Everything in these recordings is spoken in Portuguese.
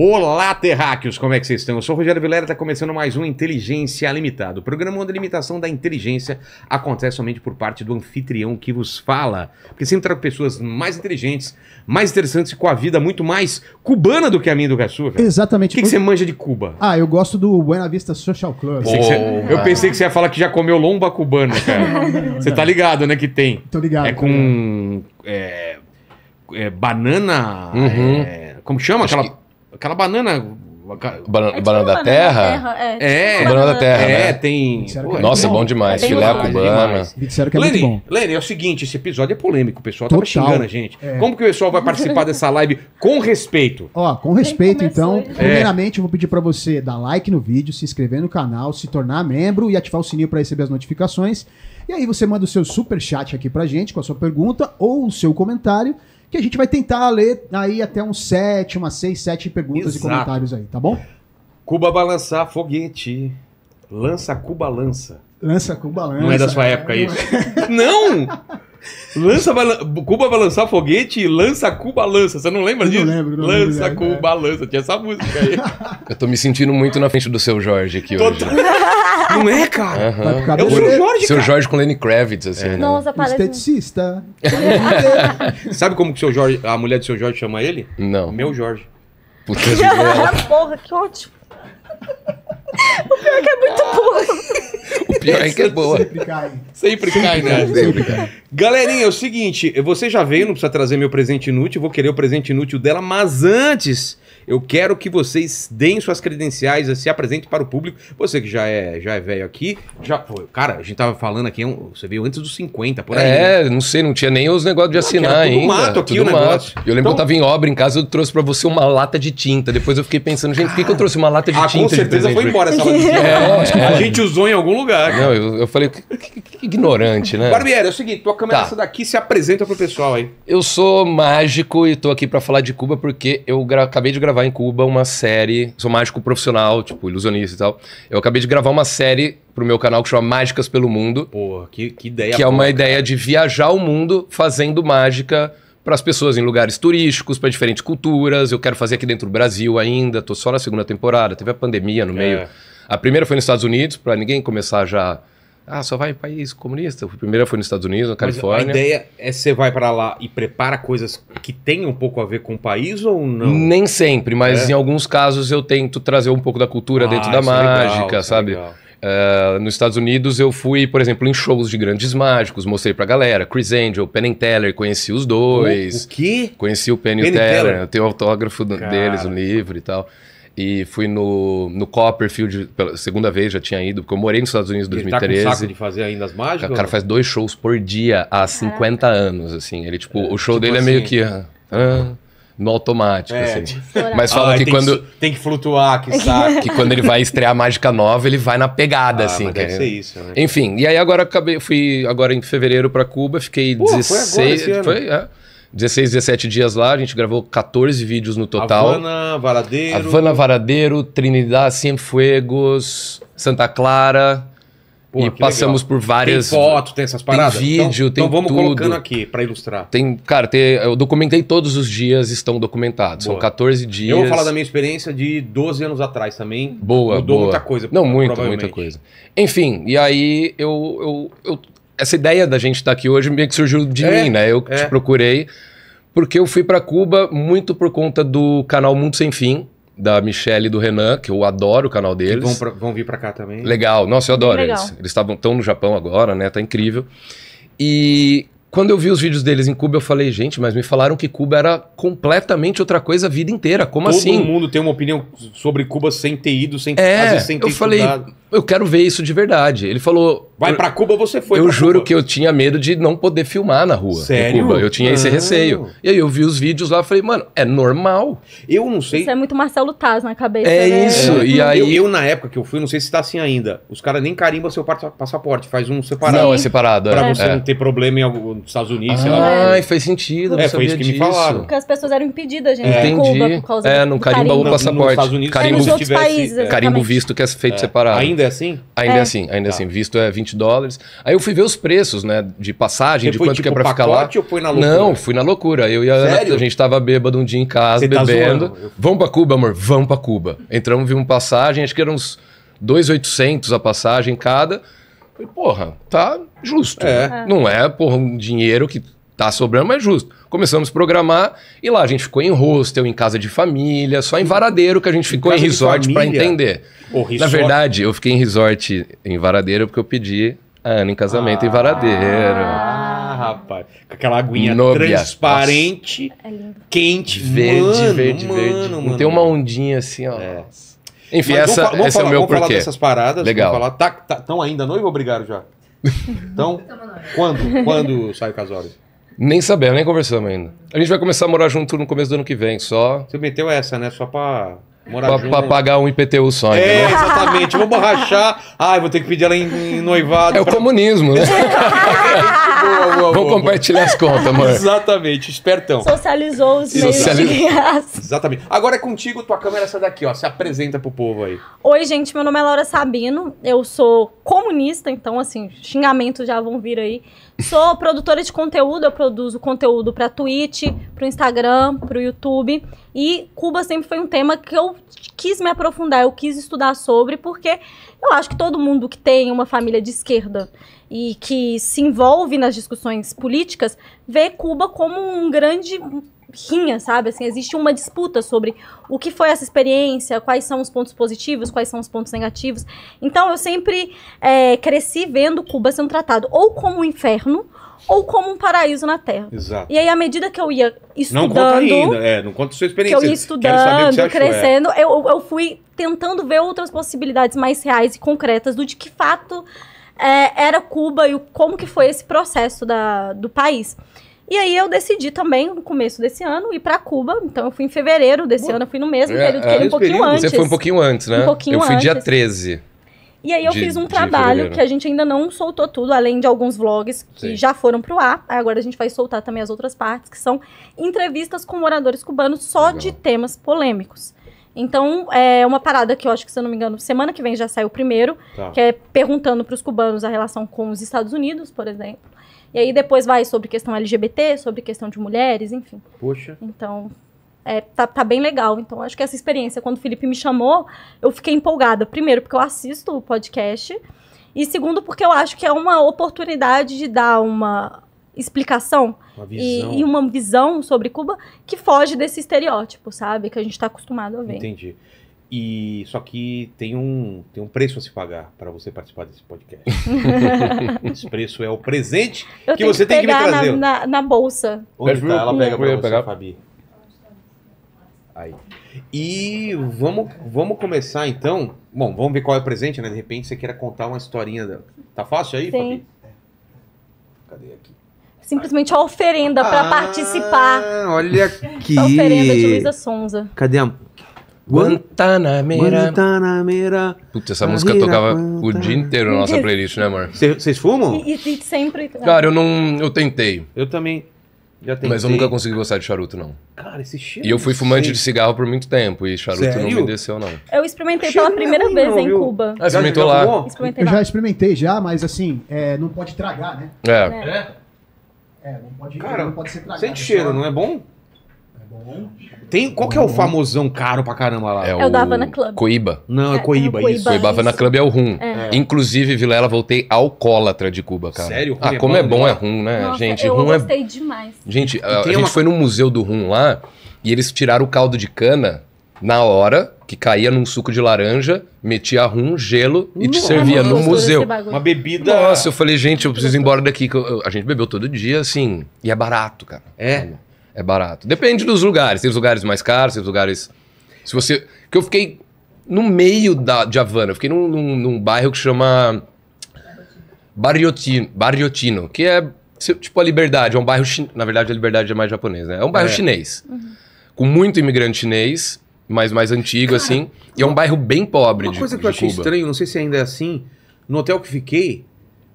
Olá, terráqueos! Como é que vocês estão? Eu sou o Rogério Vilera, está começando mais um Inteligência Limitada. O programa onde a limitação da inteligência acontece somente por parte do anfitrião que vos fala. Porque sempre trago pessoas mais inteligentes, mais interessantes e com a vida muito mais cubana do que a minha do Caçu. Exatamente. O que, que, você manja de Cuba? Ah, eu gosto do Buena Vista Social Club. você... Eu pensei que você ia falar que já comeu lomba cubana, cara. você tá ligado, né, que tem. Tô ligado. É com... É, é, banana... Uhum. É, como chama Acho aquela... Que... Aquela banana. Banana, é banana, da, terra? É, é banana, da terra. Né? É, né? tem. Pô, Nossa, é, é bom, demais. Filé é cubana. Disseram que é, é Lene, muito bom. Lene, é o seguinte: esse episódio é polêmico, o pessoal tá Total. tava xingando a gente. É. Como que o pessoal vai participar dessa live com respeito? Ó, com respeito, então. Primeiramente, eu vou pedir para você dar like no vídeo, se inscrever no canal, se tornar membro e ativar o sininho para receber as notificações. E aí você manda o seu super chat aqui pra gente com a sua pergunta ou o seu comentário que a gente vai tentar ler aí até uns sete, umas seis, sete perguntas Exato. e comentários aí, tá bom? Cuba balançar foguete. Lança Cuba lança. Lança Cuba lança. Não é da sua época isso. não! Lança balan... Cuba balançar foguete e lança Cuba lança. Você não lembra disso? Não lembro. Não lança lembro, é Cuba lança. Tinha essa música aí. Eu tô me sentindo muito na frente do seu Jorge aqui tô hoje. Não é, cara? Uhum. É o seu Jorge, Seu cara. Jorge com Lenny Kravitz, assim. É. Né? Nossa, parece... Esteticista. Sabe como que seu Jorge, a mulher do seu Jorge chama ele? Não. Meu Jorge. Puta Porra, que ótimo. O pior é que é muito burro. O pior é que é boa. Sempre cai. Sempre, sempre cai, né? Sempre cai. Galerinha, é o seguinte, você já veio, não precisa trazer meu presente inútil, vou querer o presente inútil dela, mas antes eu quero que vocês deem suas credenciais, se apresentem para o público. Você que já é, já é velho aqui, já foi. Cara, a gente tava falando aqui, é você veio antes dos 50, por aí. É, né? não sei, não tinha nem os negócios de assinar hein? ainda. mato aqui tudo o negócio. Mato. Eu lembro então... que eu então tava em obra em casa, eu trouxe para você uma lata de tinta. Depois eu fiquei pensando, gente, por que, que eu trouxe uma lata de ah, tinta? Com certeza foi embora essa lata de tinta. É, é. A gente usou em algum lugar. Não, eu, eu falei, que, que, ignorante, né? Barbieri, é o seguinte, tua câmera tá. essa daqui se apresenta pro pessoal aí. Eu sou mágico e tô aqui para falar de Cuba porque eu acabei de gravar gravar em Cuba uma série. Sou mágico profissional, tipo, ilusionista e tal. Eu acabei de gravar uma série pro meu canal que chama Mágicas pelo Mundo. Porra, que, que ideia. Que é uma ideia de viajar o mundo fazendo mágica para as pessoas em lugares turísticos, para diferentes culturas. Eu quero fazer aqui dentro do Brasil ainda, tô só na segunda temporada, teve a pandemia no meio. É. A primeira foi nos Estados Unidos, para ninguém começar já ah, só vai em país comunista. A primeira foi nos Estados Unidos, na Califórnia. Mas a ideia é você vai para lá e prepara coisas que tenham um pouco a ver com o país ou não? Nem sempre, mas é? em alguns casos eu tento trazer um pouco da cultura ah, dentro da mágica, é legal, é sabe? É uh, nos Estados Unidos eu fui, por exemplo, em shows de grandes mágicos, mostrei pra galera, Chris Angel, Penn Teller, conheci os dois. O, o quê? Conheci o Penn, Penn Teller, Teller. eu tenho autógrafo Cara. deles, o livro e tal. E fui no, no Copperfield pela segunda vez, já tinha ido, porque eu morei nos Estados Unidos em 2013. Ele tá com saco de fazer ainda as mágicas? O cara faz dois shows por dia há 50 anos, assim. Ele, tipo, é, o show tipo dele é assim, é meio que... Ah, ah, no automático, é, assim. Tipo, mas fala ah, que tem quando... Que, tem que flutuar, que saco. Que quando ele vai estrear a Mágica Nova, ele vai na pegada, ah, assim. Mas é... ser isso, né? Enfim, e aí agora acabei... Fui agora em fevereiro para Cuba, fiquei Pô, 16... Foi, agora, foi é. 16, 17 dias lá, a gente gravou 14 vídeos no total. Havana, Varadeiro. Havana, Varadeiro, Trinidad, Cienfuegos, Santa Clara. e passamos legal. por várias. Tem foto, tem essas paradas. Tem então, vídeo, então, tem então vamos tudo. colocando aqui para ilustrar. Tem, cara, tem, eu documentei todos os dias, estão documentados. Boa. São 14 dias. Eu vou falar da minha experiência de 12 anos atrás também. Boa, Mudou boa. muita coisa. Não, muita, muita coisa. Enfim, e aí eu, eu, eu essa ideia da gente estar tá aqui hoje meio que surgiu de é, mim, né? Eu é. te procurei porque eu fui para Cuba muito por conta do canal Mundo Sem Fim, da Michelle e do Renan, que eu adoro o canal deles. Vão, pra, vão, vir para cá também. Legal, nossa, eu adoro Legal. eles. Eles estavam tão no Japão agora, né? Tá incrível. E quando eu vi os vídeos deles em Cuba, eu falei, gente, mas me falaram que Cuba era completamente outra coisa a vida inteira. Como Todo assim? Todo mundo tem uma opinião sobre Cuba sem ter ido, sem é, quase sem ter eu estudado. falei, eu quero ver isso de verdade. Ele falou. Vai para Cuba, você foi. Eu juro Cuba. que eu tinha medo de não poder filmar na rua. Sério? Cuba. Eu tinha esse ah. receio. E aí eu vi os vídeos lá e falei, mano, é normal. Eu não sei. Isso é muito Marcelo Taz na cabeça. É né? isso. É. E aí. Eu, eu, na época que eu fui, não sei se tá assim ainda. Os caras nem carimbam seu passaporte, faz um separado. Não, é separado. É. Pra é. você é. não ter problema em algum, nos Estados Unidos, ah, sei lá. Ai, ah, faz sentido. É, foi isso que disso. me falaram. Porque as pessoas eram impedidas, gente, é. em Cuba por causa É, não carimba o passaporte. Estados Unidos, é, carimbo, é. carimbo visto que é feito separado. Ainda Ainda é assim? Ainda é, é assim, ainda é tá. assim. Visto é 20 dólares. Aí eu fui ver os preços, né? De passagem, Você de quanto tipo, que é tipo pra ficar lá. Ou foi na loucura? Não, fui na loucura. Eu e a Ana, a gente tava bêbado um dia em casa, Você tá bebendo. Tá eu... Vamos pra Cuba, amor? Vamos pra Cuba. Entramos, vimos passagem, acho que eram uns 2,800 a passagem cada. Falei, porra, tá justo. É. é. Não é, porra, um dinheiro que tá sobrando, mas é justo começamos a programar e lá a gente ficou em hostel, em casa de família, só em Varadeiro que a gente ficou em resort para entender. Resort. Na verdade, eu fiquei em resort em Varadeiro porque eu pedi a Ana em casamento ah, em Varadeiro. Ah, rapaz. Com aquela aguinha transparente, é Nossa. quente, verde, mano, verde, mano, verde. Mano, Não tem uma ondinha assim, ó. É. Enfim, Mas essa, vamos, essa vamos é o meu vamos porquê. falar dessas paradas. Legal. Falar, tá, tá, tão ainda noivo ou brigaram já? então, quando, quando sai o casório? Nem sabemos, nem conversamos ainda. A gente vai começar a morar junto no começo do ano que vem, só. Você meteu essa, né? Só pra. Morar pra, junto. pra pagar um IPTU só. É, exatamente. Eu vou borrachar. Ai, vou ter que pedir ela em, em noivado. É pra... o comunismo, né? boa, Vamos compartilhar as contas, amor. Exatamente, espertão. Socializou os meios Socializou... Exatamente. Agora é contigo, tua câmera é essa daqui, ó. Se apresenta pro povo aí. Oi, gente, meu nome é Laura Sabino. Eu sou comunista, então, assim, xingamentos já vão vir aí. Sou produtora de conteúdo, eu produzo conteúdo pra Twitch, pro Instagram, pro YouTube. E Cuba sempre foi um tema que eu quis me aprofundar, eu quis estudar sobre, porque eu acho que todo mundo que tem uma família de esquerda e que se envolve nas discussões políticas vê Cuba como um grande rinha, sabe? Assim, existe uma disputa sobre o que foi essa experiência, quais são os pontos positivos, quais são os pontos negativos. Então, eu sempre é, cresci vendo Cuba sendo tratado ou como um inferno ou como um paraíso na Terra. Exato. E aí, à medida que eu ia estudando... Não conta ainda, é, não conta sua experiência. Que eu ia estudando, que é. crescendo, é. eu, eu fui tentando ver outras possibilidades mais reais e concretas do de que fato é, era Cuba e como que foi esse processo da, do país. E aí eu decidi também, no começo desse ano, ir para Cuba. Então eu fui em fevereiro desse ano, eu fui no mesmo é, período que ele, um pouquinho período. antes. Você foi um pouquinho antes, né? Um pouquinho eu fui antes. dia 13. E aí eu de, fiz um trabalho que a gente ainda não soltou tudo, além de alguns vlogs que Sim. já foram pro ar. Agora a gente vai soltar também as outras partes, que são entrevistas com moradores cubanos só Legal. de temas polêmicos. Então, é uma parada que eu acho que, se eu não me engano, semana que vem já saiu o primeiro, tá. que é perguntando para os cubanos a relação com os Estados Unidos, por exemplo. E aí depois vai sobre questão LGBT, sobre questão de mulheres, enfim. Poxa. Então, é, tá, tá, bem legal. Então, acho que essa experiência, quando o Felipe me chamou, eu fiquei empolgada. Primeiro, porque eu assisto o podcast. E segundo, porque eu acho que é uma oportunidade de dar uma explicação uma e, e, uma visão sobre Cuba que foge desse estereótipo, sabe? Que a gente está acostumado a ver. Entendi. E só que tem um, tem um preço a se pagar para você participar desse podcast. Esse preço é o presente que você que tem que me trazer. Na, na, na bolsa. Onde tá? Ela pega para você, pegar. Fabi. Aí. E vamos, vamos começar então. Bom, vamos ver qual é o presente, né? De repente você queira contar uma historinha. Da... Tá fácil aí, Sim. Fabi? Cadê aqui? simplesmente a oferenda para ah, participar. Olha que A oferenda de Luísa Sonza. Cadê a. Guantanamera. Guantanamera. Putz, essa música tocava o dia inteiro na nossa playlist, né, amor? Vocês fumam? E, e, sempre. Cara, eu não. Eu tentei. Eu também. Já tentei. Mas eu nunca consegui gostar de charuto, não. Cara, esse cheiro. E eu fui fumante de cigarro por muito tempo e charuto Sério? não me desceu, não. Eu experimentei pela primeira não, vez não, em viu? Cuba. Ah, experimentou já, já lá. Experimentei eu lá. já experimentei já, mas assim, é, não pode tragar, né? É. é. é? É, não pode, Cara, não pode ser tragado. Sente cheiro, só... não é bom? É bom. Tem, qual que é o famosão caro pra caramba lá? É, o, é o da Havana Club. Coíba. Não, é, é Coíba, é Coíba, isso. Coíba Havana Club é o rum. É. é. Inclusive, Vilela, voltei alcoólatra de Cuba, cara. Sério? Ah, é como é bom, é rum, né, Nossa, gente? Eu rum gostei é... demais. Gente, a, a gente foi no Museu do Rum lá e eles tiraram o caldo de cana na hora, que caía num suco de laranja, metia rum, gelo e te Nossa, servia no museu. Uma bebida. Nossa, eu falei, gente, eu preciso ir embora daqui. A gente bebeu todo dia, assim. E é barato, cara. É. É barato. Depende dos lugares. Tem os lugares mais caros, tem os lugares. Se você. Que eu fiquei no meio da, de Havana. Eu fiquei num, num, num bairro que chama. Barriotino, Barriotino, que é tipo a Liberdade, é um bairro na verdade a Liberdade é mais japonês, né? É um bairro é. chinês, uhum. com muito imigrante chinês, mais, mais antigo, Cara, assim. E é um bairro bem pobre. Uma de, coisa que de eu achei Cuba. estranho, não sei se ainda é assim. No hotel que fiquei,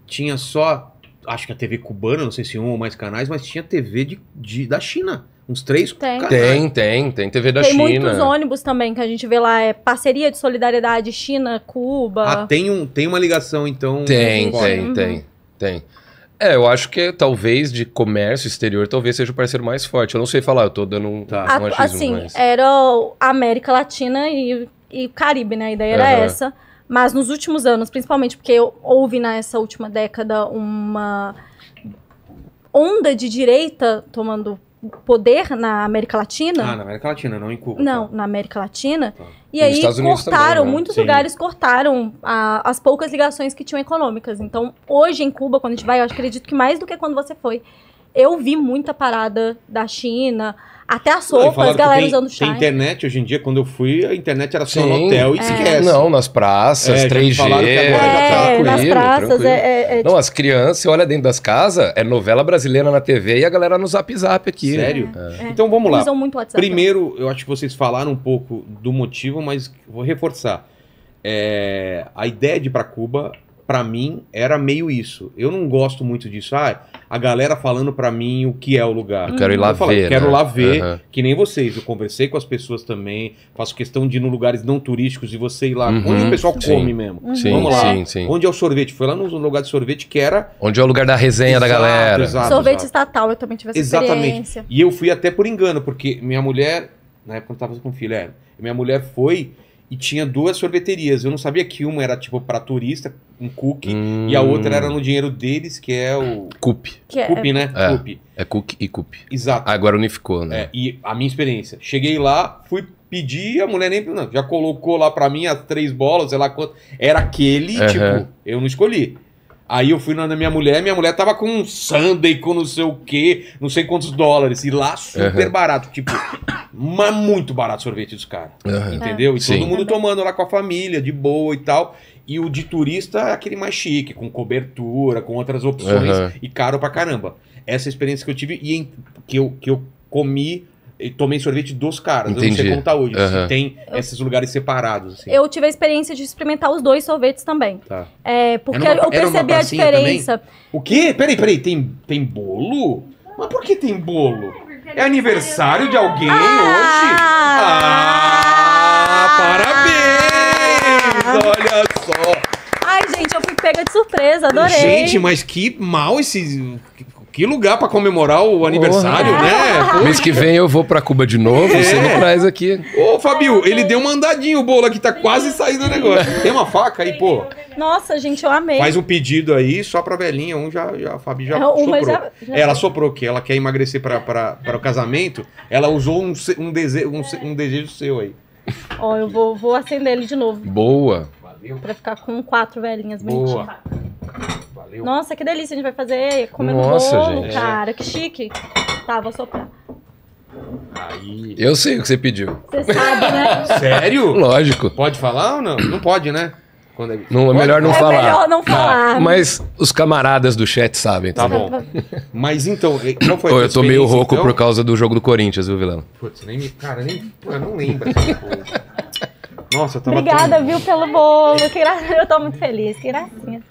tinha só. Acho que a TV cubana, não sei se um ou mais canais, mas tinha TV de, de da China. Uns três tem. canais. Tem, tem, tem TV da tem China. Tem muitos ônibus também que a gente vê lá, é parceria de solidariedade China, Cuba. Ah, tem, um, tem uma ligação, então. Tem, tem, uhum. tem, tem. É, eu acho que talvez de comércio exterior talvez seja o parceiro mais forte. Eu não sei falar, eu tô dando um, tá. um achismo, Assim, mas... era a América Latina e, e Caribe, né? A ideia era uhum. essa. Mas nos últimos anos, principalmente porque houve nessa última década uma onda de direita tomando poder na América Latina. Ah, na América Latina, não em Cuba. Não, tá. na América Latina. Tá. E aí cortaram, também, né? muitos Sim. lugares cortaram a, as poucas ligações que tinham econômicas. Então, hoje em Cuba, quando a gente vai, eu acredito que mais do que quando você foi, eu vi muita parada da China, até as roupas, a galera tem, usando chá. Tem internet hoje em dia, quando eu fui, a internet era só no hotel e é. esquece. Não, nas praças, é, 3G. Falaram que agora é, já tá é, nas praças, é é, é, é, Não, tipo- as crianças, olha dentro das casas, é novela brasileira na TV e a galera no zap zap aqui. Sério? Então vamos lá. Usam muito WhatsApp. Primeiro, eu acho que vocês falaram um pouco do motivo, mas vou reforçar. a ideia de ir pra Cuba, para mim, era meio isso. Eu não gosto muito disso. Ah, a galera falando para mim o que é o lugar. Eu quero ir lá eu ver. Falei, né? Quero lá ver, uhum. que nem vocês. Eu conversei com as pessoas também, faço questão de ir em lugares não turísticos e você ir lá. Uhum. Onde o pessoal sim. come mesmo. Sim, Vamos lá. Sim, sim. Onde é o sorvete? Foi lá no lugar de sorvete que era. Onde é o lugar da resenha exato, da galera. Exato, sorvete exato. estatal, eu também tive essa Exatamente. experiência. E eu fui até por engano, porque minha mulher, na época eu tava com o filho, é, minha mulher foi e tinha duas sorveterias. Eu não sabia que uma era tipo para turista, um cookie, hum. e a hum. outra era no dinheiro deles, que é o. Coupe. É, coupe, né? É, É cookie e coupe. Exato. Ah, agora unificou, né? É, e a minha experiência. Cheguei lá, fui pedir, a mulher nem. Não, já colocou lá para mim as três bolas, sei lá quanto. Era aquele, uhum. tipo, eu não escolhi. Aí eu fui na minha mulher, minha mulher tava com um Sunday, com não sei o quê, não sei quantos dólares. E lá super uhum. barato, tipo, mas muito barato o sorvete dos caras. Uhum. Entendeu? E Sim. todo mundo tomando lá com a família, de boa e tal. E o de turista é aquele mais chique, com cobertura, com outras opções uhum. e caro pra caramba. Essa experiência que eu tive e que eu, que eu comi e tomei sorvete dos caras. Entendi. Eu não sei contar hoje, uhum. Assim, se tem eu... esses lugares separados. Assim. Eu tive a experiência de experimentar os dois sorvetes também. Tá. É, porque uma, eu percebi a diferença. Também? O quê? Peraí, peraí, tem, tem bolo? Mas por que tem bolo? É aniversário de alguém ah! hoje? Ah! Parabéns! Olha só! Ai, gente, eu fui pega de surpresa, adorei. Gente, mas que mal esse. Que lugar para comemorar o aniversário, né? Mês que vem eu vou para Cuba de novo, é. você me traz aqui. Ô, Fabio, ele deu uma andadinha, o bolo aqui tá quase saindo do negócio. Tem uma faca aí, pô. Nossa, gente, eu amei. Faz um pedido aí, só pra velhinha, um já, já a Fabi já é, um soprou. Já, já... Ela soprou que ela quer emagrecer para o casamento, ela usou um, um, desejo, um, um desejo seu aí. Ó, oh, eu vou, vou acender ele de novo. Boa. Valeu. Pra ficar com quatro velhinhas bonitinhas. Valeu. Nossa, que delícia. A gente vai fazer comendo Nossa, bolo, gente. É. cara. Que chique. Tá, vou soprar. Aí. Eu sei o que você pediu. Você sabe, né? Sério? Lógico. Pode falar ou não? Não pode, né? Quando é... Não, é melhor não é falar. melhor não tá. falar. Mas os camaradas do chat sabem. Tá bom. Mas então, qual foi a Eu tô meio rouco então? por causa do jogo do Corinthians, viu, Vilão? Putz, nem me... Cara, nem... Pô, eu não lembro. Nossa, tava Obrigada, tão... viu, pelo bolo. Que gra... Eu tô muito feliz, que gracinha.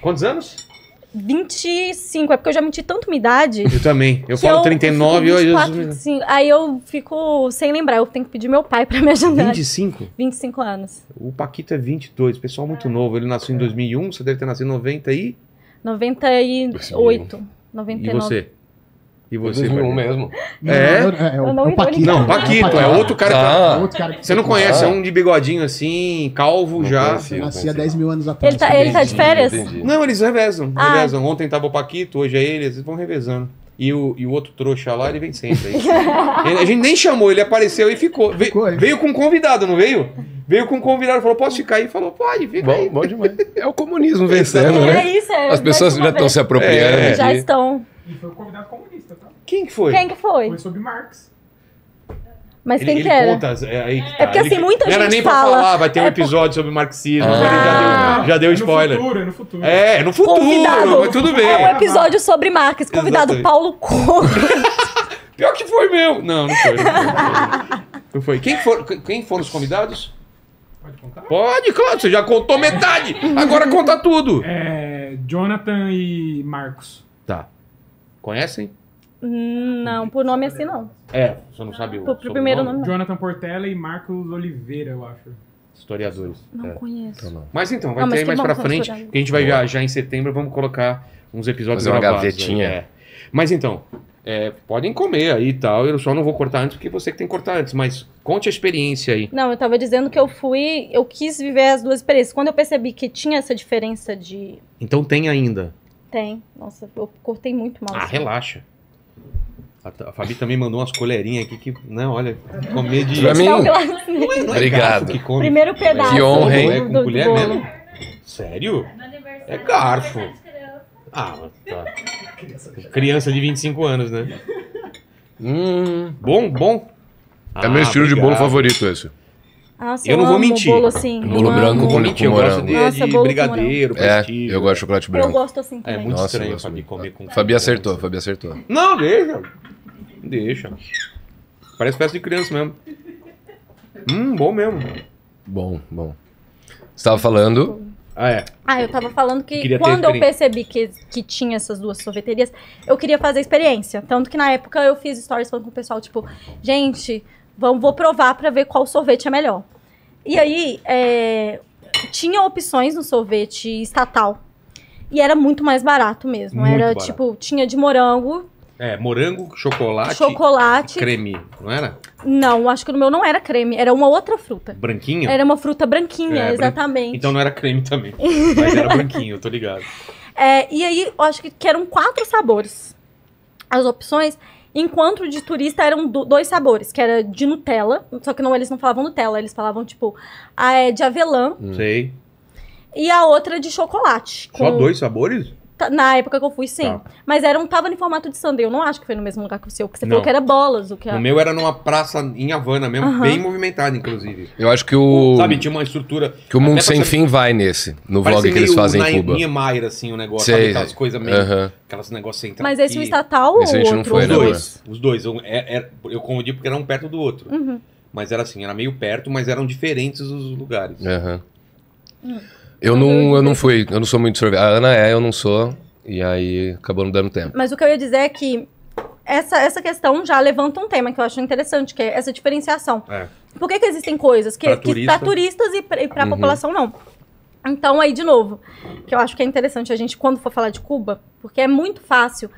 Quantos anos? 25, é porque eu já menti tanto minha idade. Eu também. Eu falo 39 e hoje. 25. Aí eu fico sem lembrar, eu tenho que pedir meu pai pra me ajudar. 25? 25 anos. O Paquito é 22, pessoal é muito é. novo. Ele nasceu em 2001, você deve ter nascido em 90 e. 98. 99. E você? E você, 2001 mesmo. É? É, é? é, o, o Paquito. Não, é Paquito, é outro cara. Que... Ah. Outro cara que... Você não conhece, ah. é um de bigodinho assim, calvo não já. Conheci, Nascia 10 mil anos atrás. Ele tá, ele tá de férias? Entendi. Não, eles revezam, ah. revezam. Ontem tava o Paquito, hoje é ele, eles vão revezando. E o, e o outro trouxa lá, ele vem sempre. ele, a gente nem chamou, ele apareceu e ficou. Ve, ficou veio com um convidado, não veio? Veio com um convidado, falou, posso ficar aí? Falou, pode, fica bom, aí. Bom demais. É o comunismo vencendo, é, né? É isso, é, As pessoas já estão se apropriando. É, já estão. E foi o convidado como quem que foi? Quem que foi? Foi sobre Marx. Mas ele, quem ele que era? Conta, é, aí é porque tá, assim, ele, muita gente fala... Não era nem fala, pra falar, vai ter um é episódio sobre marxismo, ah, já deu, já deu spoiler. É no futuro, é no futuro. É, é no futuro, convidado, mas tudo bem. É um episódio sobre Marx, convidado Exatamente. Paulo Cunha. Pior que foi meu. Não, não foi. Não foi. Não foi. Quem, for, quem foram os convidados? Pode contar? Pode, claro, você já contou metade. Agora conta tudo. É, Jonathan e Marcos. Tá. Conhecem? Não, por nome assim não. É, você não sabe o. Por primeiro nome. Jonathan Portela e Marcos Oliveira, eu acho. Historiadores. Não é. conheço. Então, mas então, vai não, ter aí mais pra frente, que a gente vai viajar em setembro, vamos colocar uns episódios Fazer uma gravados. gavetinha. É. Mas então, é, podem comer aí e tal, eu só não vou cortar antes porque você que tem que cortar antes, mas conte a experiência aí. Não, eu tava dizendo que eu fui, eu quis viver as duas experiências. Quando eu percebi que tinha essa diferença de. Então tem ainda. Tem. Nossa, eu cortei muito mal. Ah, assim. relaxa. A, Fabi também mandou umas colherinhas aqui que, né, olha, comer de. Pra é mim, não é, não é Obrigado. Que come. Primeiro pedaço. Que é honra, hein? É com do, colher do mesmo. Sério? É garfo. Ah, tá. Criança de 25 anos, né? Hum. Bom, bom. Ah, é meu ah, estilo obrigado. de bolo favorito esse. Nossa, eu, eu não vou mentir. Bolo, assim. bolo branco com, com, com morango. De, Nossa, de brigadeiro, É, eu gosto de chocolate branco. Eu gosto assim também. É muito Nossa, estranho, Fabi, comer com... Fabi acertou, Fabi acertou. Não, veja. Deixa. Parece festa de criança mesmo. Hum, bom mesmo. Bom, bom. Você tava falando. Ah, é. Ah, eu tava falando que quando eu percebi que, que tinha essas duas sorveterias, eu queria fazer experiência. Tanto que na época eu fiz stories falando com o pessoal, tipo, gente, vamos, vou provar pra ver qual sorvete é melhor. E aí, é, tinha opções no sorvete estatal. E era muito mais barato mesmo. Muito era barato. tipo, tinha de morango, é, morango, chocolate. Chocolate. Creme, não era? Não, acho que no meu não era creme, era uma outra fruta. Branquinho? Era uma fruta branquinha, é, exatamente. Bran... Então não era creme também. mas era branquinho, eu tô ligado. É, e aí, eu acho que eram quatro sabores as opções. Enquanto de turista eram do, dois sabores, que era de Nutella, só que não eles não falavam Nutella, eles falavam tipo a, é de avelã. Sei. E a outra de chocolate. Só dois sabores? Tá, na época que eu fui, sim. Tá. Mas era um tava em formato de sundae. Eu não acho que foi no mesmo lugar que o seu, porque você não. falou que era bolas. O, que é. o meu era numa praça em Havana mesmo, uhum. bem movimentada, inclusive. Eu acho que o. Sabe, tinha uma estrutura. Que o Mundo Sem Fim vai nesse, no vlog que eles fazem na, em Cuba. Niemeyer, assim, o negócio. Sei. aquelas coisas meio. Uhum. Aquelas negócios entrar Mas esse o estatal ou outro? Não foi, Os né, dois. Os dois. Eu, é, é, eu confundi porque era um perto do outro. Uhum. Mas era assim, era meio perto, mas eram diferentes os lugares. Aham. Uhum. Eu não, então, eu não então- fui, eu não sou muito sorvete. A Ana é, eu não sou. E aí acabou não dando tempo. Mas o que eu ia dizer é que essa, essa questão já levanta um tema que eu acho interessante, que é essa diferenciação. É. Por que, que existem coisas que, para turista. turistas e para a uhum. população não? Então, aí, de novo, que eu acho que é interessante a gente, quando for falar de Cuba, porque é muito fácil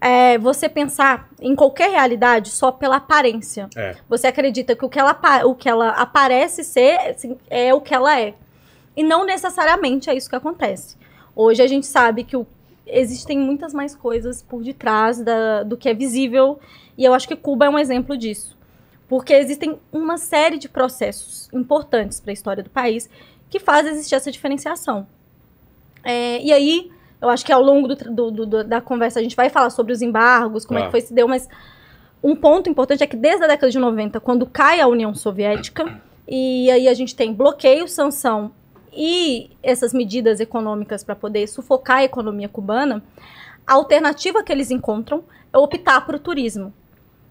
é, você pensar em qualquer realidade só pela aparência. É. Você acredita que o que ela, o que ela aparece ser assim, é o que ela é. E não necessariamente é isso que acontece. Hoje a gente sabe que o, existem muitas mais coisas por detrás da, do que é visível, e eu acho que Cuba é um exemplo disso. Porque existem uma série de processos importantes para a história do país que faz existir essa diferenciação. É, e aí, eu acho que ao longo do, do, do, da conversa a gente vai falar sobre os embargos, como ah. é que foi se deu, mas um ponto importante é que desde a década de 90, quando cai a União Soviética, e aí a gente tem bloqueio, sanção e essas medidas econômicas para poder sufocar a economia cubana, a alternativa que eles encontram é optar para o turismo.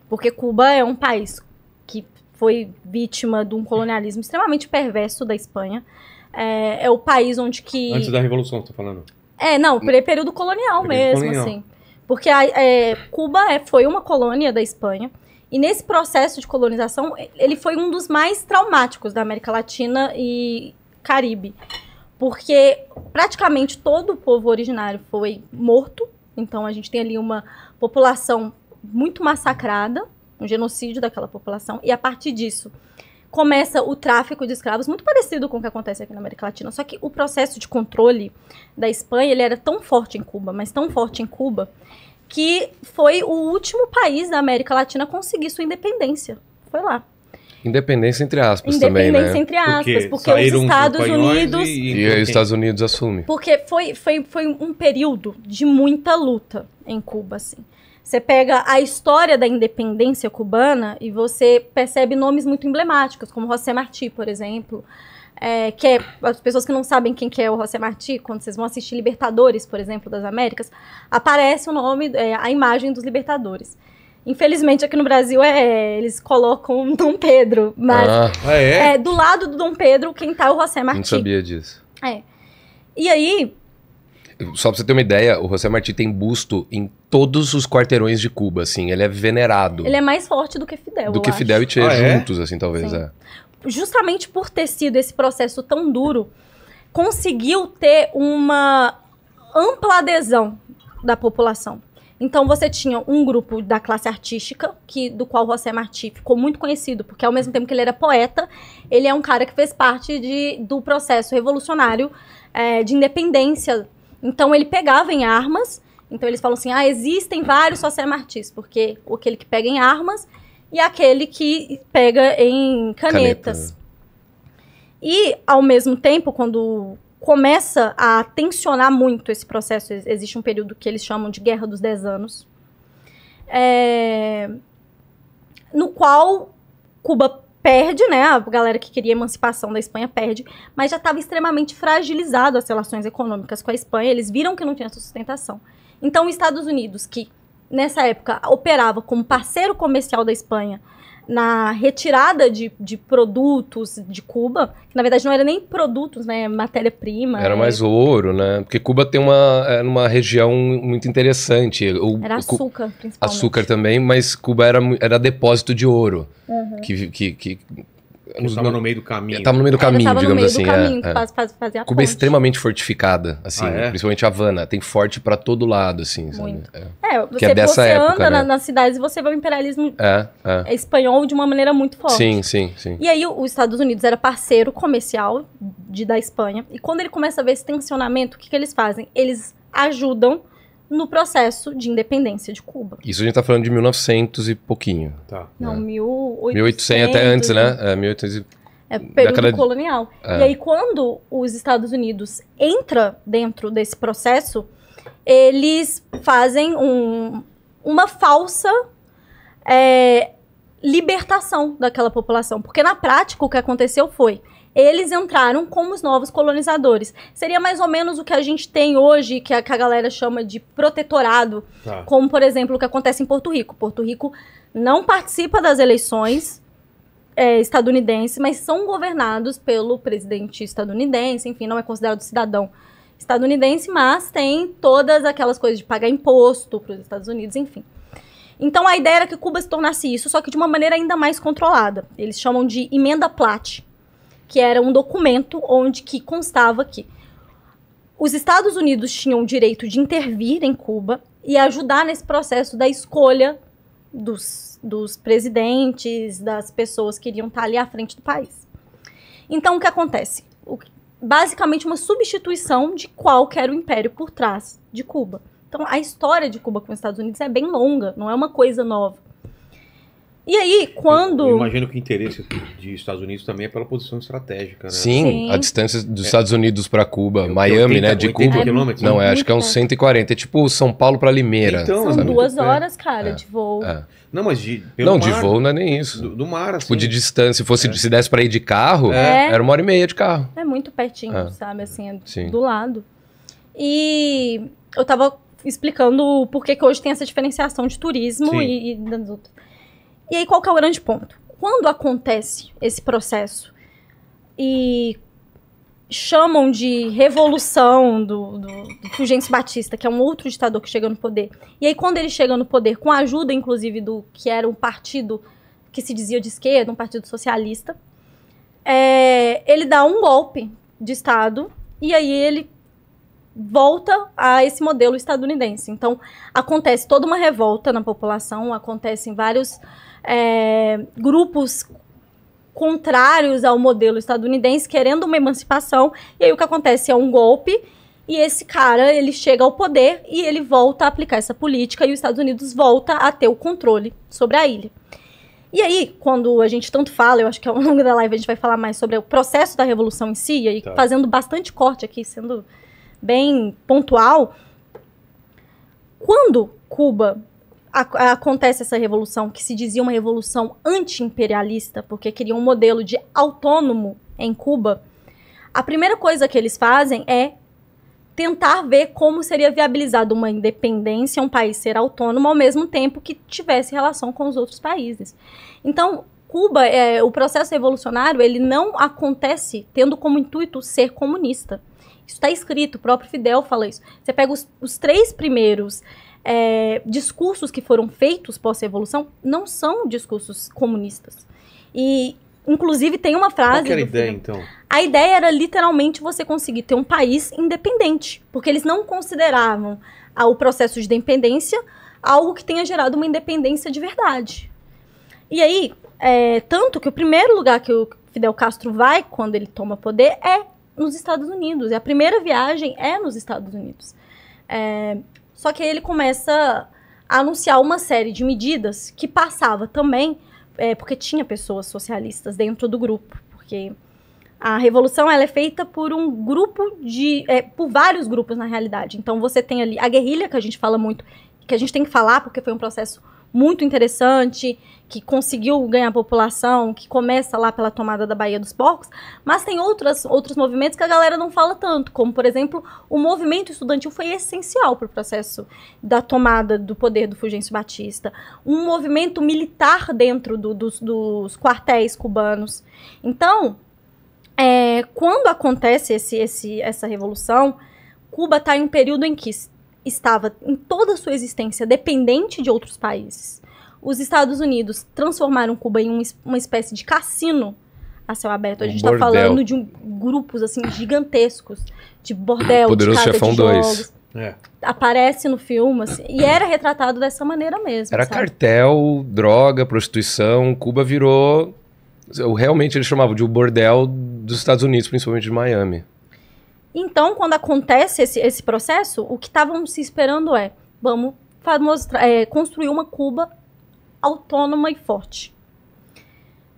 Porque Cuba é um país que foi vítima de um colonialismo extremamente perverso da Espanha. É, é o país onde que... Antes da Revolução, você tá falando. É, não, período colonial período mesmo, colonial. assim. Porque a, é, Cuba é, foi uma colônia da Espanha. E nesse processo de colonização, ele foi um dos mais traumáticos da América Latina e Caribe, porque praticamente todo o povo originário foi morto, então a gente tem ali uma população muito massacrada, um genocídio daquela população, e a partir disso começa o tráfico de escravos, muito parecido com o que acontece aqui na América Latina, só que o processo de controle da Espanha, ele era tão forte em Cuba, mas tão forte em Cuba, que foi o último país da América Latina a conseguir sua independência. Foi lá. Independência entre aspas Independência também, né? entre aspas, porque, os Estados Unidos... E, e os Estados Unidos assumem. Porque foi, foi, foi um período de muita luta em Cuba, assim. Você pega a história da independência cubana e você percebe nomes muito emblemáticos, como José Martí, por exemplo. É, que é, as pessoas que não sabem quem que é o José Martí, quando vocês vão assistir Libertadores, por exemplo, das Américas, aparece o nome, é, a imagem dos Libertadores. Infelizmente aqui no Brasil é, eles colocam Dom Pedro, mas ah. ah, é? é? do lado do Dom Pedro quem tá é o José Martí. Não sabia disso. É. E aí só pra você ter uma ideia, o José Martí tem busto em todos os quarteirões de Cuba, assim, ele é venerado. Ele é mais forte do que Fidel. Do que acho. Fidel e Che ah, é? juntos, é? assim, talvez. É. Justamente por ter sido esse processo tão duro, conseguiu ter uma ampla adesão da população. Então você tinha um grupo da classe artística, que do qual José Martí ficou muito conhecido, porque ao mesmo tempo que ele era poeta, ele é um cara que fez parte de, do processo revolucionário é, de independência. Então ele pegava em armas, então eles falam assim, ah, existem vários José Martis porque aquele que pega em armas e aquele que pega em canetas. Caneta. E, ao mesmo tempo, quando começa a tensionar muito esse processo. Existe um período que eles chamam de Guerra dos dez Anos, é, no qual Cuba perde, né? A galera que queria emancipação da Espanha perde, mas já estava extremamente fragilizado as relações econômicas com a Espanha. Eles viram que não tinha sustentação. Então, os Estados Unidos, que nessa época operava como parceiro comercial da Espanha na retirada de, de produtos de Cuba, que na verdade não era nem produtos, né, é matéria-prima. Era é... mais ouro, né? Porque Cuba tem uma, é uma região muito interessante. O, era açúcar, principalmente. Açúcar também, mas Cuba era, era depósito de ouro, uhum. que, que, que não tava no meio do caminho. Tava no meio do caminho, digamos no meio assim. Do caminho, é, é, faz, faz a Cuba é ponte. é extremamente fortificada, assim, ah, é? principalmente Havana. Tem forte para todo lado, assim, sabe? É. é. você, que é dessa você época, anda né? nas cidades e você vê o imperialismo espanhol de uma maneira muito forte. Sim, sim, sim. E aí os Estados Unidos era parceiro comercial de, da Espanha. E quando ele começa a ver esse tensionamento, o que, que eles fazem? Eles ajudam no processo de independência de Cuba. Isso a gente está falando de 1900 e pouquinho. Tá. Não, né? 1800. 1800 até antes, né? É, 1800 é período daquela... colonial. É. E aí quando os Estados Unidos entra dentro desse processo, eles fazem um, uma falsa é, libertação daquela população, porque na prática o que aconteceu foi eles entraram como os novos colonizadores. Seria mais ou menos o que a gente tem hoje, que a, é que a galera chama de protetorado, tá. como, por exemplo, o que acontece em Porto Rico. Porto Rico não participa das eleições é, estadunidenses, mas são governados pelo presidente estadunidense, enfim, não é considerado cidadão estadunidense, mas tem todas aquelas coisas de pagar imposto para os Estados Unidos, enfim. Então a ideia era que Cuba se tornasse isso, só que de uma maneira ainda mais controlada. Eles chamam de emenda Platt, que era um documento onde que constava que os Estados Unidos tinham o direito de intervir em Cuba e ajudar nesse processo da escolha dos, dos presidentes, das pessoas que iriam estar ali à frente do país. Então, o que acontece? O, basicamente, uma substituição de qual era o império por trás de Cuba. Então, a história de Cuba com os Estados Unidos é bem longa, não é uma coisa nova. E aí, quando. Eu, eu imagino que o interesse dos Estados Unidos também é pela posição estratégica, né? Sim, Sim. a distância dos é. Estados Unidos para Cuba, eu, é, Miami, 80, né? De Cuba. Quilômetros, não, né? é, acho que é uns 140. É tipo São Paulo para Limeira. Então, São sabe? duas horas, cara, é. de voo. É. Não, mas de. não, mar, de voo não é nem isso. Do, do mar, assim. Tipo, de assim. distância. Se, fosse, é. se desse para ir de carro, é. era uma hora e meia de carro. É muito pertinho, sabe? Assim, do lado. E eu tava explicando por que, que hoje tem essa diferenciação de turismo Sim. e, e e aí, qual que é o grande ponto? Quando acontece esse processo e chamam de revolução do, do, do Fulgêncio Batista, que é um outro ditador que chega no poder. E aí, quando ele chega no poder, com a ajuda, inclusive, do que era um partido que se dizia de esquerda, um partido socialista, é, ele dá um golpe de Estado e aí ele volta a esse modelo estadunidense. Então, acontece toda uma revolta na população, acontecem vários é, grupos contrários ao modelo estadunidense querendo uma emancipação. E aí o que acontece é um golpe. E esse cara, ele chega ao poder e ele volta a aplicar essa política e os Estados Unidos volta a ter o controle sobre a ilha. E aí, quando a gente tanto fala, eu acho que ao longo da live a gente vai falar mais sobre o processo da revolução em si, e aí tá. fazendo bastante corte aqui, sendo bem pontual. Quando Cuba acontece essa revolução, que se dizia uma revolução anti-imperialista, porque queria um modelo de autônomo em Cuba, a primeira coisa que eles fazem é tentar ver como seria viabilizado uma independência, um país ser autônomo, ao mesmo tempo que tivesse relação com os outros países. Então, Cuba, é, o processo revolucionário, ele não acontece tendo como intuito ser comunista. Isso está escrito, o próprio Fidel fala isso. Você pega os, os três primeiros é, discursos que foram feitos pós-revolução não são discursos comunistas. E, inclusive, tem uma frase. Qual era a ideia, filme. então? A ideia era literalmente você conseguir ter um país independente, porque eles não consideravam ah, o processo de independência algo que tenha gerado uma independência de verdade. E aí, é, tanto que o primeiro lugar que o Fidel Castro vai quando ele toma poder é nos Estados Unidos. E a primeira viagem é nos Estados Unidos. É, só que aí ele começa a anunciar uma série de medidas que passava também, é, porque tinha pessoas socialistas dentro do grupo, porque a revolução ela é feita por um grupo de, é, por vários grupos na realidade. Então você tem ali a guerrilha que a gente fala muito, que a gente tem que falar porque foi um processo muito interessante, que conseguiu ganhar população, que começa lá pela tomada da Baía dos Porcos, mas tem outras, outros movimentos que a galera não fala tanto, como, por exemplo, o movimento estudantil foi essencial para o processo da tomada do poder do Fulgêncio Batista. Um movimento militar dentro do, dos, dos quartéis cubanos. Então, é, quando acontece esse, esse, essa revolução, Cuba está em um período em que estava em toda a sua existência dependente de outros países. Os Estados Unidos transformaram Cuba em um, uma espécie de cassino a céu aberto. A gente um tá falando de um, grupos assim gigantescos de bordel, Poderoso de casa Chefão de jogos. É. Aparece no filme assim, e era retratado dessa maneira mesmo. Era sabe? cartel, droga, prostituição. Cuba virou. Realmente eles chamavam de o bordel dos Estados Unidos, principalmente de Miami. Então, quando acontece esse, esse processo, o que estávamos se esperando é: vamos é, construir uma Cuba autônoma e forte.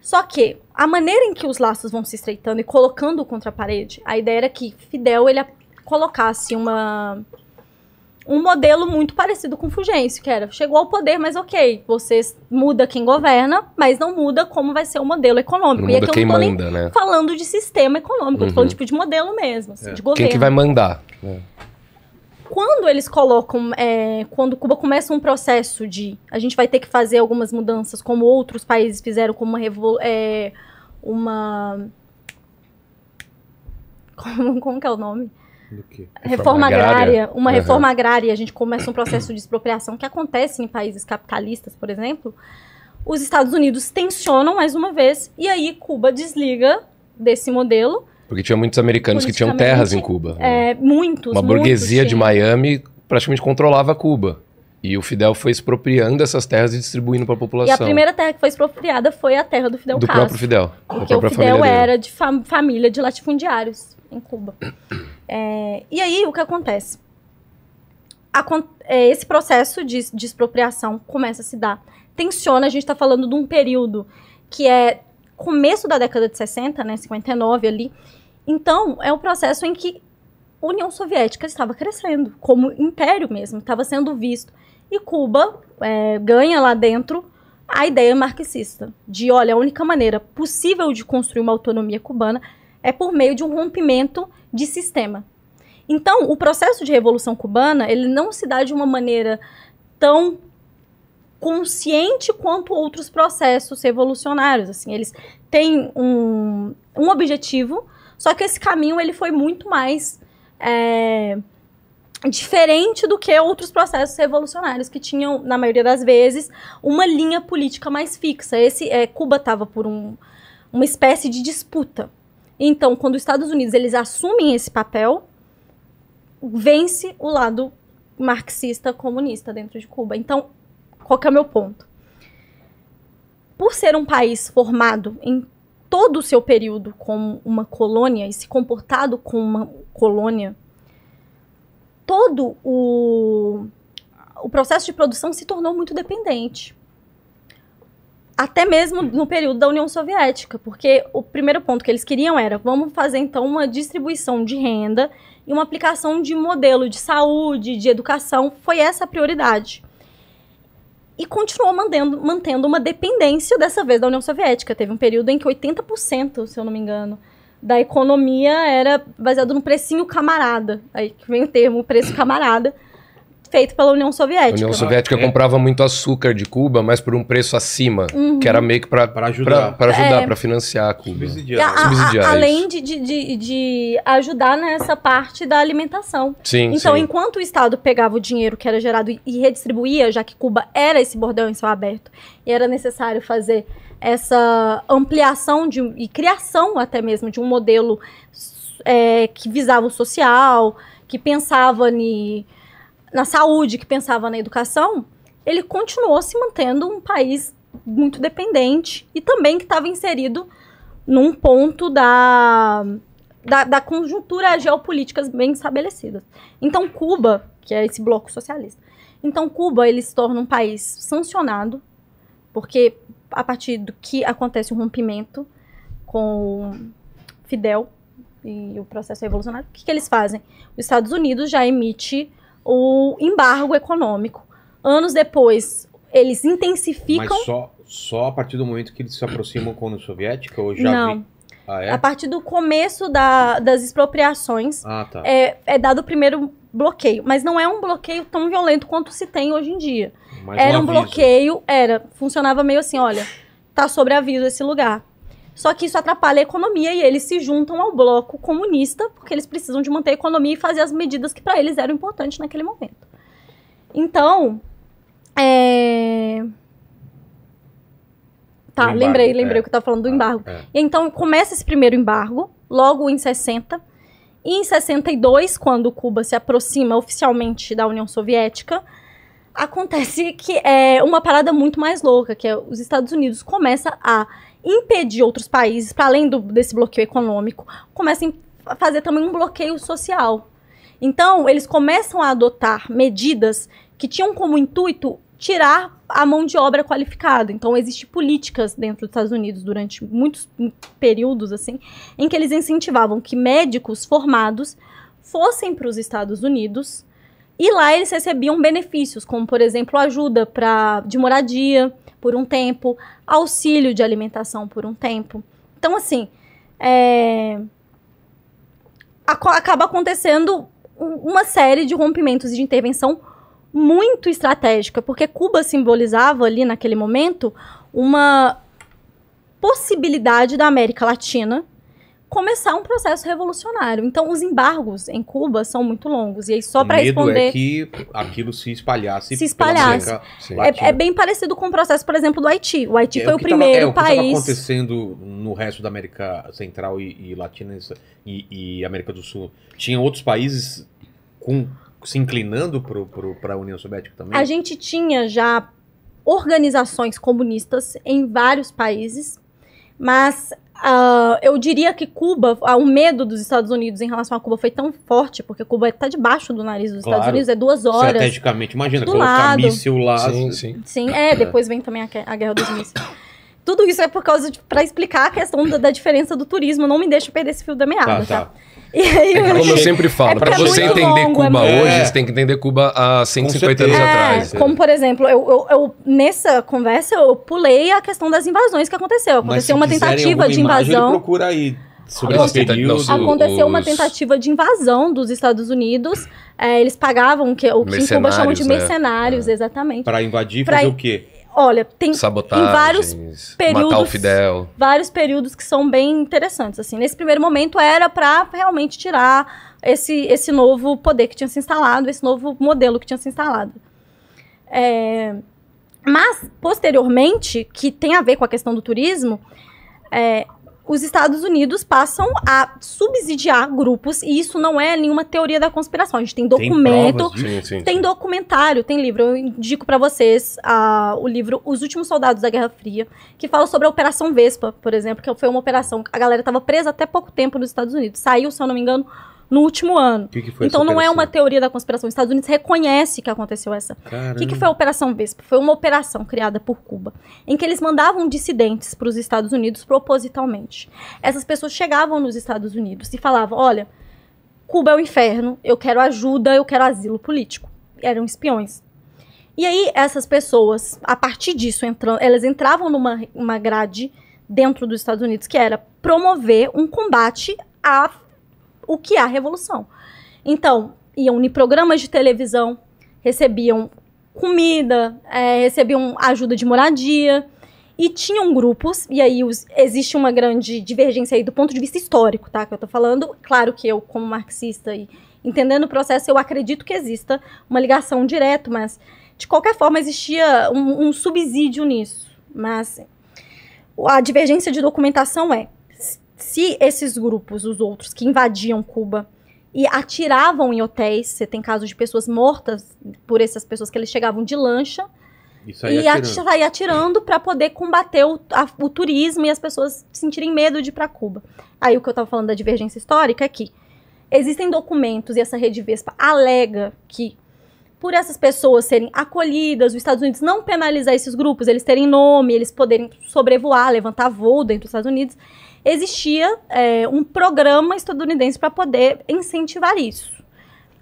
Só que a maneira em que os laços vão se estreitando e colocando contra a parede, a ideia era que Fidel ele colocasse uma um modelo muito parecido com o Fulgêncio, que era chegou ao poder, mas ok, você muda quem governa, mas não muda como vai ser o modelo econômico. Não e aqui eu não tô manda, nem né? falando de sistema econômico, uhum. eu tô falando uhum. tipo de modelo mesmo, assim, é. de governo. Quem que vai mandar? É. Quando eles colocam, é, quando Cuba começa um processo de a gente vai ter que fazer algumas mudanças, como outros países fizeram, como uma, revol, é, uma como, como que é o nome? Reforma agrária. Uma uhum. reforma agrária, a gente começa um processo de expropriação que acontece em países capitalistas, por exemplo. Os Estados Unidos tensionam mais uma vez e aí Cuba desliga desse modelo. Porque tinha muitos americanos que tinham terras em Cuba. É, muitos. Uma burguesia de Miami praticamente controlava Cuba. E o Fidel foi expropriando essas terras e distribuindo para a população. E a primeira terra que foi expropriada foi a terra do Fidel do Castro. Do próprio Fidel. Porque o Fidel era de família de latifundiários em Cuba. É, e aí, o que acontece? Acon é, esse processo de, de expropriação começa a se dar. Tensiona, a gente está falando de um período que é começo da década de 60, né, 59 ali. Então, é um processo em que a União Soviética estava crescendo, como império mesmo, estava sendo visto. E Cuba é, ganha lá dentro a ideia marxista de, olha, a única maneira possível de construir uma autonomia cubana é por meio de um rompimento de sistema. Então, o processo de revolução cubana, ele não se dá de uma maneira tão consciente quanto outros processos revolucionários, assim, eles têm um, um objetivo, só que esse caminho ele foi muito mais é, diferente do que outros processos revolucionários que tinham, na maioria das vezes, uma linha política mais fixa. Esse é, Cuba estava por um, uma espécie de disputa então, quando os Estados Unidos eles assumem esse papel, vence o lado marxista comunista dentro de Cuba. Então, qual é o meu ponto? Por ser um país formado em todo o seu período como uma colônia e se comportado como uma colônia, todo o, o processo de produção se tornou muito dependente até mesmo no período da União Soviética, porque o primeiro ponto que eles queriam era vamos fazer então uma distribuição de renda e uma aplicação de modelo de saúde, de educação, foi essa a prioridade. E continuou mantendo, mantendo uma dependência dessa vez da União Soviética. Teve um período em que 80%, se eu não me engano, da economia era baseado no precinho camarada. Aí que vem o termo preço camarada feito pela União Soviética. A União né? Soviética é. comprava muito açúcar de Cuba, mas por um preço acima, uhum. que era uhum. meio que para ajudar, para ajudar, é. para financiar Cuba. Subsidiar. A, Subsidiar a, a, além de, de, de, ajudar nessa parte da alimentação. Sim, então, sim. enquanto o Estado pegava o dinheiro que era gerado e redistribuía, já que Cuba era esse bordel em céu aberto, e era necessário fazer essa ampliação de, e criação até mesmo de um modelo é, que visava o social, que pensava em na saúde, que pensava na educação, ele continuou se mantendo um país muito dependente e também que estava inserido num ponto da, da, da, conjuntura geopolítica bem estabelecida. Então, Cuba, que é esse bloco socialista, então Cuba ele se torna um país sancionado, porque a partir do que acontece o rompimento com Fidel e o processo revolucionário, o que, que eles fazem? Os Estados Unidos já emite o embargo econômico. Anos depois, eles intensificam. Mas só, só a partir do momento que eles se aproximam com a União Soviética? Ou já Não. Vi... Ah, é? A partir do começo da, das expropriações, ah, tá. é, é dado o primeiro bloqueio. Mas não é um bloqueio tão violento quanto se tem hoje em dia. Mais era um, um bloqueio, era funcionava meio assim, olha, tá sobre aviso esse lugar. Só que isso atrapalha a economia e eles se juntam ao bloco comunista, porque eles precisam de manter a economia e fazer as medidas que para eles eram importantes naquele momento. Então, é... Tá, embargo, lembrei, lembrei é. o que eu tava falando do ah, embargo. é. Então, começa esse primeiro embargo, logo em 60. E em 62, quando Cuba se aproxima oficialmente da União Soviética, acontece que é uma parada muito mais louca, que é os Estados Unidos começa a impedir outros países, para além do, desse bloqueio econômico, comecem a fazer também um bloqueio social. Então, eles começam a adotar medidas que tinham como intuito tirar a mão de obra qualificada. Então, existem políticas dentro dos Estados Unidos durante muitos períodos, assim, em que eles incentivavam que médicos formados fossem para os Estados Unidos e lá eles recebiam benefícios, como, por exemplo, ajuda pra, de moradia por um tempo, auxílio de alimentação por um tempo. Então, assim, é... acaba acontecendo uma série de rompimentos e de intervenção muito estratégica, porque Cuba simbolizava ali naquele momento uma possibilidade da América Latina começar um processo revolucionário. Então, os embargos em Cuba são muito longos. E aí, só para é responder. É que aquilo se espalhasse. Se espalhasse. É, é, bem parecido com o processo, por exemplo, do Haiti. O Haiti é, foi o, primeiro tava, é, país. O que estava é, acontecendo no resto da América Central e, e Latina e, e América do Sul. Tinha outros países com se inclinando para a União Soviética também? A gente tinha já organizações comunistas em vários países, mas Uh, eu diria que Cuba, uh, o medo dos Estados Unidos em relação a Cuba foi tão forte, porque Cuba está é debaixo do nariz dos claro. Estados Unidos, é duas horas. Estrategicamente, imagina, do colocar lado. míssil lá. Sim, sim. sim é, é, depois vem também a, a guerra dos mísseis. Tudo isso é por causa para explicar a questão da, da, diferença do turismo. Não me deixa perder esse fio da meada, tá? tá. tá. Aí, é Como eu sempre é falo, é para você é entender longo, Cuba né? é... hoje, você tem que entender Cuba há 150 anos atrás. É, como, por exemplo, eu, eu, eu, nessa conversa, eu pulei a questão das invasões que aconteceu. Aconteceu uma tentativa de invasão. Imagem, procura aí. Sobre Nossa, esse Aconteceu os... uma tentativa de invasão dos Estados Unidos. eles pagavam o que, o que em Cuba chamam de mercenários, exatamente. Para invadir, pra fazer o quê? Olha, tem em vários períodos, matar o Fidel. vários períodos que são bem interessantes. Assim, nesse primeiro momento era para realmente tirar esse esse novo poder que tinha se instalado, esse novo modelo que tinha se instalado. É, mas posteriormente, que tem a ver com a questão do turismo, é, os Estados Unidos passam a subsidiar grupos, e isso não é nenhuma teoria da conspiração. A gente tem documento, tem, sim, sim, tem sim. documentário, tem livro. Eu indico para vocês uh, o livro Os Últimos Soldados da Guerra Fria, que fala sobre a Operação Vespa, por exemplo, que foi uma operação. A galera estava presa até pouco tempo nos Estados Unidos. Saiu, se eu não me engano, no último ano. Que que então não é uma teoria da conspiração. Os Estados Unidos reconhece que aconteceu essa. O que, que, foi a Operação Vespa? Foi uma operação criada por Cuba, em que eles mandavam dissidentes para os Estados Unidos propositalmente. Essas pessoas chegavam nos Estados Unidos e falavam: olha, Cuba é o um inferno, eu quero ajuda, eu quero asilo político. E eram espiões. E aí essas pessoas, a partir disso, entram, elas entravam numa uma grade dentro dos Estados Unidos que era promover um combate à o que é a revolução. Então, iam em programas de televisão, recebiam comida, é, recebiam ajuda de moradia e tinham grupos, e aí os, existe uma grande divergência aí do ponto de vista histórico, tá? Que eu tô falando. Claro que eu, como marxista e entendendo o processo, eu acredito que exista uma ligação direta, mas de qualquer forma existia um, um subsídio nisso. Mas a divergência de documentação é se esses grupos, os outros que invadiam Cuba e atiravam em hotéis, você tem casos de pessoas mortas por essas pessoas que eles chegavam de lancha e saía atirando, atirando para poder combater o, a, o, turismo e as pessoas sentirem medo de ir para Cuba. Aí o que eu estava falando da divergência histórica é que existem documentos e essa rede Vespa alega que por essas pessoas serem acolhidas, os Estados Unidos não penalizar esses grupos, eles terem nome, eles poderem sobrevoar, levantar voo dentro dos Estados Unidos, existia é, um programa estadunidense para poder incentivar isso.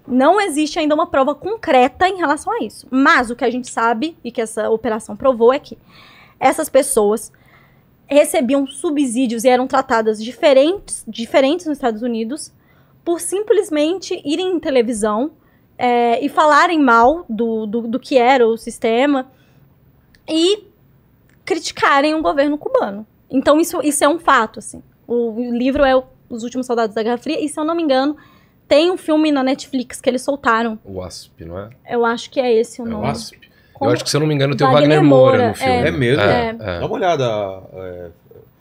Não existe ainda uma prova concreta em relação a isso. Mas o que a gente sabe e que essa operação provou é que essas pessoas recebiam subsídios e eram tratadas diferentes, diferentes nos Estados Unidos por simplesmente irem em televisão é, e falarem mal do, do, do que era o sistema e criticarem o governo cubano. Então, isso, isso é um fato, assim. O, livro é Os Últimos Soldados da Guerra Fria, e se eu não me engano, tem um filme na Netflix que eles soltaram. O Asp, não é? Eu acho que é esse o é nome. O Asp? Como? Eu acho que, se eu não me engano, tem o Wagner Moura, Moura no filme. É, é mesmo? É. é. Dá uma olhada. É,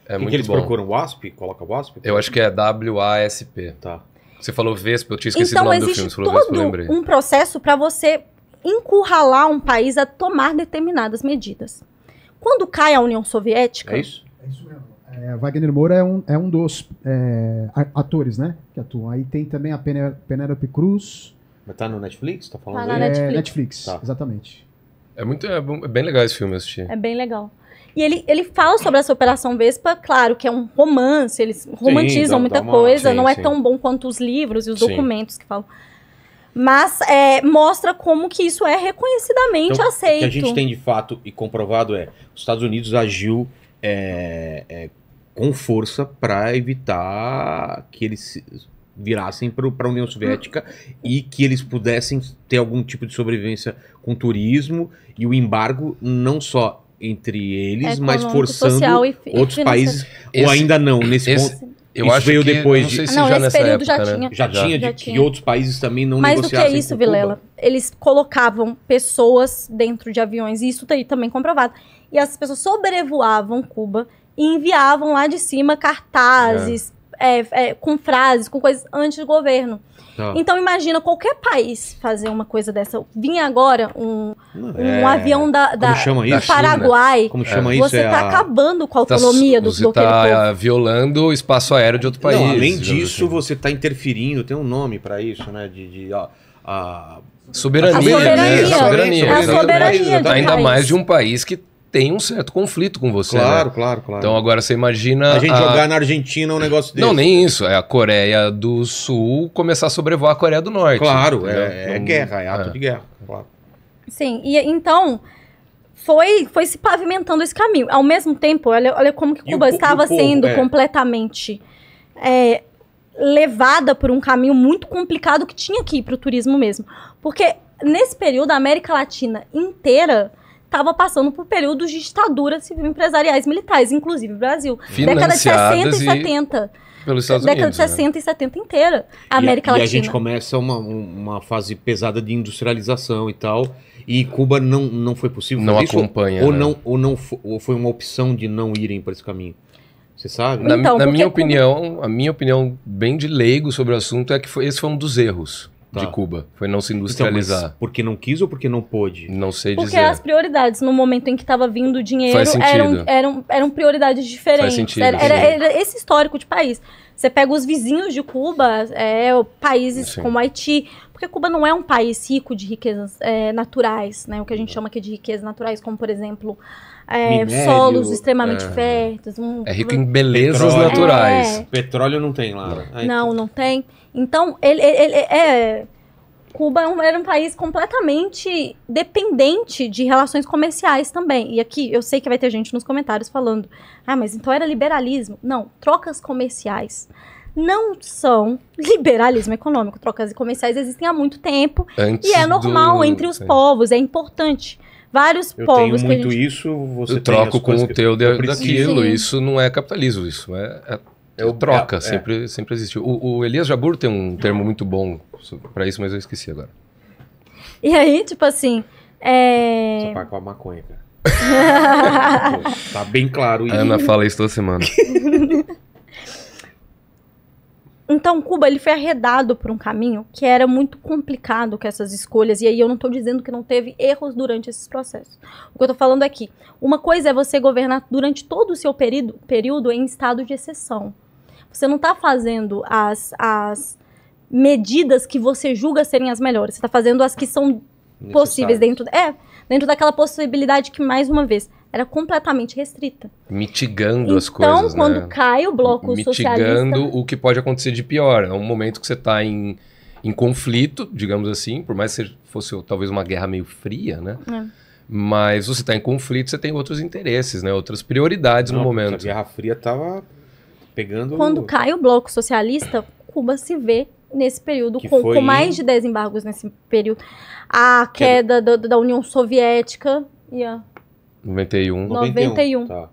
é muito que eles bom. procuram? O Asp? Coloca o Asp? Eu acho que é W-A-S-P. Tá. Você falou Vespa, eu tinha esquecido então, o nome do filme. Você falou Vespa, eu lembrei. um processo para você encurralar um país a tomar determinadas medidas. Quando cai a União Soviética... É isso? É isso mesmo. É, Wagner Moura é um, é um dos é, atores, né? Que atuam. Aí tem também a Penélope Cruz. Mas tá no Netflix? Tá falando tá na é, Netflix. Netflix tá. exatamente. É, muito, é, é bem legal esse filme assistir. É bem legal. E ele, ele fala sobre essa Operação Vespa, claro, que é um romance, eles romantizam sim, dá, muita dá uma, coisa, sim, não é tão bom quanto os livros e os documentos que falam. Mas é, mostra como que isso é reconhecidamente então, aceito. O que a gente tem de fato e comprovado é, os Estados Unidos agiu é, é, com força para evitar que eles virassem para a União Soviética e que eles pudessem ter algum tipo de sobrevivência com turismo e o embargo não só entre eles, é mas forçando outros países esse, ou ainda não nesse esse, ponto. Eu isso acho veio que, depois não sei se de... não, já nesse período época, já, né? tinha. já, já tinha. Já, tinha, e outros países também não Mas o que é isso, Vilela? Eles colocavam pessoas dentro de aviões, e isso tá aí também comprovado e as pessoas sobrevoavam Cuba e enviavam lá de cima cartazes é. É, é, com frases, com coisas anti-governo. Tá. Então imagina qualquer país fazer uma coisa dessa. Vinha agora um, um é. avião da, da do isso? Né? Paraguai. Como chama é. isso? Você está é acabando com a tá autonomia tá, do, você do tá violando o espaço aéreo de outro país. Não, além disso, assim. você está interferindo. Tem um nome para isso, né? De, de ó, a Soberania. A soberania. Né? A soberania. A soberania. A soberania. Ainda mais de um país que tem um certo conflito com você. Né? Claro, né? claro, claro. Então agora você imagina. A gente a... jogar na Argentina é um negócio desse. Não, nem isso. É a Coreia do Sul começar a sobrevoar a Coreia do Norte. Claro, é, é, então, guerra, é ato é. de guerra. Claro. Sim, e então foi, foi se pavimentando esse caminho. Ao mesmo tempo, olha, olha como que Cuba o, estava o povo, sendo é. completamente é, levada por um caminho muito complicado que tinha aqui para o turismo mesmo. Porque nesse período, a América Latina inteira estava passando por períodos de ditadura civil empresariais militares, inclusive o Brasil. Década de 60 e 70. Pelos Estados década de 60 né? e 70 inteira, a e América a, Latina. E a gente começa uma, uma fase pesada de industrialização e tal, e Cuba não, não foi possível não isso, acompanha, ou né? não ou não ou foi uma opção de não irem para esse caminho. Você sabe? Na, então, na minha opinião, Cuba... a minha opinião bem de leigo sobre o assunto é que foi, esse foi um dos erros Tá. de Cuba. Foi não se então, industrializar. Então, porque não quis ou porque não pôde? Não sei porque dizer. Porque as prioridades, no momento em que estava vindo o dinheiro, eram, eram, eram prioridades diferentes. Faz sentido, era, era, esse histórico de país. Você pega os vizinhos de Cuba, é, países Sim. como Haiti, porque Cuba não é um país rico de riquezas é, naturais, né? O que a gente chama aqui de riquezas naturais, como por exemplo é, Minério, solos extremamente é, férteis. Um, é rico em belezas petróleo. naturais. É, petróleo não tem lá. Né? Não, Aí, não, não, tem. Então, ele, ele, ele é, Cuba é era um país completamente dependente de relações comerciais também. E aqui eu sei que vai ter gente nos comentários falando: ah, mas então era liberalismo. Não, trocas comerciais não são liberalismo econômico. Trocas comerciais existem há muito tempo Antes e é normal do... entre os é. povos, é importante vários eu povos. Tenho muito gente... isso, você eu troco com o teu de, daquilo. Isso não é capitalismo, isso é, é, é, é troca, é, sempre, sempre existiu. O, o, Elias Jabur tem um termo muito bom para isso, mas eu esqueci agora. E aí, tipo assim. É... Você paga com a maconha, cara. tá bem claro isso. Ana fala isso toda semana. Então, Cuba ele foi arredado por um caminho que era muito complicado com essas escolhas, e aí eu não estou dizendo que não teve erros durante esses processos. O que eu estou falando aqui, é uma coisa é você governar durante todo o seu período, período em estado de exceção. Você não está fazendo as, as medidas que você julga serem as melhores, você está fazendo as que são possíveis dentro, é, dentro daquela possibilidade que, mais uma vez, era completamente restrita. Mitigando então, as coisas. Então, quando né? cai o bloco Mitigando socialista. Mitigando o que pode acontecer de pior. É um momento que você está em, em conflito, digamos assim, por mais que fosse talvez uma guerra meio fria, né? É. Mas você está em conflito, você tem outros interesses, né? Outras prioridades Não, no momento. A Guerra Fria estava pegando. Quando cai o bloco socialista, Cuba se vê nesse período, com, foi... com, mais de 10 embargos nesse período. A queda da, da União Soviética e a 91. 91. 91. Tá.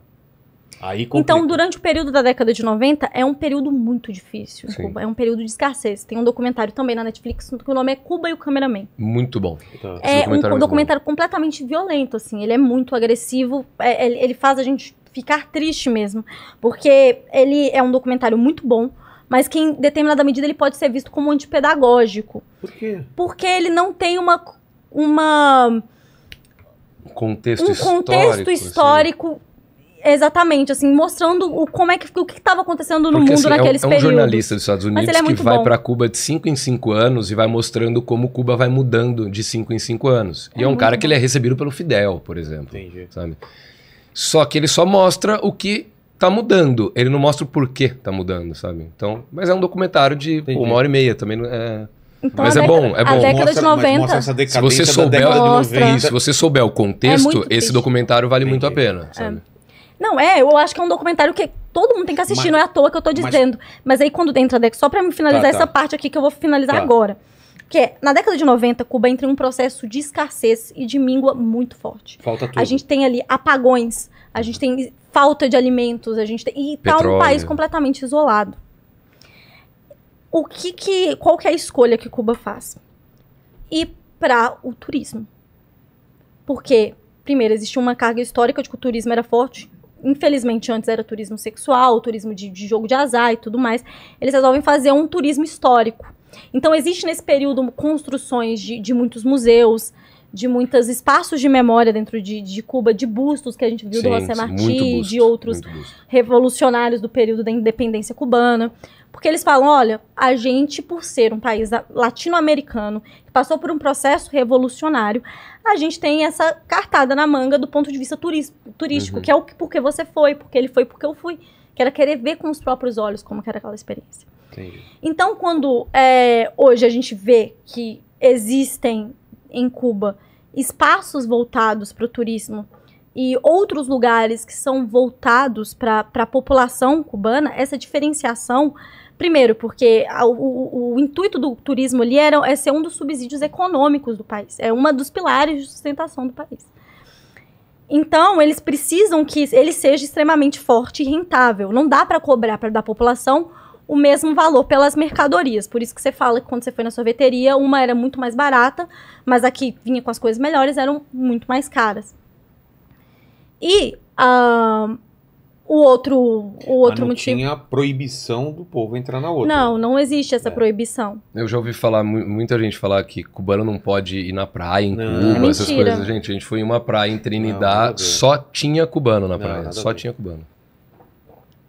Aí então, complica. então, durante o período da década de 90, é um período muito difícil. Sim. Cuba. É um período de escassez. Tem um documentário também na Netflix que o nome é Cuba e o Cameraman. Muito bom. Tá. É documentário um, documentário bom. É completamente violento, assim. Ele é muito agressivo. É, ele, é, ele faz a gente ficar triste mesmo. Porque ele é um documentário muito bom mas que em determinada medida ele pode ser visto como antipedagógico. Por quê? Porque ele não tem uma, uma um contexto um histórico. contexto histórico. Assim. Exatamente, assim, mostrando o, como é que, o que estava acontecendo no Porque, mundo assim, é naqueles é um, períodos. É um jornalista dos Estados é Unidos é que vai para Cuba de 5 em 5 anos e vai mostrando como Cuba vai mudando de 5 em 5 anos. e é, é um cara bom. que ele é recebido pelo Fidel, por exemplo. Entendi. Sabe? Só que ele só mostra o que tá mudando. Ele não mostra o porquê tá mudando, sabe? Então, mas é um documentário de uma hora e meia também. É... Então, mas é bom, é bom. A década mostra, de 90. Se você souber, isso, se você souber o é contexto, é esse documentário vale Entendi. muito a pena. É. Sabe? É. Não, é, eu acho que é um documentário que todo mundo tem que assistir, mas, não é à toa que eu tô dizendo. Mas, mas aí quando entra a década, só para me finalizar tá, essa tá. parte aqui que eu vou finalizar tá. agora. é, na década de 90, Cuba entra em um processo de escassez e de míngua muito forte. Falta tudo. A gente tem ali apagões, a gente tem falta de alimentos, a gente tem. E Petróleo. tá um país completamente isolado o que que, qual que é a escolha que Cuba faz? E para o turismo. Porque, primeiro, existia uma carga histórica de que o turismo era forte. Infelizmente, antes era turismo sexual, turismo de, de jogo de azar e tudo mais. Eles resolvem fazer um turismo histórico. Então, existe nesse período construções de, de muitos museus, de muitos espaços de memória dentro de, de Cuba, de bustos que a gente viu sim, do José Martí, de outros revolucionários do período da independência cubana. Porque eles falam: olha, a gente, por ser um país latino-americano, que passou por um processo revolucionário, a gente tem essa cartada na manga do ponto de vista turístico, uhum. que é o que, porque você foi, porque ele foi, porque eu fui. Que era querer ver com os próprios olhos como era aquela experiência. Então, quando é, hoje a gente vê que existem em Cuba espaços voltados para o turismo e outros lugares que são voltados para a população cubana, essa diferenciação, primeiro, porque a, o, o, intuito do turismo ali era, é ser um dos subsídios econômicos do país, é um dos pilares de sustentação do país. Então, eles precisam que ele seja extremamente forte e rentável. Não dá para cobrar para da população o mesmo valor pelas mercadorias. Por isso que você fala que quando você foi na sorveteria, uma era muito mais barata, mas a que vinha com as coisas melhores eram muito mais caras. E uh, o outro, o outro não motivo... tinha proibição do povo entrar na outra. Não, não existe essa é. proibição. Eu já ouvi falar, muita gente falar que cubano não pode ir na praia, em não. Cuba, é essas coisas. Gente, a gente foi em uma praia em Trinidad, não, só tinha cubano na praia, não, só tinha cubano.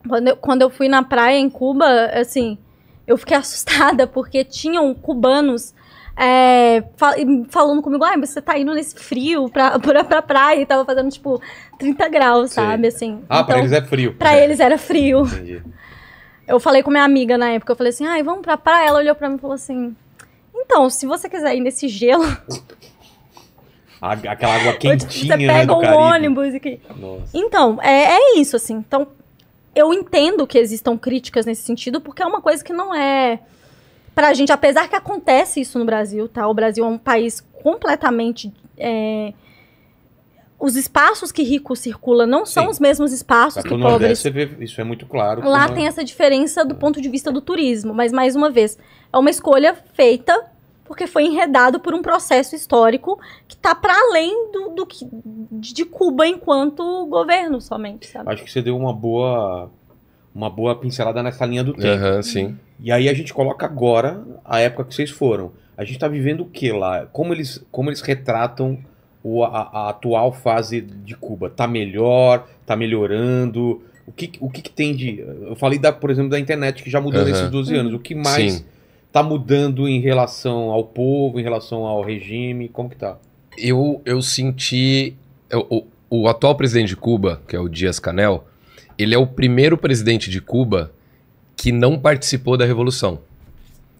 Quando eu, quando eu fui na praia em Cuba, assim, eu fiquei assustada porque tinham cubanos é, fal falando comigo, ai, ah, você tá indo nesse frio pra, pra, pra praia e tava fazendo, tipo, 30 graus, sabe? Assim. Ah, então, pra eles é frio. Pra é. eles era frio. Entendi. Eu falei com minha amiga na época, eu falei assim, ai, vamos pra praia. Ela olhou pra mim e falou assim: Então, se você quiser ir nesse gelo. Aquela água quentinha. Você né, pega né, um Caribe. ônibus e que... Então, é, é isso, assim. Então, eu entendo que existam críticas nesse sentido, porque é uma coisa que não é pra gente, apesar que acontece isso no Brasil, tá? O Brasil é um país completamente. É... os espaços que rico circula não são os mesmos espaços Mas que pobres. Você vê, isso é muito claro. Lá como... tem essa diferença do é. ponto de vista do turismo, mas mais uma vez, é uma escolha feita porque foi enredado por um processo histórico que está para além do, do que, de Cuba enquanto governo somente, sabe? Acho que você deu uma boa uma boa pincelada nessa linha do tempo. Uhum, sim. E aí a gente coloca agora a época que vocês foram. A gente está vivendo o que lá? Como eles, como eles retratam o, a, a, atual fase de Cuba? Tá melhor? Tá melhorando? O que, o que, que tem de. Eu falei, da, por exemplo, da internet que já mudou uhum. nesses 12 anos. O que mais. Sim tá mudando em relação ao povo, em relação ao regime? Como que tá? Eu, eu senti. Eu, o, o atual presidente de Cuba, que é o Dias Canel, ele é o primeiro presidente de Cuba que não participou da revolução.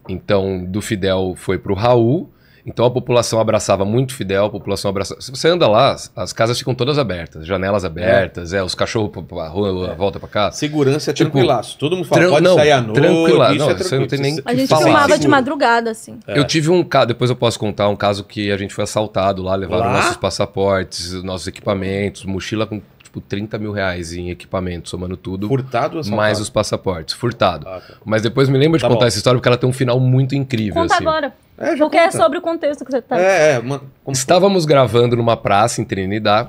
Então, do Fidel foi para o Raul, então a população abraçava muito Fidel, a população abraçava. Se você anda lá, as casas ficam todas abertas, janelas é. abertas, é, é os cachorros pra rua, é. volta pra casa. Segurança é tipo, tranquilaço. Todo mundo fala, pode não, sair à noite. Tranquila, não, é tranquilo. não tem nem. A gente falar. filmava de madrugada, assim. É. Eu tive um caso, depois eu posso contar um caso que a gente foi assaltado lá, levaram lá? nossos passaportes, nossos equipamentos, mochila com tipo 30 mil reais em equipamento, somando tudo. Furtado ou Mais os passaportes. Furtado. Ah, tá. Mas depois me lembro de tá contar bom. essa história porque ela tem um final muito incrível. Conta assim. agora. É, porque é conta. é sobre o contexto que você tá. É, é, uma... Estávamos gravando numa praça em Trinidad.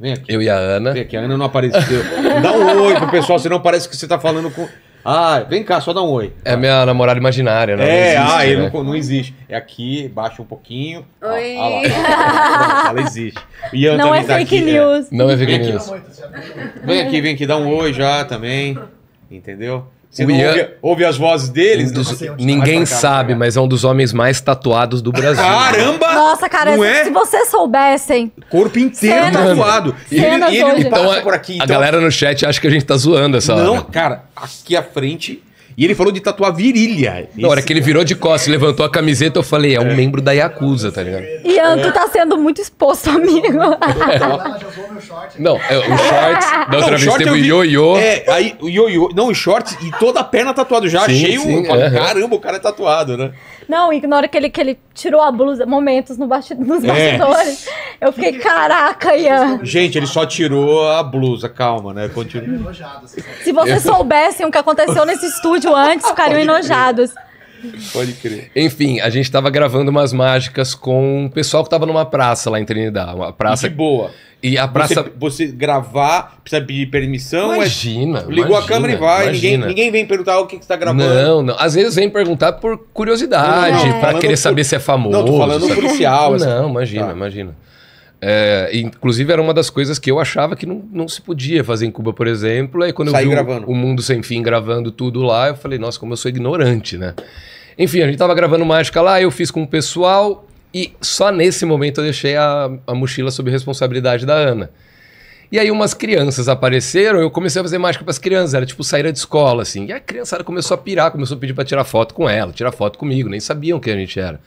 Vem aqui. Eu e a Ana. Vem aqui, a Ana não apareceu. Dá um oi pro pessoal, senão parece que você tá falando com. Ah, vem cá, só dá um oi. É ah. minha namorada imaginária, né? É, ah, né? não, não, existe. É aqui, baixa um pouquinho. Oi. Ah, lá. Ela existe. Ian é tá é. não é fake aqui, news. É. Não é fake news. Aqui. Vem aqui, vem aqui, dá um oi já também. Entendeu? Você Ian... ouve, ouve, as vozes deles? Um dos... Ninguém cá, sabe, né? mas é um dos homens mais tatuados do Brasil. Caramba! Nossa, cara, não é? se vocês soubessem. Corpo inteiro Cenas. tatuado. E ele, ele, então, por aqui. Então... A galera no chat acha que a gente tá zoando essa Não, hora. cara, aqui à frente e ele falou de tatuar virilha. Na hora que ele virou de costas, levantou a camiseta, eu falei, é um é. membro da Yakuza, tá ligado? Ian, é. tu tá sendo muito exposto, amigo. Não, é, o shorts da outra vez teve o ioiô. É, aí o ioiô, não, o shorts e toda a perna tatuada já, sim, cheio. Sim, é. Caramba, o cara é tatuado, né? Não, e na hora que ele, que ele tirou a blusa, momentos no baixo, nos é. bastidores, eu fiquei, caraca, Ian. Gente, ele só tirou a blusa, calma, né? Continua. Assim. Se vocês soubessem o que aconteceu nesse estúdio, muito antes ficariam enojados. Pode crer. Enfim, a gente tava gravando umas mágicas com o pessoal que tava numa praça lá em Trinidad. Uma praça. de boa. E a praça. Você, você gravar, precisa pedir permissão? Imagina. É... Ligou imagina, a câmera e vai. Ninguém, ninguém vem perguntar o que, que você tá gravando. Não, não. Às vezes vem perguntar por curiosidade, para querer por... saber se é famoso. Não, tô falando sabe? policial. Não, assim. imagina, tá. imagina. É, inclusive era uma das coisas que eu achava que não, não se podia fazer em Cuba, por exemplo. Aí quando Saí eu vi gravando. o Mundo Sem Fim gravando tudo lá, eu falei, nossa, como eu sou ignorante, né? Enfim, a gente tava gravando mágica lá, eu fiz com o pessoal e só nesse momento eu deixei a, a mochila sob responsabilidade da Ana. E aí umas crianças apareceram, eu comecei a fazer mágica para as crianças, era tipo saída de escola, assim. E a criançada começou a pirar, começou a pedir para tirar foto com ela, tirar foto comigo, nem sabiam quem a gente era.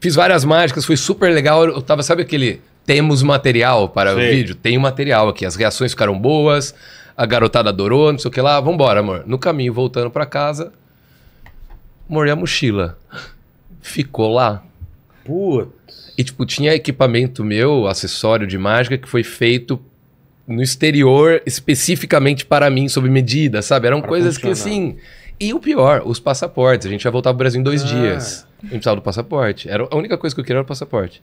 Fiz várias mágicas, foi super legal. Eu tava, sabe aquele temos material para Sim. o vídeo? Tem o material aqui. As reações ficaram boas, a garotada adorou, não sei o que lá. Vambora, amor. No caminho, voltando para casa, morreu a mochila? Ficou lá. Putz. E, tipo, tinha equipamento meu, acessório de mágica, que foi feito no exterior, especificamente para mim, sob medida, sabe? Eram coisas funcionar. que, assim... E o pior, os passaportes. A gente ia voltar pro Brasil em dois ah. dias. A gente precisava do passaporte. Era a única coisa que eu queria era o passaporte.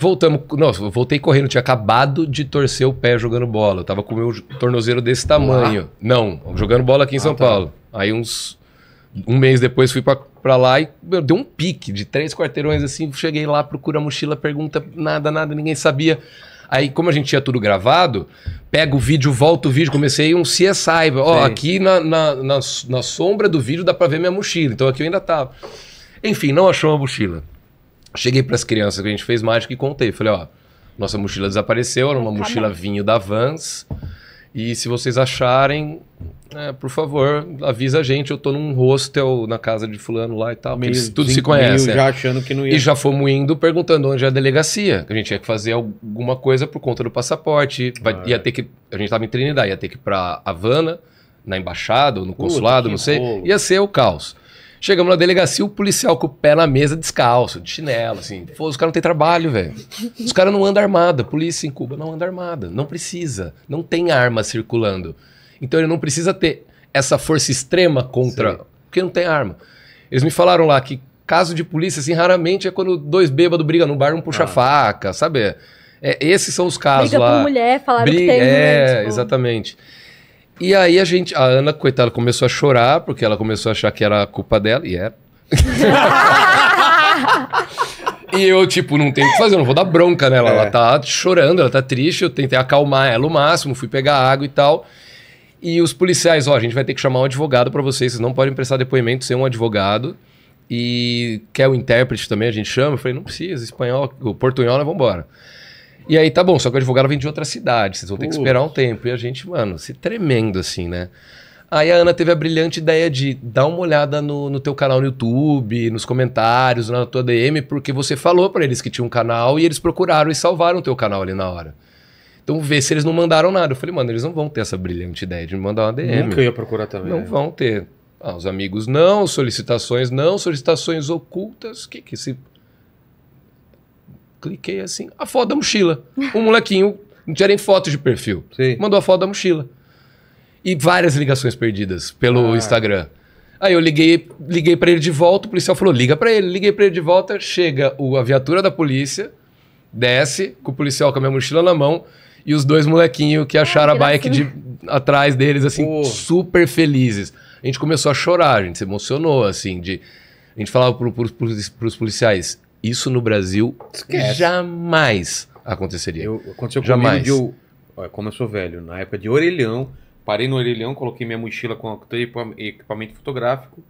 Voltamos. Nossa, eu voltei correndo, tinha acabado de torcer o pé jogando bola. Eu tava com o meu tornozeiro desse tamanho. Não, jogando bola aqui em ah, São tá. Paulo. Aí uns. Um mês depois fui para lá e meu, deu um pique de três quarteirões assim. Cheguei lá, procura a mochila, pergunta nada, nada, ninguém sabia. Aí, como a gente tinha tudo gravado, pega o vídeo, volta o vídeo, comecei um CSI. Ó, oh, aqui na, na, na, na sombra do vídeo dá pra ver minha mochila. Então aqui eu ainda tava. Enfim, não achou a mochila. Cheguei para as crianças que a gente fez mágica e contei. Falei, ó, nossa mochila desapareceu, era uma mochila vinho da Vans. E se vocês acharem, é, por favor, avisa a gente. Eu tô num hostel na casa de fulano lá e tal. Meio, eles tudo se conhecem. Já achando que não ia. E já fomos indo perguntando onde é a delegacia. A gente tinha que fazer alguma coisa por conta do passaporte. Vai, ah, ia é. ter que. A gente tava em Trinidade, ia ter que ir pra Havana, na embaixada, ou no consulado, não sei. Rolo. Ia ser o caos. Chegamos na delegacia, o policial com o pé na mesa, descalço, de chinelo, assim. Pô, os caras não têm trabalho, velho. Os caras não andam armada. Polícia em Cuba não anda armada. Não precisa. Não tem arma circulando. Então ele não precisa ter essa força extrema contra. Sim. Porque não tem arma. Eles me falaram lá que caso de polícia, assim, raramente é quando dois bêbados brigam no bar, um puxa ah. faca, sabe? É, é esses são os casos Briga lá. Briga por mulher, falaram Briga, que tem. Né? É, tipo... exatamente. E aí a gente, a Ana, coitada, começou a chorar, porque ela começou a achar que era a culpa dela, e era. É. e eu, tipo, não tenho o que fazer, eu não vou dar bronca nela. É. Ela tá chorando, ela tá triste, eu tentei acalmar ela o máximo, fui pegar água e tal. E os policiais, ó, a gente vai ter que chamar um advogado para vocês, vocês não podem prestar depoimento sem um advogado. E quer o intérprete também, a gente chama. Eu falei, não precisa, espanhol, o portunhol, né, vamos embora. E aí, tá bom, só que o advogado vem de outra cidade, vocês vão Putz. ter que esperar um tempo. E a gente, mano, se tremendo assim, né? Aí a Ana teve a brilhante ideia de dar uma olhada no, no teu canal no YouTube, nos comentários, na tua DM, porque você falou para eles que tinha um canal e eles procuraram e salvaram o teu canal ali na hora. Então vê se eles não mandaram nada. Eu falei, mano, eles não vão ter essa brilhante ideia de me mandar uma DM. Nunca ia procurar também. Não né? vão ter. Ah, os amigos não, solicitações não, solicitações ocultas. O que que esse cliquei assim, a foto da mochila. Um molequinho, não tinha nem foto de perfil. Sim. Mandou a foto da mochila. E várias ligações perdidas pelo ah. Instagram. Aí eu liguei, liguei para ele de volta, o policial falou: liga para ele. Liguei para ele de volta, chega o, a viatura da polícia, desce, com o policial com a minha mochila na mão, e os dois molequinhos que ah, acharam que a bike assim. de, atrás deles, assim, oh. super felizes. A gente começou a chorar, a gente se emocionou, assim, de. A gente falava pro, pro, pros policiais, isso no Brasil Esquece. jamais aconteceria. Eu, aconteceu jamais. comigo de eu, como eu sou velho, na época de orelhão, parei no orelhão, coloquei minha mochila com equipamento fotográfico,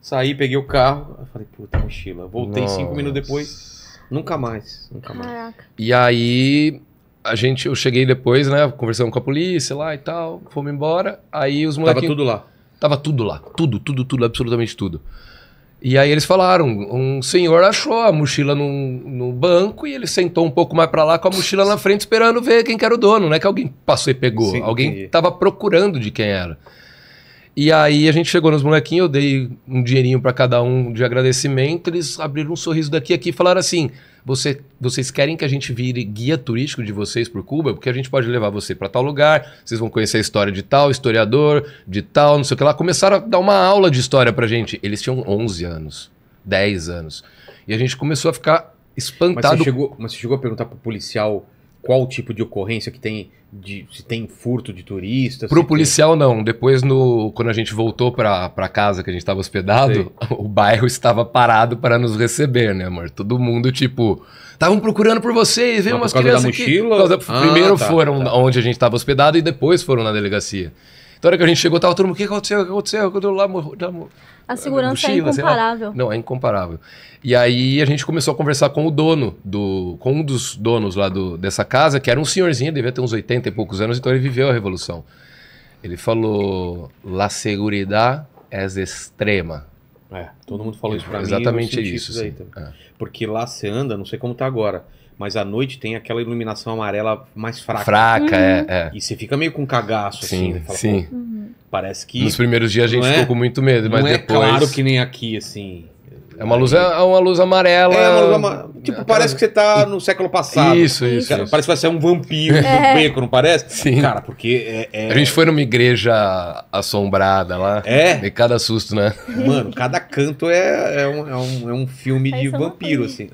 saí, peguei o carro, falei, puta mochila. Voltei Nossa. cinco minutos depois, nunca mais, nunca mais. Caraca. E aí a gente, eu cheguei depois, né, conversando com a polícia lá e tal, fomos embora, aí os molequinhos... Tava tudo lá. Tava tudo lá, tudo, tudo, tudo, absolutamente tudo. E aí eles falaram, um senhor achou a mochila no banco e ele sentou um pouco mais para lá com a mochila na frente esperando ver quem que era o dono, não é que alguém passou e pegou, Sim, alguém estava procurando de quem era. E aí a gente chegou nos molequinhos, eu dei um dinheirinho para cada um de agradecimento, eles abriram um sorriso daqui aqui e falaram assim: você, vocês querem que a gente vire guia turístico de vocês por Cuba? Porque a gente pode levar você para tal lugar, vocês vão conhecer a história de tal historiador, de tal, não sei o que lá. Começaram a dar uma aula de história para gente. Eles tinham 11 anos, 10 anos. E a gente começou a ficar espantado. Mas você chegou, mas você chegou a perguntar para o policial qual tipo de ocorrência que tem, de, se tem furto de turistas? Pro policial tem... não, depois no quando a gente voltou para casa que a gente estava hospedado, Sei. o bairro estava parado para nos receber, né, amor? Todo mundo tipo, estavam procurando por vocês, veio umas por causa crianças da mochila? Ah, primeiro tá, foram tá. onde a gente estava hospedado e depois foram na delegacia. Então, a hora que a gente chegou, tava todo mundo, o que aconteceu? O que aconteceu? Quando lá, lá, a segurança é incomparável. Não, é incomparável. E aí a gente começou a conversar com o dono, do, com um dos donos lá do, dessa casa, que era um senhorzinho, devia ter uns 80 e poucos anos, então ele viveu a Revolução. Ele falou, la seguridad es extrema. É, todo mundo falou isso pra Exatamente mim. Exatamente isso. é. Porque lá você anda, não sei como tá agora, mas à noite tem aquela iluminação amarela mais fraca. Fraca, é, uhum. é, é, E você fica meio com cagaço, sim, assim. Né? Fala, sim. Uhum. Parece que. Nos primeiros dias a gente é, ficou com muito medo, mas não é depois. É claro que nem aqui, assim. É uma luz, é, é uma luz amarela. É, é uma luz amarela. Tipo, cara... É, parece que você tá no século passado. Isso, isso. Cara, isso. Parece que vai ser um vampiro é. beco, não parece? Sim. Cara, porque. É, é... A gente foi numa igreja assombrada lá. É. E cada susto, né? Mano, cada canto é, é, um, é, um, é um filme de vampiro, assim.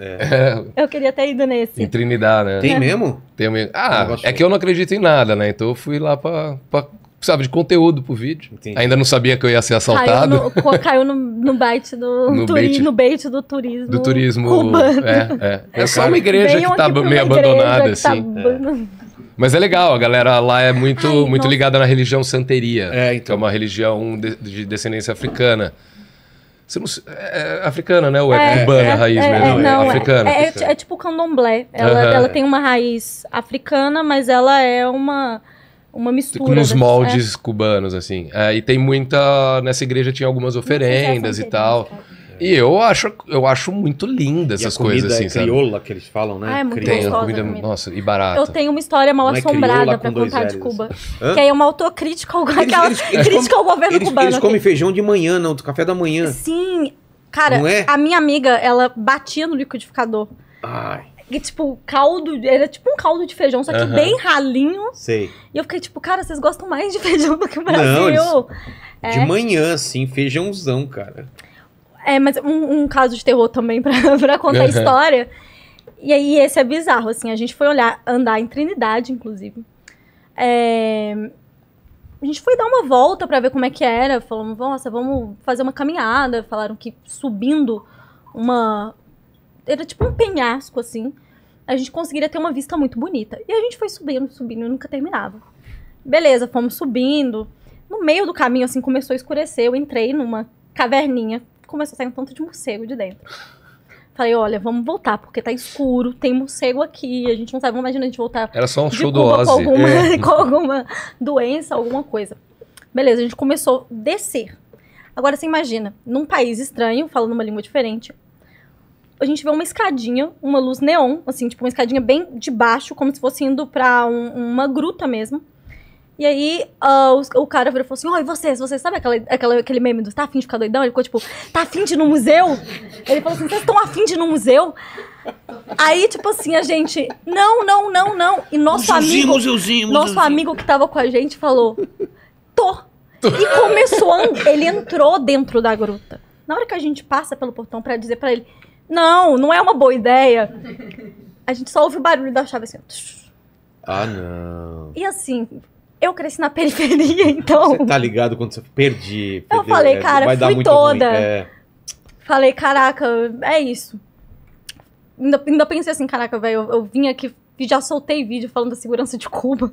Eu queria ter ido nesse. Em Trinidad, né? Tem mesmo? Tem mesmo. Ah, é que eu não acredito em nada, né? Então eu fui lá pra, pra precisava de conteúdo pro vídeo. Entendi. Ainda não sabia que eu ia ser assaltado. Caiu no, caiu no, no bait do no, bait. no bait do turismo. Do turismo. Urbano. É, é. é só uma igreja tá que tá meio abandonada, assim. É. Mas é legal, a galera lá é muito, Ai, muito ligada na religião santeria, é, então. que é então. uma religião de, de descendência africana. Não, é, é africana, né? Ou é, é cubana é, a raiz é, mesmo? É, não, é É, tipo o candomblé. Ela, ela tem uma raiz africana, mas ela é uma uma mistura. Tipo nos moldes é. cubanos, assim. É, e tem muita. Nessa igreja tinha algumas oferendas e tal. E eu acho, eu acho muito linda essas coisas, assim, é sabe? que eles falam, né? Ah, é muito crioula. Gostosa, comida, comida, Nossa, e barata. Eu tenho uma história mal Não é assombrada é pra contar de Cuba. Que aí é uma autocrítica ao, eles, aquela, eles, eles ao governo eles, cubano. Eles comem feijão de manhã, não, do café da manhã. Sim. Cara, é? a minha amiga, ela batia no liquidificador. Ai. E, tipo, caldo, era tipo um caldo de feijão, só que bem ralinho. Sei. E eu fiquei tipo, cara, vocês gostam mais de feijão do que o Brasil. Não, eles... é. De manhã, assim, feijãozão, cara. É, mas um, um caso de terror também pra, pra contar a história. E aí, esse é bizarro, assim, a gente foi olhar, andar em Trinidade, inclusive. É... A gente foi dar uma volta para ver como é que era. Falamos, nossa, vamos fazer uma caminhada. Falaram que subindo uma era tipo um penhasco, assim. A gente conseguiria ter uma vista muito bonita. E a gente foi subindo, subindo e nunca terminava. Beleza, fomos subindo. No meio do caminho, assim, começou a escurecer. Eu entrei numa caverninha. Começou a sair um tanto de morcego de dentro. Falei, olha, vamos voltar, porque tá escuro, tem morcego aqui, a gente não sabe, vamos imaginar a gente voltar. Era só um show do Com alguma, é. com alguma doença, alguma coisa. Beleza, a gente começou a descer. Agora você imagina, num país estranho, falando uma língua diferente, a gente vê uma escadinha, uma luz neon, assim, tipo uma escadinha bem de baixo, como se fosse indo pra um, uma gruta mesmo. E aí, uh, o cara virou e falou assim: oi vocês? Vocês sabem aquela, aquela, aquele meme do tá afim de ficar doidão? Ele ficou tipo: tá afim de ir no museu? Ele falou assim: vocês estão afim de ir no museu? Aí, tipo assim, a gente: não, não, não, não. E nosso museuzinho, amigo. Museuzinho, nosso amigo que tava com a gente falou: tô. E começou, ele entrou dentro da gruta. Na hora que a gente passa pelo portão para dizer para ele: não, não é uma boa ideia. A gente só ouve o barulho da chave assim. Ah, não. E assim, eu cresci na periferia, então. Você tá ligado quando você perdi? Perdeu, eu falei, é, cara, fui toda. É. Falei, caraca, é isso. Ainda, ainda pensei assim, caraca, velho, eu, eu vim aqui e já soltei vídeo falando da segurança de Cuba.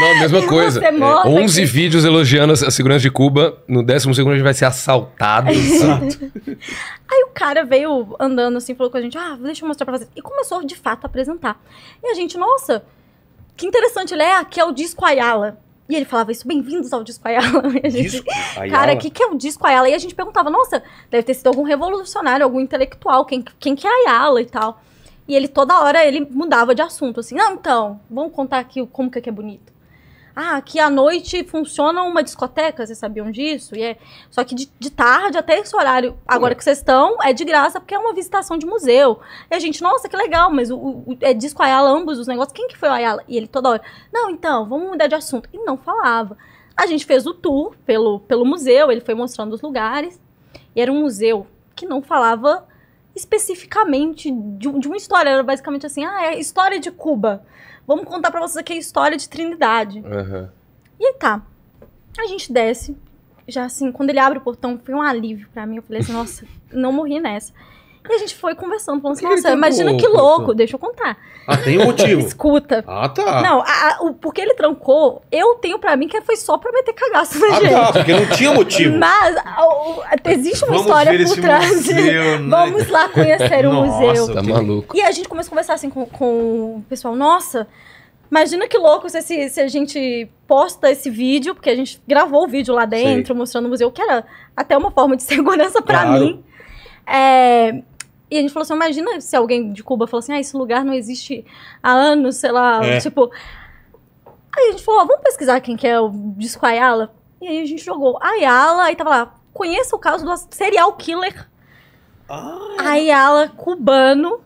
Não, mesma coisa. É, 11 é, aqui. vídeos elogiando a segurança de Cuba. No décimo segundo a gente vai ser assaltado. Aí o cara veio andando assim, falou com a gente: Ah, deixa eu mostrar pra vocês. E começou de fato a apresentar. E a gente, nossa, que interessante. Ele é, aqui é o disco Ayala. E ele falava isso, bem-vindos ao Disco Ayala. E a gente, disco? Cara, o que, que é o Disco Ayala? E a gente perguntava, nossa, deve ter sido algum revolucionário, algum intelectual, quem, quem que é Ayala e tal. E ele toda hora ele mudava de assunto, assim, não, então, vamos contar aqui como é que é bonito. Ah, aqui à noite funciona uma discoteca, vocês sabiam disso? E é... Só que de, de tarde até esse horário, agora é. que vocês estão, é de graça, porque é uma visitação de museu. E a gente, nossa, que legal, mas o, o é disco Ayala, ambos os negócios, quem que foi o Ayala? E ele toda hora, não, então, vamos mudar de assunto. E não falava. A gente fez o tour pelo, pelo museu, ele foi mostrando os lugares, e era um museu que não falava especificamente de, de uma história. Era basicamente assim, ah, é a história de Cuba. Vamos contar para vocês aqui a história de Trindade. Uhum. E aí tá. A gente desce. Já assim, quando ele abre o portão, foi um alívio para mim. Eu falei assim, nossa, não morri nessa. E a gente foi conversando, falando assim, nossa, imagina que louco, deixa eu contar. Ah, tem um motivo. Escuta. Ah, tá. Não, a, a, o, porque ele trancou, eu tenho pra mim que foi só pra meter cagaço na ah, tá, gente. Ah, tá, porque não tinha motivo. Mas a, o, existe uma Vamos história por trás. Museu, né? Vamos lá conhecer o nossa, museu. Tá, tá maluco. E a gente começou a conversar assim com, com o pessoal, nossa... Imagina que louco se, se, se, a gente posta esse vídeo, porque a gente gravou o vídeo lá dentro, Sei. mostrando o museu, que era até uma forma de segurança para claro. mim. É, e a gente falou assim: imagina se alguém de Cuba falou assim: ah, esse lugar não existe há anos, sei lá, é. tipo. Aí a gente falou: ah, vamos pesquisar quem que é o disco Ayala. E aí a gente jogou Ayala, aí tava lá: conheça o caso do serial killer Ai. Ah, é? Ayala cubano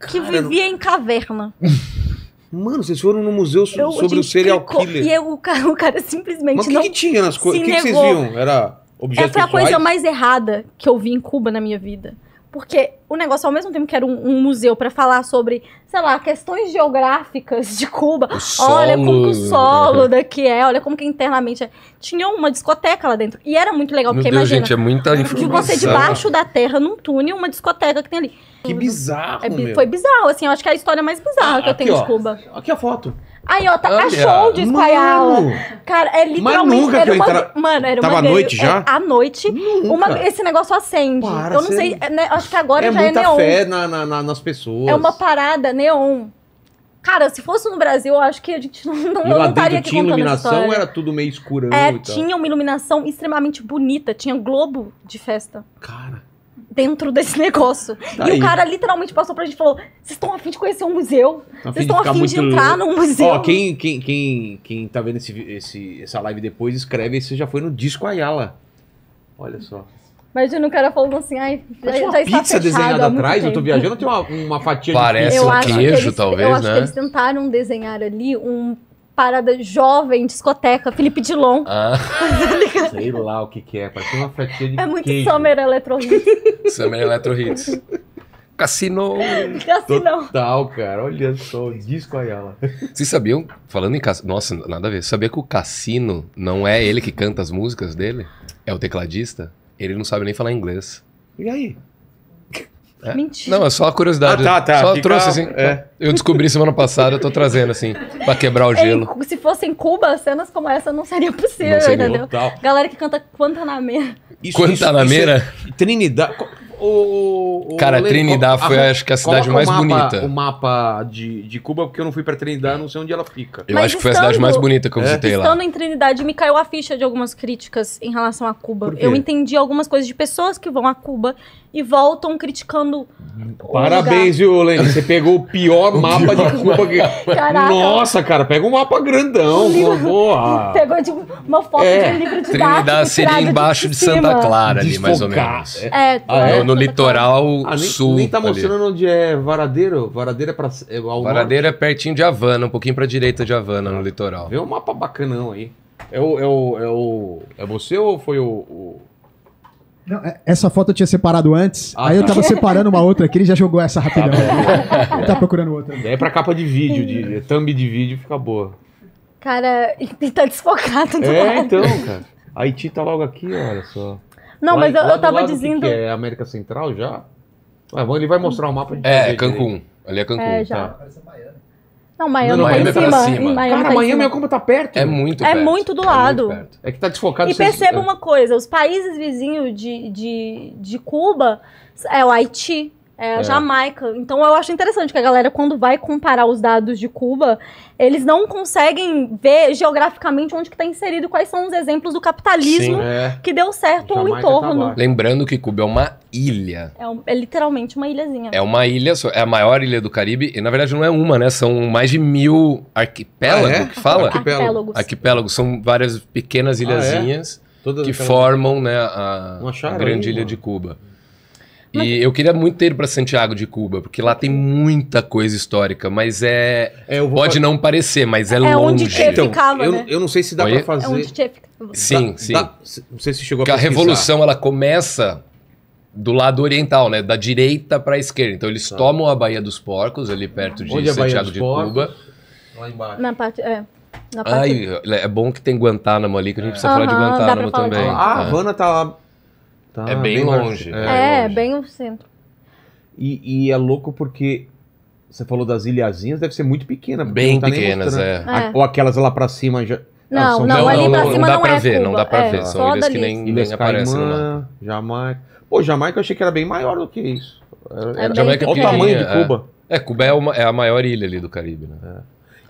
que Cara, vivia não... em caverna. Mano, vocês foram no museu so eu, sobre o serial clicou, killer. E eu, o, cara, o cara simplesmente Mas não. o que tinha nas coisas? O que, que, vocês viam? Era objeto Essa é a coisa mais errada que eu vi em Cuba na minha vida porque o negócio, ao mesmo tempo que era um, um museu para falar sobre, sei lá, questões geográficas de Cuba, olha como o solo daqui é, olha como que internamente é. Tinha uma discoteca lá dentro. E era muito legal, Meu porque Deus, imagina. Gente, é muita informação. você debaixo da terra, num túnel, uma discoteca que tem ali. Que bizarro, é, Foi bizarro, assim, eu acho que é a história mais bizarra ah, que eu tenho de Cuba. aqui a foto. Aí, ó, tá, Olha, achou o disco Ayala. Cara, é literalmente. Mas nunca era que uma, eu entra... Mano, era Tava uma. Tava à noite já? É, à noite. Uma, esse negócio acende. Para, eu não sei. É, né, acho que agora é já é neon. É muita fé na, na, nas pessoas. É uma parada neon. Cara, se fosse no Brasil, eu acho que a gente não, não, e não estaria aqui tinha iluminação, era tudo meio escuro É, tinha uma iluminação extremamente bonita. Tinha um globo de festa. Cara dentro desse negócio. Tá e aí. o cara literalmente passou pra gente e falou: vocês estão afim de conhecer um museu? Vocês estão afim de, entrar num museu? Ó, quem, quem, quem, quem tá vendo esse, esse, essa live depois, escreve se já foi no Disco Ayala. Olha só. Imagina o cara falando assim, ai, já, já uma está pizza desenhada atrás, tempo. eu tô viajando, tem uma, uma fatia Parece de Parece um queijo, talvez, eu né? Eu acho que né? eles tentaram desenhar ali um parada jovem, discoteca, Felipe Dilon. Ah, sei lá o que que é, parece uma fatia de É muito queijo. Summer Electro Hits. Summer Electro Hits. Cassino. Cassino. Total, cara. Olha só, disco Ayala. Vocês sabiam, falando em cassino, nossa, nada a ver. Sabia que o Cassino não é ele que canta as músicas dele? É o tecladista? Ele não sabe nem falar inglês. E aí? É. Mentira. Não, é só uma curiosidade. Ah, tá, tá. Só Fica... trouxe assim. É. Eu descobri semana passada, eu tô trazendo assim, pra quebrar o gelo. se fosse em Cuba, cenas como essa não seria possível, não seria. entendeu? Total. Galera que canta Guantanameira. Isso, Guantanameira? Isso, isso é Trinidade o. o Cara, o Trinidad foi, acho que, a cidade mais mapa, bonita. O mapa de, de Cuba, porque eu não fui pra Trinidad, não sei onde ela fica. Eu Mas acho que foi a cidade mais bonita que eu é? visitei estando lá. Estando em Trinidade, me caiu a ficha de algumas críticas em relação a Cuba. Eu entendi algumas coisas de pessoas que vão a Cuba e voltam criticando. Parabéns, viu, Lene? Você pegou o pior mapa de Cuba. Que... Nossa, cara, pega um mapa grandão, por favor. Pegou de tipo, uma foto é. de um livro de Trinidad seria embaixo de, de Santa Clara, ali, mais ou menos. É, ah, é. é. No, no tá litoral ah, nem, sul. Nem tá mostrando ali. onde é Varadeiro. Varadeiro é, pra, é Varadeiro é norte. é pertinho de Havana, um pouquinho pra direita de Havana, no ah, litoral. Vê um mapa bacanão aí. É o. É, o, é, o, é você ou foi o... o... Não, é, essa foto eu tinha separado antes. Ah, aí eu tá. tava separando uma outra aqui, ele já jogou essa rapidão. Ah, ele tá procurando outra. É pra capa de vídeo, de, thumb de vídeo fica boa. Cara, ele tá desfocado É, lado. então, cara. Haiti tá logo aqui, olha só. Não, mas eu, eu tava lado, dizendo. Que, que é? é América Central já? Ah, ele vai mostrar o um mapa. É, é Cancún. Ali é Cancún. É, já. Tá. Não, Miami, não, Miami tá em é cima. Pra cima. Miami Cara, tá Miami é cima. é como tá perto. É muito perto. É muito do é lado. é que tá desfocado. E perceba é... uma coisa, os países vizinhos de, de, de Cuba é o Haiti, é, é. Jamaica. Então eu acho interessante que a galera, quando vai comparar os dados de Cuba, eles não conseguem ver geograficamente onde que está inserido, quais são os exemplos do capitalismo Sim, é. que deu certo Jamaica tá entorno. Tá Lembrando que Cuba é uma ilha. É, um, é, literalmente uma ilhazinha. É uma ilha, é a maior ilha do Caribe. E na verdade não é uma, né? São mais de mil arquipélagos ah, é? que fala? Arquipélagos. Arquipélagos. São várias pequenas ah, é? ilhazinhas ah, que formam né, a, a grande ilha de Cuba. Mas... E eu queria muito ter ido para Santiago de Cuba, porque lá tem muita coisa histórica, mas é. é pode fazer... não parecer, mas é, é longe. Onde então, ficava, eu, né? eu não sei se dá para fazer. É onde ficava. Sim, dá, sim. Dá... não sei se chegou a Porque a revolução ela começa do lado oriental, né? Da direita para a esquerda. Então eles tá. tomam a Baía dos Porcos, ali perto de onde é Santiago de Porcos? Cuba. Lá embaixo. Na parte. É. Ai, é bom que tem Guantánamo ali, que a gente precisa falar de Guantánamo também. Ah, a é. Havana tá lá Tá, é bem, bem longe. é, é longe. bem no centro. E, e, é louco porque você falou das ilhazinhas, deve ser muito pequena. Bem tá pequenas, é. é. Ou aquelas lá pra cima já. Não, ah, não, não, não, ali pra não, cima não, dá pra é ver, Cuba. não dá pra é, ver. São ilhas que nem, ilhas nem aparecem Jamaica. Pô, Jamaica eu achei que era bem maior do que isso. É, é era, era Jamaica olha o tamanho de Cuba. É, Cuba é, uma, é a maior ilha ali do Caribe, né?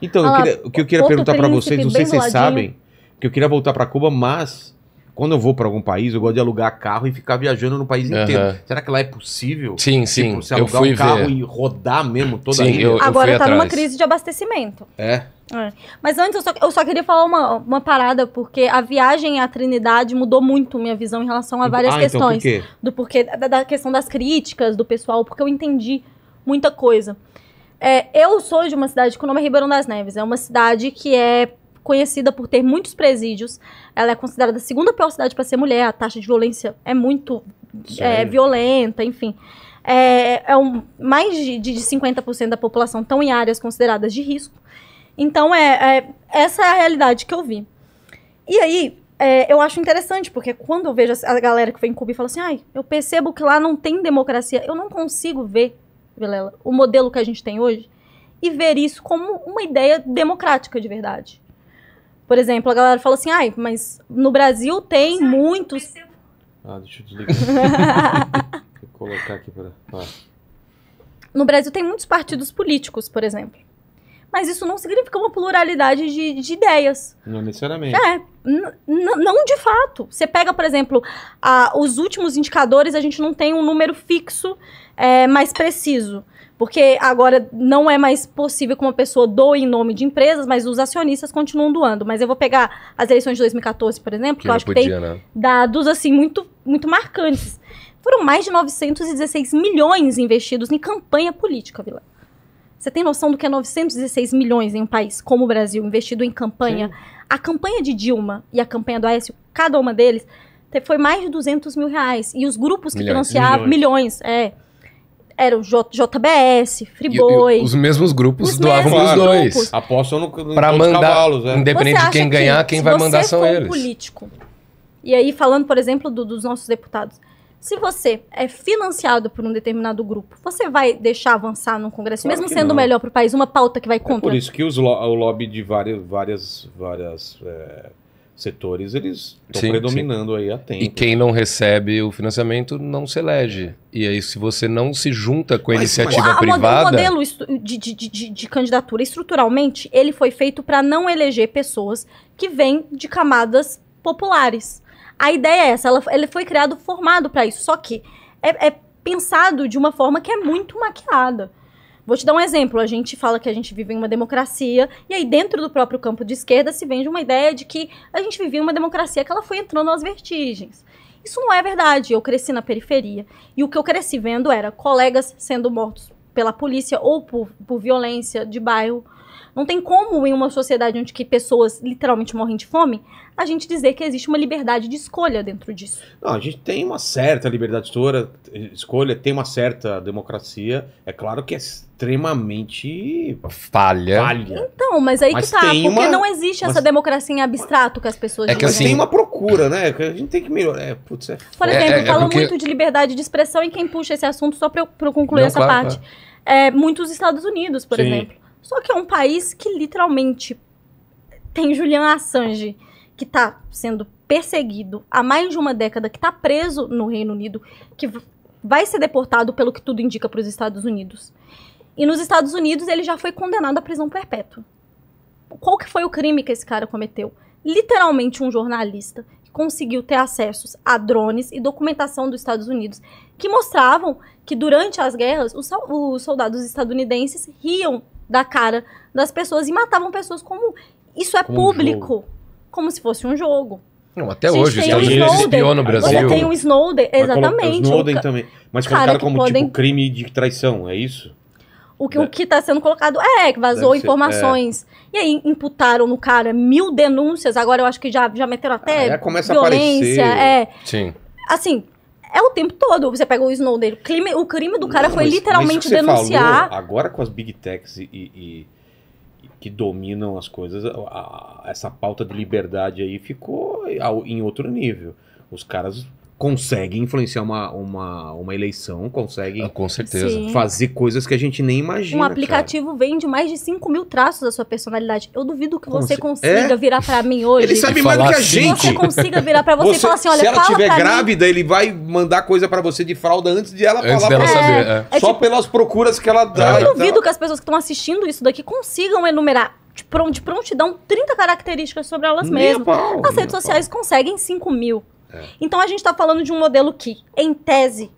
Então, ah, eu queria, o que eu queria perguntar para vocês, não sei se vocês sabem, que eu queria voltar para Cuba, mas quando eu vou para algum país, eu gosto de alugar carro e ficar viajando no país inteiro. Uhum. Será que lá é possível? Sim, tipo, sim. você alugar eu fui um carro ver. e rodar mesmo toda sim, a Eu, eu Agora tá atrás. numa crise de abastecimento. É. é. Mas antes, eu só, eu só queria falar uma, uma parada, porque a viagem à Trinidade mudou muito minha visão em relação a várias ah, então, questões. Então por quê? Do porquê, da, da questão das críticas do pessoal, porque eu entendi muita coisa. É, eu sou de uma cidade que o nome é Ribeirão das Neves. É uma cidade que é conhecida por ter muitos presídios. Ela é considerada a segunda pior cidade para ser mulher. A taxa de violência é muito é, violenta, enfim. É, é um, mais de, de 50% da população estão em áreas consideradas de risco. Então, é, é, essa é a realidade que eu vi. E aí, é, eu acho interessante, porque quando eu vejo a galera que vem em Cuba e fala assim, ai, eu percebo que lá não tem democracia, eu não consigo ver, Vilela, o modelo que a gente tem hoje e ver isso como uma ideia democrática de verdade. Por exemplo, a galera fala assim, ai, mas no Brasil tem Sim, muitos. Ah, deixa eu desligar. Vou colocar aqui para. Ah. No Brasil tem muitos partidos políticos, por exemplo. Mas isso não significa uma pluralidade de, de ideias. Não necessariamente. É, não de fato. Você pega, por exemplo, a, os últimos indicadores, a gente não tem um número fixo é, mais preciso. Porque agora não é mais possível que uma pessoa doe em nome de empresas, mas os acionistas continuam doando. Mas eu vou pegar as eleições de 2014, por exemplo, que, eu acho podia, que tem né? dados assim muito, muito marcantes. Foram mais de 916 milhões investidos em campanha política, Vila. Você tem noção do que é 916 milhões em um país como o Brasil investido em campanha? Sim. A campanha de Dilma e a campanha do Aécio, cada uma deles, foi mais de 200 mil reais. E os grupos que financiavam... Milhões. milhões, é. Era o J, JBS, Friboi. E, e os mesmos grupos os doavam mesmos os dois. Apostam no, no pra mandar, cavalos, é. Independente de quem que ganhar, quem vai mandar são eles. político. E aí, falando, por exemplo, do, dos nossos deputados. Se você é financiado por um determinado grupo, você vai deixar avançar no Congresso, claro mesmo sendo o melhor para o país, uma pauta que vai contra. É por isso que lo o lobby de várias, várias, várias é setores eles estão predominando sim. aí a tempo. E quem não recebe o financiamento não se elege. E aí, se você não se junta com a mas, iniciativa mas... privada... O modelo de, de, de, de, candidatura, estruturalmente, ele foi feito para não eleger pessoas que vêm de camadas populares. A ideia é essa, ela, ele foi criado, formado para isso. Só que é, é pensado de uma forma que é muito maquiada. Vou te dar um exemplo. A gente fala que a gente vive em uma democracia, e aí dentro do próprio campo de esquerda se vende uma ideia de que a gente vivia em uma democracia que ela foi entrando às vertigens. Isso não é verdade. Eu cresci na periferia, e o que eu cresci vendo era colegas sendo mortos pela polícia ou por, por violência de bairro, não tem como, em uma sociedade onde que pessoas literalmente morrem de fome, a gente dizer que existe uma liberdade de escolha dentro disso. Não, a gente tem uma certa liberdade de escolha, tem uma certa democracia. É claro que é extremamente falha. falha. Então, mas aí mas que tá, porque uma... não existe mas... essa democracia em abstrato que as pessoas É que assim... tem uma procura, né? a gente tem que melhorar. É, putz, é... Por é, exemplo, é, é, falam porque... muito de liberdade de expressão e quem puxa esse assunto, só para eu, eu, concluir não, essa claro, parte. Claro. É, muitos Estados Unidos, por Sim. exemplo só que é um país que literalmente tem Julian Assange, que está sendo perseguido há mais de uma década, que está preso no Reino Unido, que vai ser deportado, pelo que tudo indica, para os Estados Unidos. E nos Estados Unidos ele já foi condenado à prisão perpétua. Qual que foi o crime que esse cara cometeu? Literalmente um jornalista que conseguiu ter acessos a drones e documentação dos Estados Unidos que mostravam que durante as guerras os, os soldados estadunidenses riam da cara das pessoas e matavam pessoas como. Isso é como público. Um como se fosse um jogo. Não, até hoje, os Estados Unidos um espiona o Brasil. Você tem um Snowden, exatamente. Mas Snowden também. Mas como podem... tipo crime de traição, é isso? O que, é. o que tá sendo colocado é que vazou é. informações. é. E aí imputaram no cara mil denúncias, agora eu acho que já, já meteram até ah, é, começa violência. A aparecer. É. Sim. Assim, é o tempo todo. Você pega o Snowden. O crime, o crime do cara Não, foi mas, literalmente mas denunciar. Falou, agora com as big techs e, e, e que dominam as coisas, a, a, essa pauta de liberdade aí ficou em outro nível. Os caras consegue influenciar uma, uma, uma eleição, consegue ah, com certeza. fazer coisas que a gente nem imagina. Um aplicativo cara. vende mais de 5 mil traços da sua personalidade. Eu duvido que você consiga é? virar para mim hoje. Ele sabe mais do que a gente. Você consiga virar para você, você, e falar assim, olha, Se ela estiver grávida, mim. ele vai mandar coisa para você de fralda antes de ela antes falar dela saber. É. é. É. Só tipo, pelas procuras que ela dá. Eu duvido que as pessoas que estão assistindo isso daqui consigam enumerar de, de prontidão 30 características sobre elas mesmas. As redes sociais pau. conseguem 5 mil. É. Então a gente está falando de um modelo que, em tese,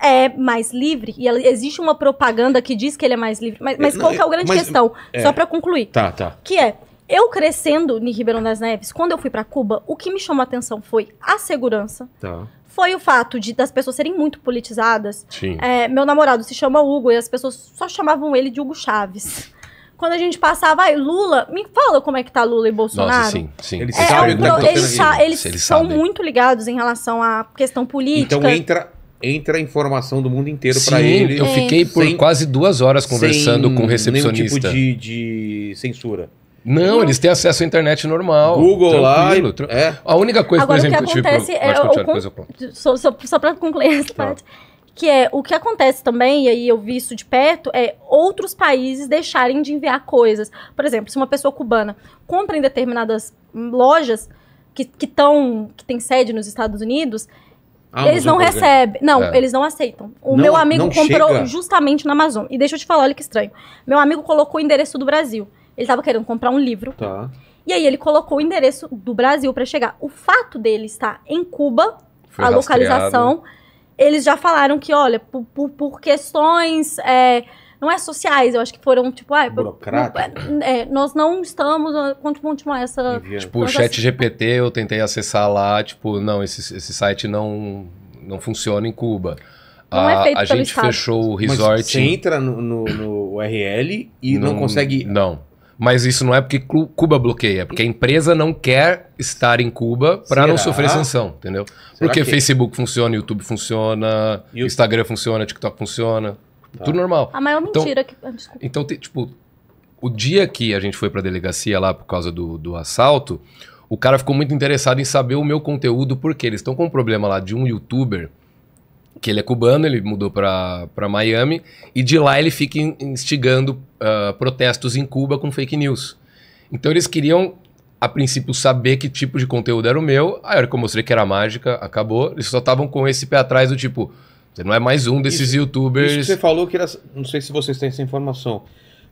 é mais livre e ela, existe uma propaganda que diz que ele é mais livre. Mas, mas é, não, qual é a é, grande mas, questão? É. Só para concluir. Tá, tá. Que é eu crescendo em Ribeirão das Neves, quando eu fui para Cuba, o que me chamou a atenção foi a segurança. Tá. Foi o fato de das pessoas serem muito politizadas. Sim. É, meu namorado se chama Hugo e as pessoas só chamavam ele de Hugo Chaves quando a gente passava, ai, Lula, me fala como é que tá Lula e Bolsonaro. Nossa, sim, sim. Eles, é, eles, são sabem. muito ligados em relação à questão política. Então entra entra informação do mundo inteiro para ele. Eu fiquei é. por sem, quase duas horas conversando com o um recepcionista. Nenhum tipo de, de censura. Não, eles têm acesso à internet normal. Google lá. É. A única coisa, Agora, por exemplo, que tipo, acontece tipo, é, o. eu, eu, só, só, só para concluir essa parte. Tá que é o que acontece também, e aí eu vi isso de perto, é outros países deixarem de enviar coisas. Por exemplo, se uma pessoa cubana compra em determinadas lojas que, que, tão, que tem sede nos Estados Unidos, ah, eles não recebem. Não, é. eles não aceitam. O não, meu amigo comprou chega. justamente na Amazon. E deixa eu te falar, olha que estranho. Meu amigo colocou o endereço do Brasil. Ele estava querendo comprar um livro. Tá. E aí ele colocou o endereço do Brasil para chegar. O fato dele estar em Cuba, Foi a rastreado. localização eles já falaram que, olha, por, por, por questões. É, não é sociais, eu acho que foram, tipo, ah, é, é, nós não estamos, ah, quanto continuar tipo, essa... Tipo, o chat GPT, eu tentei acessar lá, tipo, não, esse, esse site não, não funciona em Cuba. Não a, é a gente fechou o resort. Mas você entra no, no, no URL e não, não consegue. Não. Mas isso não é porque Cuba bloqueia, é porque a empresa não quer estar em Cuba para não sofrer sanção, entendeu? Será porque que? Facebook funciona, YouTube funciona, YouTube. Instagram funciona, TikTok funciona. Tá. Tudo normal. A maior então, mentira que. Ah, desculpa. Então, tipo, o dia que a gente foi para a delegacia lá por causa do, do assalto, o cara ficou muito interessado em saber o meu conteúdo, porque eles estão com um problema lá de um youtuber que ele é cubano, ele mudou para Miami, e de lá ele fica instigando uh, protestos em Cuba com fake news. Então eles queriam, a princípio, saber que tipo de conteúdo era o meu, a hora que eu mostrei que era mágica, acabou, eles só estavam com esse pé atrás do tipo, você não é mais um desses isso, youtubers... Isso você falou que era, não sei se vocês têm essa informação,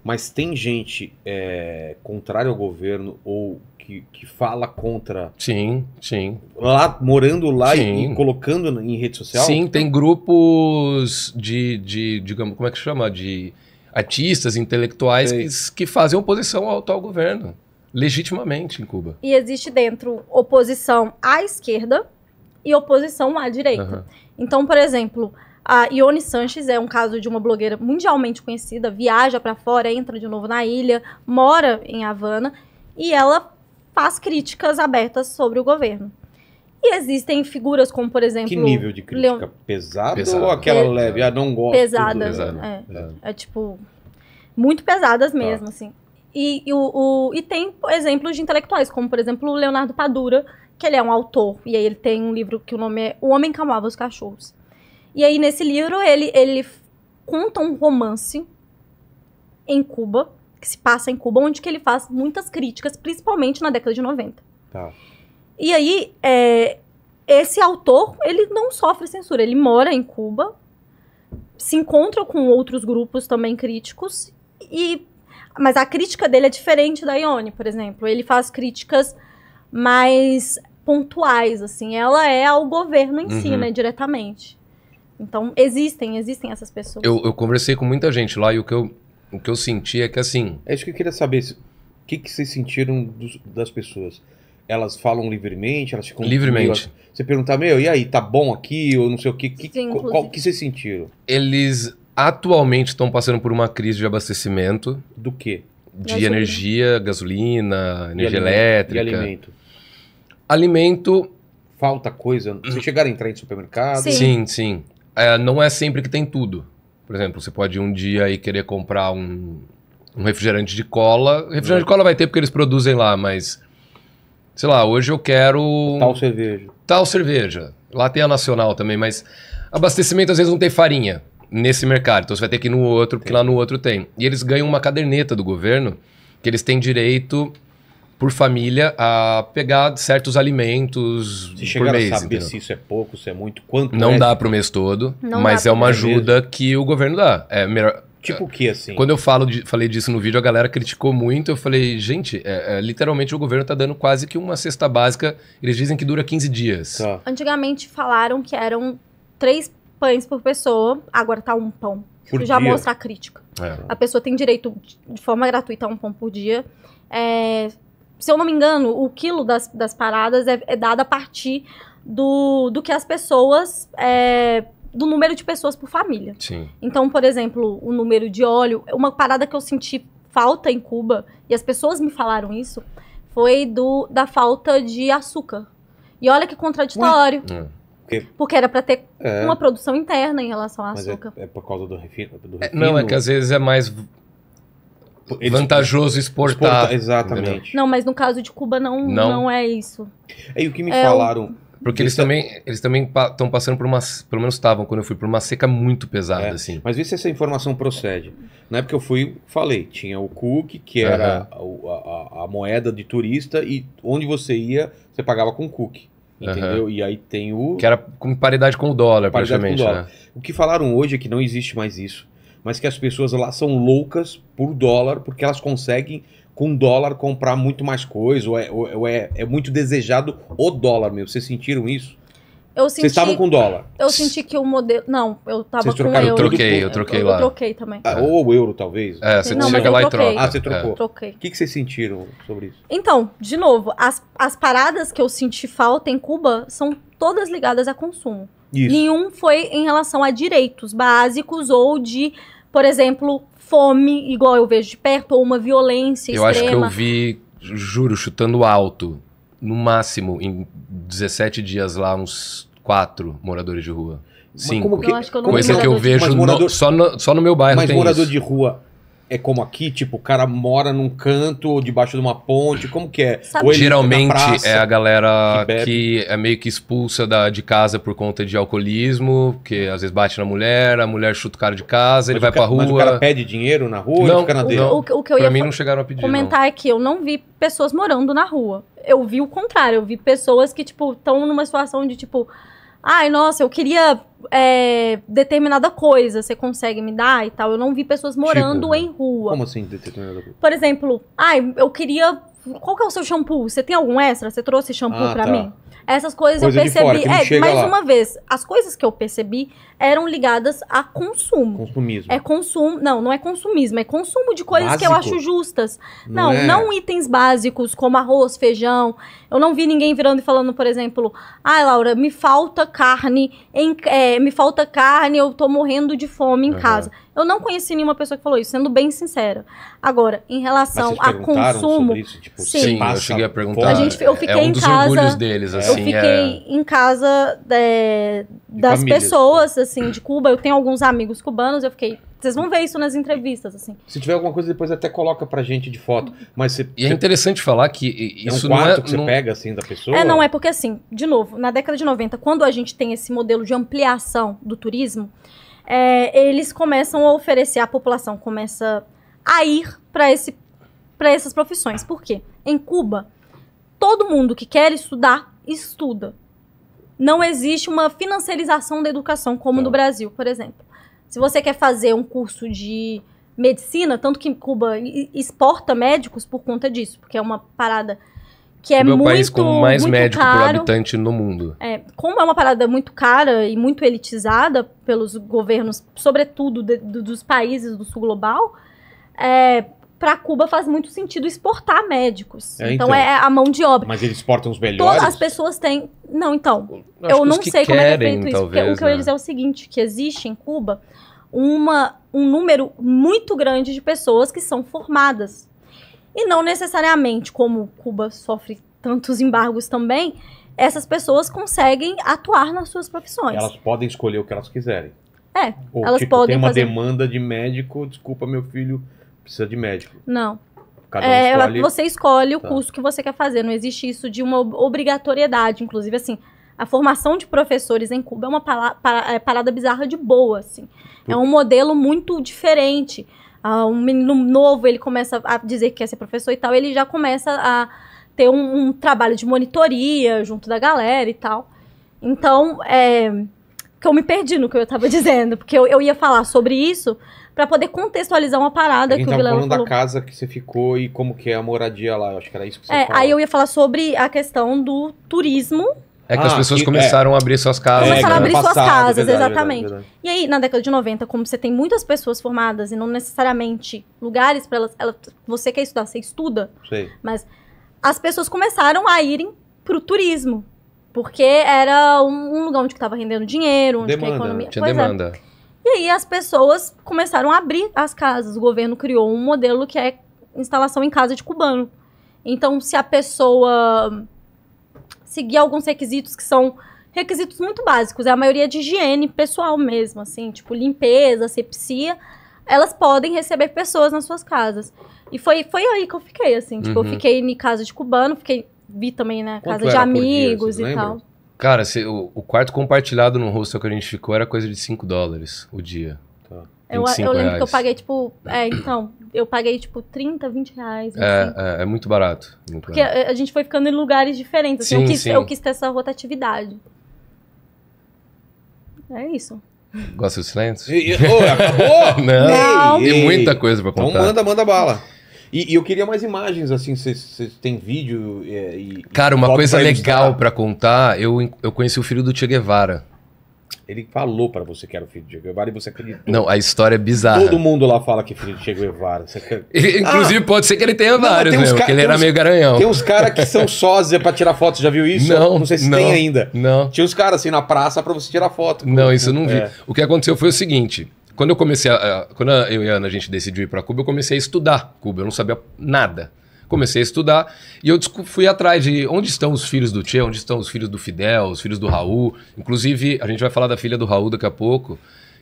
mas tem gente é, contrária ao governo ou que, que fala contra. Sim, sim. Lá, morando lá e, e, colocando em rede social? Sim, tem grupos de, de digamos, como é que chama? De artistas, intelectuais que, que fazem oposição ao atual governo, legitimamente em Cuba. E existe dentro oposição à esquerda e oposição à direita. Uhum. Então, por exemplo, a Ione Sanches é um caso de uma blogueira mundialmente conhecida, viaja para fora, entra de novo na ilha, mora em Havana e ela faz críticas abertas sobre o governo. E existem figuras como, por exemplo. Que nível de crítica? Leon... Pesado, pesado, ou aquela é, leve? Ah, não gosto. Pesada. Né? É. é, é, tipo. Muito pesadas tá. mesmo, assim. E, e, o, o, e tem exemplos de intelectuais, como, por exemplo, o Leonardo Padura, que ele é um autor. E aí ele tem um livro que o nome é O Homem Calmava os Cachorros. E aí, nesse livro, ele, ele conta um romance em Cuba que se passa em Cuba, onde que ele faz muitas críticas, principalmente na década de 90. Tá. E aí, é, esse autor, ele não sofre censura, ele mora em Cuba, se encontra com outros grupos também críticos, e mas a crítica dele é diferente da Ione, por exemplo. Ele faz críticas mais pontuais, assim. Ela é ao governo em uhum. si, né, diretamente. Então, existem, existem essas pessoas. Eu, eu, conversei com muita gente lá e o que eu o que eu senti é que assim. É isso que eu queria saber. O que, que vocês sentiram dos, das pessoas? Elas falam livremente, elas ficam. Livremente. Meio, assim, você perguntar, meu, e aí, tá bom aqui? Ou não sei o que. que Sim, qual, qual que vocês sentiram? Eles atualmente estão passando por uma crise de abastecimento. Do quê? De gasolina. energia, gasolina, energia e elétrica. E alimento. Alimento. Falta coisa. Vocês chegaram a entrar em supermercado? Sim, sim. sim. É, não é sempre que tem tudo. Por exemplo, você pode um dia aí querer comprar um, um refrigerante de cola. Refrigerante é. de cola vai ter porque eles produzem lá, mas. Sei lá, hoje eu quero. Tal cerveja. Tal cerveja. Lá tem a nacional também, mas abastecimento às vezes não tem farinha nesse mercado. Então você vai ter que ir no outro, porque tem. lá no outro tem. E eles ganham uma caderneta do governo que eles têm direito por família a pegar certos alimentos se por mês. a saber entendeu? se isso é pouco, se é muito, quanto Não é? dá para o mês todo, Não mas é uma ajuda mesmo. que o governo dá. É melhor... Tipo o que, assim? Quando eu falo de, falei disso no vídeo, a galera criticou muito. Eu falei, gente, é, é, literalmente o governo está dando quase que uma cesta básica. Eles dizem que dura 15 dias. Tá. Antigamente falaram que eram três pães por pessoa, agora está um pão. Por já dia. mostra a crítica. É. A pessoa tem direito, de forma gratuita, a um pão por dia. É, se eu não me engano, o quilo das, das paradas é, é dado a partir do, do que as pessoas. É, do número de pessoas por família. Sim. Então, por exemplo, o número de óleo, uma parada que eu senti falta em Cuba, e as pessoas me falaram isso, foi do da falta de açúcar. E olha que contraditório. Ué? É, porque, porque era para ter é... uma produção interna em relação ao é, açúcar. É, é, por causa do refino? Do refino? É, não, é que às vezes é mais eles... Vantajoso exportar. exportar exatamente. Entendeu? Não, mas no caso de Cuba não, não. não é isso. É, e o que me é falaram... Porque eles é- também eles também estão pa passando por uma, pelo menos estavam quando eu fui, por uma seca muito pesada, é, assim. Mas vê se essa informação procede. Na época eu fui, falei, tinha o CUC, que era uhum. a, a, a, moeda de turista, e onde você ia, você pagava com CUC. Entendeu? Uhum. E aí tem o. Que era com paridade com o dólar, paridade praticamente. Com o, dólar. Né? o que falaram hoje é que não existe mais isso mas que as pessoas lá são loucas por dólar, porque elas conseguem com dólar comprar muito mais coisa, ou é, ou é, é muito desejado o dólar mesmo. Vocês sentiram isso? Eu senti, Vocês estavam com dólar? Eu senti que o modelo. Não, eu tava Vocês trocaram, com euro. Eu troquei, eu troquei eu, lá. Eu troquei também. Ah, ou o euro, talvez. É, você não, chega lá e troca. Ah, você trocou. É. Troquei. O que, que vocês sentiram sobre isso? Então, de novo, as, as paradas que eu senti falta em Cuba são todas ligadas a consumo. Isso. E um foi em relação a direitos básicos ou de, por exemplo, fome, igual eu vejo de perto, ou uma violência eu extrema. Eu acho que eu vi, juro, chutando alto, no máximo, em 17 dias lá, uns quatro moradores de rua. Sim. que, eu que eu Coisa que eu vejo morador, no, só, no, só no meu bairro. Mas morador isso. de rua é como aqui, tipo, o cara mora num canto debaixo de uma ponte, como que é? Geralmente é praça, é a galera que, que, é meio que expulsa da, de casa por conta de alcoolismo, que às vezes bate na mulher, a mulher chuta o cara de casa, mas ele vai ca, pra rua. Mas o cara pede dinheiro na rua, não, ele fica na dele. o, o que eu pra ia mim não chegaram a pedir. Comentar não. é que eu não vi pessoas morando na rua. Eu vi o contrário, eu vi pessoas que, tipo, estão numa situação de, tipo, Ai, nossa, eu queria é, determinada coisa, você consegue me dar e tal. Eu não vi pessoas tipo, morando tipo, em rua. Como assim, determinada coisa? Por exemplo, ai, eu queria. Qual que é o seu shampoo? Você tem algum extra? Você trouxe shampoo ah, pra tá. mim? Essas coisas Coisa eu percebi. Fora, é, mais lá. uma vez, as coisas que eu percebi eram ligadas a consumo. Consumismo. É consumo. Não, não é consumismo, é consumo de coisas Básico? que eu acho justas. Não, não, é... não, itens básicos como arroz, feijão. Eu não vi ninguém virando e falando, por exemplo, ai, ah, Laura, me falta carne, em, é, me falta carne, eu tô morrendo de fome em uhum. casa. Eu não conheci nenhuma pessoa que falou isso, sendo bem sincera. Agora, em relação a consumo. Isso, tipo, sim, eu cheguei a perguntar. A gente, eu é fiquei é um em casa. Deles, assim, eu fiquei é... em casa de, das pessoas, né? assim, de Cuba. Eu tenho alguns amigos cubanos, eu fiquei. Vocês vão ver isso nas entrevistas, assim. Se tiver alguma coisa, depois até coloca pra gente de foto. Mas você, e é interessante falar que isso é um quarto não é, que você não... pega, assim, da pessoa? É, não, é porque, assim, de novo, na década de 90, quando a gente tem esse modelo de ampliação do turismo, é, eles começam a oferecer, a população começa a ir para essas profissões. Por quê? Em Cuba, todo mundo que quer estudar, estuda. Não existe uma financiarização da educação, como Não. no tá. Brasil, por exemplo. Se você quer fazer um curso de medicina, tanto que Cuba exporta médicos por conta disso, porque é uma parada que é o meu muito, país com mais médico caro. por habitante no mundo. É, como é uma parada muito cara e muito elitizada pelos governos, sobretudo de, de, dos países do sul global, é, para Cuba faz muito sentido exportar médicos. É, então, então, é a mão de obra. Mas eles exportam os melhores. Todas as pessoas têm. Não, então. eu não que sei querem, como é que é feito isso. Talvez, porque o que né? eu ia né? dizer é o seguinte: que existe em Cuba uma, um número muito grande de pessoas que são formadas e não necessariamente, como Cuba sofre tantos embargos também, essas pessoas conseguem atuar nas suas profissões. Elas podem escolher o que elas quiserem. É, Ou, elas tipo, podem. Tem uma fazer... demanda de médico, desculpa, meu filho precisa de médico. Não. Cada um é, escolhe... Você escolhe o tá. curso que você quer fazer. Não existe isso de uma obrigatoriedade. Inclusive, assim, a formação de professores em Cuba é uma é parada bizarra de boa, assim. É Por... É um modelo muito diferente um menino novo, ele começa a dizer que quer ser professor e tal, ele já começa a ter um, um trabalho de monitoria junto da galera e tal. Então, é, que eu me perdi no que eu estava dizendo, porque eu, eu ia falar sobre isso para poder contextualizar uma parada que o Vilela falando falou. da casa que você ficou e como que é a moradia lá, eu acho que era isso que você É, falou. aí eu ia falar sobre a questão do turismo é que ah, as pessoas é. começaram é. a abrir suas casas. Começaram é, a abrir suas passado, casas, verdade, exatamente. Verdade, E aí, na década de 90, como você tem muitas pessoas formadas e não necessariamente lugares para elas, elas, Você quer estudar, você estuda. Sei. Mas as pessoas começaram a irem para o turismo. Porque era um, lugar onde estava rendendo dinheiro, onde demanda, a economia. Tinha pois é. demanda. É. E aí as pessoas começaram a abrir as casas. O governo criou um modelo que é instalação em casa de cubano. Então, se a pessoa seguir alguns requisitos que são requisitos muito básicos, é a maioria de higiene pessoal mesmo, assim, tipo limpeza, asepsia, elas podem receber pessoas nas suas casas. E foi, foi aí que eu fiquei, assim, tipo, uhum. eu fiquei em casa de cubano, fiquei, vi também, né, Quanto casa de amigos dia, e lembra? tal. Cara, se, o, o, quarto compartilhado no hostel que a gente ficou era coisa de 5 dólares o dia. Tá. Eu, eu lembro reais. que eu paguei, tipo, é, então, eu paguei, tipo, 30, 20 reais. É, assim. é, é, muito barato. Muito Porque barato. A, a, gente foi ficando em lugares diferentes. Assim, sim, eu, quis, sim. eu quis ter essa rotatividade. É isso. Gosta do silêncio? E, e, oh, acabou? Não. Não. Tem muita coisa pra então contar. Então manda, manda bala. E, e eu queria mais imagens, assim, vocês têm vídeo é, e... Cara, uma coisa legal para contar, eu, eu conheci o filho do Che Guevara. Ele falou para você que era o filho de Che Guevara e você acreditou. Não, a história é bizarra. Todo mundo lá fala que é filho de Che Guevara. Você... Inclusive, ah, pode ser que ele tenha vários, né? Porque ele era uns, meio garanhão. Tem uns caras que são sósia para tirar foto, você já viu isso? Não, não sei se não, tem ainda. Não. Tinha uns caras assim na praça para você tirar foto. Não, isso eu não vi. É. O que aconteceu foi o seguinte. Quando eu comecei a, Quando eu e a Ana a gente decidiu ir para Cuba, eu comecei a estudar Cuba. Eu não sabia nada comecei a estudar e eu fui atrás de onde estão os filhos do Che, onde estão os filhos do Fidel, os filhos do Raul. Inclusive, a gente vai falar da filha do Raul daqui a pouco,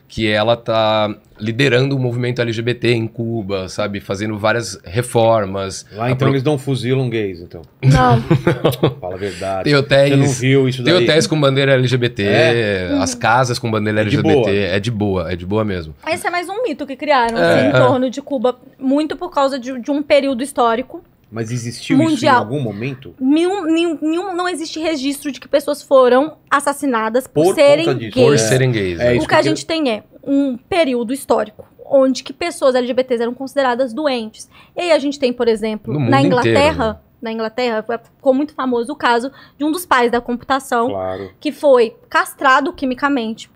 que ela tá liderando o movimento LGBT em Cuba, sabe? Fazendo várias reformas. Lá então pro... eles não fuzilam gays, então. Não. não. Fala a verdade. Tem hotéis, Você não viu isso daí. hotéis com bandeira LGBT, é. as casas com bandeira é LGBT. De é de boa, é de boa mesmo. Esse é mais um mito que criaram é. assim, em é. torno de Cuba, muito por causa de, de um período histórico mas existiu mundial. isso em algum momento? Nenhum, nenhum, nenhum, não existe registro de que pessoas foram assassinadas por, por serem gays. Por serem gays. É. É, é o que, que a gente tem é um período histórico onde que pessoas LGBTs eram consideradas doentes. E aí a gente tem, por exemplo, na Inglaterra, inteiro, na Inglaterra, é, ficou muito famoso o caso de um dos pais da computação claro. que foi castrado quimicamente.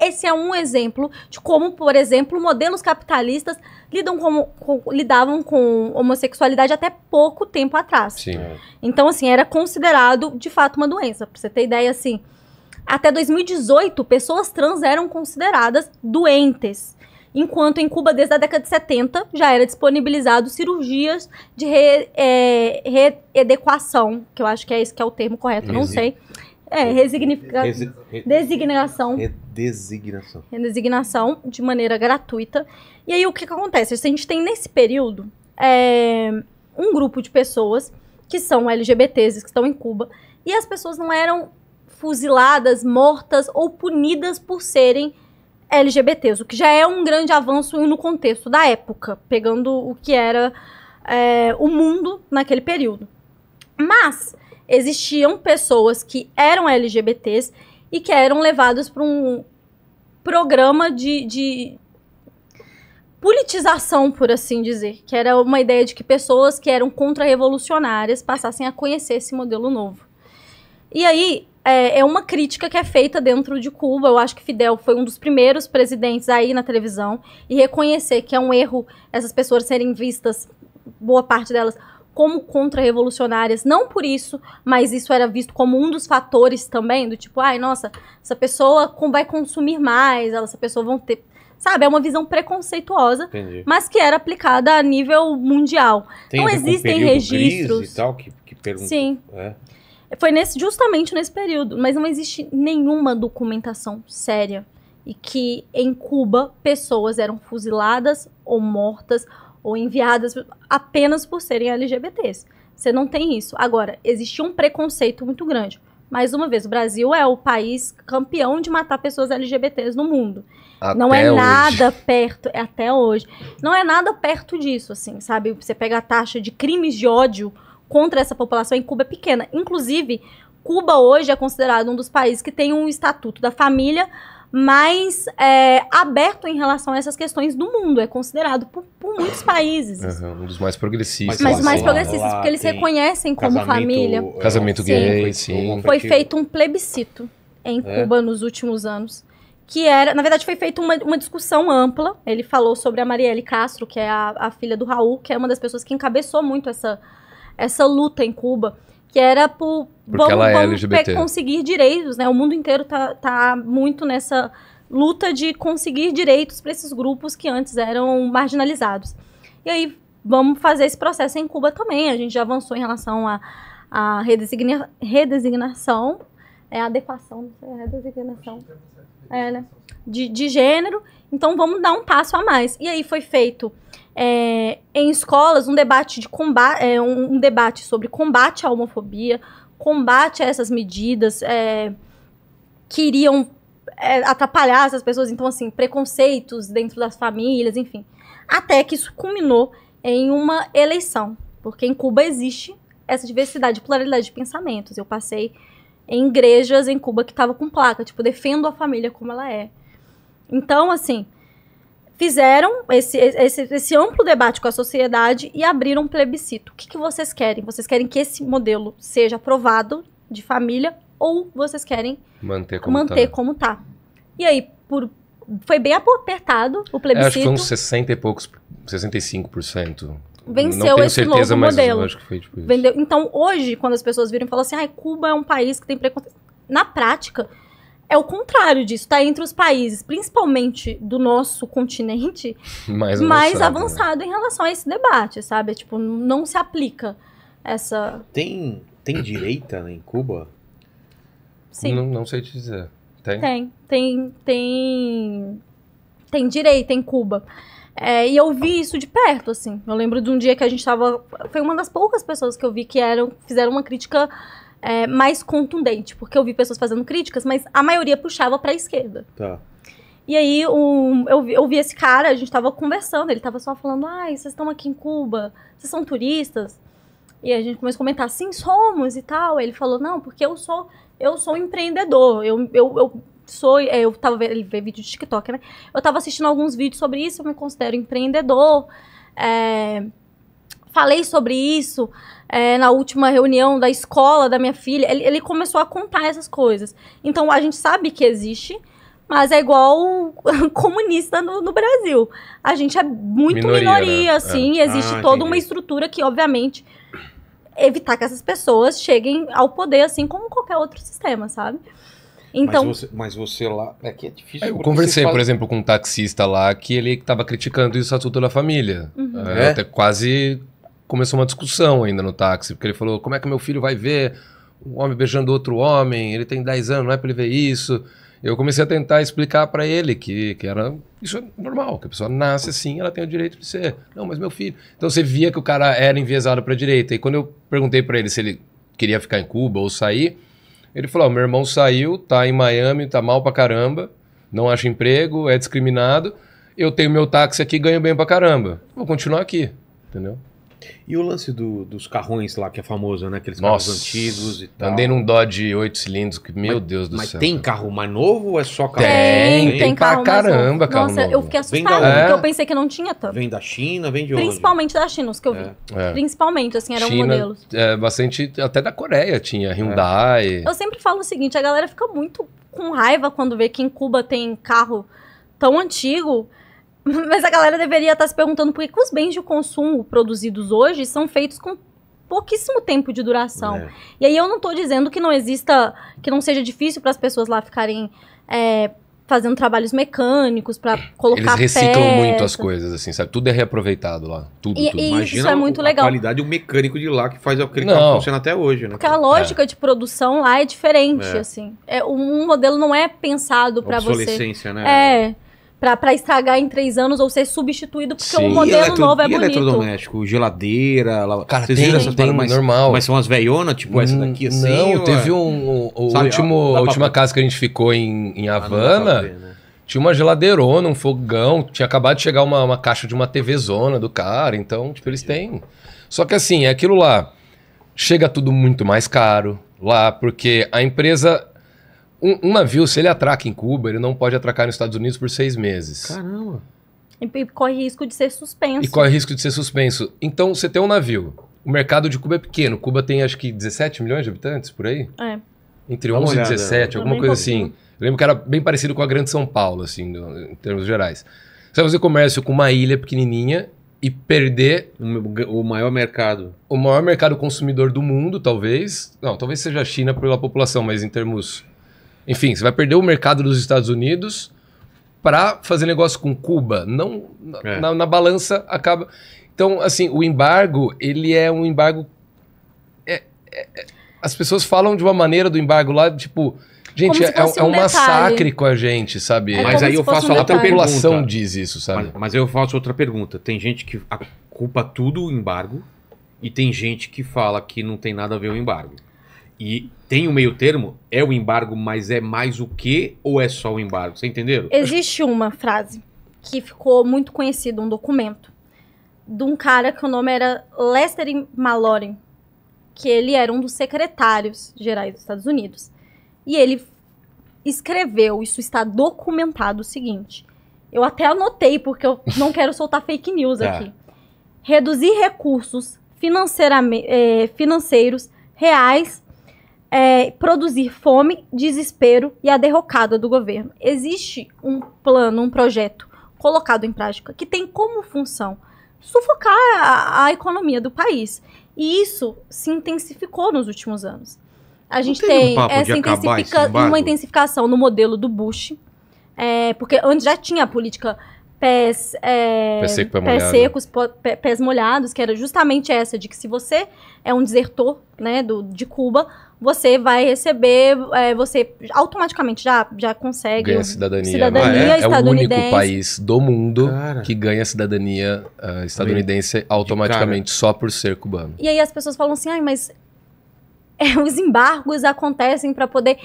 Esse é um exemplo de como, por exemplo, modelos capitalistas lidam com, com lidavam com homossexualidade até pouco tempo atrás. Sim. Então, assim, era considerado de fato uma doença. Pra você ter ideia, assim, até 2018, pessoas trans eram consideradas doentes enquanto em Cuba, desde a década de 70, já era disponibilizado cirurgias de re, é, que eu acho que é esse que é o termo correto, Resi não sei. É, resignificação Resi designação. redesignação Redesignação de maneira gratuita. E aí, o que, que acontece? A gente tem, nesse período, é, um grupo de pessoas que são LGBTs, que estão em Cuba, e as pessoas não eram fuziladas, mortas ou punidas por serem LGBTs, o que já é um grande avanço no contexto da época, pegando o que era é, o mundo naquele período. Mas existiam pessoas que eram LGBTs e que eram levadas para um programa de, de politização, por assim dizer, que era uma ideia de que pessoas que eram contra-revolucionárias passassem a conhecer esse modelo novo. E aí, é, é, uma crítica que é feita dentro de Cuba. Eu acho que Fidel foi um dos primeiros presidentes aí na televisão e reconhecer que é um erro essas pessoas serem vistas, boa parte delas, como contra-revolucionárias, não por isso, mas isso era visto como um dos fatores também, do tipo, ai, nossa, essa pessoa vai consumir mais, essa pessoa vão ter. Sabe, é uma visão preconceituosa, Entendi. mas que era aplicada a nível mundial. Tem não existem registros. e tal, que, que pergunta, Sim. É. Foi nesse, justamente nesse período, mas não existe nenhuma documentação séria e que em Cuba pessoas eram fuziladas ou mortas ou enviadas apenas por serem LGBTs. Você não tem isso. Agora, existia um preconceito muito grande. Mais uma vez, o Brasil é o país campeão de matar pessoas LGBTs no mundo. Até não é hoje. nada perto, é até hoje. Não é nada perto disso, assim, sabe? Você pega a taxa de crimes de ódio contra essa população em Cuba é pequena. Inclusive, Cuba hoje é considerado um dos países que tem um estatuto da família mais é, aberto em relação a essas questões do mundo. É considerado por, por muitos países. Uhum, um dos mais progressistas. Mas, mais lá, assim. progressistas, lá, porque eles reconhecem como família. É, casamento sim, gay, sim. Foi feito um plebiscito em é. Cuba nos últimos anos. Que era, na verdade, foi feita uma, uma discussão ampla. Ele falou sobre a Marielle Castro, que é a, a filha do Raul, que é uma das pessoas que encabeçou muito essa, essa luta em Cuba, que era por vamos, é conseguir direitos, né? O mundo inteiro tá, tá muito nessa luta de conseguir direitos para esses grupos que antes eram marginalizados. E aí vamos fazer esse processo em Cuba também. A gente já avançou em relação à a, a redesigna, redesignação, é adequação, é, redesignação. É, né? De, de gênero, então vamos dar um passo a mais. E aí foi feito é, em escolas um debate de combate, é, um, debate sobre combate à homofobia, combate a essas medidas é, que iriam é, atrapalhar essas pessoas, então assim preconceitos dentro das famílias, enfim, até que isso culminou em uma eleição, porque em Cuba existe essa diversidade, pluralidade de pensamentos. Eu passei em igrejas em Cuba que tava com placa, tipo, defendo a família como ela é. Então, assim, fizeram esse, esse, esse, amplo debate com a sociedade e abriram um plebiscito. O que, que vocês querem? Vocês querem que esse modelo seja aprovado de família ou vocês querem manter como, manter tá. como tá? E aí, por, foi bem apertado o plebiscito. acho que foi uns 60 e poucos, 65%. Venceu Não tenho esse certeza, novo mas modelo. Acho que foi tipo isso. Então, hoje, quando as pessoas viram e falam assim, ah, Cuba é um país que tem preconceito. Na prática, é o contrário disso, está entre os países, principalmente do nosso continente, mais, mais avançado, né? em relação a esse debate, sabe? É, tipo, não se aplica essa. Tem, tem direita em Cuba? Sim. Não, não sei te dizer. Tem? Tem, tem, tem, tem direita em Cuba. É, e eu vi isso de perto, assim. Eu lembro de um dia que a gente tava. Foi uma das poucas pessoas que eu vi que eram, fizeram uma crítica é, mais contundente, porque eu vi pessoas fazendo críticas, mas a maioria puxava para a esquerda. Tá. E aí um, eu, vi, eu vi esse cara, a gente tava conversando, ele tava só falando, ai, vocês estão aqui em Cuba, vocês são turistas. E a gente começou a comentar, sim, somos e tal. Ele falou, não, porque eu sou, eu sou um empreendedor, eu, eu, eu sou, é, eu tava vendo, ele vê vídeo de TikTok, né? Eu tava assistindo alguns vídeos sobre isso, eu me considero empreendedor. É, falei sobre isso é, na última reunião da escola da minha filha. Ele, ele começou a contar essas coisas. Então a gente sabe que existe, mas é igual comunista no, no, Brasil. A gente é muito minoria, né? minoria né? assim, é. Ah, existe ah, toda entendi. uma estrutura que, obviamente, evitar que essas pessoas cheguem ao poder, assim como qualquer outro sistema, sabe? Então, mas você, mas você lá. É que é difícil. Eu conversei, faz... por exemplo, com um taxista lá que ele estava criticando isso a tudo da família. Uhum. É, é. Até quase começou uma discussão ainda no táxi, porque ele falou: como é que meu filho vai ver um homem beijando outro homem? Ele tem 10 anos, não é para ele ver isso. Eu comecei a tentar explicar para ele que, que era isso é normal, que a pessoa nasce assim, ela tem o direito de ser. Não, mas meu filho. Então você via que o cara era enviesado para direita. E quando eu perguntei para ele se ele queria ficar em Cuba ou sair, ele falou: oh, meu irmão saiu, tá em Miami, tá mal para caramba, não acha emprego, é discriminado. Eu tenho meu táxi aqui, ganho bem para caramba. Vou continuar aqui, entendeu? E o lance do, dos carrões lá, que é famoso, né? Aqueles Nossa, carros antigos e tal. Andei num Dodge 8 cilindros, que, meu mas, Deus do mas céu. Mas tem carro mais novo ou é só carro Tem, tem, tem pra caramba carro Nossa, novo. eu fiquei assustada, é. porque eu pensei que não tinha tanto. Vem da China, vem de Principalmente da China, os que eu vi. É, é. Principalmente, assim, eram China, modelos. É, bastante, até da Coreia tinha, é. Hyundai. Eu sempre falo o seguinte, a galera fica muito com raiva quando vê que em Cuba tem carro tão antigo... Mas a galera deveria estar tá se perguntando por que, os bens de consumo produzidos hoje são feitos com pouquíssimo tempo de duração. É. E aí eu não estou dizendo que não exista, que não seja difícil para as pessoas lá ficarem é, fazendo trabalhos mecânicos para colocar Eles reciclam peça. muito as coisas, assim, sabe? Tudo é reaproveitado lá. Tudo, e, tudo. E Imagina isso é muito a, legal. a qualidade, o mecânico de lá que faz aquele tá não. carro funciona até hoje, né? Porque a lógica é. de produção lá é diferente, é. assim. É, um modelo não é pensado para você... Obsolescência, né? É para estragar em três anos ou ser substituído porque Sim. um modelo eletro, novo é bonito. eletrodoméstico, geladeira, lava... Cara, Vocês tem, viram essas tem, mais, normal. Mas são as velhonas, tipo essa daqui assim? Não, ou teve é? um... O, Sabe, último, a, última pra... casa que a gente ficou em, em ah, Havana... Ah, Tinha uma geladeirona, um fogão, tinha acabado de chegar uma, uma caixa de uma TV zona do cara, então, tipo, eles têm. Só que assim, é aquilo lá. Chega tudo muito mais caro lá, porque a empresa um, um, navio, se ele atraca em Cuba, ele não pode atracar nos Estados Unidos por seis meses. Caramba. E, e corre risco de ser suspenso. E corre risco de ser suspenso. Então, você tem um navio. O mercado de Cuba é pequeno. Cuba tem, acho que, 17 milhões de habitantes, por aí? É. Entre Dá 11 e 17, alguma coisa pouquinho. assim. Eu lembro que era bem parecido com a Grande São Paulo, assim, no, em termos gerais. Você vai fazer comércio com uma ilha pequenininha e perder o maior mercado. O maior mercado consumidor do mundo, talvez. Não, talvez seja a China pela população, mas em termos enfim, você vai perder o mercado dos Estados Unidos para fazer negócio com Cuba. Não é. na, na, balança acaba. Então, assim, o embargo, ele é um embargo. É, é, é as pessoas falam de uma maneira do embargo lá, tipo. Gente, é, é um, um massacre com a gente, sabe? É mas aí eu faço um outra pergunta. A população diz isso, sabe? Mas, mas eu faço outra pergunta. Tem gente que culpa tudo o embargo e tem gente que fala que não tem nada a ver o embargo. E tem um meio termo? É o embargo, mas é mais o que ou é só o embargo? Você entenderam? Existe uma frase que ficou muito conhecida, um documento, de um cara que o nome era Lester Maloren, que ele era um dos secretários gerais dos Estados Unidos. E ele escreveu, isso está documentado, o seguinte. Eu até anotei, porque eu não quero soltar fake news tá. aqui. Reduzir recursos financeiramente, eh, financeiros reais é, produzir fome, desespero e a derrocada do governo. Existe um plano, um projeto colocado em prática que tem como função sufocar a, a economia do país. E isso se intensificou nos últimos anos. A gente Não tem, tem um essa intensifica uma intensificação no modelo do Bush, é, porque antes já tinha a política pés, é, pés, seco, pés secos, pés molhados, que era justamente essa, de que se você é um desertor né, do, de Cuba, você vai receber, é, você automaticamente já, já consegue ganha cidadania, cidadania ah, é? estadunidense. É o único país do mundo Cara. que ganha cidadania uh, estadunidense automaticamente só por ser cubano. E aí as pessoas falam assim, ai, mas é, os embargos acontecem para poder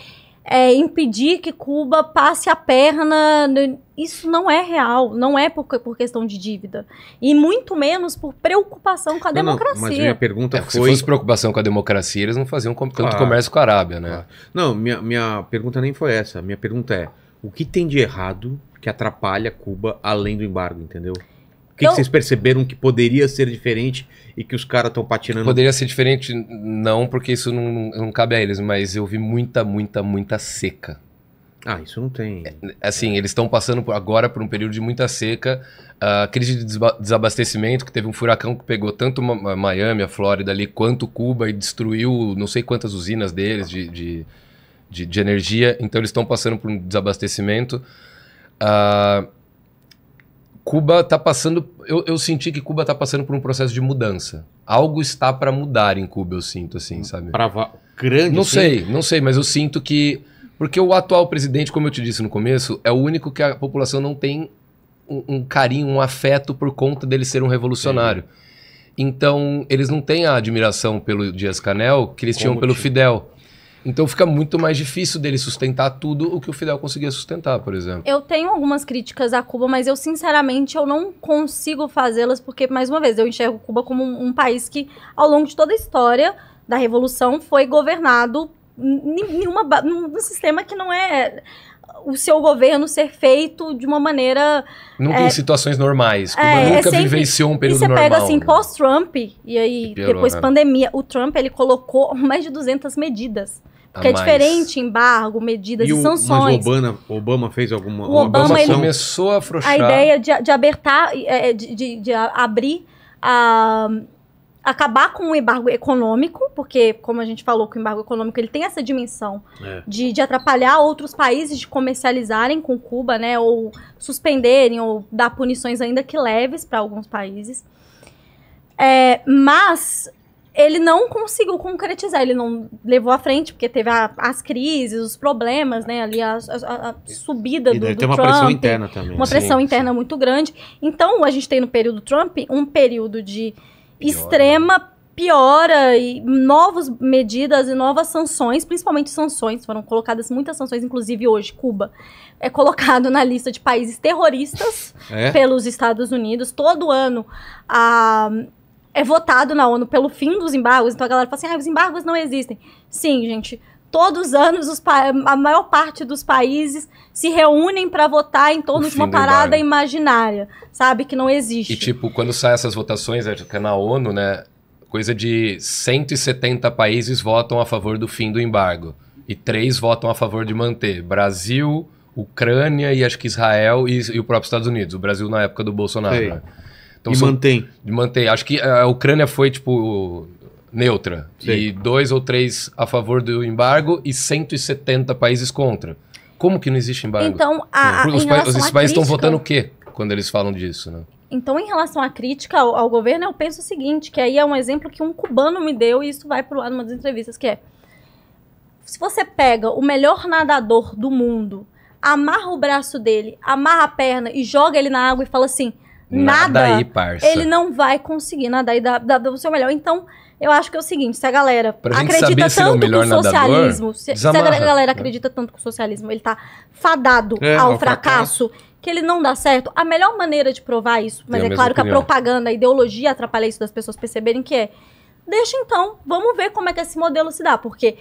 é, impedir que Cuba passe a perna. Isso não é real, não é por, por questão de dívida. E muito menos por preocupação com a não, democracia. Não, mas minha pergunta é, foi. Se fosse preocupação com a democracia, eles não faziam com, tanto comércio com a Arábia, né? Não, minha, minha pergunta nem foi essa. Minha pergunta é: o que tem de errado que atrapalha Cuba além do embargo, entendeu? que, então, que, vocês perceberam que poderia ser diferente e que os caras estão patinando? Poderia ser diferente, não, porque isso não, não cabe a eles, mas eu vi muita, muita, muita seca. Ah, isso não tem. É, assim, eles estão passando por, agora por um período de muita seca, a uh, crise de desabastecimento, que teve um furacão que pegou tanto Miami, a Flórida ali, quanto Cuba e destruiu não sei quantas usinas deles de, de, de, de energia. Então, eles estão passando por um desabastecimento. Uh, Cuba está passando. Eu, eu, senti que Cuba está passando por um processo de mudança. Algo está para mudar em Cuba, eu sinto, assim, sabe? Para grande. Não sim. sei, não sei, mas eu sinto que. Porque o atual presidente, como eu te disse no começo, é o único que a população não tem um, um carinho, um afeto por conta dele ser um revolucionário. Sim. Então, eles não têm a admiração pelo Dias Canel que eles como tinham pelo tinha? Fidel. Então fica muito mais difícil dele sustentar tudo o que o Fidel conseguia sustentar, por exemplo. Eu tenho algumas críticas a Cuba, mas eu sinceramente eu não consigo fazê-las porque mais uma vez eu enxergo Cuba como um, um, país que ao longo de toda a história da revolução foi governado em, num sistema que não é o seu governo ser feito de uma maneira. Nunca é, em situações normais. Cuba é, é nunca é sempre, vivenciou um período normal. E você pega assim, normal, assim, né? pós-Trump, e aí piorou, depois né? pandemia, o Trump ele colocou mais de 200 medidas porque é mais... é diferente embargo, medidas e, o, e sanções. Mas o Obama, Obama fez alguma o Obama, Obama ele, começou a afrouxar. A ideia de, de, abertar, é, é, de, de, de abrir a acabar com o embargo econômico, porque, como a gente falou, que o embargo econômico ele tem essa dimensão é. de, de, atrapalhar outros países de comercializarem com Cuba, né? Ou suspenderem, ou dar punições ainda que leves para alguns países. É, mas ele não conseguiu concretizar, ele não levou à frente, porque teve a, as crises, os problemas, né? Ali a, a, a subida e do, do tem uma Trump, pressão interna também. Uma né? sim, pressão interna sim. muito grande. Então, a gente tem no período Trump um período de piora. Né? extrema piora e novas medidas e novas sanções, principalmente sanções, foram colocadas muitas sanções, inclusive hoje Cuba é colocado na lista de países terroristas é? pelos Estados Unidos. Todo ano a é votado na ONU pelo fim dos embargos, então a galera fala assim: ah, os embargos não existem. Sim, gente. Todos os anos, a maior parte dos países se reúnem para votar em torno de uma parada imaginária, sabe? Que não existe. E, tipo, quando saem essas votações, acho é, que é na ONU, né? Coisa de 170 países votam a favor do fim do embargo. E três votam a favor de manter. Brasil, Ucrânia e acho que Israel e, e o próprio Estados Unidos. O Brasil na época do Bolsonaro. Né? Então, e são, mantém. Mantém. Acho que a Ucrânia foi, tipo, neutra. Sim. E dois ou três a favor do embargo e 170 países contra. Como que não existe embargo? Então, a, os, pa os países crítica... estão votando o quê quando eles falam disso, né? Então, em relação à crítica ao, ao, governo, eu penso o seguinte, que aí é um exemplo que um cubano me deu, e isso vai para o lado de uma das entrevistas, que é, se você pega o melhor nadador do mundo, amarra o braço dele, amarra a perna e joga ele na água e fala assim, nada, nada aí, parça. ele não vai conseguir nadar e dar, dar, o seu melhor. Então, eu acho que é o seguinte, se a galera acredita é tanto é com o socialismo, se, se, a galera acredita tanto com o socialismo, ele tá fadado é, ao, ao fracasso, fracasso, que ele não dá certo. A melhor maneira de provar isso, mas Tem é claro opinião. que a propaganda, a ideologia atrapalha isso das pessoas perceberem que é, deixa então, vamos ver como é que esse modelo se dá, porque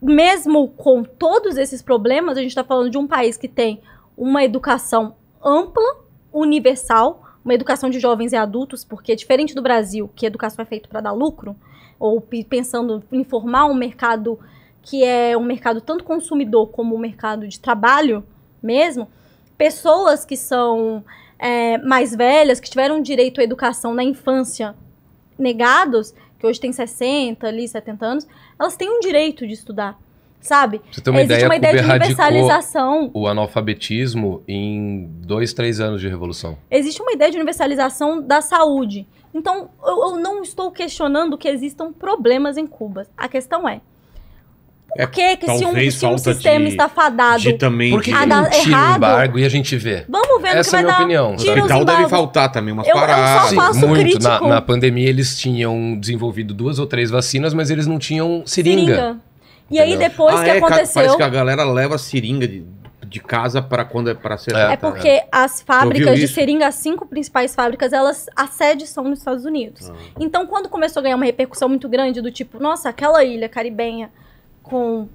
mesmo com todos esses problemas, a gente está falando de um país que tem uma educação ampla, universal, uma educação de jovens e adultos, porque diferente do Brasil, que educação é feita para dar lucro, ou pensando em formar um mercado que é um mercado tanto consumidor como um mercado de trabalho mesmo, pessoas que são é, mais velhas, que tiveram direito à educação na infância negados, que hoje tem 60, ali, 70 anos, elas têm um direito de estudar sabe? Pra você uma Existe ideia, uma ideia de universalização. O analfabetismo em dois, três anos de revolução. Existe uma ideia de universalização da saúde. Então, eu, eu não estou questionando que existam problemas em Cuba. A questão é. é por é, que, que se um, se um sistema de, está fadado? De também porque a tira errado, o embargo e a gente vê. Vamos ver Essa é que vai é minha dar, opinião. Tira deve faltar também umas eu, muito. Na, na, pandemia eles tinham desenvolvido duas ou três vacinas, mas eles não tinham seringa. seringa. E aí depois ah, que é, aconteceu. Parece que a galera leva a seringa de, de casa para quando é para ser. É, é né? porque as fábricas de isso? seringa, as cinco principais fábricas, elas a sede são nos Estados Unidos. Ah. Então quando começou a ganhar uma repercussão muito grande do tipo, nossa, aquela ilha caribenha com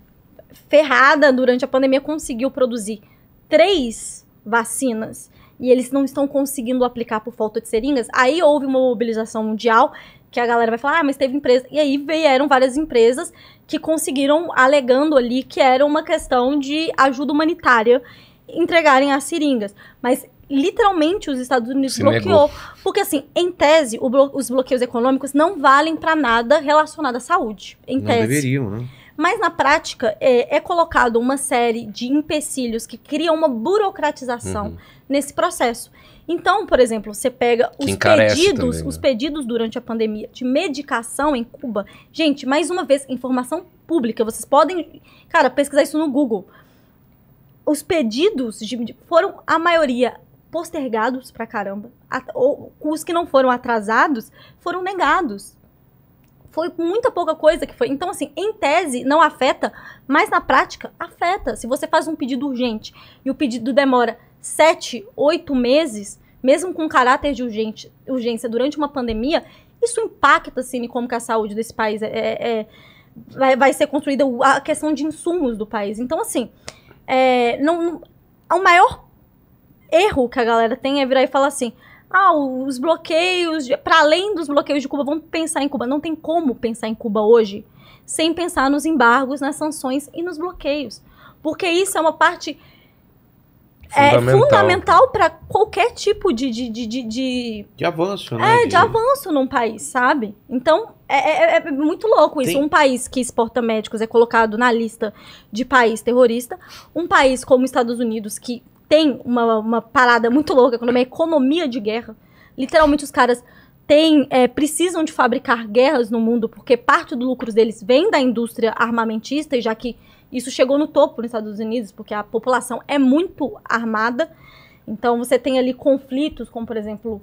ferrada durante a pandemia conseguiu produzir três vacinas e eles não estão conseguindo aplicar por falta de seringas, aí houve uma mobilização mundial que a galera vai falar, ah, mas teve empresa. E aí vieram várias empresas que conseguiram, alegando ali que era uma questão de ajuda humanitária, entregarem as seringas. Mas literalmente os Estados Unidos Se bloqueou. Negou. Porque, assim, em tese, blo os bloqueios econômicos não valem para nada relacionado à saúde. Em não tese. deveriam, né? Mas na prática é, é colocado uma série de empecilhos que criam uma burocratização uhum. nesse processo. Então, por exemplo, você pega os pedidos, também, né? os pedidos durante a pandemia de medicação em Cuba. Gente, mais uma vez, informação pública. Vocês podem, cara, pesquisar isso no Google. Os pedidos de, foram a maioria postergados pra caramba. ou, os que não foram atrasados foram negados. Foi muita pouca coisa que foi. Então, assim, em tese não afeta, mas na prática afeta. Se você faz um pedido urgente e o pedido demora sete, oito meses, mesmo com caráter de urgente, urgência durante uma pandemia, isso impacta, assim, como que a saúde desse país é, é, é vai, vai, ser construída, a questão de insumos do país. Então, assim, é, não, o maior erro que a galera tem é virar e falar assim, ah, os bloqueios, para além dos bloqueios de Cuba, vamos pensar em Cuba. Não tem como pensar em Cuba hoje sem pensar nos embargos, nas sanções e nos bloqueios. Porque isso é uma parte é fundamental para qualquer tipo de de, de, de, de... de avanço, né? É, de, avanço num país, sabe? Então, é, é, é, é muito louco isso. Tem... Um país que exporta médicos é colocado na lista de país terrorista. Um país como os Estados Unidos, que tem uma, uma parada muito louca quando é economia de guerra. Literalmente, os caras têm é, precisam de fabricar guerras no mundo porque parte do lucro deles vem da indústria armamentista, e já que isso chegou no topo nos Estados Unidos, porque a população é muito armada. Então você tem ali conflitos, como por exemplo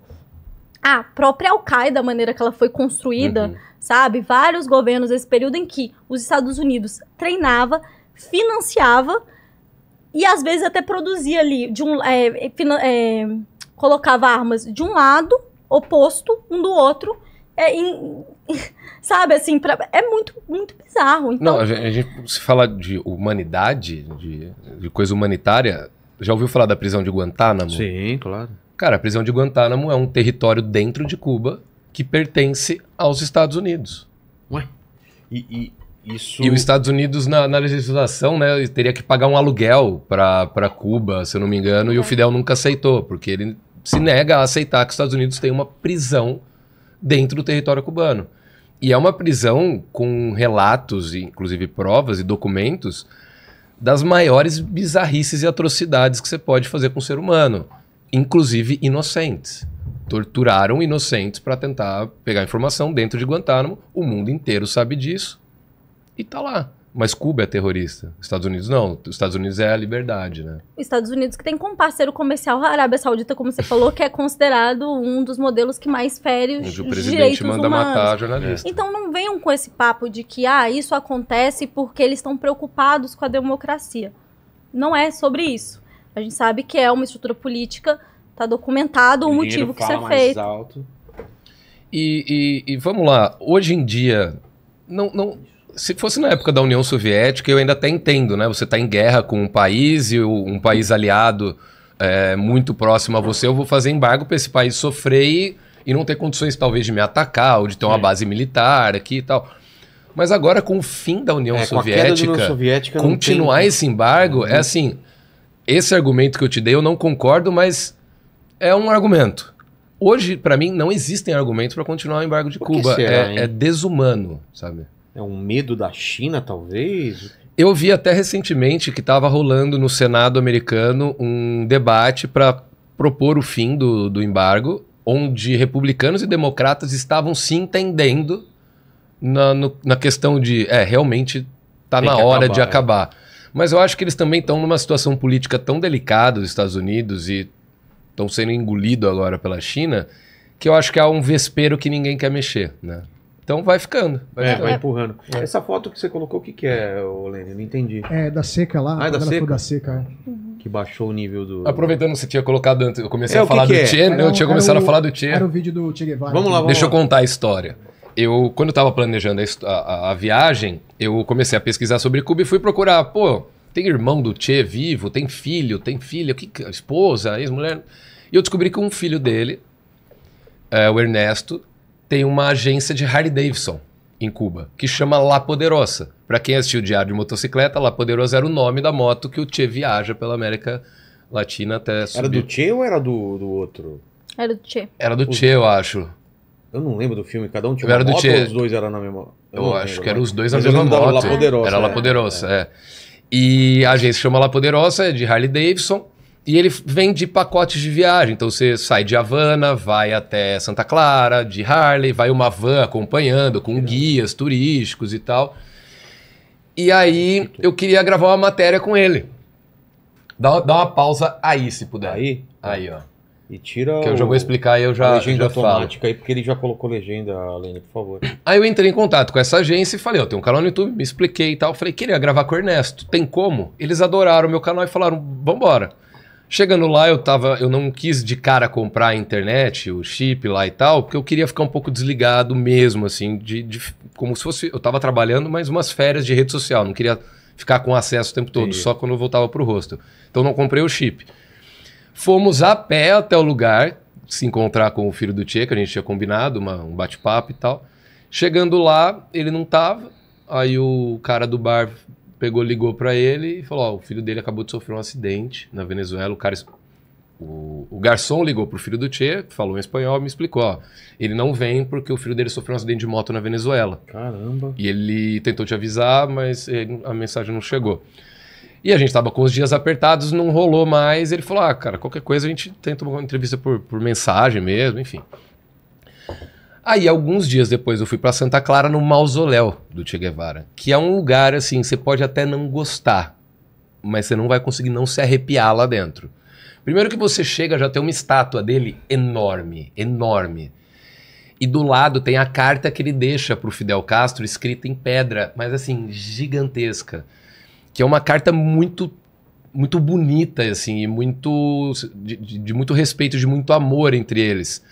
a própria Al-Qaeda, a maneira que ela foi construída, uhum. sabe? Vários governos nesse período em que os Estados Unidos treinava, financiava e às vezes até produzia ali de um é, é, é colocava armas de um lado oposto um do outro é, em, Sabe, assim, pra... é muito, muito bizarro. Então... Não, a gente, a gente, se fala de humanidade, de, de coisa humanitária, já ouviu falar da prisão de Guantánamo? Sim, claro. Cara, a prisão de Guantánamo é um território dentro de Cuba que pertence aos Estados Unidos. Ué? E, e isso... E os Estados Unidos, na, na legislação, né, teria que pagar um aluguel para Cuba, se eu não me engano, é. e o é. Fidel nunca aceitou, porque ele se nega a aceitar que os Estados Unidos têm uma prisão dentro do território cubano. E é uma prisão com relatos, inclusive provas e documentos, das maiores bizarrices e atrocidades que você pode fazer com o ser humano, inclusive inocentes. Torturaram inocentes para tentar pegar informação dentro de Guantánamo, o mundo inteiro sabe disso e tá lá. Mas Cuba é terrorista. Estados Unidos não. Estados Unidos é a liberdade, né? Estados Unidos que tem como parceiro comercial a Arábia Saudita, como você falou, que é considerado um dos modelos que mais fere os Onde o presidente manda humanos. matar jornalista. Então não venham com esse papo de que ah, isso acontece porque eles estão preocupados com a democracia. Não é sobre isso. A gente sabe que é uma estrutura política, está documentado o, o motivo que isso é feito. Alto. E, e, e vamos lá, hoje em dia, não, não, se fosse na época da União Soviética, eu ainda até entendo, né? Você está em guerra com um país e um país aliado é, muito próximo a você, eu vou fazer embargo para esse país sofrer e, e, não ter condições, talvez, de me atacar ou de ter uma Sim. É. base militar aqui e tal. Mas agora, com o fim da União é, Soviética, União Soviética continuar tem... esse embargo é uhum. assim. Esse argumento que eu te dei, eu não concordo, mas é um argumento. Hoje, para mim, não existem argumentos para continuar o embargo de Por Cuba. Será, é, é desumano, sabe? É um medo da China, talvez? Eu vi até recentemente que estava rolando no Senado americano um debate para propor o fim do, do embargo, onde republicanos e democratas estavam se entendendo na, no, na questão de, é, realmente está na hora acabar, de é. acabar. Mas eu acho que eles também estão numa situação política tão delicada, os Estados Unidos, e estão sendo engolidos agora pela China, que eu acho que há um vespeiro que ninguém quer mexer, né? Então vai ficando. Vai, é, ficando. vai empurrando. É. é. Essa foto que você colocou, o que, que é, Lênin? Não entendi. É da seca lá. Ah, é da seca? da é. seca? Uhum. Que baixou o nível do. Aproveitando que você tinha colocado antes, eu comecei a falar do Che, né? Eu tinha começado a falar do Che. Era o vídeo do Che Guevara. Vamos lá, vamos Deixa lá. eu contar a história. Eu, quando eu tava planejando a, a, a viagem, eu comecei a pesquisar sobre Cuba e fui procurar, pô, tem irmão do Che vivo, tem filho, tem filha, que, esposa, ex-mulher. E eu descobri que um filho dele, é, o Ernesto, tem uma agência de Harley Davidson em Cuba, que chama La Poderosa. Para quem assistiu o Diário de Motocicleta, La Poderosa era o nome da moto que o Che viaja pela América Latina até subir. Era do Che ou era do, do outro? Era do Che. Era do Che, eu acho. Eu não lembro do filme, cada um tinha era uma moto che... ou os dois eram na mesma? Eu, eu acho que eram os dois na mesma moto. La Poderosa, era La é. Poderosa, é. é. E a agência chama La Poderosa, é de Harley Davidson, e ele vende pacotes de viagem. Então você sai de Havana, vai até Santa Clara, de Harley, vai uma van acompanhando com guias turísticos e tal. E aí eu queria gravar uma matéria com ele. Dá, dá uma pausa aí, se puder. Aí? Aí, ó. E tira. Que eu já vou explicar e eu já. A legenda já automática falo. aí, porque ele já colocou legenda, Aline, por favor. Aí eu entrei em contato com essa agência e falei: Ó, tem um canal no YouTube, me expliquei e tal. Falei: queria gravar com o Ernesto, tem como? Eles adoraram o meu canal e falaram: vambora. Chegando lá, eu tava, eu não quis de cara comprar a internet, o chip lá e tal, porque eu queria ficar um pouco desligado mesmo, assim, de, de como se fosse. Eu estava trabalhando, mas umas férias de rede social, não queria ficar com acesso o tempo todo, Sim. só quando eu voltava para o rosto. Então não comprei o chip. Fomos a pé até o lugar, se encontrar com o filho do Tchê, que a gente tinha combinado, uma, um bate-papo e tal. Chegando lá, ele não tava. Aí o cara do bar pegou, ligou para ele e falou: ó, o filho dele acabou de sofrer um acidente na Venezuela, o cara. O, o garçom ligou pro filho do Che falou em espanhol e me explicou: ó, ele não vem porque o filho dele sofreu um acidente de moto na Venezuela. Caramba. E ele tentou te avisar, mas ele, a mensagem não chegou. E a gente estava com os dias apertados, não rolou mais. Ele falou: ah, cara, qualquer coisa a gente tenta uma entrevista por, por mensagem mesmo, enfim. Aí, alguns dias depois, eu fui para Santa Clara no mausoléu do Che Guevara, que é um lugar assim, você pode até não gostar, mas você não vai conseguir não se arrepiar lá dentro. Primeiro que você chega, já tem uma estátua dele enorme, enorme. E do lado tem a carta que ele deixa para o Fidel Castro, escrita em pedra, mas assim, gigantesca. Que é uma carta muito muito bonita, assim, e muito. de, de muito respeito, de muito amor entre eles.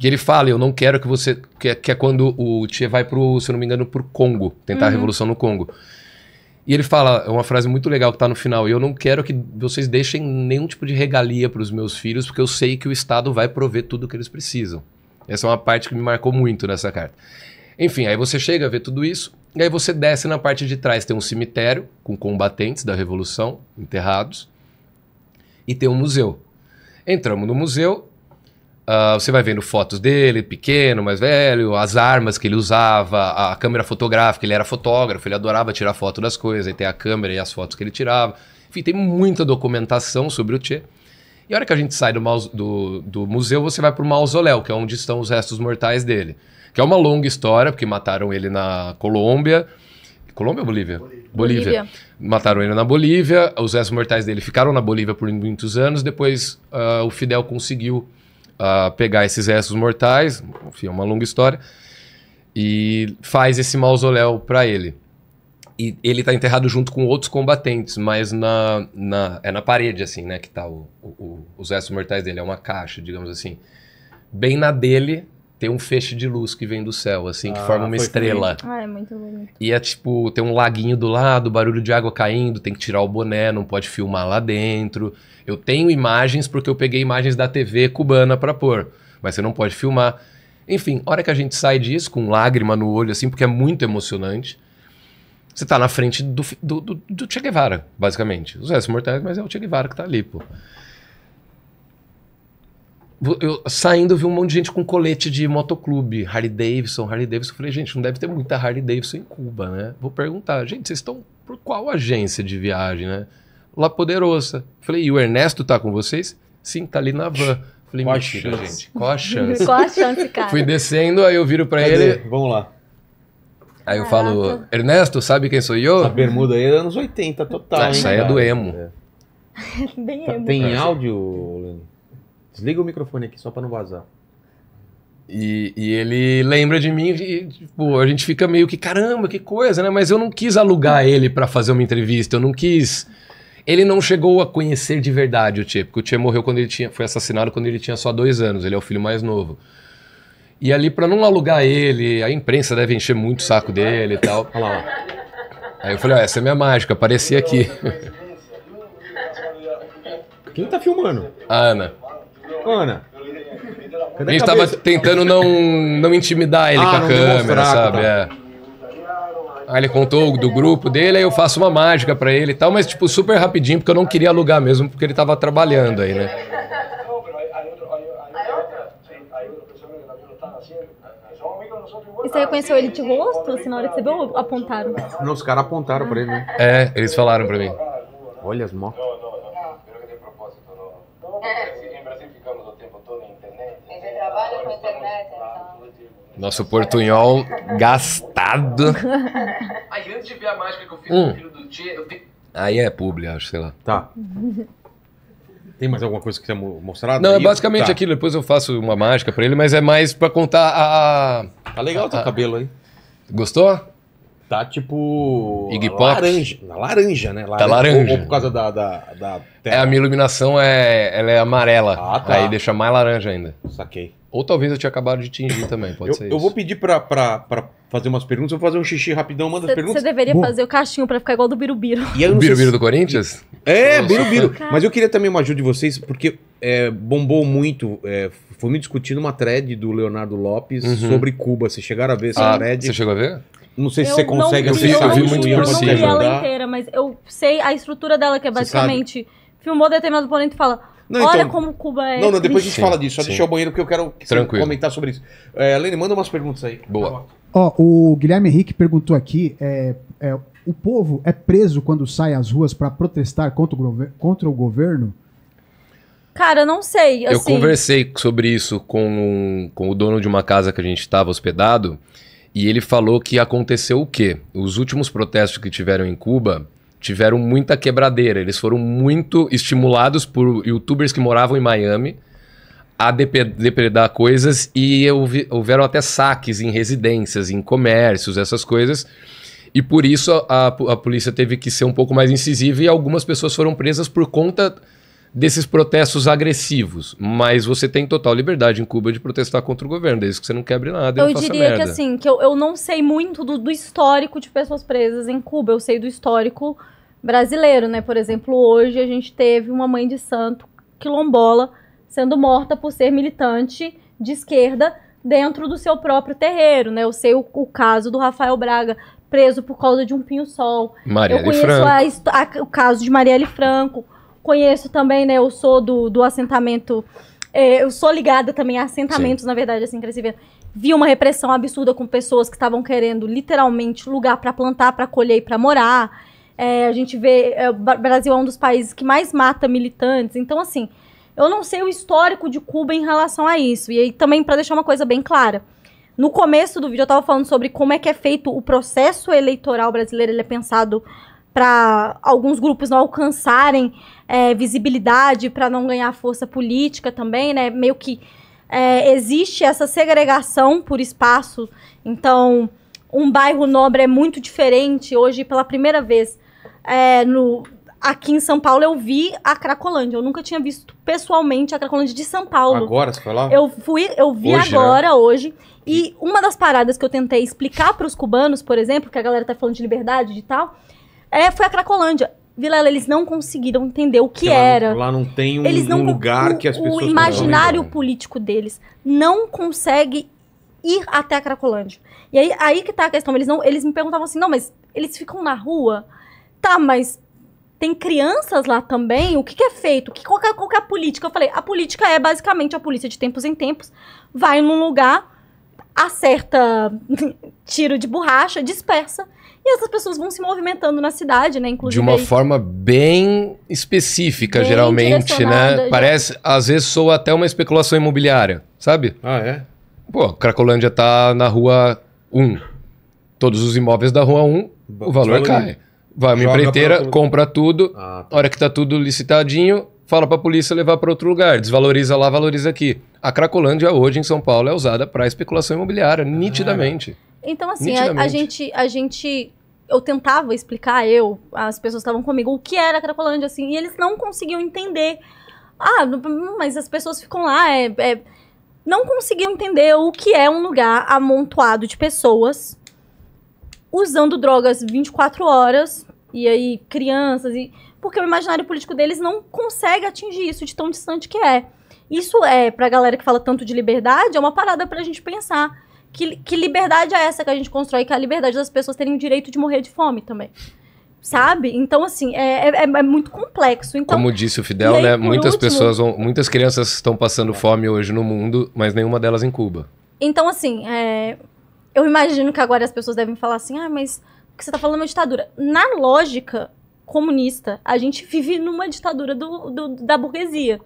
E ele fala, eu não quero que você... Que é, que é quando o Tchê vai pro, se eu não me engano, pro Congo. Tentar uhum. a revolução no Congo. E ele fala, é uma frase muito legal que tá no final, eu não quero que vocês deixem nenhum tipo de regalia para os meus filhos, porque eu sei que o Estado vai prover tudo o que eles precisam. Essa é uma parte que me marcou muito nessa carta. Enfim, aí você chega a ver tudo isso, e aí você desce na parte de trás, tem um cemitério com combatentes da Revolução, enterrados, e tem um museu. Entramos no museu, Uh, você vai vendo fotos dele, pequeno, mais velho, as armas que ele usava, a câmera fotográfica, ele era fotógrafo, ele adorava tirar foto das coisas, e tem a câmera e as fotos que ele tirava. Enfim, tem muita documentação sobre o Che. E a hora que a gente sai do, do, do museu, você vai para o mausoléu, que é onde estão os restos mortais dele. Que é uma longa história, porque mataram ele na Colômbia. Colômbia ou Bolívia? Bolívia. Bolívia. Mataram ele na Bolívia, os restos mortais dele ficaram na Bolívia por muitos anos, depois uh, o Fidel conseguiu a pegar esses restos mortais, enfim, é uma longa história, e faz esse mausoléu para ele. E ele tá enterrado junto com outros combatentes, mas na, na, é na parede, assim, né, que tá o, o, o, os restos mortais dele, é uma caixa, digamos assim. Bem na dele tem um feixe de luz que vem do céu, assim, que ah, forma uma estrela. Bonito. Ah, é muito bonito. E é tipo, tem um laguinho do lado, barulho de água caindo, tem que tirar o boné, não pode filmar lá dentro. Eu tenho imagens porque eu peguei imagens da TV cubana para pôr, mas você não pode filmar. Enfim, hora que a gente sai disso, com lágrima no olho, assim, porque é muito emocionante, você tá na frente do, do, do, do Che Guevara, basicamente. Os restos mortais, mas é o Che Guevara que tá ali, pô eu, saindo, vi um monte de gente com colete de motoclube, Harley Davidson, Harley Davidson. falei, gente, não deve ter muita Harley Davidson em Cuba, né? Vou perguntar, gente, vocês estão por qual agência de viagem, né? La Poderosa. Falei, e o Ernesto tá com vocês? Sim, tá ali na van. Falei, qual mentira, chance? gente, qual a chance? qual a chance, cara? Fui descendo, aí eu viro pra Cadê? ele. Vamos lá. Aí eu falo, Ernesto, sabe quem sou eu? A bermuda aí é anos 80, total. Essa aí é do emo. É. Bem tá, emo. Tem é. áudio, Leno? Desliga o microfone aqui só para não vazar. E, e, ele lembra de mim e tipo, a gente fica meio que caramba, que coisa, né? Mas eu não quis alugar ele para fazer uma entrevista, eu não quis. Ele não chegou a conhecer de verdade o Tchê, porque o Tchê morreu quando ele tinha, foi assassinado quando ele tinha só dois anos, ele é o filho mais novo. E ali, para não alugar ele, a imprensa deve encher muito o saco dele e tal. Olha lá, ó. Aí eu falei, ó, essa é minha mágica, apareci aqui. Quem tá filmando? A Ana. Ana. A gente estava tentando não, não intimidar ele ah, com a câmera, mostrar, sabe? Tá. É. Aí ele contou do grupo dele, aí eu faço uma mágica para ele e tal, mas tipo super rapidinho, porque eu não queria alugar mesmo, porque ele estava trabalhando aí, né? E você reconheceu ele de rosto, assim, na hora que você viu, apontaram? Não, os caras apontaram pra ele, né? É, eles falaram pra mim. Olha as motos. Não, não, não. Pelo que tem propósito, não. É. Né, Nosso portunhol gastado. Aí antes de ver a mágica que eu fiz hum. no filho do Tchê, eu tenho. Aí é publi, acho, sei lá. Tá. Tem mais alguma coisa que você quer mostrar? Não, é basicamente tá. aquilo. Depois eu faço uma mágica pra ele, mas é mais pra contar a. Tá legal o teu cabelo aí. Gostou? Tá tipo. Iggy Pop. Laranja. Na laranja, né? Laranja, tá laranja. Ou, ou por causa da. da, da é, a minha iluminação é, ela é amarela. Ah, tá. Aí deixa mais laranja ainda. Saquei. Ou talvez eu tinha acabado de tingir também, pode eu, ser isso. Eu vou pedir pra, pra, pra fazer umas perguntas, eu vou fazer um xixi rapidão, manda as perguntas. Você deveria Bom. fazer o caixinho pra ficar igual do Birubiru. E eu o Birubiru se... do Corinthians? É, Birubiru. Mas eu queria também uma ajuda de vocês, porque é, bombou muito, é, foi me discutindo uma thread do Leonardo Lopes uhum. sobre Cuba. Vocês chegaram a ver essa ah, thread? Você chegou a ver? Não sei eu se você consegue acessar. Eu, eu vi muito por cima. Eu não vi ela inteira, mas eu sei a estrutura dela, que é basicamente... Filmou determinado ponto e fala não, Olha então... como Cuba é. Não, não, depois a gente fala disso. Só deixa o banheiro que eu quero Tranquilo. comentar sobre isso. É, Lene, manda umas perguntas aí. Boa. Tá Ó, oh, o Guilherme Henrique perguntou aqui: é, é, o povo é preso quando sai às ruas para protestar contra o, contra o governo? Cara, não sei. Assim... Eu conversei sobre isso com, com o dono de uma casa que a gente estava hospedado. E ele falou que aconteceu o quê? Os últimos protestos que tiveram em Cuba tiveram muita quebradeira. Eles foram muito estimulados por youtubers que moravam em Miami a depredar coisas e houveram até saques em residências, em comércios, essas coisas. E por isso a, a polícia teve que ser um pouco mais incisiva e algumas pessoas foram presas por conta desses protestos agressivos, mas você tem total liberdade em Cuba de protestar contra o governo, desde que você não quebre nada. Eu diria que assim, que eu, eu não sei muito do, do histórico de pessoas presas em Cuba, eu sei do histórico brasileiro, né? Por exemplo, hoje a gente teve uma mãe de santo quilombola sendo morta por ser militante de esquerda dentro do seu próprio terreiro, né? Eu sei o, o caso do Rafael Braga preso por causa de um pinho-sol. Eu conheço a, a, o caso de Marielle Franco conheço também, né? Eu sou do, do assentamento. É, eu sou ligada também a assentamentos, Sim. na verdade, assim, crescimento. Vi uma repressão absurda com pessoas que estavam querendo literalmente lugar para plantar, para colher e para morar. É, a gente vê. É, o Brasil é um dos países que mais mata militantes. Então, assim, eu não sei o histórico de Cuba em relação a isso. E aí, também, para deixar uma coisa bem clara. No começo do vídeo, eu estava falando sobre como é que é feito o processo eleitoral brasileiro. Ele é pensado para alguns grupos não alcançarem é, visibilidade, para não ganhar força política também, né? Meio que é, existe essa segregação por espaço. Então, um bairro nobre é muito diferente. Hoje, pela primeira vez, é, no, aqui em São Paulo, eu vi a Cracolândia. Eu nunca tinha visto pessoalmente a Cracolândia de São Paulo. Agora você foi lá? Eu fui, eu vi hoje, né? agora, né? hoje. E uma das paradas que eu tentei explicar para os cubanos, por exemplo, que a galera tá falando de liberdade e tal, é, foi a Cracolândia. Vilela, eles não conseguiram entender o que era. Lá, lá não tem um, eles não, um lugar o, que as pessoas... O imaginário político deles não consegue ir até a Cracolândia. E aí, aí que tá a questão. Eles, não, eles me perguntavam assim, não, mas eles ficam na rua? Tá, mas tem crianças lá também? O que, que é feito? Que, qual, que, é, qual que é a política? Eu falei, a política é basicamente a polícia de tempos em tempos. Vai num lugar, acerta tiro de borracha, dispersa essas pessoas vão se movimentando na cidade, né? Inclusive. De uma aí... forma bem específica, bem geralmente, né? Parece, às vezes, soa até uma especulação imobiliária, sabe? Ah, é? Pô, Cracolândia tá na rua 1. Todos os imóveis da rua 1, o valor cai. Vai uma empreiteira, pra... compra tudo. Ah, tá. Hora que tá tudo licitadinho, fala para a polícia levar para outro lugar. Desvaloriza lá, valoriza aqui. A Cracolândia hoje em São Paulo é usada para especulação imobiliária, ah, é? nitidamente. Ah, Então, assim, nitidamente. A, a, gente, a gente eu tentava explicar, eu, as pessoas estavam comigo, o que era Cracolândia, assim, e eles não conseguiam entender. Ah, mas as pessoas ficam lá, é, é... não conseguiam entender o que é um lugar amontoado de pessoas usando drogas 24 horas, e aí crianças, e porque o imaginário político deles não consegue atingir isso de tão distante que é. Isso é, pra galera que fala tanto de liberdade, é uma parada pra gente pensar que, que liberdade é essa que a gente constrói? Que é a liberdade das pessoas terem o direito de morrer de fome também sabe? Então, assim, é, é, é, é muito complexo. Então, Como disse o Fidel, aí, né? Muitas último... pessoas, vão, muitas crianças estão passando fome hoje no mundo, mas nenhuma delas em Cuba. Então, assim, é... eu imagino que agora as pessoas devem falar assim, ah, mas o que você está falando é uma ditadura. Na lógica comunista, a gente vive numa ditadura do, do da burguesia.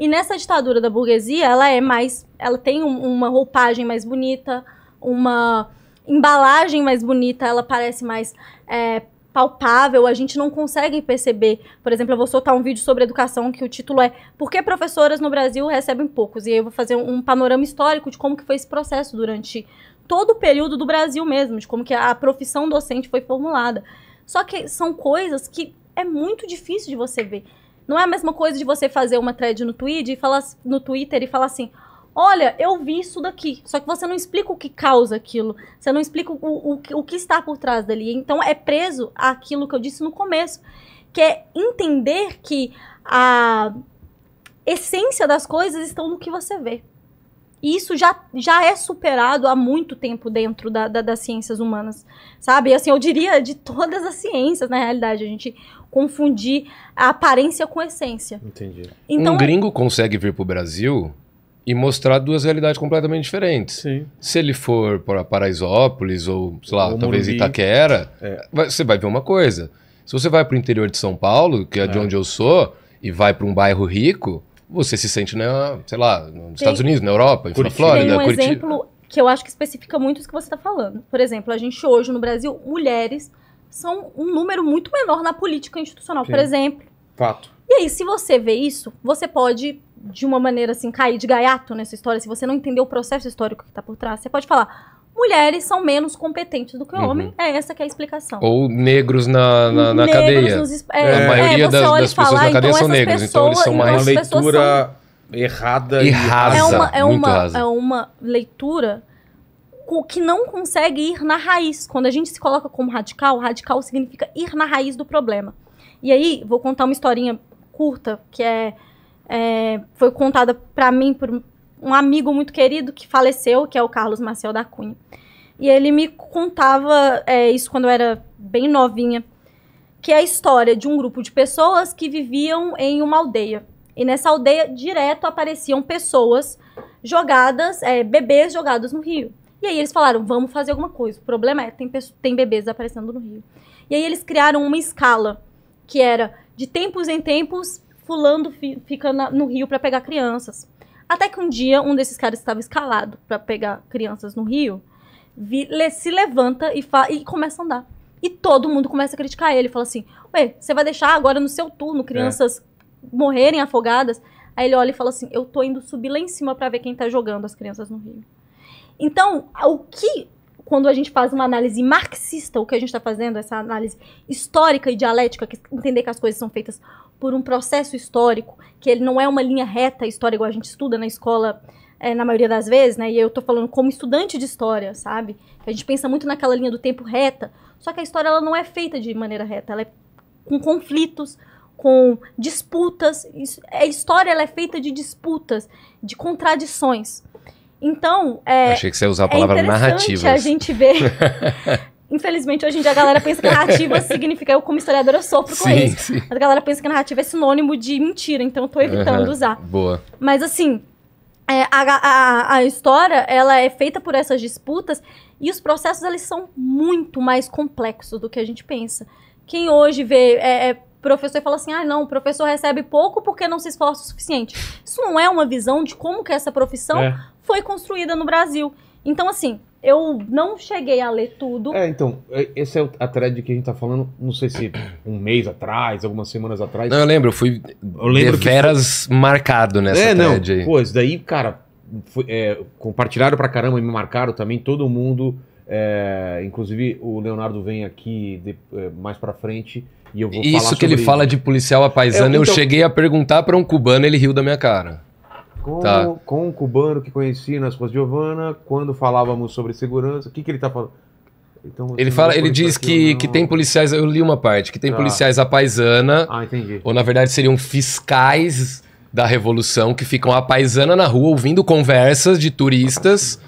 E nessa ditadura da burguesia, ela é mais. Ela tem um, uma roupagem mais bonita, uma embalagem mais bonita, ela parece mais é, palpável, a gente não consegue perceber. Por exemplo, eu vou soltar um vídeo sobre educação que o título é Por que professoras no Brasil recebem poucos? E aí eu vou fazer um, um panorama histórico de como que foi esse processo durante todo o período do Brasil mesmo, de como que a profissão docente foi formulada. Só que são coisas que é muito difícil de você ver. Não é a mesma coisa de você fazer uma thread no Twitter e falar, no Twitter e falar assim: olha, eu vi isso daqui. Só que você não explica o que causa aquilo. Você não explica o, o, o que está por trás dali. Então é preso aquilo que eu disse no começo. Que é entender que a essência das coisas estão no que você vê. E isso já, já é superado há muito tempo dentro da, da, das ciências humanas, sabe? assim, eu diria de todas as ciências, na realidade. A gente confundir a aparência com a essência. Entendi. Então, um é gringo consegue vir para o Brasil e mostrar duas realidades completamente diferentes. Sim. Se ele for para Paraisópolis ou, sei lá, ou talvez Morumbi. Itaquera, é. você vai ver uma coisa. Se você vai para o interior de São Paulo, que é, é de onde eu sou, e vai para um bairro rico, você se sente, na, sei lá, nos tem, Estados Unidos, na Europa, Curitiba. na Flórida, tem um Curitiba. exemplo que eu acho que especifica muito isso que você está falando. Por exemplo, a gente hoje no Brasil, mulheres são um número muito menor na política institucional, Sim. por exemplo. Fato. E aí, se você vê isso, você pode, de uma maneira assim, cair de gaiato nessa história, se você não entender o processo histórico que está por trás, você pode falar, mulheres são menos competentes do que uhum. homens. É essa que é a explicação. Ou negros na, na, na negros cadeia. Nos, é, é, a é, maioria é, das, das pessoas falar, na ah, cadeia então são negros, então eles são mais... Uma leitura são... errada e é é rasa, é uma, é uma, É uma leitura que não consegue ir na raiz. Quando a gente se coloca como radical, radical significa ir na raiz do problema. E aí, vou contar uma historinha curta que é, é foi contada para mim por um amigo muito querido que faleceu, que é o Carlos Marcel da Cunha. E ele me contava é, isso quando eu era bem novinha, que é a história de um grupo de pessoas que viviam em uma aldeia. E nessa aldeia, direto apareciam pessoas jogadas, é, bebês jogados no rio. E aí eles falaram, vamos fazer alguma coisa. O problema é, tem, tem bebês aparecendo no rio. E aí eles criaram uma escala, que era de tempos em tempos, fulano fica na, no rio para pegar crianças. Até que um dia, um desses caras estava escalado para pegar crianças no rio, vi, le, se levanta e, fa, e começa a andar. E todo mundo começa a criticar ele. Fala assim: Ué, você vai deixar agora no seu turno crianças é. morrerem afogadas? Aí ele olha e fala assim: Eu tô indo subir lá em cima para ver quem tá jogando as crianças no rio. Então, o que quando a gente faz uma análise marxista, o que a gente está fazendo, essa análise histórica e dialética, que entender que as coisas são feitas por um processo histórico, que ele não é uma linha reta, história igual a gente estuda na escola é, na maioria das vezes, né? E eu estou falando como estudante de história, sabe? A gente pensa muito naquela linha do tempo reta, só que a história ela não é feita de maneira reta, ela é com conflitos, com disputas. A história ela é feita de disputas, de contradições. Então, é. Eu achei que você ia usar a é palavra é narrativa. a gente vê. Infelizmente, hoje em dia a galera pensa que narrativa significa. Eu, como historiadora, eu sofro sim, com isso. Sim. Mas a galera pensa que narrativa é sinônimo de mentira, então eu tô evitando uhum, usar. Boa. Mas assim, é, a, a, a, história ela é feita por essas disputas e os processos eles são muito mais complexos do que a gente pensa. Quem hoje vê é, é, professor e fala assim, ah não, o professor recebe pouco porque não se esforça o suficiente. Isso não é uma visão de como que essa profissão é foi construída no Brasil. Então, assim, eu não cheguei a ler tudo. É, então, é, esse é a thread que a gente tá falando, não sei se um mês atrás, algumas semanas atrás. Não, eu lembro, eu fui eu lembro deveras foi... marcado nessa é, thread não, aí. Pô, isso daí, cara, foi, é, compartilharam pra caramba e me marcaram também, todo mundo. É, inclusive, o Leonardo vem aqui de, é, mais pra frente e eu vou Isso que ele fala de policial apaisando, é, então... eu cheguei a perguntar para um cubano, ele riu da minha cara. Com, tá. com um cubano que conheci nas ruas Giovana, quando falávamos sobre segurança, o que, que ele está falando? Então, ele fala, é ele diz que, que tem policiais, eu li uma parte, que tem tá. policiais à paisana, ah, ou na verdade seriam fiscais da revolução que ficam à paisana na rua ouvindo conversas de turistas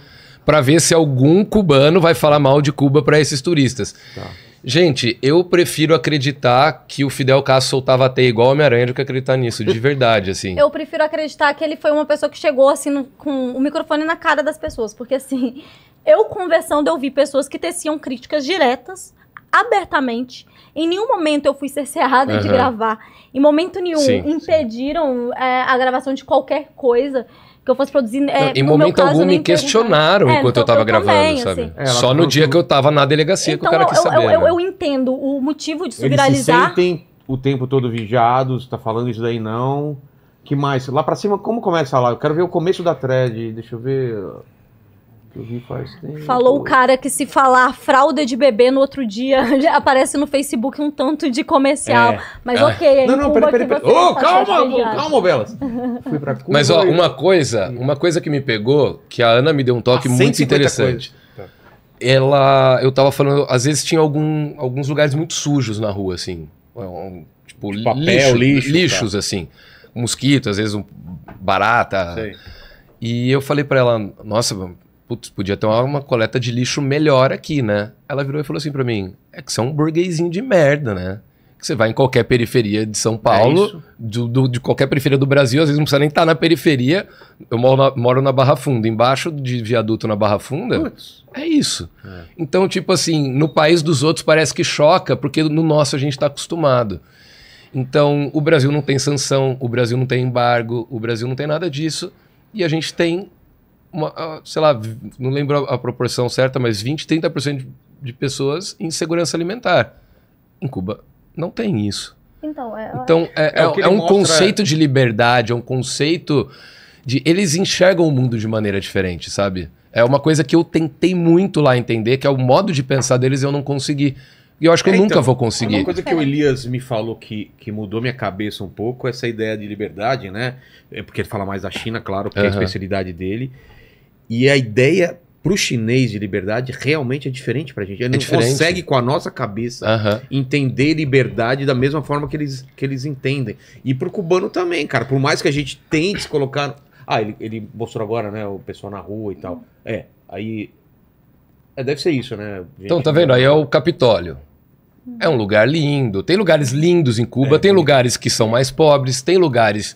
para ver se algum cubano vai falar mal de Cuba para esses turistas. Tá. Gente, eu prefiro acreditar que o Fidel Castro soltava até igual Homem-Aranha do que acreditar nisso, de verdade, assim. eu prefiro acreditar que ele foi uma pessoa que chegou, assim, no, com o microfone na cara das pessoas, porque, assim, eu conversando, eu vi pessoas que teciam críticas diretas, abertamente. Em nenhum momento eu fui cerceada uhum. de gravar. Em momento nenhum sim, impediram sim. É, a gravação de qualquer coisa que eu fosse produzir. É, em momento caso, algum me questionaram é, enquanto então eu tava eu gravando, também, assim. sabe? Assim. É, Só no dia que eu tava na delegacia então, que o então, cara eu, quis saber. Eu, né? eu, entendo o motivo de Eles viralizar. Se sentem o tempo todo vigiados, tá falando isso daí não. Que mais? Lá pra cima, como começa lá? Eu quero ver o começo da thread, deixa eu ver que eu vi faz tempo. Falou o cara que se falar fralda de bebê no outro dia, aparece no Facebook um tanto de comercial. É. Mas ah. ok, Não, não, peraí, peraí. Pera. Tá calma, calma, Belas. Fui pra Cuba. Mas ó, uma coisa, uma coisa que me pegou, que a Ana me deu um toque muito interessante. Tá. Ela, eu tava falando, às vezes tinha algum, alguns lugares muito sujos na rua, assim. Tipo, de papel, lixo, lixo tá. lixos, tá. assim. Mosquito, às vezes um, barata. Sei. E eu falei para ela, nossa, putz, podia ter uma, uma, coleta de lixo melhor aqui, né? Ela virou e falou assim para mim: é que você é um burguesinho de merda, né? Que você vai em qualquer periferia de São é Paulo, é do, do, de qualquer periferia do Brasil, às vezes não precisa nem estar tá na periferia. Eu moro na, moro na, Barra Funda, embaixo de viaduto na Barra Funda. Putz. É isso. É. Então, tipo assim, no país dos outros parece que choca, porque no nosso a gente está acostumado. Então, o Brasil não tem sanção, o Brasil não tem embargo, o Brasil não tem nada disso. E a gente tem uma, ah, sei lá, não lembro a proporção certa, mas 20%, 30% de pessoas em segurança alimentar. Em Cuba não tem isso. Então, é, então, é, é, é, é um mostra... conceito de liberdade, é um conceito de. Eles enxergam o mundo de maneira diferente, sabe? É uma coisa que eu tentei muito lá entender, que é o modo de pensar deles e eu não consegui. E eu acho que eu é, então, nunca vou conseguir. Uma coisa que o é. Elias me falou que, que mudou minha cabeça um pouco, essa ideia de liberdade, né? É porque ele fala mais da China, claro, que uhum. é a especialidade dele. E a ideia para o chinês de liberdade realmente é diferente para a gente. Ele é não diferente. consegue, com a nossa cabeça, uhum. entender liberdade da mesma forma que eles, que eles entendem. E para o cubano também, cara. Por mais que a gente tente colocar. Ah, ele, ele mostrou agora, né? O pessoal na rua e tal. É, aí. É, deve ser isso, né? Gente? Então, tá vendo? Aí é o Capitólio. É um lugar lindo. Tem lugares lindos em Cuba, é, tem é. lugares que são mais pobres, tem lugares.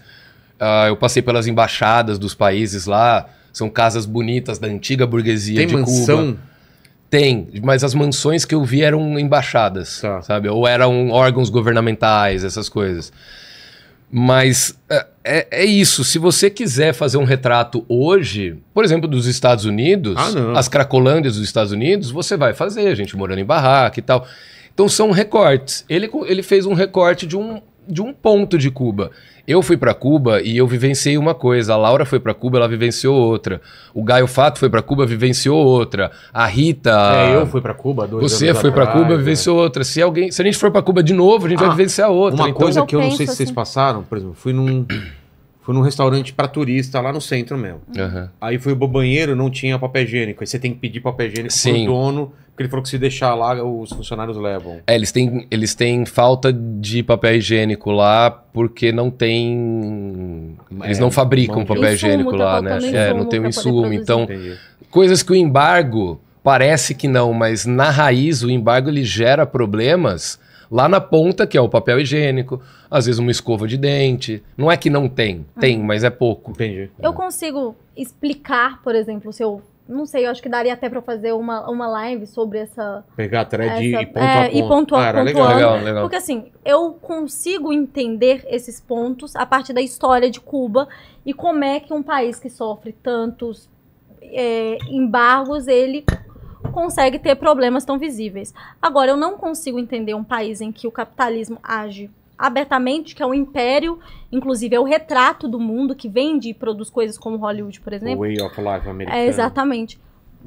Uh, eu passei pelas embaixadas dos países lá são casas bonitas da antiga burguesia Tem de mansão? Cuba. Tem, mas as mansões que eu vi eram embaixadas, tá. sabe? Ou eram órgãos governamentais, essas coisas. Mas é, é, é isso. Se você quiser fazer um retrato hoje, por exemplo, dos Estados Unidos, ah, as cracolândias dos Estados Unidos, você vai fazer, gente morando em barraca e tal. Então são recortes. Ele, ele fez um recorte de um de um ponto de Cuba. Eu fui para Cuba e eu vivenciei uma coisa. A Laura foi para Cuba, ela vivenciou outra. O Gaio Fato foi para Cuba, vivenciou outra. A Rita. É, eu fui para Cuba. Dois você foi para Cuba, é. vivenciou outra. Se alguém, se a gente for para Cuba de novo, a gente ah, vai vivenciar outra. Uma então, coisa então que eu não sei assim. se vocês passaram, por exemplo, fui num fui num restaurante para turista lá no centro mesmo. Uhum. Aí fui pro banheiro, não tinha papel higiênico. Aí você tem que pedir papel higiênico Sim. pro dono. Porque ele falou que se deixar lá, os funcionários levam. É, eles têm, eles têm falta de papel higiênico lá, porque não tem. Eles é, não fabricam papel higiênico lá, tá né? É, não tem o insumo. Então, Entendi. coisas que o embargo parece que não, mas na raiz o embargo ele gera problemas lá na ponta, que é o papel higiênico, às vezes uma escova de dente. Não é que não tem, ah. tem, mas é pouco. Entendi. Eu consigo explicar, por exemplo, se eu não sei, eu acho que daria até para fazer uma, uma live sobre essa. Pegar a thread essa, e pontuar. É, ponto. e pontuar. Cara, ah, legal, legal, legal. Porque assim, eu consigo entender esses pontos a partir da história de Cuba e como é que um país que sofre tantos é, embargos, ele consegue ter problemas tão visíveis. Agora, eu não consigo entender um país em que o capitalismo age abertamente que é um império, inclusive é o retrato do mundo que vende e produz coisas como Hollywood, por exemplo. O way of life americano. É, exatamente.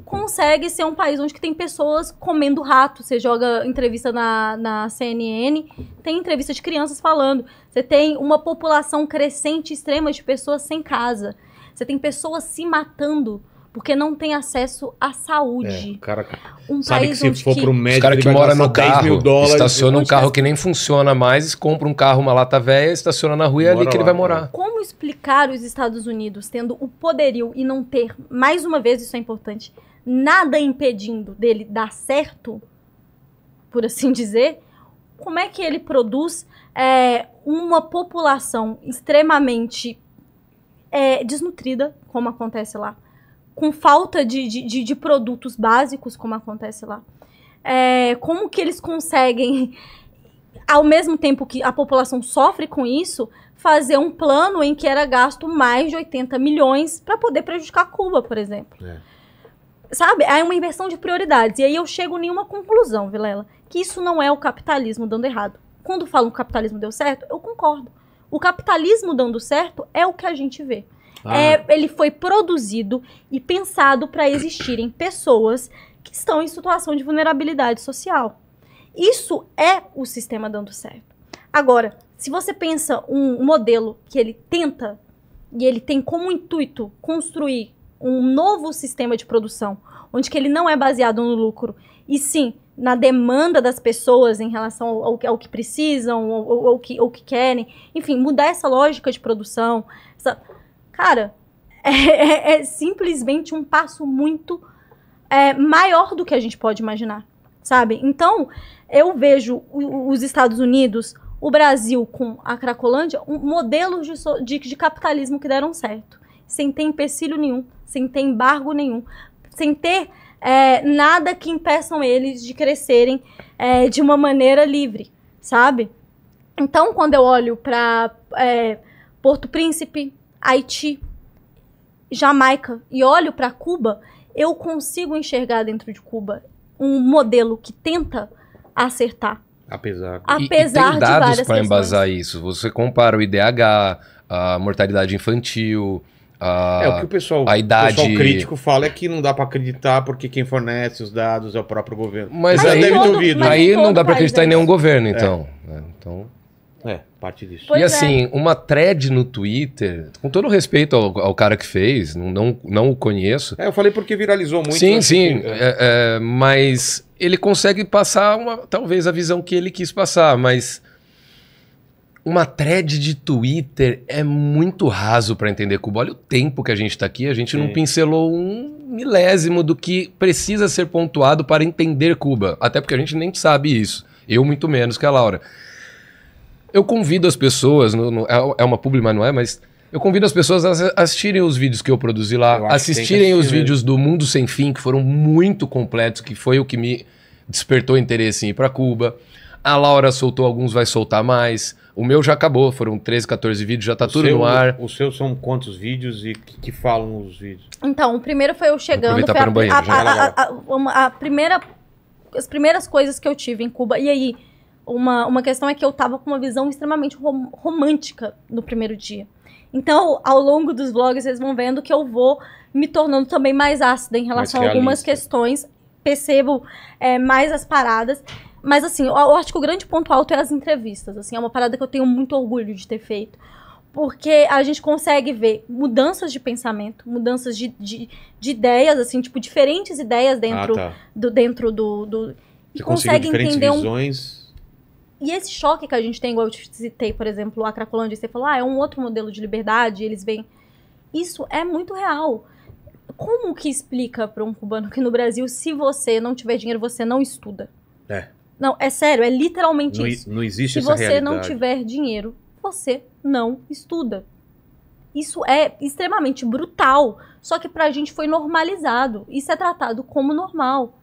Consegue ser um país onde tem pessoas comendo rato. Você joga entrevista na, na CNN, tem entrevista de crianças falando. Você tem uma população crescente extrema de pessoas sem casa. Você tem pessoas se matando porque não tem acesso à saúde. É, cara, um sabe país que se for que... pro médico, cara que mora no carro, dólares, estaciona um carro que nem funciona mais, compra um carro, uma lata velha, estaciona na rua e é ali que lá, ele vai morar. É. Como explicar os Estados Unidos tendo o poderio e não ter, mais uma vez isso é importante, nada impedindo dele dar certo, por assim dizer, como é que ele produz é, uma população extremamente é, desnutrida, como acontece lá? com falta de, de, de produtos básicos, como acontece lá. É, como que eles conseguem, ao mesmo tempo que a população sofre com isso, fazer um plano em que era gasto mais de 80 milhões para poder prejudicar Cuba, por exemplo. É. Sabe? É uma inversão de prioridades. E aí eu chego em uma conclusão, Vilela, que isso não é o capitalismo dando errado. Quando falam que o capitalismo deu certo, eu concordo. O capitalismo dando certo é o que a gente vê. Ah. É, ele foi produzido e pensado para existirem pessoas que estão em situação de vulnerabilidade social. Isso é o sistema dando certo. Agora, se você pensa um modelo que ele tenta e ele tem como intuito construir um novo sistema de produção, onde que ele não é baseado no lucro, e sim na demanda das pessoas em relação ao, ao que precisam, ou ao, ao, que, ao que querem, enfim, mudar essa lógica de produção, essa, Cara, é, é, é simplesmente um passo muito é, maior do que a gente pode imaginar, sabe? Então, eu vejo os Estados Unidos, o Brasil com a Cracolândia, um, modelos de, de, de capitalismo que deram certo. Sem ter empecilho nenhum, sem ter embargo nenhum, sem ter é, nada que impeçam eles de crescerem é, de uma maneira livre, sabe? Então, quando eu olho para é, Porto Príncipe, Haiti, Jamaica e olho para Cuba, eu consigo enxergar dentro de Cuba um modelo que tenta acertar. Apesar, Apesar e, e tem dados para embasar isso. Você compara o IDH, a mortalidade infantil, a, é, o que o pessoal, a idade... pessoal crítico fala é que não dá para acreditar porque quem fornece os dados é o próprio governo. Mas, mas aí, todo, mas aí não dá para acreditar em é nenhum governo, então. É. É, então... É, parte disso. Pois e é. assim, é. uma thread no Twitter, com todo respeito ao, ao, cara que fez, não, não o conheço. É, eu falei porque viralizou muito. Sim, sim, é, é, mas ele consegue passar uma, talvez a visão que ele quis passar, mas uma thread de Twitter é muito raso para entender Cuba. Olha o tempo que a gente está aqui, a gente sim. não pincelou um milésimo do que precisa ser pontuado para entender Cuba. Até porque a gente nem sabe isso. Eu muito menos que a Laura eu convido as pessoas, no, no, é, é uma publi, mas não é, mas eu convido as pessoas a assistirem os vídeos que eu produzi lá, eu assistirem os né? vídeos do Mundo Sem Fim, que foram muito completos, que foi o que me despertou interesse em ir para Cuba. A Laura soltou alguns, vai soltar mais. O meu já acabou, foram 13, 14 vídeos, já tá o tudo seu, no ar. Os seus são quantos vídeos e que, que falam os vídeos? Então, o primeiro foi eu chegando, foi a, banheiro, a, a, a primeira, as primeiras coisas que eu tive em Cuba. E aí, uma, uma questão é que eu tava com uma visão extremamente rom romântica no primeiro dia. Então, ao longo dos vlogs, vocês vão vendo que eu vou me tornando também mais ácida em relação a algumas questões. Percebo é, mais as paradas. Mas, assim, eu, eu acho que o grande ponto alto é as entrevistas. Assim, é uma parada que eu tenho muito orgulho de ter feito porque a gente consegue ver mudanças de pensamento, mudanças de, de, de ideias, assim, tipo, diferentes ideias dentro ah, tá. do. Dentro do, do e consegue entender visões. Um e esse choque que a gente tem, igual eu te citei, por exemplo, a Cracolândia, você falou, ah, é um outro modelo de liberdade, eles vêm. Isso é muito real. Como que explica para um cubano que no Brasil, se você não tiver dinheiro, você não estuda? É. Não, é sério, é literalmente não, isso. Não existe se essa realidade. Se você não tiver dinheiro, você não estuda. Isso é extremamente brutal, só que pra gente foi normalizado. Isso é tratado como normal.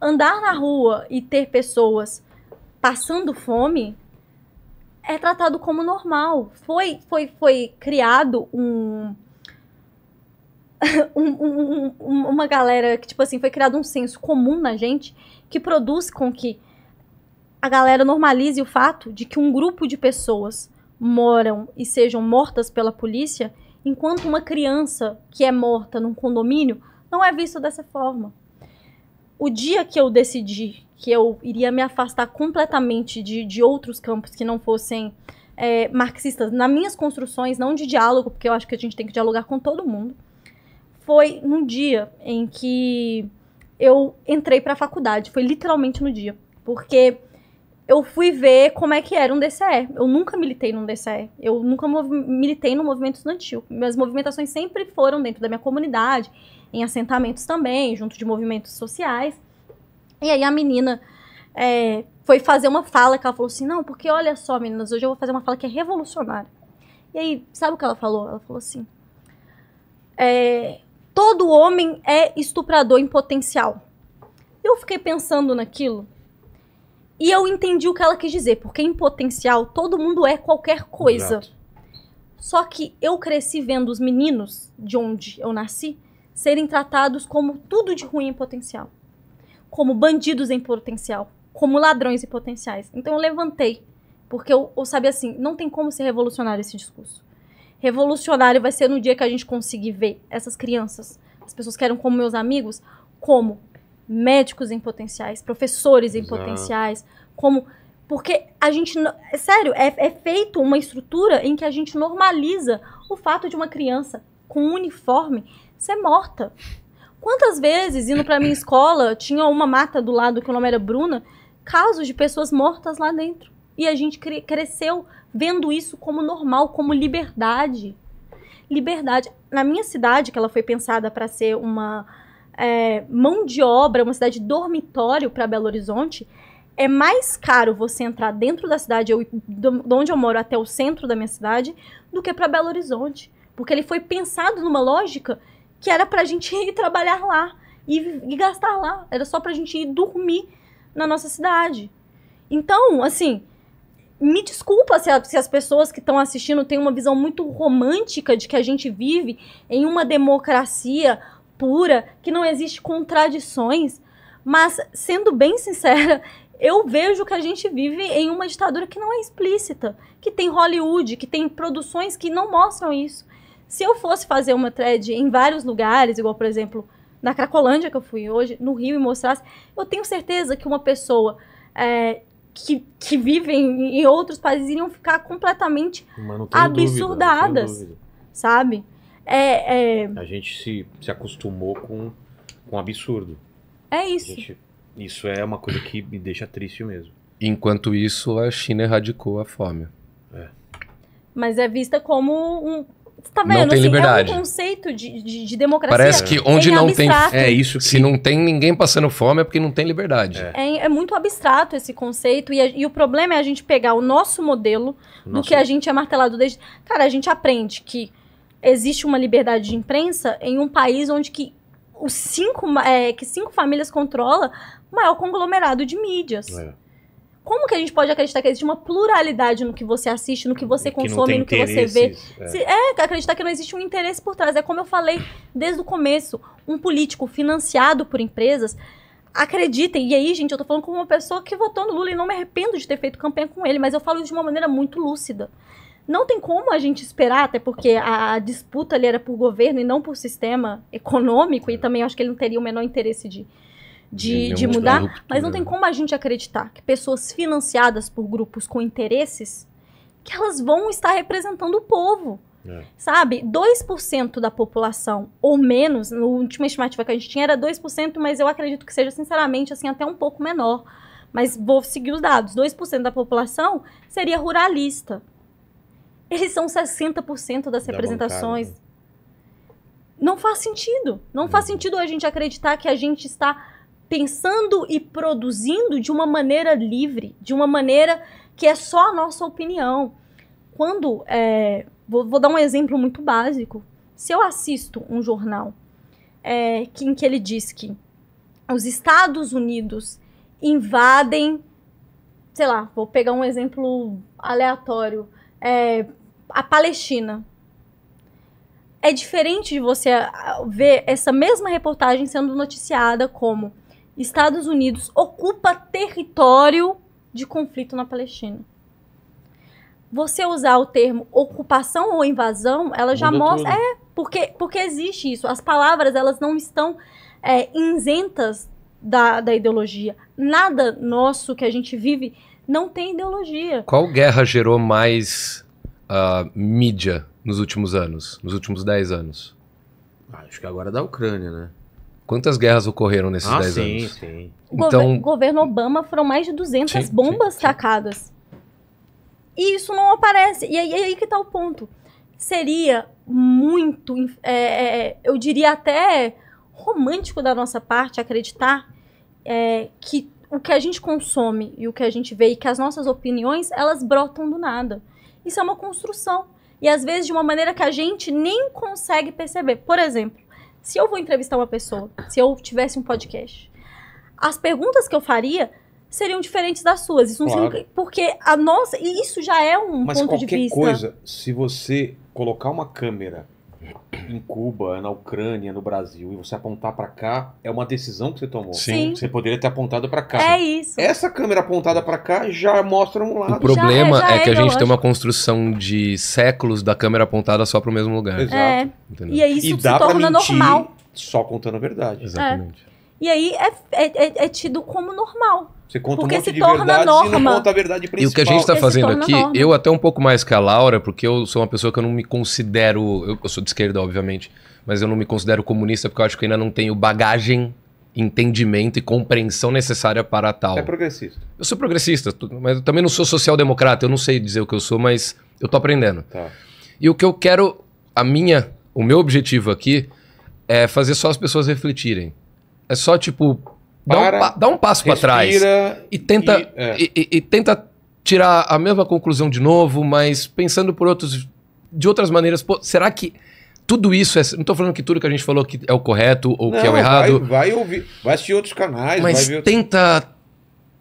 Andar na rua e ter pessoas passando fome é tratado como normal. Foi, foi, foi criado um, um, um, um, uma galera que, tipo assim, foi criado um senso comum na gente que produz com que a galera normalize o fato de que um grupo de pessoas moram e sejam mortas pela polícia, enquanto uma criança que é morta num condomínio não é vista dessa forma o dia que eu decidi que eu iria me afastar completamente de, de outros campos que não fossem é, marxistas, nas minhas construções, não de diálogo, porque eu acho que a gente tem que dialogar com todo mundo, foi num dia em que eu entrei para a faculdade. Foi literalmente no dia. Porque eu fui ver como é que era um DCE. Eu nunca militei num DCE. Eu nunca militei no movimento estudantil. Minhas movimentações sempre foram dentro da minha comunidade em assentamentos também, junto de movimentos sociais. E aí a menina é, foi fazer uma fala que ela falou assim: não, porque olha só, meninas, hoje eu vou fazer uma fala que é revolucionária. E aí, sabe o que ela falou? Ela falou assim: é, todo homem é estuprador em potencial. Eu fiquei pensando naquilo e eu entendi o que ela quis dizer, porque em potencial todo mundo é qualquer coisa. Exato. Só que eu cresci vendo os meninos de onde eu nasci serem tratados como tudo de ruim em potencial, como bandidos em potencial, como ladrões em potenciais. Então eu levantei, porque eu, eu sabia assim, não tem como ser revolucionário esse discurso. Revolucionário vai ser no dia que a gente conseguir ver essas crianças, as pessoas que eram como meus amigos, como médicos em potenciais, professores em Exato. potenciais, como porque a gente, é sério, é, é feito uma estrutura em que a gente normaliza o fato de uma criança com um uniforme ser é morta. Quantas vezes, indo para minha escola, tinha uma mata do lado que o nome era Bruna, casos de pessoas mortas lá dentro. E a gente cre cresceu vendo isso como normal, como liberdade. Liberdade. Na minha cidade, que ela foi pensada para ser uma é, mão de obra, uma cidade dormitório para Belo Horizonte, é mais caro você entrar dentro da cidade, eu, de onde eu moro até o centro da minha cidade, do que para Belo Horizonte. Porque ele foi pensado numa lógica que era pra gente ir trabalhar lá e, e gastar lá. Era só pra gente ir dormir na nossa cidade. Então, assim, me desculpa se, a, se as pessoas que estão assistindo têm uma visão muito romântica de que a gente vive em uma democracia pura, que não existe contradições. Mas, sendo bem sincera, eu vejo que a gente vive em uma ditadura que não é explícita, que tem Hollywood, que tem produções que não mostram isso. Se eu fosse fazer uma thread em vários lugares, igual, por exemplo, na Cracolândia que eu fui hoje, no Rio e mostrasse, eu tenho certeza que uma pessoa é, que, que vive em, em, outros países iriam ficar completamente absurdadas, dúvida, sabe? É, é, A gente se, se acostumou com, com absurdo. É isso. Gente, isso é uma coisa que me deixa triste mesmo. Enquanto isso, a China erradicou a fome. É. Mas é vista como um Tá vendo? Não tem assim, liberdade. É um conceito de, de, de democracia. Parece que onde é não abstrato. tem. É isso que... Se não tem ninguém passando fome é porque não tem liberdade. É, é, é muito abstrato esse conceito. E, a, e, o problema é a gente pegar o nosso modelo do que a gente é martelado desde. Cara, a gente aprende que existe uma liberdade de imprensa em um país onde que os cinco, é, que cinco famílias controla o maior conglomerado de mídias. É como que a gente pode acreditar que existe uma pluralidade no que você assiste, no que você que consome, no que você vê? É. Se, é, acreditar que não existe um interesse por trás. É como eu falei desde o começo: um político financiado por empresas. Acreditem, e aí, gente, eu tô falando com uma pessoa que votou no Lula e não me arrependo de ter feito campanha com ele, mas eu falo de uma maneira muito lúcida. Não tem como a gente esperar, até porque a, a disputa ali era por governo e não por sistema econômico, e também acho que ele não teria o menor interesse de, de, é de, de mudar, mas não tem né? como a gente acreditar que pessoas financiadas por grupos com interesses, que elas vão estar representando o povo. É. Sabe? 2% da população, ou menos, na última estimativa que a gente tinha era 2%, mas eu acredito que seja, sinceramente, assim, até um pouco menor. Mas vou seguir os dados. 2% da população seria ruralista. Eles são 60% das da representações. Bancada. Né? Não faz sentido. Não faz uhum. sentido a gente acreditar que a gente está pensando e produzindo de uma maneira livre, de uma maneira que é só a nossa opinião. Quando. É, vou, vou, dar um exemplo muito básico. Se eu assisto um jornal é, que, em que ele diz que os Estados Unidos invadem. Sei lá, vou pegar um exemplo aleatório. É, a Palestina. É diferente de você ver essa mesma reportagem sendo noticiada como Estados Unidos ocupa território de conflito na Palestina. Você usar o termo ocupação ou invasão, ela já Muda mostra. Tudo. É, porque, porque existe isso. As palavras, elas não estão é, isentas da, da ideologia. Nada nosso que a gente vive não tem ideologia. Qual guerra gerou mais uh, mídia nos últimos anos, nos últimos 10 anos? Acho que agora é da Ucrânia, né? Quantas guerras ocorreram nesses 10 ah, anos? Sim. Então, o governo Obama foram mais de 200 sim, bombas sim, tacadas. E isso não aparece. E aí, aí que está o ponto. Seria muito, é, é, é, eu diria até romântico da nossa parte acreditar é, que o que a gente consome e o que a gente vê e que as nossas opiniões, elas brotam do nada. Isso é uma construção. E às vezes de uma maneira que a gente nem consegue perceber. Por exemplo, se eu vou entrevistar uma pessoa, se eu tivesse um podcast, as perguntas que eu faria seriam diferentes das suas. Isso claro. não, porque a nossa. E isso já é um Mas ponto de vista. Mas qualquer coisa, se você colocar uma câmera em Cuba, na Ucrânia, no Brasil, e você apontar para cá, é uma decisão que você tomou. Sim. Você poderia ter apontado para cá. É isso. Essa câmera apontada para cá já mostra um lado. O problema já é, já é, que é a gente tem uma construção de séculos da câmera apontada só para o mesmo lugar. Exato. É. E é isso e que dá se torna normal. Só contando a verdade. Exatamente. E aí é, é, é, é tido como normal. Você conta porque um monte se torna norma. E, e, o que a gente está fazendo aqui, norma. eu até um pouco mais que a Laura, porque eu sou uma pessoa que eu não me considero. Eu, eu, sou de esquerda, obviamente, mas eu não me considero comunista porque eu acho que ainda não tenho bagagem, entendimento e compreensão necessária para tal. Você é progressista. Eu sou progressista, mas eu também não sou social-democrata. Eu não sei dizer o que eu sou, mas eu tô aprendendo. Tá. E o que eu quero, a minha, o meu objetivo aqui é fazer só as pessoas refletirem. É só, tipo, Para, dá, um, dá um passo para trás. E tenta, e, é. e, e tenta tirar a mesma conclusão de novo, mas pensando por outros, de outras maneiras. Pô, será que tudo isso é. Não estou falando que tudo que a gente falou que é o correto ou não, que é o errado. Vai, vai, ouvir, vai assistir outros canais, mas vai ver tenta,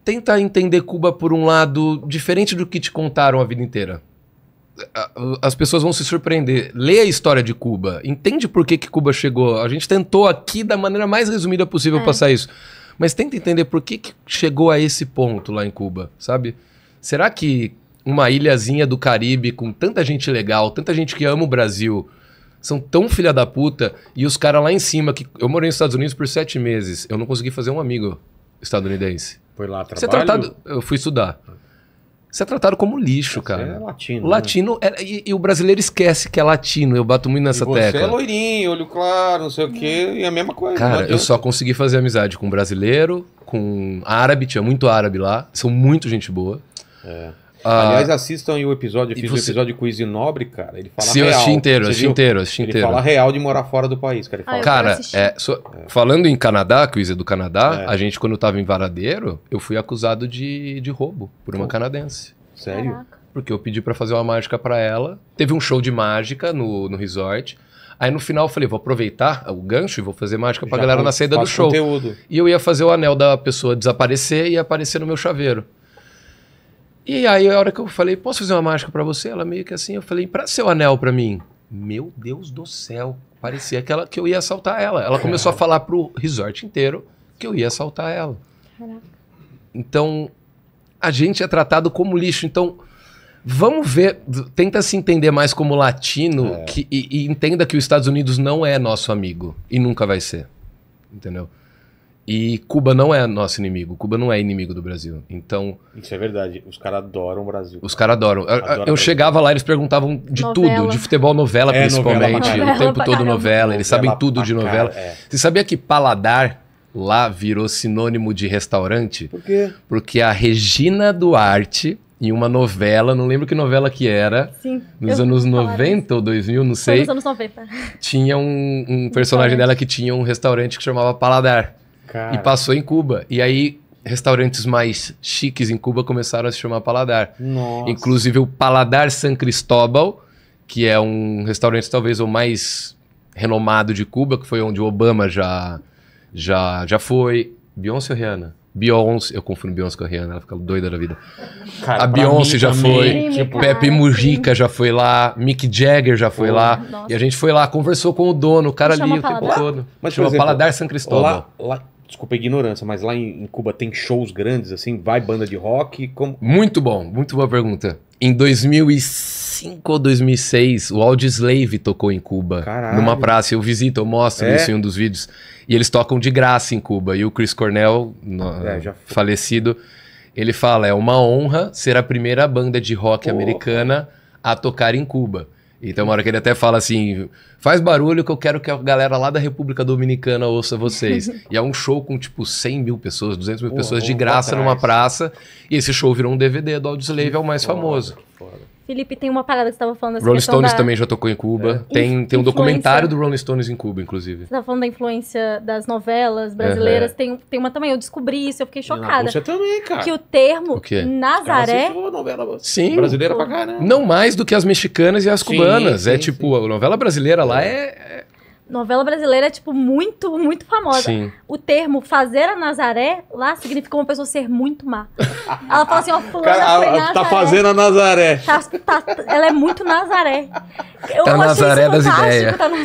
tenta entender Cuba por um lado diferente do que te contaram a vida inteira as pessoas vão se surpreender. Lê a história de Cuba. Entende por que, que Cuba chegou. A gente tentou aqui da maneira mais resumida possível é. passar isso. Mas tenta entender por que, que chegou a esse ponto lá em Cuba, sabe? Será que uma ilhazinha do Caribe com tanta gente legal, tanta gente que ama o Brasil, são tão filha da puta e os caras lá em cima, que eu morei nos Estados Unidos por sete meses, eu não consegui fazer um amigo estadunidense. Foi lá trabalhar? Você é tratado? Eu fui estudar. Você é tratado como lixo, cara. é latino. O latino né? é, e, e, o brasileiro esquece que é latino. Eu bato muito nessa e você é tecla. Você é loirinho, olho claro, não sei o é. quê, e a mesma coisa. Cara, eu só consegui fazer amizade com brasileiro, com árabe, tinha muito árabe lá. São muito gente boa. É. Ah, Aliás, assistam aí o episódio, eu fiz você... o episódio com o Easy Nobre, cara. Ele fala Sim, real. eu assisti inteiro, assisti inteiro, assisti inteiro. Ele fala real de morar fora do país, cara. Ah, fala, ah, cara, é, so, é. falando em Canadá, que o Easy é do Canadá, é. a gente, quando tava em Varadeiro, eu fui acusado de, de roubo por uma oh. canadense. Sério? Caraca. Porque eu pedi para fazer uma mágica para ela. Teve um show de mágica no, no resort. Aí no final eu falei, vou aproveitar o gancho e vou fazer mágica pra Já galera na saída do show. Conteúdo. E eu ia fazer o anel da pessoa desaparecer e aparecer no meu chaveiro. E aí, a hora que eu falei, posso fazer uma mágica para você? Ela meio que assim, eu falei, para seu anel para mim. Meu Deus do céu, parecia que, ela, que eu ia assaltar ela. Ela começou a falar pro resort inteiro que eu ia assaltar ela. Caraca. Então, a gente é tratado como lixo. Então, vamos ver, tenta se entender mais como latino é. que, e, e entenda que os Estados Unidos não é nosso amigo e nunca vai ser. Entendeu? E Cuba não é nosso inimigo. Cuba não é inimigo do Brasil. Então. Isso é verdade. Os caras adoram o Brasil. Os caras adoram. Eu chegava lá, eles perguntavam de novela. tudo, de futebol, novela é, principalmente. Novela o tempo todo novela. Eles sabem tudo de novela. Cara, é. Você sabia que paladar lá virou sinônimo de restaurante? Por quê? Porque a Regina Duarte, em uma novela, não lembro que novela que era, Sim, nos anos 90 ou 2000, não sei. Nos anos 90. Tinha um, um personagem dela que tinha um restaurante que chamava Paladar. Cara. E passou em Cuba. E aí restaurantes mais chiques em Cuba começaram a se chamar Paladar. Nossa. Inclusive o Paladar San Cristóbal, que é um restaurante talvez o mais renomado de Cuba, que foi onde o Obama já já já foi. Beyoncé ou Rihanna? Beyoncé, eu confundo Beyoncé com a Rihanna, ela fica doida da vida. Cara, a Beyoncé já também, foi, tipo... Pepe Mujica já foi lá, Mick Jagger já foi oh, lá. Nossa. E a gente foi lá, conversou com o dono, o cara ali o tempo todo. Mas, chama exemplo, Paladar San Cristóbal. Lá, lá desculpa a ignorância, mas lá em, Cuba tem shows grandes, assim? Vai banda de rock? Como... Muito bom, muito boa pergunta. Em 2005 ou 2006, o Slave tocou em Cuba. Caralho. Numa praça, eu visito, eu mostro é? isso em um dos vídeos. E eles tocam de graça em Cuba. E o Chris Cornell, no, é, falecido, ele fala, é uma honra ser a primeira banda de rock Porra. americana a tocar em Cuba. Então, uma hora que ele até fala assim: faz barulho que eu quero que a galera lá da República Dominicana ouça vocês. e é um show com tipo 100 mil pessoas, 200 mil pessoas de graça numa praça. E esse show virou um DVD do Audioslave, é o mais foda, famoso. Foda. Felipe, tem uma parada que você tava falando. Rolling Stones da... também já tocou em Cuba. É. Tem, tem um documentário do Rolling Stones em Cuba, inclusive. Você tava falando da influência das novelas brasileiras. É. Tem, tem uma também. Eu descobri isso, eu fiquei chocada. Você também, cara. Que o termo o Nazaré. novela Sim. Brasileira pra caramba. Não mais do que as mexicanas e as cubanas. Sim, é tipo, sim. a novela brasileira lá é, é, é novela brasileira é, tipo, muito, muito famosa. Sim. O termo fazer a Nazaré lá significa uma pessoa ser muito má. Ela fala assim, ó, fulana foi a, tá Nazaré. Tá fazendo a Nazaré. Tá, tá, ela é muito Nazaré. Eu tá Nazaré das ideias Tá na...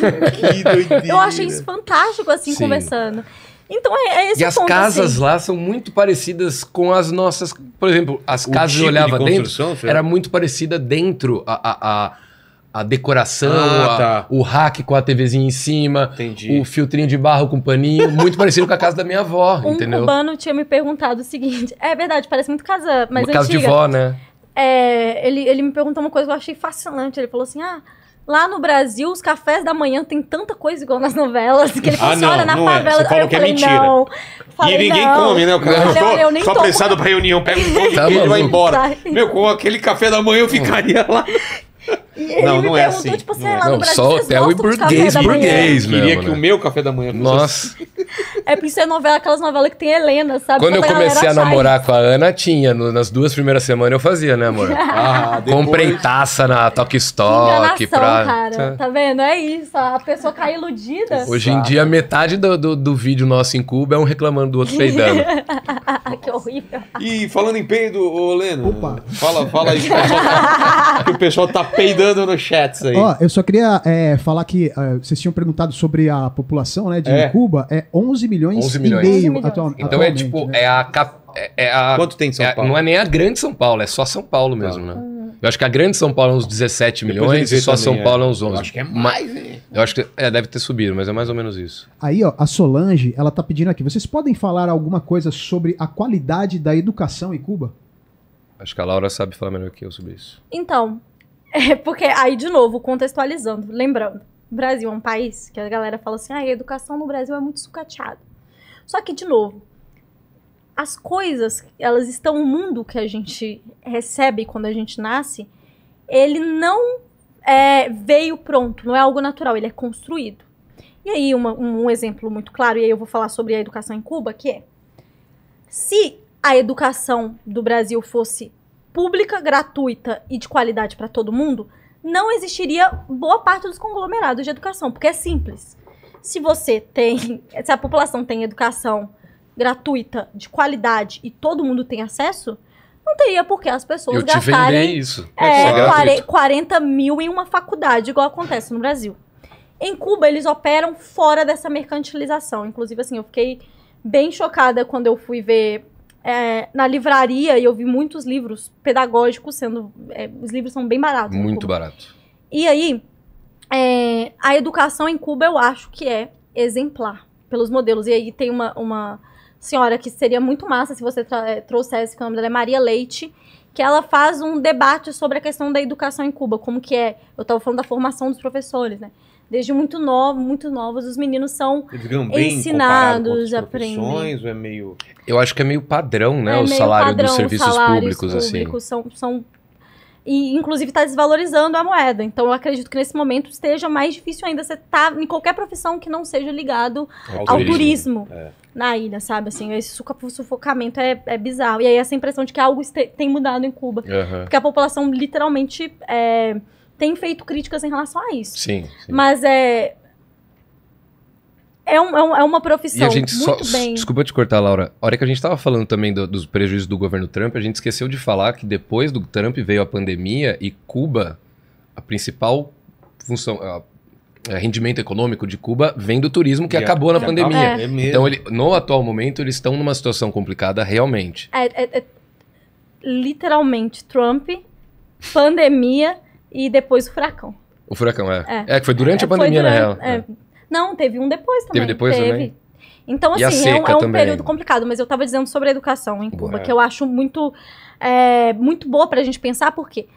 Eu achei isso fantástico, assim, Sim. conversando. Então é, é esse E as ponto, casas assim. lá são muito parecidas com as nossas. Por exemplo, as o casas tipo eu olhava de dentro. Era muito parecida dentro a, a, a a decoração, ah, a, tá. o rack com a TVzinha em cima, Entendi. o filtrinho de barro com paninho, muito parecido com a casa da minha avó, um entendeu? Um urbano tinha me perguntado o seguinte, é verdade, parece muito casa, mas Uma antiga. casa de vó, né? É, ele, ele me perguntou uma coisa que eu achei fascinante, ele falou assim, ah, lá no Brasil os cafés da manhã tem tanta coisa igual nas novelas, que ele ah, funciona na não é. favela. É. Você falou que é mentira. Não. Falei, e ninguém não. come, né? O cara falei, eu, nem só apressado pra reunião, pega um pão de e tá vai embora. Sai. Meu, com aquele café da manhã eu ficaria lá... E não, não é assim. Tipo, assim não, é. não Brasil, só hotel e burguês, burguês, mesmo, Queria que o né? meu café da manhã fosse. Nossa. é por isso é novela, aquelas novelas que tem Helena, sabe? Quando eu comecei a namorar com a Ana, tinha. No, nas duas primeiras semanas eu fazia, né, amor? ah, Comprei taça na Talk Stock. Pra... cara. Tá. tá vendo? É isso. A pessoa cai iludida. Hoje em dia, metade do, do, do vídeo nosso em Cuba é um reclamando do outro peidando. que horrível. E falando em peido, ô Leno. Opa. Fala, fala aí que o pessoal tá peidando mandando no chat aí. Ó, eu só queria é, falar que é, vocês tinham perguntado sobre a população né, de é. Cuba. É 11 milhões, 11 milhões. e meio Então é né? tipo, né? é a cap... É, é, a, Quanto tem em São é Paulo? A, não é nem a grande São Paulo, é só São Paulo mesmo, ah. né? Eu acho que a grande São Paulo é uns 17 milhões e só também, São Paulo é uns 11. Eu acho que é mais, hein? Eu acho que é, deve ter subido, mas é mais ou menos isso. Aí, ó, a Solange, ela tá pedindo aqui. Vocês podem falar alguma coisa sobre a qualidade da educação em Cuba? Acho que a Laura sabe falar melhor que eu sobre isso. Então, é porque, aí, de novo, contextualizando, lembrando, o Brasil é um país que a galera fala assim, ah, a educação no Brasil é muito sucateada. Só que, de novo, as coisas, elas estão, o mundo que a gente recebe quando a gente nasce, ele não é, veio pronto, não é algo natural, ele é construído. E aí, uma, um, um exemplo muito claro, e aí eu vou falar sobre a educação em Cuba, que é, se a educação do Brasil fosse pública, gratuita e de qualidade para todo mundo, não existiria boa parte dos conglomerados de educação, porque é simples. Se você tem, se a população tem educação gratuita, de qualidade e todo mundo tem acesso, não teria por que as pessoas Eu é gastarem isso. É, é 40 mil em uma faculdade, igual acontece no Brasil. Em Cuba, eles operam fora dessa mercantilização. Inclusive, assim, eu fiquei bem chocada quando eu fui ver é, na livraria e eu vi muitos livros pedagógicos sendo. É, os livros são bem baratos. Muito barato. E aí, é, a educação em Cuba eu acho que é exemplar pelos modelos. E aí tem uma, uma senhora que seria muito massa se você é, trouxesse, que é o nome dela é Maria Leite, que ela faz um debate sobre a questão da educação em Cuba, como que é. Eu estava falando da formação dos professores, né? desde muito novo, muito novos, os meninos são ensinados, aprendem. É meio... Eu acho que é meio padrão, né, é o salário padrão, dos serviços públicos, públicos assim. São, são e inclusive está desvalorizando a moeda. Então eu acredito que nesse momento esteja mais difícil ainda você tá em qualquer profissão que não seja ligado ao, ao turismo, turismo é. na ilha, sabe? Assim, esse sufocamento é, é, bizarro. E aí essa impressão de que algo tem mudado em Cuba, uhum. porque a população literalmente é, tem feito críticas em relação a isso. Sim. sim. Mas é. É, um, é, é uma profissão. E a gente muito só, bem... Desculpa te cortar, Laura. A hora que a gente estava falando também do, dos prejuízos do governo Trump, a gente esqueceu de falar que depois do Trump veio a pandemia e Cuba, a principal função. A, rendimento econômico de Cuba vem do turismo que acabou na pandemia. É. Então, ele, no atual momento, eles estão numa situação complicada realmente. É, é, é literalmente, Trump, pandemia e depois o furacão. O furacão, é. É, é que foi durante é, a pandemia, durante, na real. É. é. Não, teve um depois também. Teve depois teve. também? Então, assim, é um, é um período complicado, mas eu estava dizendo sobre a educação em Cuba, Boa. que eu acho muito, é, muito boa para a gente pensar, porque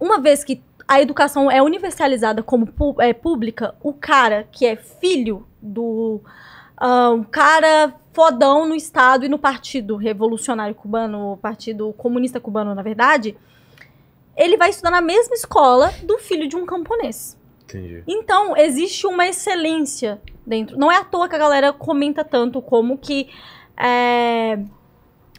uma vez que a educação é universalizada como é, pública, o cara que é filho do ah, um cara fodão no Estado e no Partido Revolucionário Cubano, Partido Comunista Cubano, na verdade, ele vai estudar na mesma escola do filho de um camponês. Entendi. Então, existe uma excelência dentro. Não é à toa que a galera comenta tanto como que é,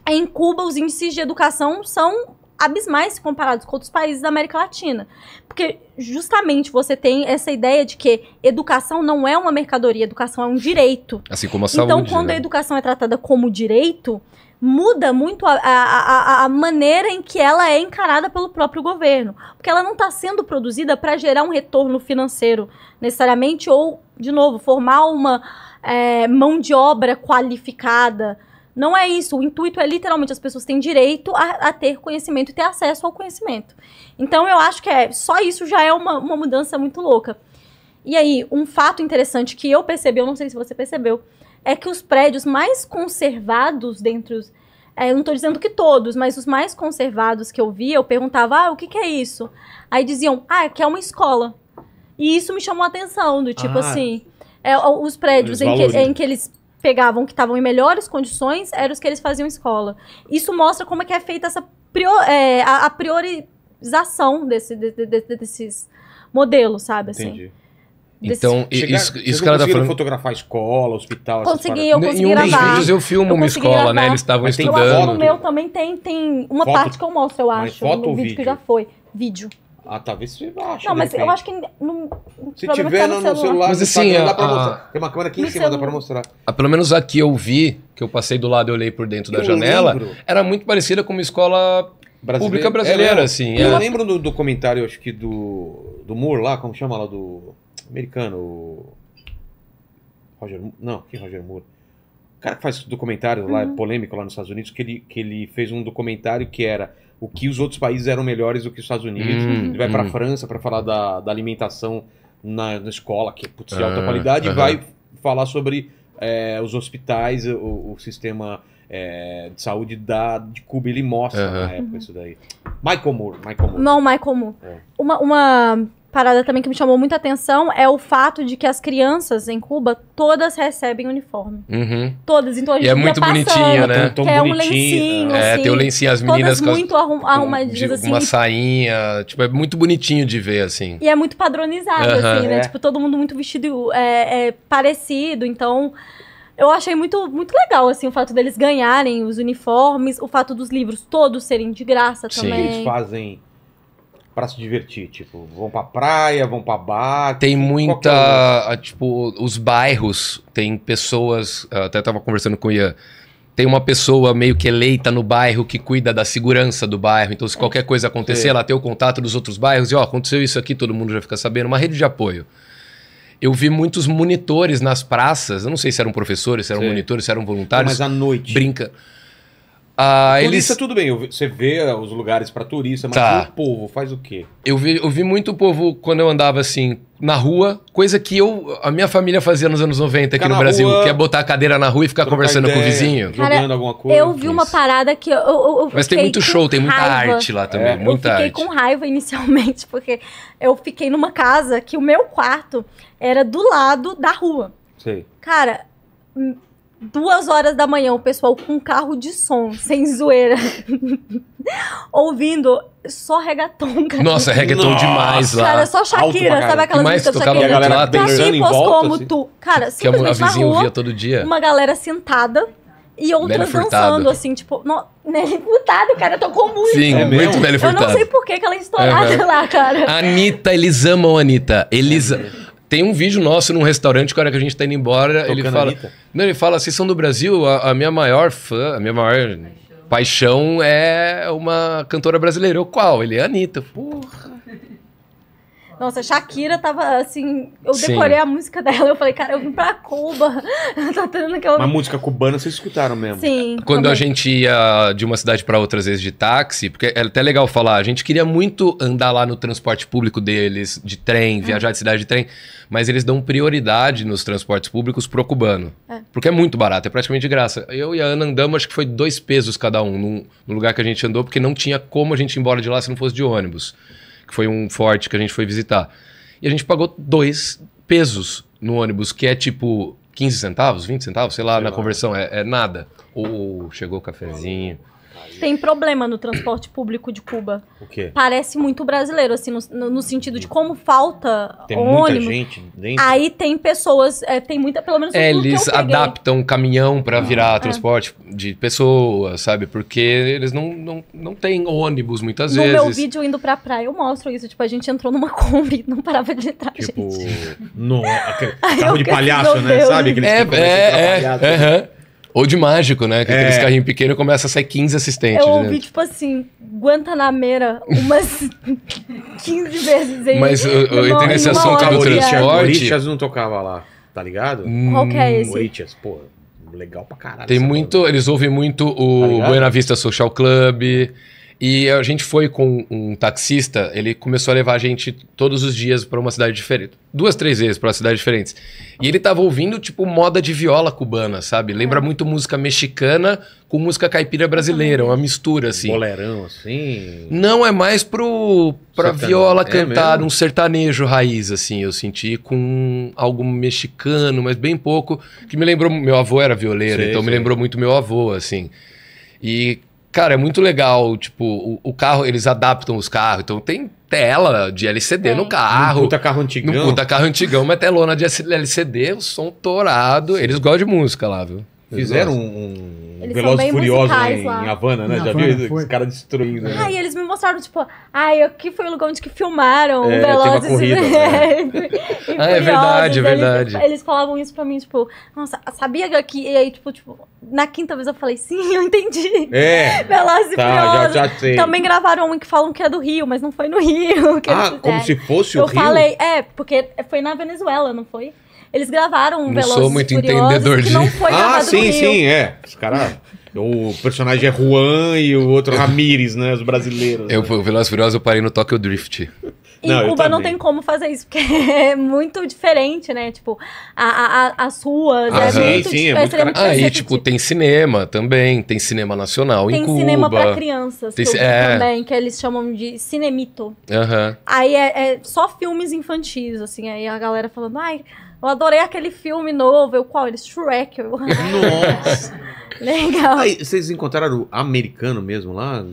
é em Cuba os índices de educação são abismais comparados com outros países da América Latina. Porque justamente você tem essa ideia de que educação não é uma mercadoria, educação é um direito. Assim como a saúde. Então, quando né? a educação é tratada como direito, muda muito a, a, a, maneira em que ela é encarada pelo próprio governo. Porque ela não está sendo produzida para gerar um retorno financeiro necessariamente, ou, de novo, formar uma é, mão de obra qualificada. Não é isso. O intuito é literalmente as pessoas têm direito a, a ter conhecimento e ter acesso ao conhecimento. Então eu acho que é, só isso já é uma, uma mudança muito louca. E aí, um fato interessante que eu percebi, eu não sei se você percebeu, é que os prédios mais conservados dentro, os. É, eu não estou dizendo que todos, mas os mais conservados que eu via, eu perguntava, ah, o que, que é isso? Aí diziam, ah, é que é uma escola. E isso me chamou a atenção, do tipo ah, assim, é, os prédios em que, em que eles pegavam que estavam em melhores condições eram os que eles faziam escola. Isso mostra como é que é feita essa prior, é, a, a, priorização desse, de, de, desses modelos, sabe? Assim. Entendi. Então, tipo. Chegar, isso, isso que ela tá falando. fotografar escola, hospital, Consegui, eu consegui Em um dos vídeos eu filmo Eu uma escola, gravar. né? Eles estavam Mas tem o meu também tem, tem uma Foto? parte que eu mostro, eu acho. foto no ou vídeo, que vídeo? já foi. Vídeo. Ah, talvez você ache. Não, mas eu acho que. Não, Se tá tiver tá no, no celular, Mas assim, Instagram, dá pra a- mostrar. Tem uma câmera aqui em cima, dá pra mostrar. A ah, Pelo menos aqui eu vi, que eu passei do lado e olhei por dentro da Eu janela, lembro. era muito parecida com uma escola pública é, brasileira, É, assim. Eu é. lembro do comentário, acho que do, do Moore lá, como chama lá, do americano, Roger, não, que Roger Moore? O cara que faz documentário uhum. lá, polêmico lá nos Estados Unidos, que ele, que ele fez um documentário que era o que os outros países eram melhores do que os Estados Unidos. Uhum. Ele vai para a uhum. França para falar da, da alimentação na, na, escola, que é putz, de alta ah, qualidade, uhum. e vai falar sobre é, os hospitais, o, o sistema é, de saúde da, de Cuba. Ele mostra uhum. na época isso daí. Michael Moore. Michael Moore. Não, Michael Moore. É. Uma, uma parada também que me chamou muita atenção é o fato de que as crianças em Cuba todas recebem uniforme. Uhum. Todas. Então a gente e é muito passando, bonitinho, né? Tão, tão é um lencinho. É, assim, tem o um assim, lencinho, as meninas. Todas muito arrum arrumadinhas, assim. Uma sainha. Tipo, é muito bonitinho de ver, assim. E é muito padronizado, uhum. assim, né? É. Tipo, todo mundo muito vestido é, é, parecido. Então. Eu achei muito, muito legal, assim, o fato deles ganharem os uniformes, o fato dos livros todos serem de graça Sim. também. Eles fazem para se divertir? Tipo, vão pra praia, vão pra bar? Tem tipo, muita. Ah, tipo, os bairros, tem pessoas. Até tava conversando com o Ian. Tem uma pessoa meio que eleita no bairro que cuida da segurança do bairro. Então, se qualquer coisa acontecer, Sim. ela tem o contato dos outros bairros e, ó, aconteceu isso aqui, todo mundo já fica sabendo. Uma rede de apoio. Eu vi muitos monitores nas praças. Eu não sei se eram professores, se eram Sim. monitores, se eram voluntários. Mas à noite. Brinca. A ah, turista, eles... tudo bem, você vê ah, os lugares para turista, mas tá. o povo faz o quê? Eu vi, eu vi muito povo quando eu andava assim, na rua, coisa que eu, a minha família fazia nos anos 90 aqui Fica no Brasil, rua, que é botar a cadeira na rua e ficar conversando ideia, com o vizinho. Cara, jogando alguma coisa. Eu vi uma parada que eu. eu, eu Mas tem muito show, tem muita raiva. arte lá também. É. Muita eu fiquei arte. com raiva inicialmente, porque eu fiquei numa casa que o meu quarto era do lado da rua. Sei. Cara duas horas da manhã, o pessoal com carro de som, sem zoeira, ouvindo só reggaeton, cara. Nossa, reggaeton Nossa. demais lá. Cara, só Shakira, sabe aquela mais música tocava Shakira? Galera tá tipos volta, como assim. tu. Cara, que simplesmente a, vizinha na rua, todo dia. uma galera sentada e outras dançando, assim, tipo... No... Nelly Furtado, cara, tocou muito. Sim, é muito Nelly Furtado. Eu não sei por que, que ela é estourada uhum. lá, cara. Anitta, eles amam a Anitta. Eles... É. Tem um vídeo nosso num restaurante, que a hora que a gente tá indo embora, Tocando ele fala. Não, ele fala, vocês são do Brasil, a, a, minha maior fã, a minha maior paixão. paixão é uma cantora brasileira. Eu, qual? Ele é Anitta. Porra. Nossa, Shakira tava assim. Eu decorei Sim. a música dela. Eu falei, cara, eu vim pra Cuba. tá tendo que eu... Uma música cubana, vocês escutaram mesmo. Sim. Quando também. a gente ia de uma cidade para outra, às vezes de táxi, porque é até legal falar, a gente queria muito andar lá no transporte público deles, de trem, hum. viajar de cidade de trem, mas eles dão prioridade nos transportes públicos pro cubano. É. Porque é muito barato, é praticamente de graça. Eu e a Ana andamos, acho que foi dois pesos cada um, no lugar que a gente andou, porque não tinha como a gente ir embora de lá se não fosse de ônibus que foi um forte que a gente foi visitar. E a gente pagou dois pesos no ônibus, que é tipo 15 centavos, 20 centavos, sei lá, sei na lá. conversão, é, é nada. Ou chegou o cafezinho. Tem problema no transporte público de Cuba. O quê? Parece muito brasileiro, assim, no, no sentido de como falta tem ônibus. Muita gente dentro. Aí tem pessoas, é, tem muita, pelo menos. É, eles adaptam caminhão para ah, virar é. transporte de pessoas, sabe? Porque eles não, não, não têm ônibus muitas no vezes. No meu vídeo indo pra praia, eu mostro isso. Tipo, a gente entrou numa Kombi, não parava de entrar. Tipo, gente. No, carro de assim, palhaço, né? Deus. Sabe? Aqueles é, que é, é, é, é, ou de mágico, né? Que é. aqueles carrinhos pequenos começa a sair 15 assistentes. Eu né? ouvi, tipo assim, Guantanameira umas 15 vezes. Aí, Mas eu, eu entrei nesse assunto do transporte. Corinthians não tocava lá, tá ligado? Hum. Qual que é esse? Corinthians, pô, legal pra caralho. Tem muito, eles ouvem muito o tá Buena Vista Social Club. E a gente foi com um taxista, ele começou a levar a gente todos os dias para uma cidade diferente. Duas, três vezes para cidades diferentes. E ele tava ouvindo, tipo, moda de viola cubana, sabe? Lembra é. muito música mexicana com música caipira brasileira, uma mistura, assim. Boleirão, assim. Não, é mais pro, pra Sertane... viola é cantar, é um sertanejo raiz, assim. Eu senti com algo mexicano, mas bem pouco. Que me lembrou. Meu avô era violeiro, então me lembrou muito meu avô, assim. E Cara, é muito legal. Tipo, o, o carro, eles adaptam os carros. Então tem tela de LCD é. no carro. No puta carro antigão. No puta carro antigão, uma telona de LCD, o som torado. Eles gostam de música lá, viu? Fizeram um, um Velozes Furiosos em, em Havana, né? Já Havana, viu? Os caras destruindo. Né? e eles me mostraram, tipo, ai, aqui foi o lugar onde que filmaram é, Velozes corrida, né? e Ah, é verdade, é verdade. Eles, eles, falavam isso pra mim, tipo, nossa, sabia que... E aí, tipo, tipo, na quinta vez eu falei, sim, eu entendi. É. Velozes tá, já, já sei. Também gravaram um que falam que é do Rio, mas não foi no Rio. ah, como se fosse eu o Rio? Eu falei, é, porque foi na Venezuela, não foi? Eles gravaram um Velozes Não sou muito Furiosos entendedor de... não foi Ah, sim, sim, é. Os caras... O personagem é Juan e o outro é Ramires, né? Os brasileiros. Eu, né. O Velozes Furiosos eu parei no Tokyo Drift. Em não, Cuba não tem como fazer isso, porque é muito diferente, né? Tipo, a, a, as ruas, ah, é sim, muito, sim, é, é muito diferente. Aí, tipo, tem cinema também, tem cinema nacional tem em Cuba. Tem cinema pra crianças tem, é... também, que eles chamam de cinemito. Uhum. Aí é, é, só filmes infantis, assim, aí a galera falando, ai... Eu adorei aquele filme novo, eu qual? Ele, Shrek. Eu... Nossa! Legal. Aí, vocês encontraram o americano mesmo lá?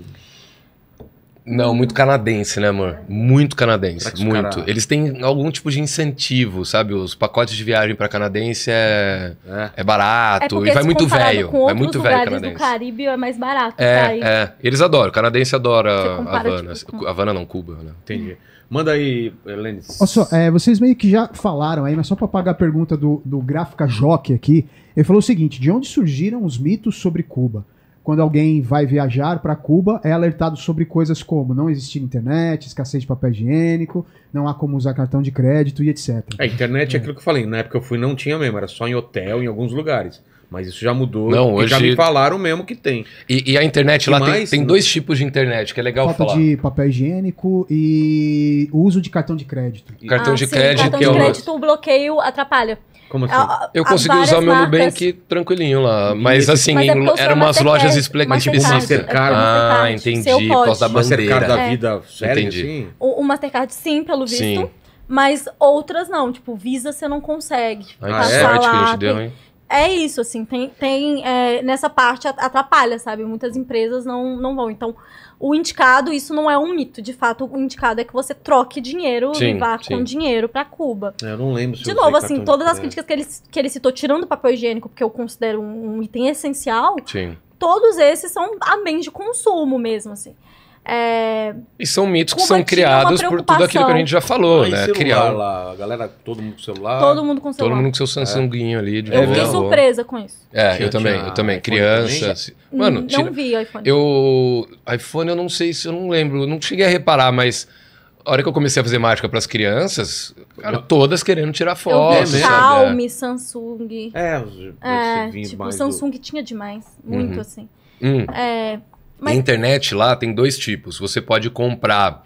Não, muito canadense, né, amor? Muito canadense, muito. Eles têm algum tipo de incentivo, sabe? Os pacotes de viagem para canadense é, é. é barato é e vai muito velho. Com vai muito velho canadense. do Caribe é mais barato. É, tá é. Eles adoram. O canadense adora Havana. Tipo, com... Havana não, Cuba, né? Entendi. Hum. Manda aí, Helene. Só, é, vocês meio que já falaram aí, mas só para pagar a pergunta do, do Gráfica Jockey aqui, ele falou o seguinte: de onde surgiram os mitos sobre Cuba? Quando alguém vai viajar para Cuba, é alertado sobre coisas como não existir internet, escassez de papel higiênico, não há como usar cartão de crédito e etc. A é, internet é, é aquilo que eu falei, na época eu fui não tinha mesmo, era só em hotel, em alguns lugares. Mas isso já mudou. Não, hoje... já me falaram mesmo que tem. E, e a internet e lá mais... tem, tem, dois tipos de internet, que é legal Falta falar. de papel higiênico e uso de cartão de crédito. Cartão ah, de sim, crédito. Cartão de é crédito, o bloqueio atrapalha. Como assim? A, eu consegui usar o meu marcas... Nubank tranquilinho lá. Mas assim, mas é eram umas lojas explicativas. É, Mastercard. Ah, entendi. Por causa da bandeira. Mastercard da vida é. entendi. Assim? O, o Mastercard sim, pelo visto. Sim. Mas outras não. Tipo, Visa você não consegue. Ah, é, que a gente deu, hein? é isso, assim, tem, tem é, nessa parte atrapalha, sabe? Muitas empresas não, não vão. Então, o indicado, isso não é um mito. De fato, o indicado é que você troque dinheiro sim, e vá sim. com dinheiro para Cuba. É, eu não lembro. Se de novo, assim, todas as críticas que ele, que ele citou, tirando o papel higiênico, porque eu considero um, um item essencial, sim. todos esses são a bens de consumo mesmo, assim. É, e são mitos que são criados por tudo aquilo que a gente já falou, né? Criar lá, galera, todo mundo com celular. Todo mundo com celular. Todo mundo com seu Samsunguinho é. ali. De eu fiquei surpresa com isso. É, eu, eu também, eu também. Criança. Também? Assim, mano, não tira... vi iPhone. Eu iPhone eu não sei se eu não lembro, não cheguei a reparar, mas a hora que eu comecei a fazer mágica para as crianças, cara, todas querendo tirar foto. Eu Xiaomi, Samsung. É, os, é tipo, Samsung do... tinha demais, muito uhum. assim. Hum. É, mas... internet lá tem dois tipos. Você pode comprar,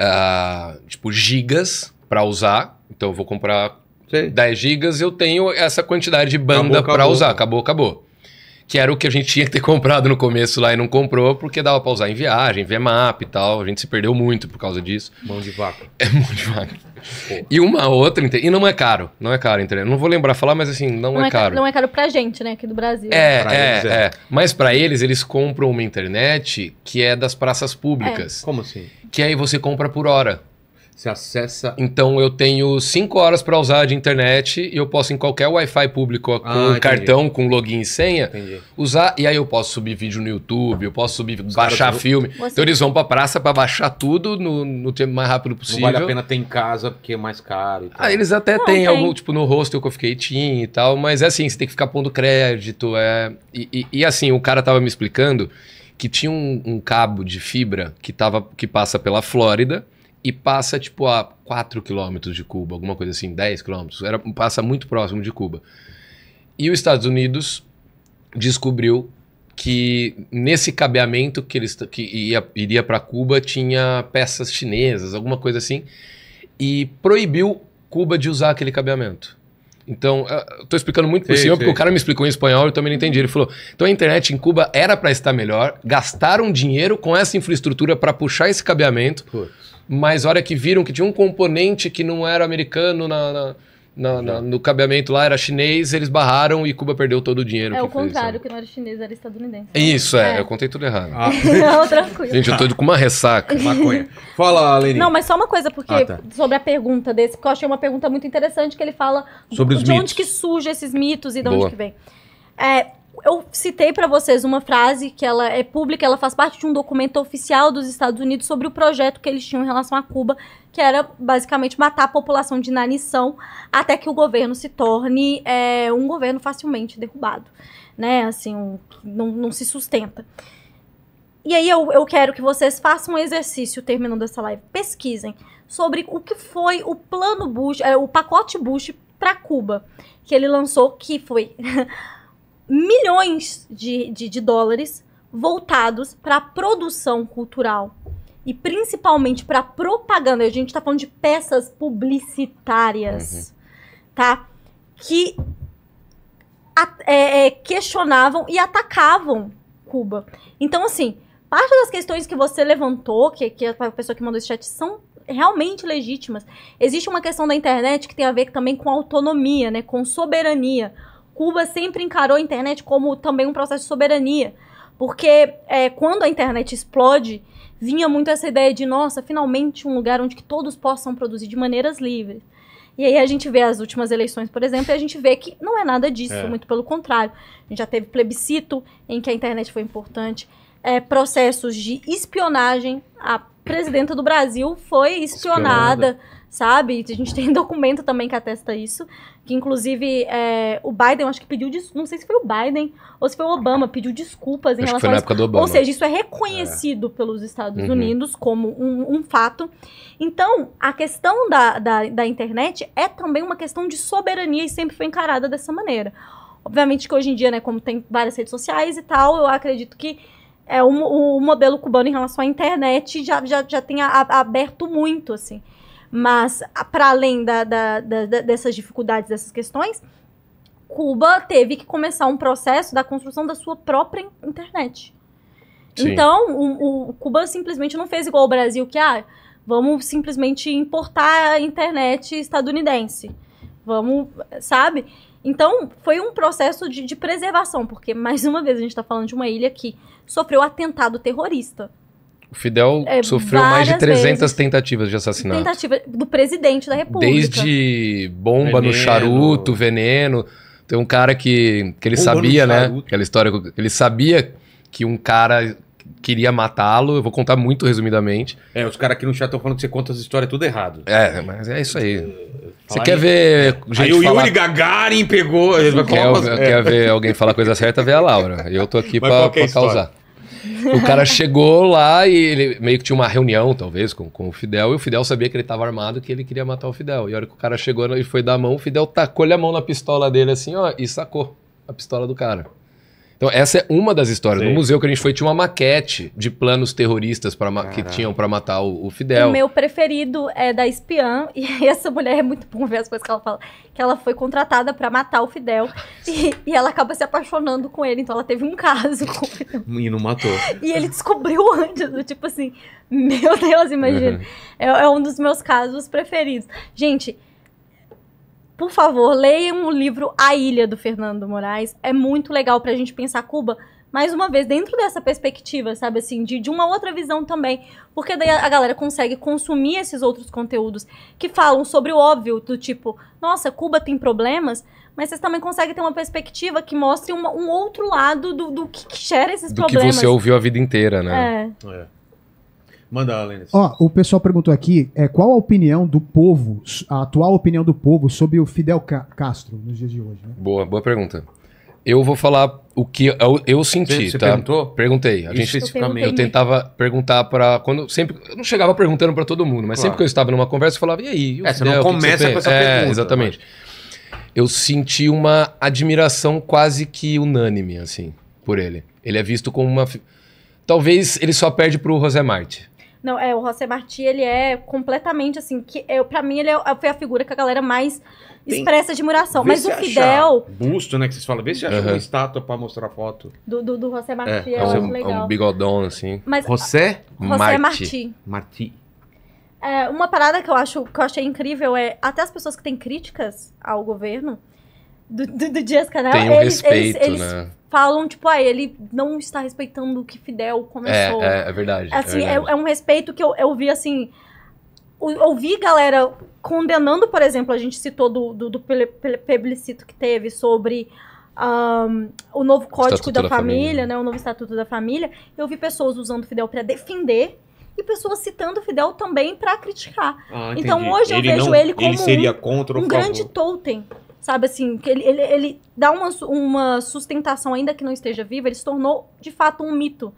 uh, tipo, gigas para usar. Então, eu vou comprar Sim. 10 gigas, eu tenho essa quantidade de banda para usar. Acabou, acabou que era o que a gente tinha que ter comprado no começo lá e não comprou, porque dava pra usar em viagem, map e tal. A gente se perdeu muito por causa disso. Mão de vaca. É, mão de vaca. E uma outra, e não é caro, não é caro, entendeu? Não vou lembrar falar, mas assim, não, não é, é, caro. Não é caro pra gente, né, aqui do Brasil. É, pra é, eles, é. é. Mas para eles, eles compram uma internet que é das praças públicas. É. Como assim? Que aí você compra por hora. Você acessa. Então eu tenho 5 horas para usar de internet e eu posso em qualquer Wi-Fi público com ah, um cartão, com login e senha, entendi. usar. E aí eu posso subir vídeo no YouTube, eu posso subir, Os baixar filme. Você... Então eles vão pra praça para baixar tudo no, no tempo mais rápido possível. Não vale a pena ter em casa porque é mais caro. Ah, eles até Não, têm algum, tipo, no hostel que eu fiquei tinha e tal, mas é assim, você tem que ficar pondo crédito. É... E, e, e assim, o cara tava me explicando que tinha um, um cabo de fibra que, tava, que passa pela Flórida e passa, tipo, a 4 quilômetros de Cuba, alguma coisa assim, 10 quilômetros. Era, passa muito próximo de Cuba. E os Estados Unidos descobriu que nesse cabeamento que, eles, que ia, iria para Cuba tinha peças chinesas, alguma coisa assim, e proibiu Cuba de usar aquele cabeamento. Então, estou explicando muito por cima, porque o cara me explicou em espanhol e eu também não entendi. Ele falou: então a internet em Cuba era para estar melhor, gastaram dinheiro com essa infraestrutura para puxar esse cabeamento. Putz mas hora que viram que tinha um componente que não era americano na, na... Na, na, no cabeamento lá era chinês, eles barraram e Cuba perdeu todo o dinheiro. É o contrário, né? que não era chinês, era estadunidense. Isso, é, é. eu contei tudo errado. Ah. não, tranquilo. Gente, eu tô com uma ressaca. Maconha. Fala, Lenin. Não, mas só uma coisa, porque ah, tá. sobre a pergunta desse, porque eu achei uma pergunta muito interessante que ele fala sobre de os de onde que surgem esses mitos e de Boa. onde que vem. É, eu citei para vocês uma frase que ela é pública, ela faz parte de um documento oficial dos Estados Unidos sobre o projeto que eles tinham em relação a Cuba, que era basicamente matar a população de inanição até que o governo se torne é, um governo facilmente derrubado, né? Assim, um, não, não se sustenta. E aí eu, eu quero que vocês façam um exercício, terminando essa live, pesquisem sobre o que foi o plano Bush, é, o pacote Bush para Cuba, que ele lançou, que foi milhões de, de, de dólares voltados para a produção cultural e principalmente para propaganda. A gente está falando de peças publicitárias, uhum. tá? Que a, é, é, questionavam e atacavam Cuba. Então, assim, parte das questões que você levantou, que, que a pessoa que mandou esse chat, são realmente legítimas. Existe uma questão da internet que tem a ver também com autonomia, né? Com soberania Cuba sempre encarou a internet como também um processo de soberania. Porque é, quando a internet explode, vinha muito essa ideia de, nossa, finalmente um lugar onde que todos possam produzir de maneiras livres. E aí a gente vê as últimas eleições, por exemplo, e a gente vê que não é nada disso, é. muito pelo contrário. A gente já teve plebiscito em que a internet foi importante, é, processos de espionagem. A presidenta do Brasil foi espionada. espionada sabe? A gente tem documento também que atesta isso, que inclusive é, o Biden, acho que pediu, não sei se foi o Biden ou se foi o Obama, pediu desculpas em acho relação que foi na a época do Obama. Ou seja, isso é reconhecido é. pelos Estados uhum. Unidos como um, um, fato. Então, a questão da, da, da internet é também uma questão de soberania e sempre foi encarada dessa maneira. Obviamente que hoje em dia, né, como tem várias redes sociais e tal, eu acredito que é, o, o modelo cubano em relação à internet já, já, já tenha aberto muito, assim. Mas, para além da, da, da, dessas dificuldades, dessas questões, Cuba teve que começar um processo da construção da sua própria internet. Sim. Então, o, o, Cuba simplesmente não fez igual ao Brasil, que ah, vamos simplesmente importar a internet estadunidense. Vamos, sabe? Então, foi um processo de, de preservação, porque, mais uma vez, a gente está falando de uma ilha que sofreu atentado terrorista. O Fidel é, sofreu mais de 300 vezes. tentativas de assassinato. Tentativa do presidente da República. Desde bomba veneno. no charuto, veneno. Tem um cara que, que ele bomba sabia, né? Aquela história. Ele sabia que um cara queria matá-lo. Eu vou contar muito resumidamente. É, os caras aqui no chat estão falando que você conta as histórias tudo errado. É, mas é isso aí. É, você aí. quer ver. Gente aí o falar... Yuri Gagarin pegou. Quer, umas... quer ver alguém falar a coisa certa, vê a Laura. Eu tô aqui para é causar. O cara chegou lá e ele meio que tinha uma reunião, talvez, com, com o Fidel, e o Fidel sabia que ele estava armado que ele queria matar o Fidel. E a hora que o cara chegou e foi dar a mão, o Fidel tacou-lhe a mão na pistola dele assim, ó, e sacou a pistola do cara. Então, essa é uma das histórias. Sim. No museu que a gente foi, tinha uma maquete de planos terroristas pra que tinham para matar o, o, Fidel. O meu preferido é da espiã, e essa mulher é muito bom ver as coisas que ela fala, que ela foi contratada para matar o Fidel, e, e, ela acaba se apaixonando com ele, então ela teve um caso com Fidel. E não matou. E ele descobriu antes, do tipo assim, meu Deus, imagina. Uhum. É, é um dos meus casos preferidos. Gente, por favor, leiam o livro A Ilha do Fernando Moraes. É muito legal para a gente pensar Cuba, mais uma vez, dentro dessa perspectiva, sabe assim, de, de uma outra visão também. Porque daí a galera consegue consumir esses outros conteúdos que falam sobre o óbvio, do tipo, nossa, Cuba tem problemas, mas vocês também conseguem ter uma perspectiva que mostre uma, um outro lado do, do que, que gera esses do problemas. Do que você ouviu a vida inteira, né? É. é. Manda, Alanis. Ó, o pessoal perguntou aqui é, qual a opinião do povo, a atual opinião do povo sobre o Fidel Ca Castro nos dias de hoje. Né? Boa, boa pergunta. Eu vou falar o que eu, eu senti, você, tá? perguntou? Perguntei. A gente, Especificamente. Eu tentava perguntar para quando sempre, eu não chegava perguntando para todo mundo, mas claro. sempre que eu estava numa conversa eu falava e aí. E é, Fidel, você não começa você com essa é, pergunta. exatamente. Eu senti uma admiração quase que unânime assim por ele. Ele é visto como uma talvez ele só perde pro José Marte. Não, é, o José Martí, ele é completamente assim, que eu, é, pra mim ele é, foi a figura que a galera mais expressa admiração. Vê Mas o Fidel. Achar. Busto, né? Que vocês falam, vê se uhum. acha uma estátua pra mostrar a foto. Do, do, do José Martí, é, é, é, um, legal. é um bigodão, assim. Mas, José, José Martí. Martí. É, uma parada que eu acho que eu achei incrível é até as pessoas que têm críticas ao governo do, do, do Dias Canel, um eles, respeito, eles, eles né? falam, tipo, ah, ele não está respeitando o que Fidel começou. É, é, é verdade. É assim, é, verdade. é, um respeito que eu, eu vi, assim, ouvi galera condenando, por exemplo, a gente citou do, do, do plebiscito que teve sobre um, o novo Código da, da família, família, né? O novo Estatuto da Família. Eu vi pessoas usando Fidel para defender e pessoas citando Fidel também para criticar. Ah, então hoje eu vejo não, ele como ele um, um grande totem sabe assim, que ele, ele, ele dá uma, uma sustentação, ainda que não esteja viva, ele se tornou de fato um mito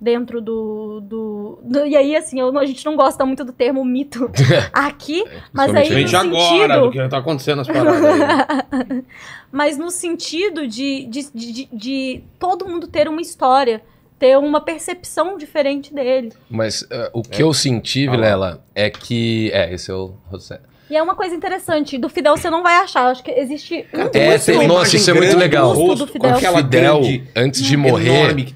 dentro do, do, do e aí assim eu, a gente não gosta muito do termo mito aqui é, mas aí no sentido agora, do que tá acontecendo as paradas mas no sentido de, de, de, de todo mundo ter uma história ter uma percepção diferente dele. Mas uh, o é. que é. eu senti, Vilela, é que. É, esse é o e é uma coisa interessante, do Fidel você não vai achar. Acho que existe um é, nossa, isso é muito legal. Rosto, do Fidel. Fidel, antes de morrer,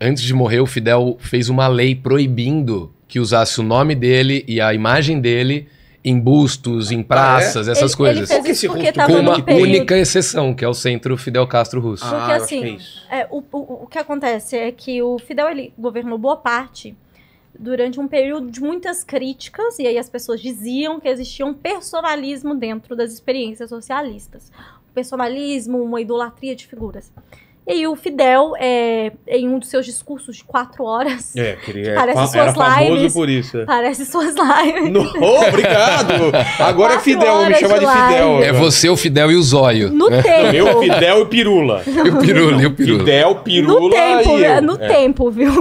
antes de morrer, o Fidel fez uma lei proibindo que usasse o nome dele e a imagem dele em bustos, em praças, ah, é? essas ele, coisas. Ele fez isso porque tava com uma única exceção, que é o Centro Fidel Castro Russo. Ah, porque assim, é, é, o, o, o que acontece é que o Fidel ele governou boa parte durante um período de muitas críticas, e aí as pessoas diziam que existia um personalismo dentro das experiências socialistas. Um personalismo, uma idolatria de figuras. E aí o Fidel, é, em um dos seus discursos de quatro horas, é, queria, é parece suas era lives, por isso. É. Parece suas lives. No, obrigado! Agora é Fidel, me chama de, de Fidel. É você, o Fidel e o Zóio. No né? tempo. Eu, Fidel e Pirula. E o Pirula, e o Pirula. Fidel, Pirula no tempo, e eu. No é. tempo, viu?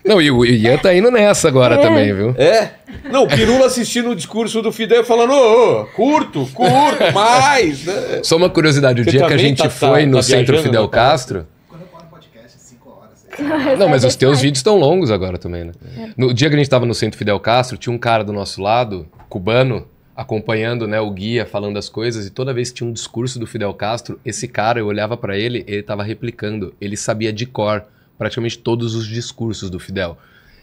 Não, e o Ian tá indo nessa agora é. também, viu? É? Não, o Pirula assistindo o discurso do Fidel falando, ô, oh, curto, curto, mais. Né? Só uma curiosidade, o Você dia que a gente tá, tá foi tá, no tá Centro né? Fidel Castro. Quando eu podcast, cinco horas. Não, é mas os teus vídeos estão longos agora também, né? É. No dia que a gente estava no centro Fidel Castro, tinha um cara do nosso lado, cubano, acompanhando né, o guia, falando as coisas, e toda vez que tinha um discurso do Fidel Castro, esse cara, eu olhava para ele, ele estava replicando, ele sabia de cor praticamente todos os discursos do Fidel.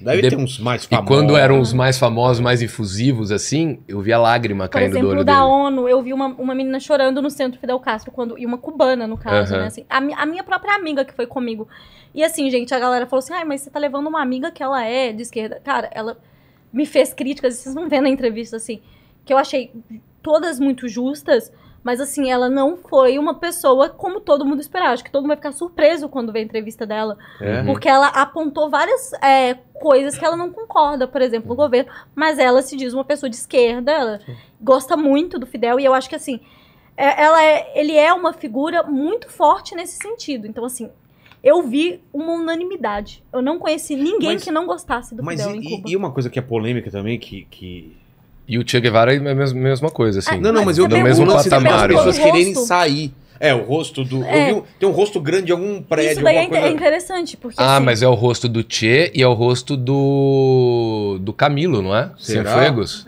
Deve de... ter uns mais famosos. E quando eram os mais famosos, mais infusivos, assim, eu via lágrima Por caindo exemplo, do olho da dele. ONU, eu vi uma, uma menina chorando no centro Fidel Castro, quando, e uma cubana, no caso, né? Assim, a, a, minha própria amiga que foi comigo. E assim, gente, a galera falou assim, ai, mas você tá levando uma amiga que ela é de esquerda. Cara, ela me fez críticas, vocês vão ver na entrevista, assim, que eu achei todas muito justas, mas assim, ela não foi uma pessoa como todo mundo esperava. Acho que todo mundo vai ficar surpreso quando vê a entrevista dela. É. Uhum. Porque ela apontou várias é, coisas que ela não concorda, por exemplo, no uhum. governo. Mas ela se diz uma pessoa de esquerda, ela Sim. gosta muito do Fidel. E eu acho que assim, é, ela é, ele é uma figura muito forte nesse sentido. Então, assim, eu vi uma unanimidade. Eu não conheci ninguém mas, que não gostasse do mas Fidel e, em Cuba. E uma coisa que é polêmica também, que, que e o Che Guevara é a mesma, mesma coisa, assim. Ah, não, não, mas eu do mesmo patamar. As pessoas quererem sair. É, o rosto do. É. vi tem um rosto grande em algum prédio. Isso daí é, coisa... é interessante, porque. Ah, assim... mas é o rosto do Che e é o rosto do. do Camilo, não é? sem Cienfuegos.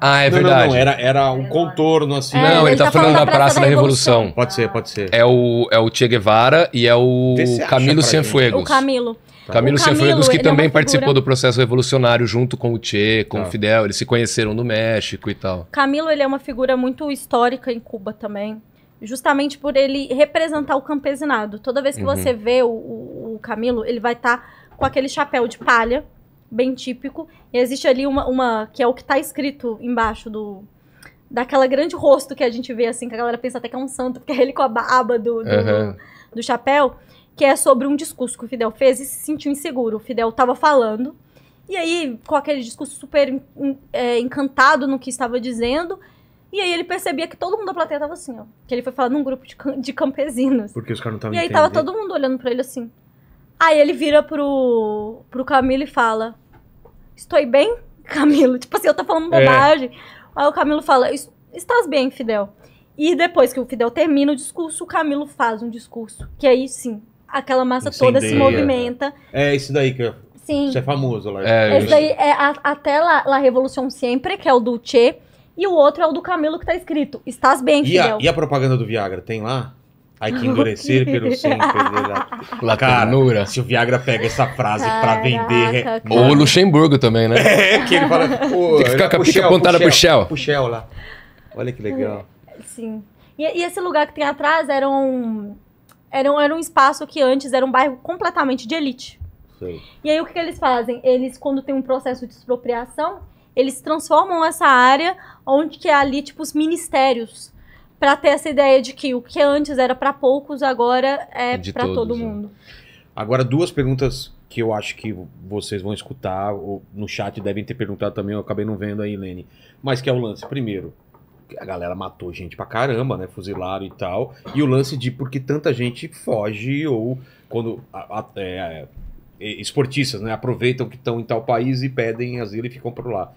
Ah, é não, verdade. Não, não, era, era um contorno assim. É, não, ele, ele tá, tá falando, falando da Praça, Praça da, Revolução. da Revolução. Pode ser, pode ser. É o, é o Che Guevara e é o Camilo Cienfuegos. O Camilo. Tá. Camilo Cianfrangos, que é também é participou figura... do processo revolucionário junto com o Che, com tá. o Fidel, eles se conheceram no México e tal. Camilo, ele é uma figura muito histórica em Cuba também, justamente por ele representar o campesinado. Toda vez que uhum. você vê o, o, o, Camilo, ele vai estar tá com aquele chapéu de palha, bem típico, e existe ali uma, uma que é o que está escrito embaixo do, daquela grande rosto que a gente vê assim, que a galera pensa até que é um santo, porque é ele com a aba do, do, uhum. do, do chapéu que é sobre um discurso que o Fidel fez e se sentiu inseguro. O Fidel estava falando, e aí, com aquele discurso super é, encantado no que estava dizendo, e aí ele percebia que todo mundo da plateia estava assim, ó. Que ele foi falar num grupo de, de campesinos. Porque os caras não estavam E aí entendendo. tava todo mundo olhando para ele assim. Aí ele vira pro, pro Camilo e fala: Estou bem, Camilo? Tipo assim, eu tô falando é. bobagem. É. Aí o Camilo fala: Estás bem, Fidel? E depois que o Fidel termina o discurso, o Camilo faz um discurso. Que aí sim, aquela massa Incendeia. toda se é. movimenta. É isso daí que eu... Sim. Isso é famoso lá. Né? É, Esse daí é a, até lá, La Revolução Sempre, que é o do Che, e o outro é o do Camilo que tá escrito. Estás bem, e a, e a propaganda do Viagra, tem lá? Ai, que endurecer pelo sempre. É La carnura Se o Viagra pega essa frase Caraca, pra vender. É Ou o Luxemburgo também, né? É, que ele fala. Tem que ficar com a pica apontada pro Shell. Pro Shell lá. Olha que legal. Sim. E, e, esse lugar que tem atrás era um. Era um, era um espaço que antes era um bairro completamente de elite. Sim. E aí o que, que eles fazem? Eles, quando tem um processo de expropriação, eles transformam essa área onde que é ali, tipo, os ministérios. para ter essa ideia de que o que antes era para poucos, agora é, é para todo né? mundo. Agora, duas perguntas que eu acho que vocês vão escutar, ou no chat devem ter perguntado também, eu acabei não vendo aí, Lene. Mas que é o lance. Primeiro, a galera matou gente pra caramba, né? Fuzilaram e tal. E o lance de porque tanta gente foge ou quando a, a, é, é, esportistas, né, aproveitam que estão em tal país e pedem asilo e ficam por lá.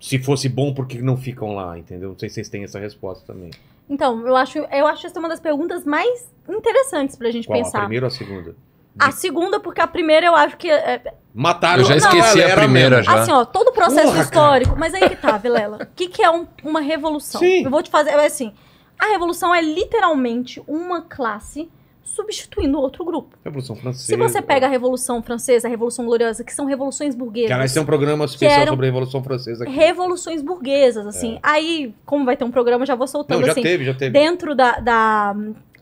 Se fosse bom, por que não ficam lá, entendeu? Não sei se vocês têm essa resposta também. Então, eu acho, eu acho essa uma das perguntas mais interessantes pra gente Qual, pensar. A primeira ou a segunda? A segunda, porque a primeira eu acho que. É... é Mataram. Eu já esqueci a, a primeira mesmo. já. Assim, ó, todo o processo Porra, histórico. Cara. Mas aí que tá, Vilela. O que, que é um, uma revolução? Sim. Eu vou te fazer. É assim. A revolução é literalmente uma classe substituindo outro grupo. Revolução Francesa. Se você pega a Revolução Francesa, a Revolução Gloriosa, que são revoluções burguesas. que esse é um programa especial sobre a Revolução Francesa. Aqui. Revoluções burguesas, assim. É. Aí, como vai ter um programa, já vou soltando, Não, já assim, teve, já teve. Dentro da, da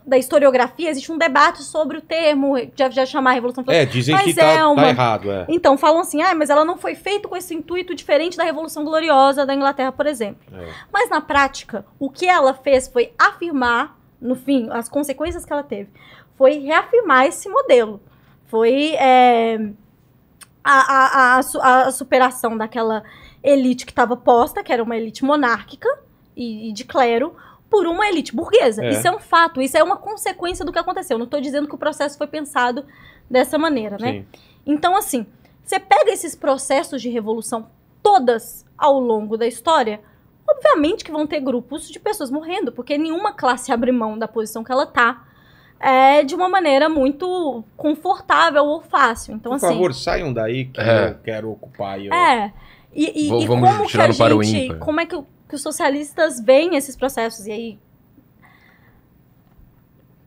da historiografia, existe um debate sobre o termo, já, já chamar Revolução Francesa. É, dizem mas que tá- é tá, uma... tá errado. É. Então, falam assim, ah, mas ela não foi feita com esse intuito diferente da Revolução Gloriosa da Inglaterra, por exemplo. É. Mas, na prática, o que ela fez foi afirmar, no fim, as consequências que ela teve, foi reafirmar esse modelo. Foi é, a, a, a, a superação daquela elite que estava posta, que era uma elite monárquica e, e de clero, por uma elite burguesa. É. Isso é um fato, isso é uma consequência do que aconteceu. Não estou dizendo que o processo foi pensado dessa maneira, né? Sim. Então, assim, você pega esses processos de revolução todas ao longo da história, obviamente que vão ter grupos de pessoas morrendo, porque nenhuma classe abre mão da posição que ela tá é, de uma maneira muito confortável ou fácil. Então, Por assim, favor, saiam daí que é. eu quero ocupar. Eu... É. E, e, Vou, e como que a gente, como é que que os socialistas veem esses processos. E aí.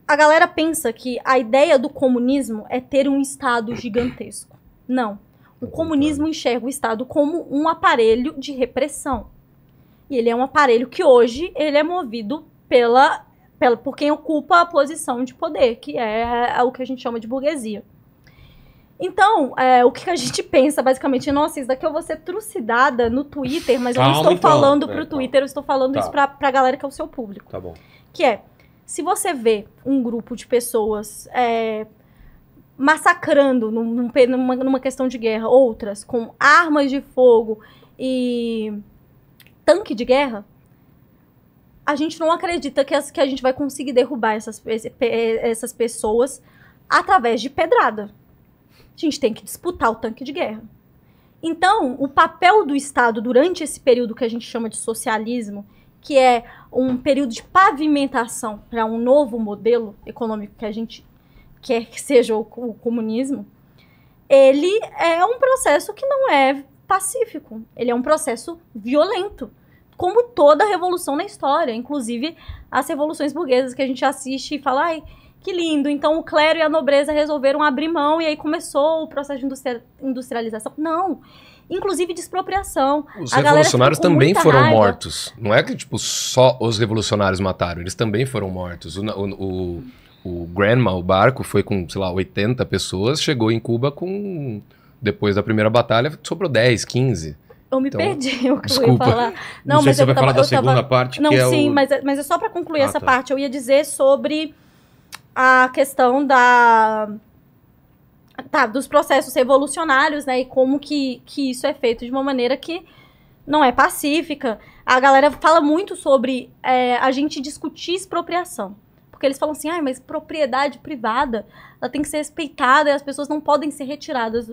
A galera pensa que a ideia do comunismo é ter um Estado gigantesco. Não. O comunismo enxerga o Estado como um aparelho de repressão. E ele é um aparelho que hoje ele é movido pela, pela por quem ocupa a posição de poder, que é o que a gente chama de burguesia. Então, é, o que a gente pensa basicamente, é, nossa, isso daqui eu vou ser trucidada no Twitter, mas eu não estou então. falando pro é, tá. Twitter, eu estou falando tá. isso pra, pra galera que é o seu público. Tá bom. Que é, se você vê um grupo de pessoas é, massacrando num, numa, numa questão de guerra outras com armas de fogo e tanque de guerra, a gente não acredita que, as, que a gente vai conseguir derrubar essas, essas pessoas através de pedrada a gente tem que disputar o tanque de guerra. Então, o papel do Estado durante esse período que a gente chama de socialismo, que é um período de pavimentação para um novo modelo econômico que a gente quer que seja o, o comunismo, ele é um processo que não é pacífico. Ele é um processo violento, como toda revolução na história, inclusive as revoluções burguesas que a gente assiste e fala, ai, que lindo! Então o clero e a nobreza resolveram abrir mão e aí começou o processo de industrialização. Não! Inclusive despropriação. Os a revolucionários também foram raiva. mortos. Não é que tipo só os revolucionários mataram, eles também foram mortos. O, o, o, o Grandma, o barco, foi com, sei lá, 80 pessoas, chegou em Cuba com. Depois da primeira batalha, sobrou 10, 15 eu me então, perdi o que desculpa. eu ia falar. Não, não sei mas se você vai tava, falar da segunda tava... parte. Não, é sim, o... mas, é, mas é só para concluir ah, essa tá. parte. Eu ia dizer sobre a questão da tá, dos processos revolucionários, né, e como que, que isso é feito de uma maneira que não é pacífica. A galera fala muito sobre é, a gente discutir expropriação. Porque eles falam assim, ah, mas propriedade privada, ela tem que ser respeitada e as pessoas não podem ser retiradas.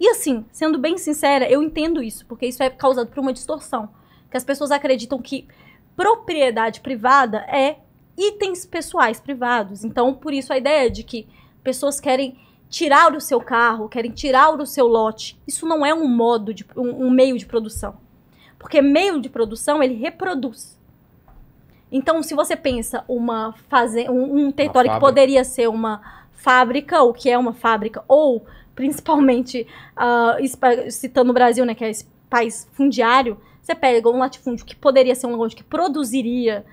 E assim, sendo bem sincera, eu entendo isso, porque isso é causado por uma distorção. Que as pessoas acreditam que propriedade privada é itens pessoais privados. Então, por isso a ideia de que pessoas querem tirar o seu carro, querem tirar o seu lote. Isso não é um modo de um, um meio de produção. Porque meio de produção ele reproduz. Então, se você pensa uma faze um, um território que poderia ser uma fábrica, o que é uma fábrica, ou principalmente uh, citando o Brasil, né, que é esse país fundiário, você pega um latifúndio que poderia ser um onde que produziria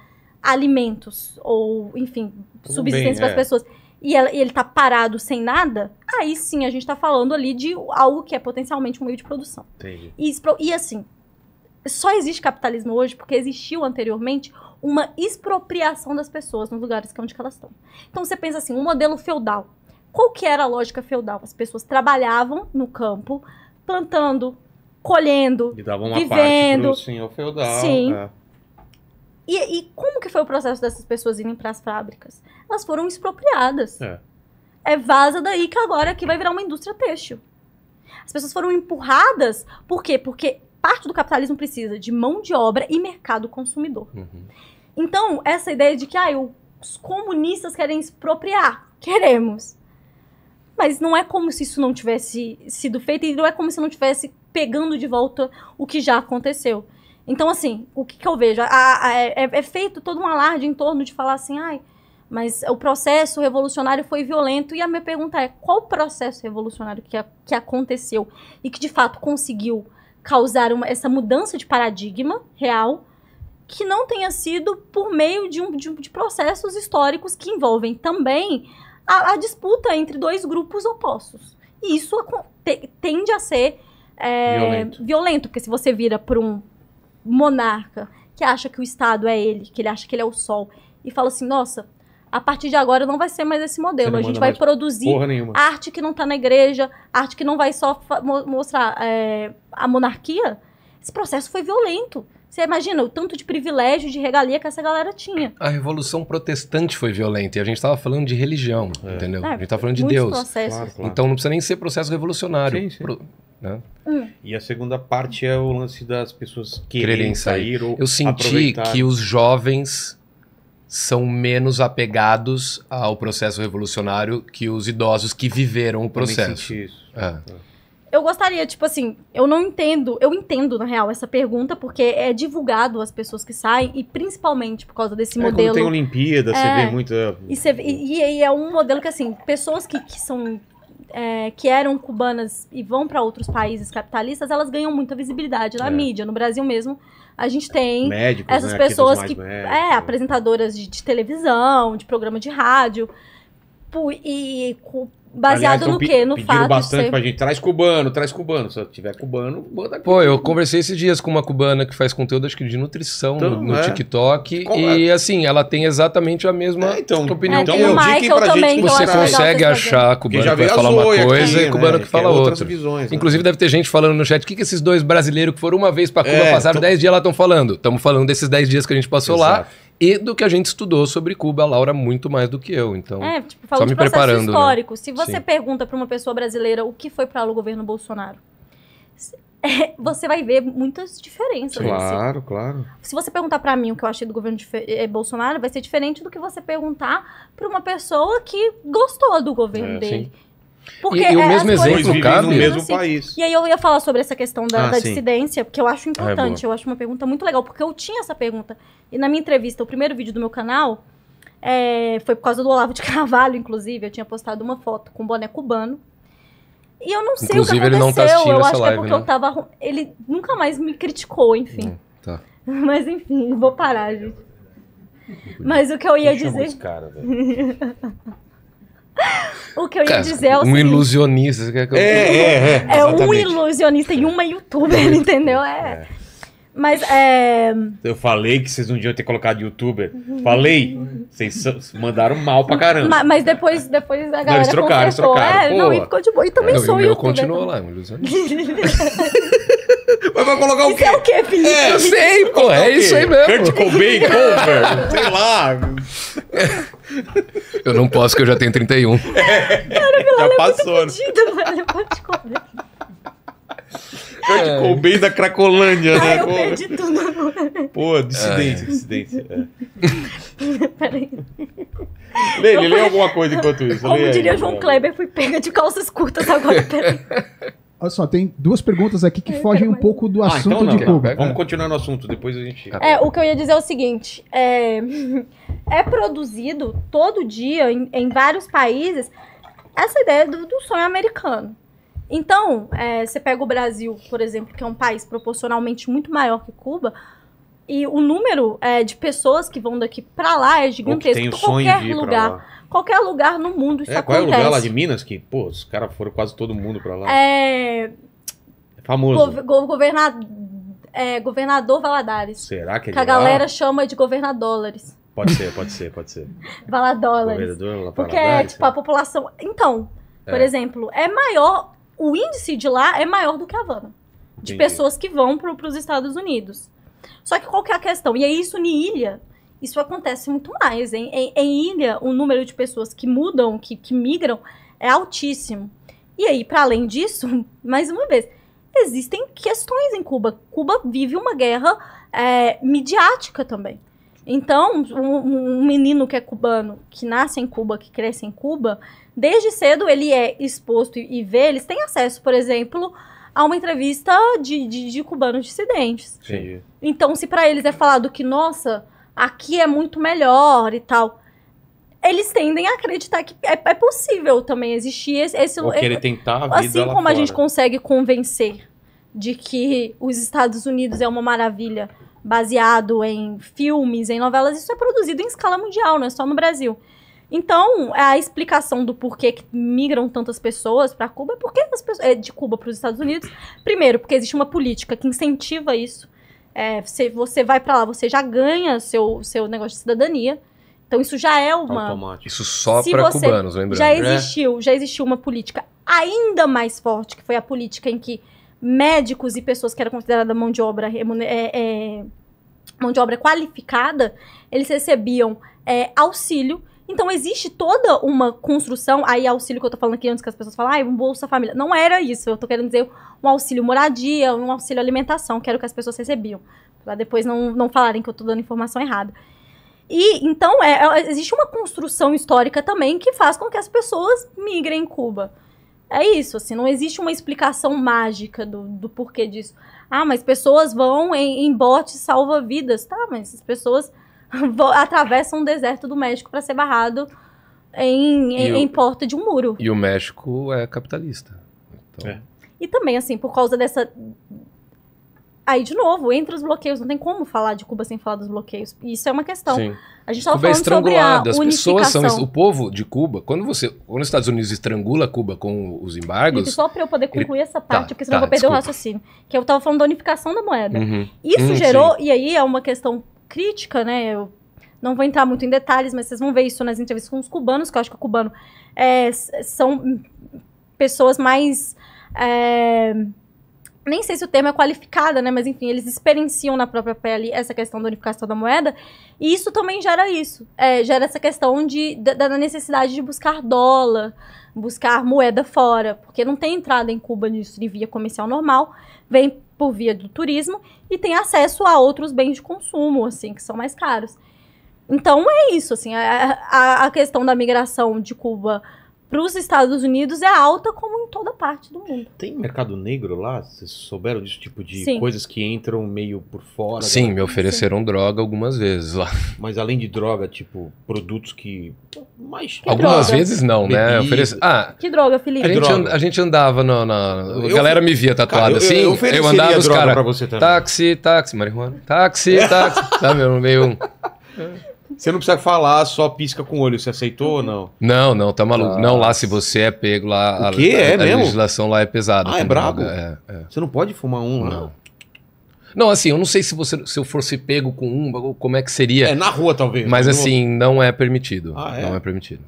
alimentos ou, enfim, Tudo subsistência para as é. pessoas, e, ele está parado sem nada, aí sim a gente está falando ali de algo que é potencialmente um meio de produção. Entendi. E, e assim, só existe capitalismo hoje porque existiu anteriormente uma expropriação das pessoas nos lugares que é onde elas estão. Então você pensa assim, um modelo feudal. Qual que era a lógica feudal? As pessoas trabalhavam no campo, plantando, colhendo, e davam uma vivendo. Parte pro senhor feudal, sim, é. E, e, como que foi o processo dessas pessoas irem para as fábricas? Elas foram expropriadas. É. é vaza daí que agora aqui vai virar uma indústria têxtil. As pessoas foram empurradas, por quê? Porque parte do capitalismo precisa de mão de obra e mercado consumidor. Uhum. Então, essa ideia de que ah, os comunistas querem expropriar, queremos. Mas não é como se isso não tivesse sido feito e não é como se não tivesse pegando de volta o que já aconteceu. Então, assim, o que, que eu vejo? A, a, a, é, é, é, feito todo um alarde em torno de falar assim, ai, mas o processo revolucionário foi violento. E a minha pergunta é: qual processo revolucionário que, que aconteceu e que de fato conseguiu causar uma, essa mudança de paradigma real? que não tenha sido por meio de, um, de, de processos históricos que envolvem também a, a, disputa entre dois grupos opostos. E isso te, tende a ser é, violento. violento. porque se você vira para um, monarca que acha que o Estado é ele, que ele acha que ele é o sol, e fala assim: nossa, a partir de agora não vai ser mais esse modelo. A gente vai produzir arte que não está na igreja, arte que não vai só mostrar é, a monarquia. Esse processo foi violento. Você imagina o tanto de privilégio, de regalia que essa galera tinha. A Revolução Protestante foi violenta e a gente estava falando de religião, é. entendeu? É, a gente estava falando de Deus. Claro, claro. Então não precisa nem ser processo revolucionário. Sim, sim. Pro, né? hum. E a segunda parte é o lance das pessoas quererem, quererem sair. ou ou Eu senti aproveitar. que os jovens são menos apegados ao processo revolucionário que os idosos que viveram o processo. Eu senti isso. É. é. Eu gostaria, tipo assim, eu não entendo, eu entendo, na real, essa pergunta, porque é divulgado as pessoas que saem, e principalmente por causa desse é, modelo. tem Olimpíada, é, você vê muita. E, você, e, e, é um modelo que, assim, pessoas que, que são. É, que eram cubanas e vão para outros países capitalistas, elas ganham muita visibilidade na é. mídia. No Brasil mesmo, a gente tem Médicos, essas né? pessoas que. Médicos, é, apresentadoras de, de televisão, de programa de rádio. e Baseado Aliás, então no quê? No fato. bastante você... pra gente. Traz cubano, traz cubano. Se tiver cubano, manda aqui. Pô, eu conversei esses dias com uma cubana que faz conteúdo, acho que de nutrição então, no, no é. TikTok. e assim, ela tem exatamente a mesma é, então, opinião então, que eu. Michael pra também, gente. Você consegue achar cubano que, já que vai falar uma coisa aqui, e né? cubano né? que fala outra. Visões, né? Inclusive, né? deve ter gente falando no chat: o que, que esses dois brasileiros que foram uma vez pra Cuba é, passaram 10 dias lá estão falando? Estamos falando desses 10 dias que a gente passou lá e do que a gente estudou sobre Cuba, a Laura muito mais do que eu. Então, é, tipo, só me preparando. histórico. Né? Se você Sim. pergunta para uma pessoa brasileira o que foi para o governo Bolsonaro, é, você vai ver muitas diferenças. Claro, claro. Se você perguntar para mim o que eu achei do governo de, eh, Bolsonaro, vai ser diferente do que você perguntar para uma pessoa que gostou do governo é, dele. Sim. Porque e, e o é, mesmo exemplo cabe no mesmo país. E aí eu ia falar sobre essa questão da, ah, da dissidência, porque eu acho importante, ah, é eu acho uma pergunta muito legal, porque eu tinha essa pergunta. E na minha entrevista, o primeiro vídeo do meu canal é, foi por causa do Olavo de Carvalho, inclusive. Eu tinha postado uma foto com um boné cubano. E eu não sei inclusive, o que aconteceu. Ele não tá assistindo eu acho live, que é porque né? eu tava. Ele nunca mais me criticou, enfim. Hum, tá. Mas enfim, vou parar, gente. Mas o que eu ia Quem dizer. Esse cara, velho? O que eu ia dizer é o um seguinte, ilusionista, você quer que eu... É, é, é. É um ilusionista e uma youtuber, entendeu? É. é. Mas é. Eu falei que vocês não deviam ter colocado youtuber. Falei. Vocês mandaram mal pra caramba. Mas, mas depois, depois a galera. Não, eles trocaram, consertou. trocaram. É, não, e ficou de boa. E também é, sou não, e o meu youtuber. continuou lá, é um ilusionista. Mas vai colocar o quê? Isso é o quê, Felipe? É, eu sei, pô. É isso aí mesmo. Kurt Cobain, cover, sei lá. Eu não posso, que eu já tenho 31. É, cara, já lá, passou. É muito pedido, né? mano. Kurt Cobain. Kurt é. Cobain da Cracolândia, né? Ai, né? Eu perdi tudo agora. Pô, dissidência, dissidência. É. Peraí. Lê, lê, lê alguma coisa enquanto isso. Como lê diria aí, João Kleber, fui pega de calças curtas agora, peraí. Olha só, tem duas perguntas aqui que fogem um pouco do ah, então assunto então de Cuba. Vamos continuar no assunto, depois a gente. É, o que eu ia dizer é o seguinte: é, é produzido todo dia em, em, vários países essa ideia do, do sonho americano. Então, é, você pega o Brasil, por exemplo, que é um país proporcionalmente muito maior que Cuba, e o número é, de pessoas que vão daqui para lá é gigantesco. em tem o sonho qualquer de ir lugar. Pra lá Qualquer lugar no mundo isso é, acontece. Qual é o lugar lá de Minas que, pô, os caras foram quase todo mundo pra lá? É. é famoso. Go governador, é, governador Valadares. Será que é Que a galera chama de Governador Dólares? Pode ser, pode ser, pode ser. Valadólares. Porque é, tipo, a né? população. Então, é. por exemplo, é maior. O índice de lá é maior do que a Havana. De pessoas que vão para os Estados Unidos. Só que qual que é a questão? E é isso em ilha isso acontece muito mais. Em, em, em ilha, o número de pessoas que mudam, que, que migram, é altíssimo. E aí, para além disso, mais uma vez, existem questões em Cuba. Cuba vive uma guerra é, midiática também. Então, um, um, menino que é cubano, que nasce em Cuba, que cresce em Cuba, desde cedo ele é exposto e, e vê, eles têm acesso, por exemplo, a uma entrevista de, de, de cubanos dissidentes. Sim. Então, se para eles é falado que, nossa, aqui é muito melhor e tal. Eles tendem a acreditar que é, é possível também existir esse. esse Ou querer tentar a assim vida Assim como fora. a gente consegue convencer de que os Estados Unidos é uma maravilha baseado em filmes, em novelas, isso é produzido em escala mundial, não é só no Brasil. Então, a explicação do porquê que migram tantas pessoas para Cuba é porque as pessoas, é, de Cuba para os Estados Unidos, primeiro, porque existe uma política que incentiva isso. É, você, você vai para lá, você já ganha seu, seu negócio de cidadania. Então isso já é uma. Automático. Isso só para cubanos, lembrando. Já é. existiu, já existiu uma política ainda mais forte, que foi a política em que médicos e pessoas que eram consideradas mão de obra é, é, mão de obra qualificada, eles recebiam é, auxílio então existe toda uma construção, aí auxílio que eu tô falando aqui antes que as pessoas falam, ah, um Bolsa Família. Não era isso, eu tô querendo dizer um auxílio moradia, um auxílio alimentação, que era o que as pessoas recebiam, para depois não, não falarem que eu tô dando informação errada. E então é, é, existe uma construção histórica também que faz com que as pessoas migrem em Cuba. É isso, assim, não existe uma explicação mágica do, do porquê disso. Ah, mas pessoas vão em, em botes salva-vidas, tá? Mas as pessoas atravessa um deserto do México para ser barrado em, em, o, em, porta de um muro. E o México é capitalista. Então... É. E também, assim, por causa dessa. Aí, de novo, entre os bloqueios, não tem como falar de Cuba sem falar dos bloqueios. Isso é uma questão. Sim. A gente estava é falando sobre a as pessoas são o povo de Cuba. Quando você, quando os Estados Unidos estrangula Cuba com os embargos, só para eu poder concluir ele... essa tá, parte, tá, porque senão tá, eu vou perder desculpa. o raciocínio, que eu estava falando da unificação da moeda. Uhum. Isso uhum, gerou sim. e aí é uma questão crítica, né? Eu não vou entrar muito em detalhes, mas vocês vão ver isso nas entrevistas com os cubanos, que eu acho que o cubano é, são pessoas mais. É, nem sei se o termo é qualificada, né? Mas enfim, eles experienciam na própria pele essa questão da unificação da moeda. E isso também gera isso. É, gera essa questão de, da, da, necessidade de buscar dólar, buscar moeda fora. Porque não tem entrada em Cuba nisso de via comercial normal. Vem por via do turismo e tem acesso a outros bens de consumo, assim, que são mais caros. Então é isso, assim, a, a, a questão da migração de Cuba para os Estados Unidos é alta como em toda parte do mundo. Tem mercado negro lá? Vocês souberam disso? Tipo de Sim. coisas que entram meio por fora? Sim, né? me ofereceram Sim. droga algumas vezes lá. Mas além de droga, tipo, produtos que... Mais... Que algumas droga? vezes não, né? Oferece... Ah, que droga, Felipe? A gente, droga. And, a gente andava na... na... A galera me via tatuada assim. Eu, eu, eu andava os caras... Táxi, táxi, marihuana. Táxi, táxi. tá, meu, meio... Você não precisa falar, só pisca com o olho. Você aceitou ou não? Não, não, tá maluco. Não, lá se você é pego lá. O quê? A, é a, mesmo? A legislação lá é pesada. Ah, é brabo? Né? É, é. Você não pode fumar um lá? Não. Não, assim, eu não sei se você se eu fosse pego com um, como é que seria. É, na rua talvez. Mas assim, não é permitido. Ah, é? Não é permitido.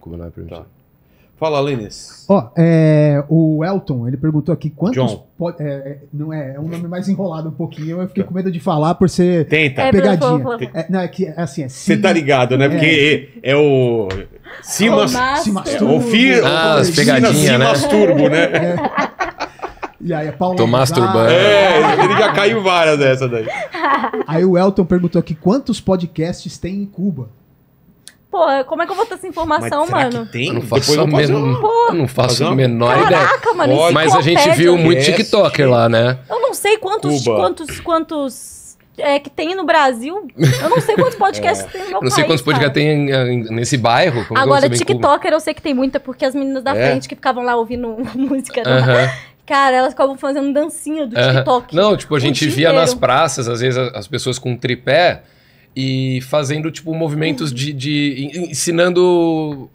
Como não é permitido. Tá. Fala, Lênis. Ó, é, o Elton, ele perguntou aqui quantos. Pode, é, é, não é, é um nome mais enrolado um pouquinho, eu fiquei com medo de falar por ser Tenta. É, pegadinha. É, não, é que é assim, é Você tá ligado, né? É. Porque é, o. Simas Simas Turbo, masturbo. ou ah, as pegadinhas, né? masturbo, né? E aí, a Paula. É, ele já caiu várias dessas. daí. Aí o Elton perguntou aqui quantos podcasts tem em Cuba? Porra, como é que eu vou ter essa informação, mas será mano? Que tem? Eu não faço, eu não faço a menor Caraca, ideia. Caraca, mano, Pode, Mas a gente viu muito é TikToker lá, né? Eu não sei quantos, Cuba. quantos, quantos é, que tem no Brasil. Eu não sei quantos podcasts é. tem no meu é. Não sei país, quantos podcasts tem nesse bairro. É Agora, TikToker eu sei que tem muita, porque as meninas da é. frente que ficavam lá ouvindo música. Uh né? -huh. Cara, elas ficavam fazendo dancinha do uh -huh. TikTok. Não, tipo, a gente via inteiro. nas praças, às vezes, as pessoas com tripé e fazendo, tipo, movimentos uhum. de, de. ensinando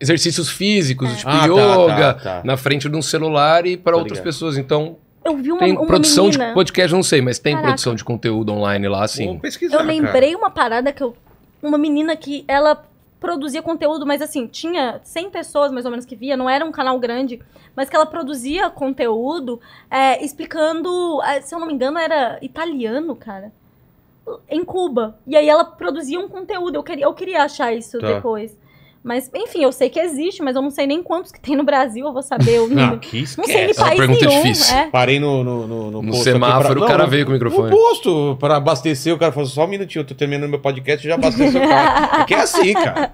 exercícios físicos, é. tipo ah, tá, yoga, tá, tá, tá. na frente de um celular e para outras ligado. pessoas. Então, eu vi uma, tem uma produção menina. de podcast, não sei, mas tem Caraca. produção de conteúdo online lá, assim. Eu lembrei cara. uma parada que eu. Uma menina que ela produzia conteúdo, mas assim, tinha 100 pessoas mais ou menos que via, não era um canal grande, mas que ela produzia conteúdo é, explicando. É, se eu não me engano, era italiano, cara em Cuba. E aí ela produzia um conteúdo. Eu queria, eu queria achar isso tá. depois. Mas, enfim, eu sei que existe, mas eu não sei nem quantos que tem no Brasil, eu vou saber. Eu ah, não, que não sei em é país pergunta nenhum. É difícil. É. Parei no, no, no, no, no semáforo, pra... o cara veio com o microfone. No posto, para abastecer, o cara falou, só um minutinho, eu tô terminando meu podcast, já abasteceu o carro. Porque é assim, cara.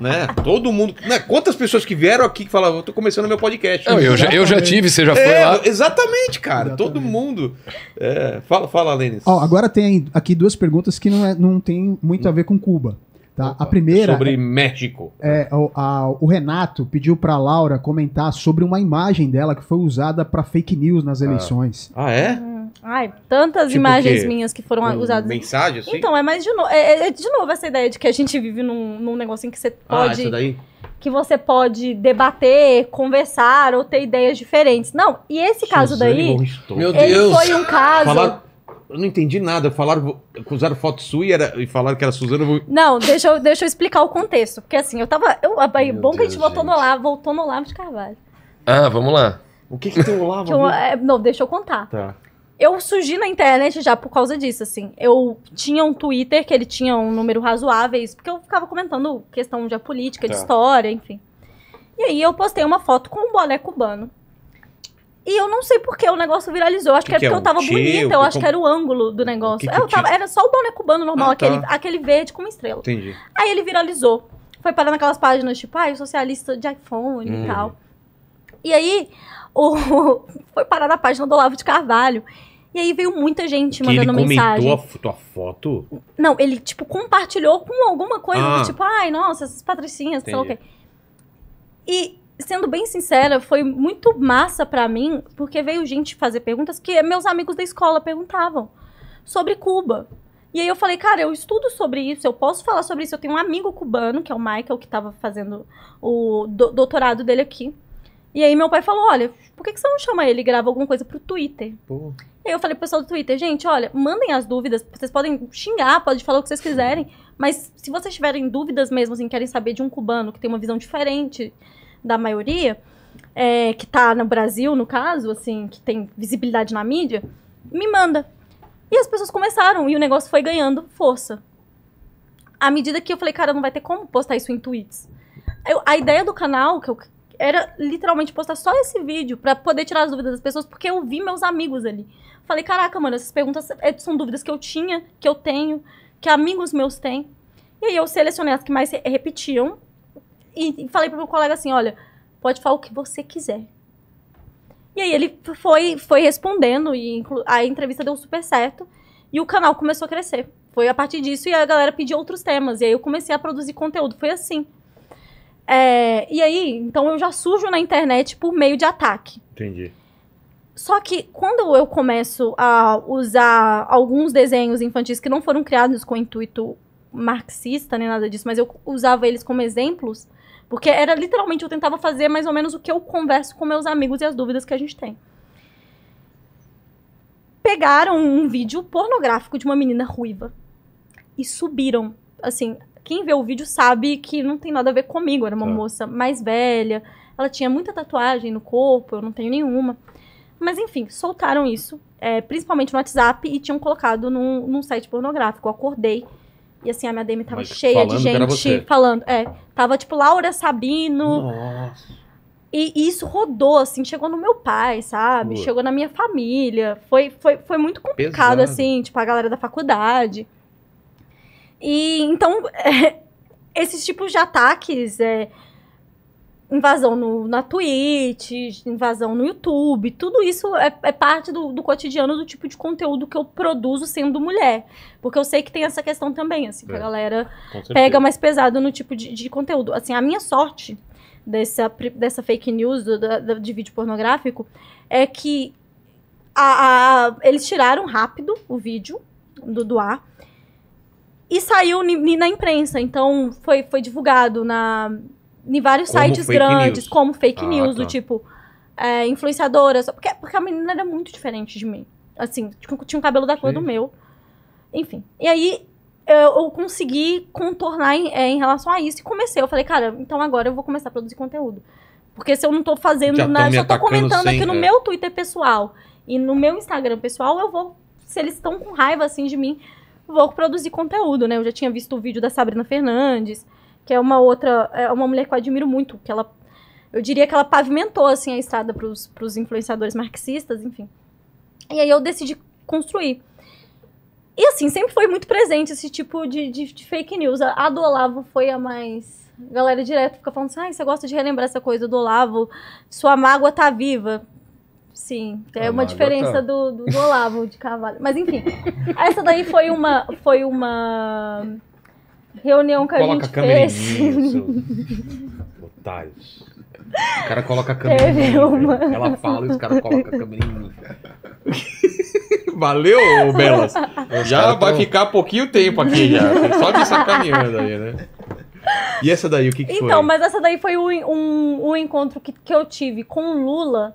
né? Todo mundo... Né? Quantas pessoas que vieram aqui que falavam, eu tô começando meu podcast. Não, eu, já, eu já tive, você já foi é, lá. Exatamente, cara. Exatamente. Todo mundo. É, fala, fala, Lênis. Ó, agora tem aqui duas perguntas que não, é, não tem muito a ver com Cuba. Tá? Opa, a primeira. É sobre México. É, o, a, o Renato pediu para Laura comentar sobre uma imagem dela que foi usada para fake news nas ah. eleições. Ah, é? ah é? Ai, tantas tipo imagens que, minhas que foram um, usadas. Mensagens? Assim? Então, é mais de novo. É, é, é, de novo essa ideia de que a gente vive num, num negócio em que você ah, pode. Ah, isso daí? Que você pode debater, conversar ou ter ideias diferentes. Não, e esse caso Suzane daí. Meu Deus! Ele foi um caso. Falar eu não entendi nada. Falaram, usaram foto sua e, era, e falaram que era Suzana. Não, deixa eu, deixa eu explicar o contexto. Porque assim, eu tava. Eu, bom Deus, que a gente, gente. voltou no Olavo, voltou no Olavo de Carvalho. Ah, vamos lá. O que, que tem o Olavo? É, não, deixa eu contar. Tá. Eu surgi na internet já por causa disso, assim. Eu tinha um Twitter que ele tinha um número razoável, porque eu ficava comentando questão de política, tá. de história, enfim. E aí eu postei uma foto com um boné cubano. E eu não sei porque o negócio viralizou. Acho que, é que era é porque eu tava tio, bonita, eu acho que era o ângulo do negócio. Que que eu tava, era só o boné cubano normal, ah, tá. aquele, tá. aquele verde com uma estrela. Entendi. Aí ele viralizou. Foi parar naquelas páginas, tipo, ai, ah, socialista de iPhone hum. e uhum. tal. E aí, o... foi parar na página do Olavo de Carvalho. E aí veio muita gente que mandando ele mensagem. Ele comentou a tua foto? Não, ele, tipo, compartilhou com alguma coisa. Ah. Tipo, ai, nossa, essas patricinhas, sei lá o quê. E sendo bem sincera, foi muito massa para mim, porque veio gente fazer perguntas que meus amigos da escola perguntavam sobre Cuba. E aí eu falei, cara, eu estudo sobre isso, eu posso falar sobre isso. Eu tenho um amigo cubano, que é o Michael, que estava fazendo o do doutorado dele aqui. E aí meu pai falou, olha, por que, que você não chama ele e grava alguma coisa pro Twitter? Pô. E aí eu falei pro pessoal do Twitter, gente, olha, mandem as dúvidas, vocês podem xingar, pode falar o que vocês quiserem, mas se vocês tiverem dúvidas mesmo, assim, querem saber de um cubano que tem uma visão diferente da maioria, é, que tá no Brasil, no caso, assim, que tem visibilidade na mídia, me manda. E as pessoas começaram, e o negócio foi ganhando força. À medida que eu falei, cara, não vai ter como postar isso em tweets. Eu, a ideia do canal, que eu era literalmente postar só esse vídeo para poder tirar as dúvidas das pessoas, porque eu vi meus amigos ali. Falei, caraca, mano, essas perguntas é, são dúvidas que eu tinha, que eu tenho, que amigos meus têm. E aí eu selecionei as que mais repetiam e falei pro meu colega assim, olha, pode falar o que você quiser. E aí ele foi, foi respondendo e a entrevista deu super certo e o canal começou a crescer. Foi a partir disso e a galera pediu outros temas e aí eu comecei a produzir conteúdo. Foi assim. É, e aí, então eu já sujo na internet por meio de ataque. Entendi. Só que quando eu começo a usar alguns desenhos infantis que não foram criados com intuito marxista nem nada disso, mas eu usava eles como exemplos, porque era literalmente, eu tentava fazer mais ou menos o que eu converso com meus amigos e as dúvidas que a gente tem. Pegaram um vídeo pornográfico de uma menina ruiva e subiram. Assim, quem vê o vídeo sabe que não tem nada a ver comigo. Era uma tá. moça mais velha, ela tinha muita tatuagem no corpo, eu não tenho nenhuma. Mas enfim, soltaram isso, é, principalmente no WhatsApp, e tinham colocado num, num site pornográfico. Eu acordei e assim, a minha DM tava Mas cheia de gente falando. É, tava tipo Laura Sabino. Nossa. E, e, isso rodou, assim, chegou no meu pai, sabe? Chegou na minha família. Foi, foi, foi muito complicado, Pesado. assim, tipo, a galera da faculdade. E então, tipo, é, esses tipos de ataques é, invasão no, na Twitch, invasão no YouTube, tudo isso é, é parte do, do, cotidiano do tipo de conteúdo que eu produzo sendo mulher. Porque eu sei que tem essa questão também, assim, é, que a é, galera pega mais pesado no tipo de, de, conteúdo. Assim, a minha sorte dessa, dessa fake news do, de vídeo pornográfico é que a, a, eles tiraram rápido o vídeo do, do ar e saiu na imprensa. Então, foi, foi divulgado na em vários como sites grandes, news. como fake ah, news, tá. do tipo é, Porque, porque a menina era muito diferente de mim. Assim, tipo, tinha um cabelo da cor Sim. do meu. Enfim. E aí eu, eu consegui contornar em, é, em, relação a isso e comecei. Eu falei, cara, então agora eu vou começar a produzir conteúdo. Porque se eu não tô fazendo Já nada, só tô comentando sem, aqui no é. meu Twitter pessoal e no meu Instagram pessoal, eu vou. Se eles estão com raiva assim de mim, vou produzir conteúdo, né? Eu já tinha visto o vídeo da Sabrina Fernandes, que é uma outra, é uma mulher que eu admiro muito, que ela eu diria que ela pavimentou assim a estrada para os influenciadores marxistas, enfim. E aí eu decidi construir. E assim, sempre foi muito presente esse tipo de, de, de fake news. A, do Olavo foi a mais. A galera direto fica falando assim: ah, você gosta de relembrar essa coisa do Olavo, sua mágoa tá viva. Sim, é uma diferença tá. do, do, do Olavo de cavalo Mas enfim, essa daí foi uma. Foi uma reunião que coloca a gente a fez. seus otários. O cara coloca a câmera Teve em mim. Uma... Ela fala e os caras colocam a câmera em mim. Valeu, Belas. Já vai ficar pouquinho tempo aqui já. Só me sacaneando aí, né? E essa daí, o que, que então, foi? Então, mas essa daí foi um, um, um encontro que, que eu tive com o Lula,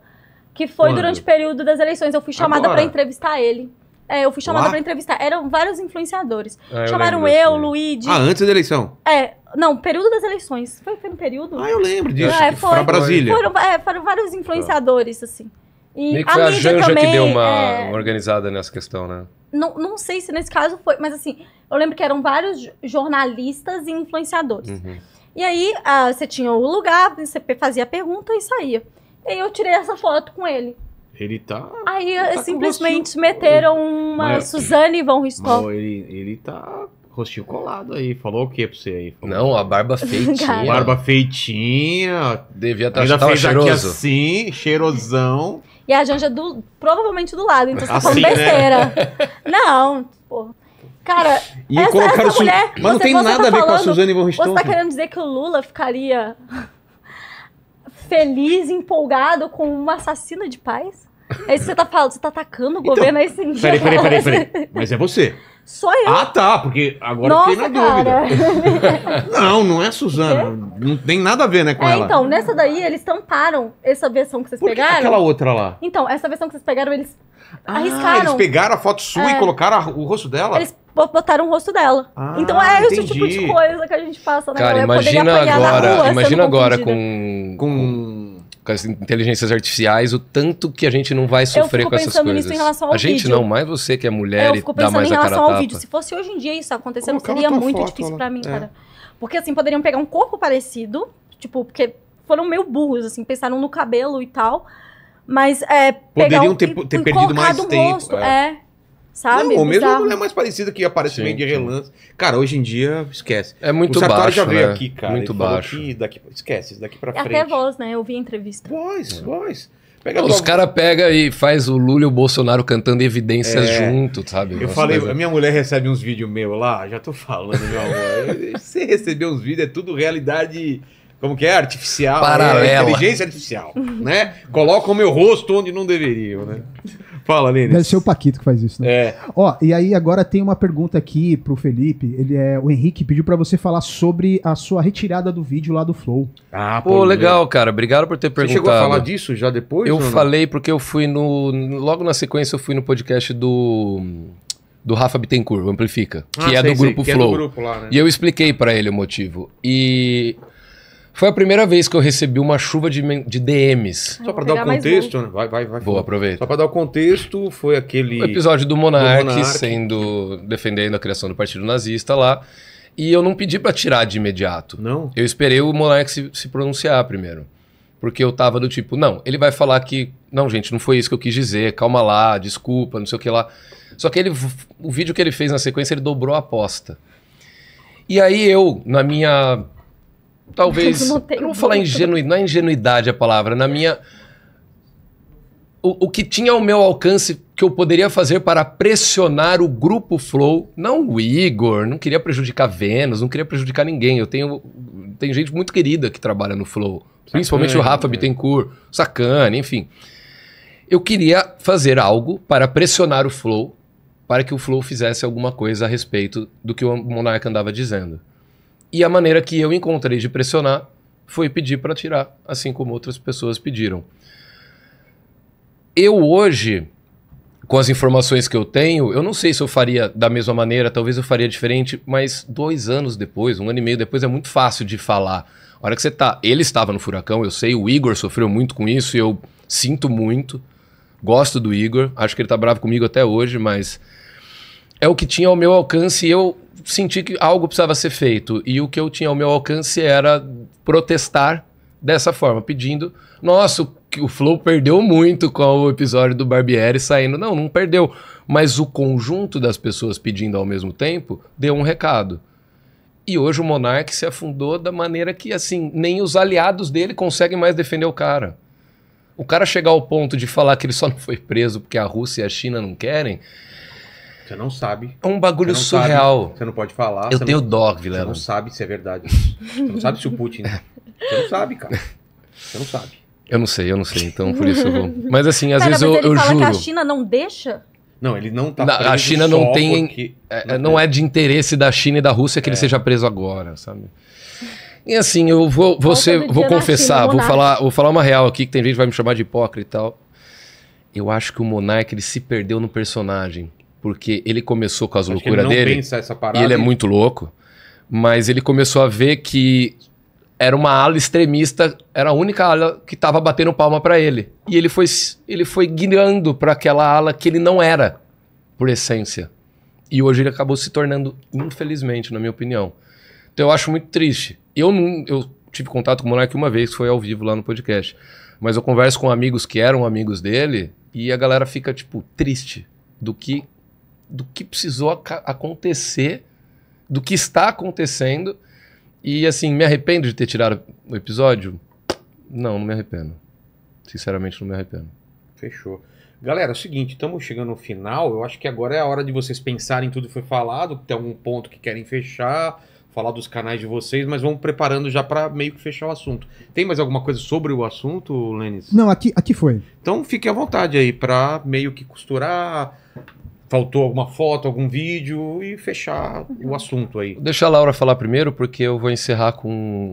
que foi Quando? durante o período das eleições. Eu fui chamada para entrevistar ele. É, eu fui chamada para pra entrevistar. Eram vários influenciadores. Ah, Chamaram eu, eu Ah, antes da eleição? É. Não, período das eleições. Foi, foi no período? Ah, eu lembro disso. É, foi, pra Brasília. Foram, é, foram vários tá. influenciadores, assim. E Meio que foi a, Janja também, que deu uma é... organizada nessa questão, né? Não, não sei se nesse caso foi, mas assim, eu lembro que eram vários jornalistas e influenciadores. Uhum. E aí, ah, você tinha o lugar, você fazia a pergunta e saía. E aí eu tirei essa foto com ele. Ele tá. Aí ele tá simplesmente meteram uma Mas... Suzane Von Ristoff. ele, ele tá rostinho colado aí. Falou o que pra você aí? Falou. Não, a barba feitinha. barba feitinha. Devia estar tá, Ainda fez cheiroso. aqui assim, cheirosão. E a Janja do, provavelmente do lado, então você tá falando assim, né? besteira. Né? Não, porra. Cara, e essa, essa mulher. Su... Mas não tem tá nada tá a ver falando, com a Suzane Von Ristoff. Você tá querendo dizer que o Lula ficaria feliz, empolgado com uma assassina de paz? É isso que você tá falando, você tá atacando o então, governo aí é sem Peraí, peraí, peraí, peraí. Mas é você. Sou eu. Ah, tá, porque agora Nossa, fiquei na cara. dúvida. não, não é Suzana. Não tem nada a ver, né, com é, ela. Então, nessa daí, eles tamparam essa versão que vocês Por que pegaram. aquela outra lá? Então, essa versão que vocês pegaram, eles ah, arriscaram. Eles pegaram a foto sua é. e colocaram o rosto dela? Eles botaram o rosto dela. Ah, então é entendi. esse tipo de coisa que a gente passa, né? Cara, imagina agora, imagina agora com, com com as inteligências artificiais, o tanto que a gente não vai sofrer com essas coisas. Nisso em relação ao a gente vídeo. não, mais você que é mulher e dá mais a cara tapa. vídeo. Se fosse hoje em dia isso acontecendo, seria muito foto, difícil né? para mim, é. cara. Porque assim, poderiam pegar um corpo parecido, tipo, porque foram meio burros, assim, pensaram no cabelo e tal. Mas é. Poderiam pegar um, ter, ter perdido mais tempo. Rosto, é. é. Sabe? Não, ou mesmo é mais parecido que aparece meio de relance. Cara, hoje em dia, esquece. É muito o baixo, já veio né? aqui, cara. Muito baixo. daqui, esquece, daqui pra é frente. Até voz, né? Eu vi a entrevista. Voz, é. voz. Pega Os caras pegam e faz o Lula e o Bolsonaro cantando evidências é... junto, sabe? Eu Nossa, falei, a minha mulher recebe uns vídeos meus lá, já tô falando, meu amor. Você receber uns vídeos é tudo realidade como que é? Artificial. É Paralela. É, inteligência artificial, né? coloca o meu rosto onde não deveriam, né? Fala, Lênis. Deve ser o Paquito que faz isso, né? É. Ó, e aí agora tem uma pergunta aqui pro Felipe. Ele é o Henrique pediu para você falar sobre a sua retirada do vídeo lá do Flow. Ah, pô, pô legal, cara. Obrigado por ter perguntado. Você chegou a falar disso já depois? Eu falei porque eu fui no logo na sequência eu fui no podcast do do Rafa Bittencourt, Amplifica, ah, que, é, sei, do sei, que é do grupo Flow. Né? E eu expliquei para ele o motivo. E foi a primeira vez que eu recebi uma chuva de, de DMs. Ah, Só para dar o contexto, né? vai, vai, vai. Vou aproveitar. Só para dar o contexto, foi aquele o episódio do Monarque sendo defendendo a criação do Partido Nazista lá. E eu não pedi para tirar de imediato. Não. Eu esperei o Monarque se, se pronunciar primeiro. Porque eu tava do tipo, não, ele vai falar que, não, gente, não foi isso que eu quis dizer, calma lá, desculpa, não sei o que lá. Só que ele, o vídeo que ele fez na sequência, ele dobrou a aposta. E aí eu, na minha talvez. não, não vou falar ingenuidade, não é ingenuidade a palavra. Na minha. O, o que tinha ao meu alcance que eu poderia fazer para pressionar o grupo Flow, não o Igor, não queria prejudicar Vênus, não queria prejudicar ninguém. Eu tenho. Tem gente muito querida que trabalha no Flow. principalmente o Rafa é. Bittencourt, Sacane, enfim. Eu queria fazer algo para pressionar o Flow, para que o Flow fizesse alguma coisa a respeito do que o Monarca andava dizendo. E a maneira que eu encontrei de pressionar foi pedir para tirar, assim como outras pessoas pediram. Eu hoje, com as informações que eu tenho, eu não sei se eu faria da mesma maneira, talvez eu faria diferente, mas dois anos depois, um ano e meio depois, é muito fácil de falar. A hora que você tá. Ele estava no furacão, eu sei, o Igor sofreu muito com isso e eu sinto muito. Gosto do Igor, acho que ele tá bravo comigo até hoje, mas é o que tinha ao meu alcance e eu senti que algo precisava ser feito e o que eu tinha ao meu alcance era protestar dessa forma, pedindo, nossa, o Flow perdeu muito com o episódio do Barbieri saindo. Não, não perdeu. Mas o conjunto das pessoas pedindo ao mesmo tempo deu um recado. E hoje o Monark se afundou da maneira que, assim, nem os aliados dele conseguem mais defender o cara. O cara chegar ao ponto de falar que ele só não foi preso porque a Rússia e a China não querem, você não sabe. É um bagulho você surreal. Sabe, você não pode falar. Eu tenho não, dó, Vilela. Você não sabe se é verdade. você não sabe se o Putin. Você não sabe, cara. Você não sabe. Eu não sei, eu não sei, então por isso eu vou. Mas assim, às vezes eu, ele eu fala juro. que a China não deixa? Não, ele não tá preso. A China não tem. Porque... É, é, não, é. de interesse da China e da Rússia que é. ele seja preso agora, sabe? E assim, eu vou, você, vou, vou confessar, vou falar, vou falar uma real aqui, que tem gente que vai me chamar de hipócrita e tal. Eu acho que o Monark ele se perdeu no personagem porque ele começou com as Acho loucuras dele. e ele é muito louco. Mas ele começou a ver que era uma ala extremista, era a única ala que estava batendo palma para ele. E ele foi, ele foi guiando para aquela ala que ele não era, por essência. E hoje ele acabou se tornando, infelizmente, na minha opinião. Então eu acho muito triste. Eu não, eu tive contato com o aqui uma vez, foi ao vivo lá no podcast. Mas eu converso com amigos que eram amigos dele e a galera fica, tipo, triste do que do que precisou acontecer, do que está acontecendo. E assim, me arrependo de ter tirado o episódio? Não, não me arrependo. Sinceramente, não me arrependo. Fechou. Galera, é o seguinte, estamos chegando no final. Eu acho que agora é a hora de vocês pensarem tudo que foi falado, tem algum ponto que querem fechar, falar dos canais de vocês, mas vamos preparando já para meio que fechar o assunto. Tem mais alguma coisa sobre o assunto, Lênis? Não, aqui, aqui foi. Então fique à vontade aí para meio que costurar, faltou alguma foto, algum vídeo e fechar o uhum. assunto aí. Deixa a Laura falar primeiro, porque eu vou encerrar com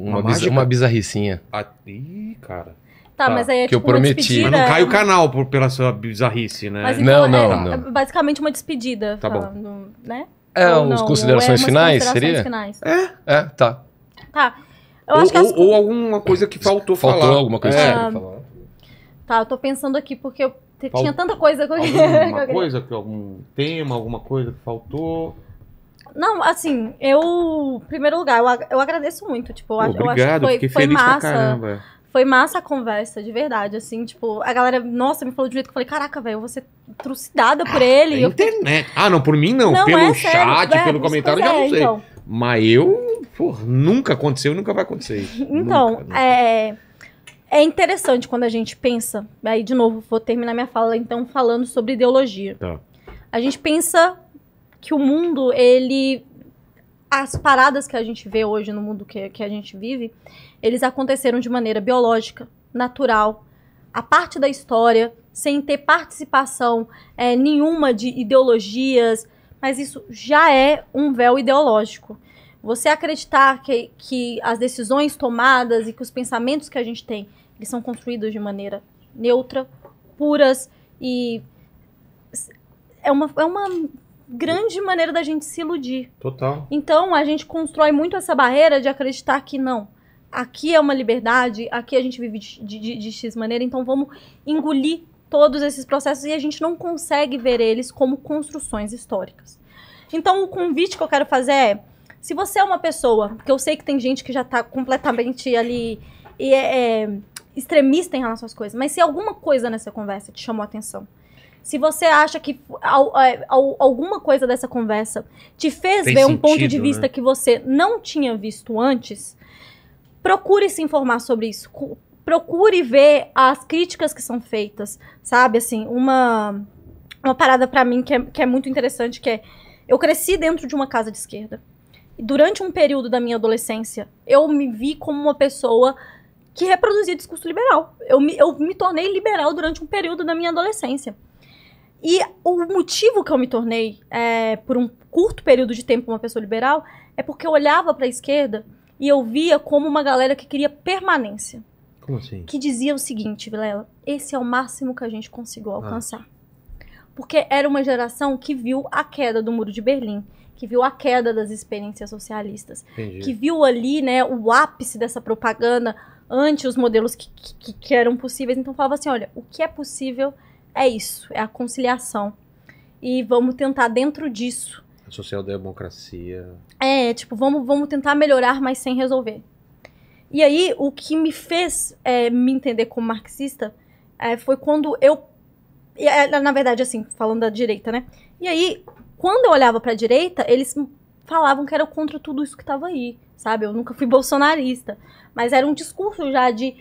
uma, uma, uma bizarricinha. Ah, ih, cara. Tá, tá, mas aí é que tipo eu prometi. Despedida... Mas não cai o canal por, pela sua bizarrice, né? Mas, então, é, não, não, é, não. Basicamente uma despedida. Tá bom. né? É, Ou uns não, considerações é finais, considerações seria? Finais. É? É, tá. Tá. Eu ou, acho que as... ou, ou alguma coisa que faltou, faltou falar. Faltou alguma coisa é. que falar. Ah, tá, eu tô pensando aqui porque eu Fal... Tinha tanta coisa que eu Alguma coisa, algum tema, alguma coisa que faltou? Não, assim, eu. Em primeiro lugar, eu, eu agradeço muito. Tipo, eu, Obrigado, eu acho que foi, foi massa. Foi massa a conversa, de verdade, assim, tipo, a galera, nossa, me falou de um jeito que eu falei, caraca, velho, eu vou ser trucidada por ah, ele. É eu internet. Fiquei... Né? Ah, não, por mim não, não pelo é, chat, é, pelo comentário, já é, não sei. Então. Mas eu, porra, nunca aconteceu e nunca vai acontecer. Então, nunca, nunca. é é interessante quando a gente pensa, aí de novo, vou terminar minha fala então falando sobre ideologia. Tá. A gente pensa que o mundo, ele as paradas que a gente vê hoje no mundo que, que a gente vive, eles aconteceram de maneira biológica, natural, a parte da história, sem ter participação é, nenhuma de ideologias, mas isso já é um véu ideológico. Você acreditar que, que as decisões tomadas e que os pensamentos que a gente tem eles são construídos de maneira neutra, puras e é uma, é uma grande maneira da gente se iludir. Total. Então a gente constrói muito essa barreira de acreditar que não. Aqui é uma liberdade, aqui a gente vive de, de, de X maneira, então vamos engolir todos esses processos e a gente não consegue ver eles como construções históricas. Então, o convite que eu quero fazer é: se você é uma pessoa, que eu sei que tem gente que já está completamente ali e é, é, extremista em relação às coisas, mas se alguma coisa nessa conversa te chamou a atenção, se você acha que é, alguma coisa dessa conversa te fez Tem ver sentido, um ponto de vista né? que você não tinha visto antes, procure se informar sobre isso. Procure ver as críticas que são feitas, sabe? Assim, uma, uma parada para mim que é, que é muito interessante, que é... Eu cresci dentro de uma casa de esquerda. Durante um período da minha adolescência, eu me vi como uma pessoa que reproduzia discurso liberal. Eu me, eu me tornei liberal durante um período da minha adolescência. E o motivo que eu me tornei, é, por um curto período de tempo, uma pessoa liberal, é porque eu olhava para a esquerda e eu via como uma galera que queria permanência. Como assim? Que dizia o seguinte, Vilela: esse é o máximo que a gente conseguiu ah. alcançar. Ah. Porque era uma geração que viu a queda do muro de Berlim, que viu a queda das experiências socialistas, Entendi. que viu ali né, o ápice dessa propaganda ante os modelos que, que, que eram possíveis. Então falava assim, olha, o que é possível é isso, é a conciliação. E vamos tentar dentro disso. A social-democracia. É, tipo, vamos, vamos tentar melhorar, mas sem resolver. E aí, o que me fez é, me entender como marxista é, foi quando eu. É, na verdade, assim, falando da direita, né? E aí, quando eu olhava para a direita, eles falavam que era contra tudo isso que estava aí, sabe? Eu nunca fui bolsonarista, mas era um discurso já de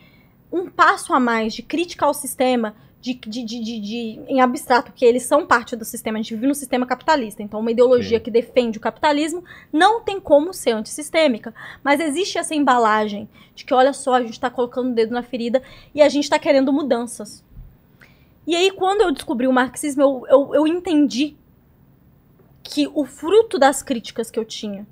um passo a mais de crítica ao sistema, de, de, de, de, de em abstrato, que eles são parte do sistema, a gente vive no sistema capitalista, então uma ideologia Sim. que defende o capitalismo não tem como ser antissistêmica, mas existe essa embalagem de que, olha só, a gente está colocando o dedo na ferida e a gente está querendo mudanças. E aí, quando eu descobri o marxismo, eu, eu, eu entendi que o fruto das críticas que eu tinha,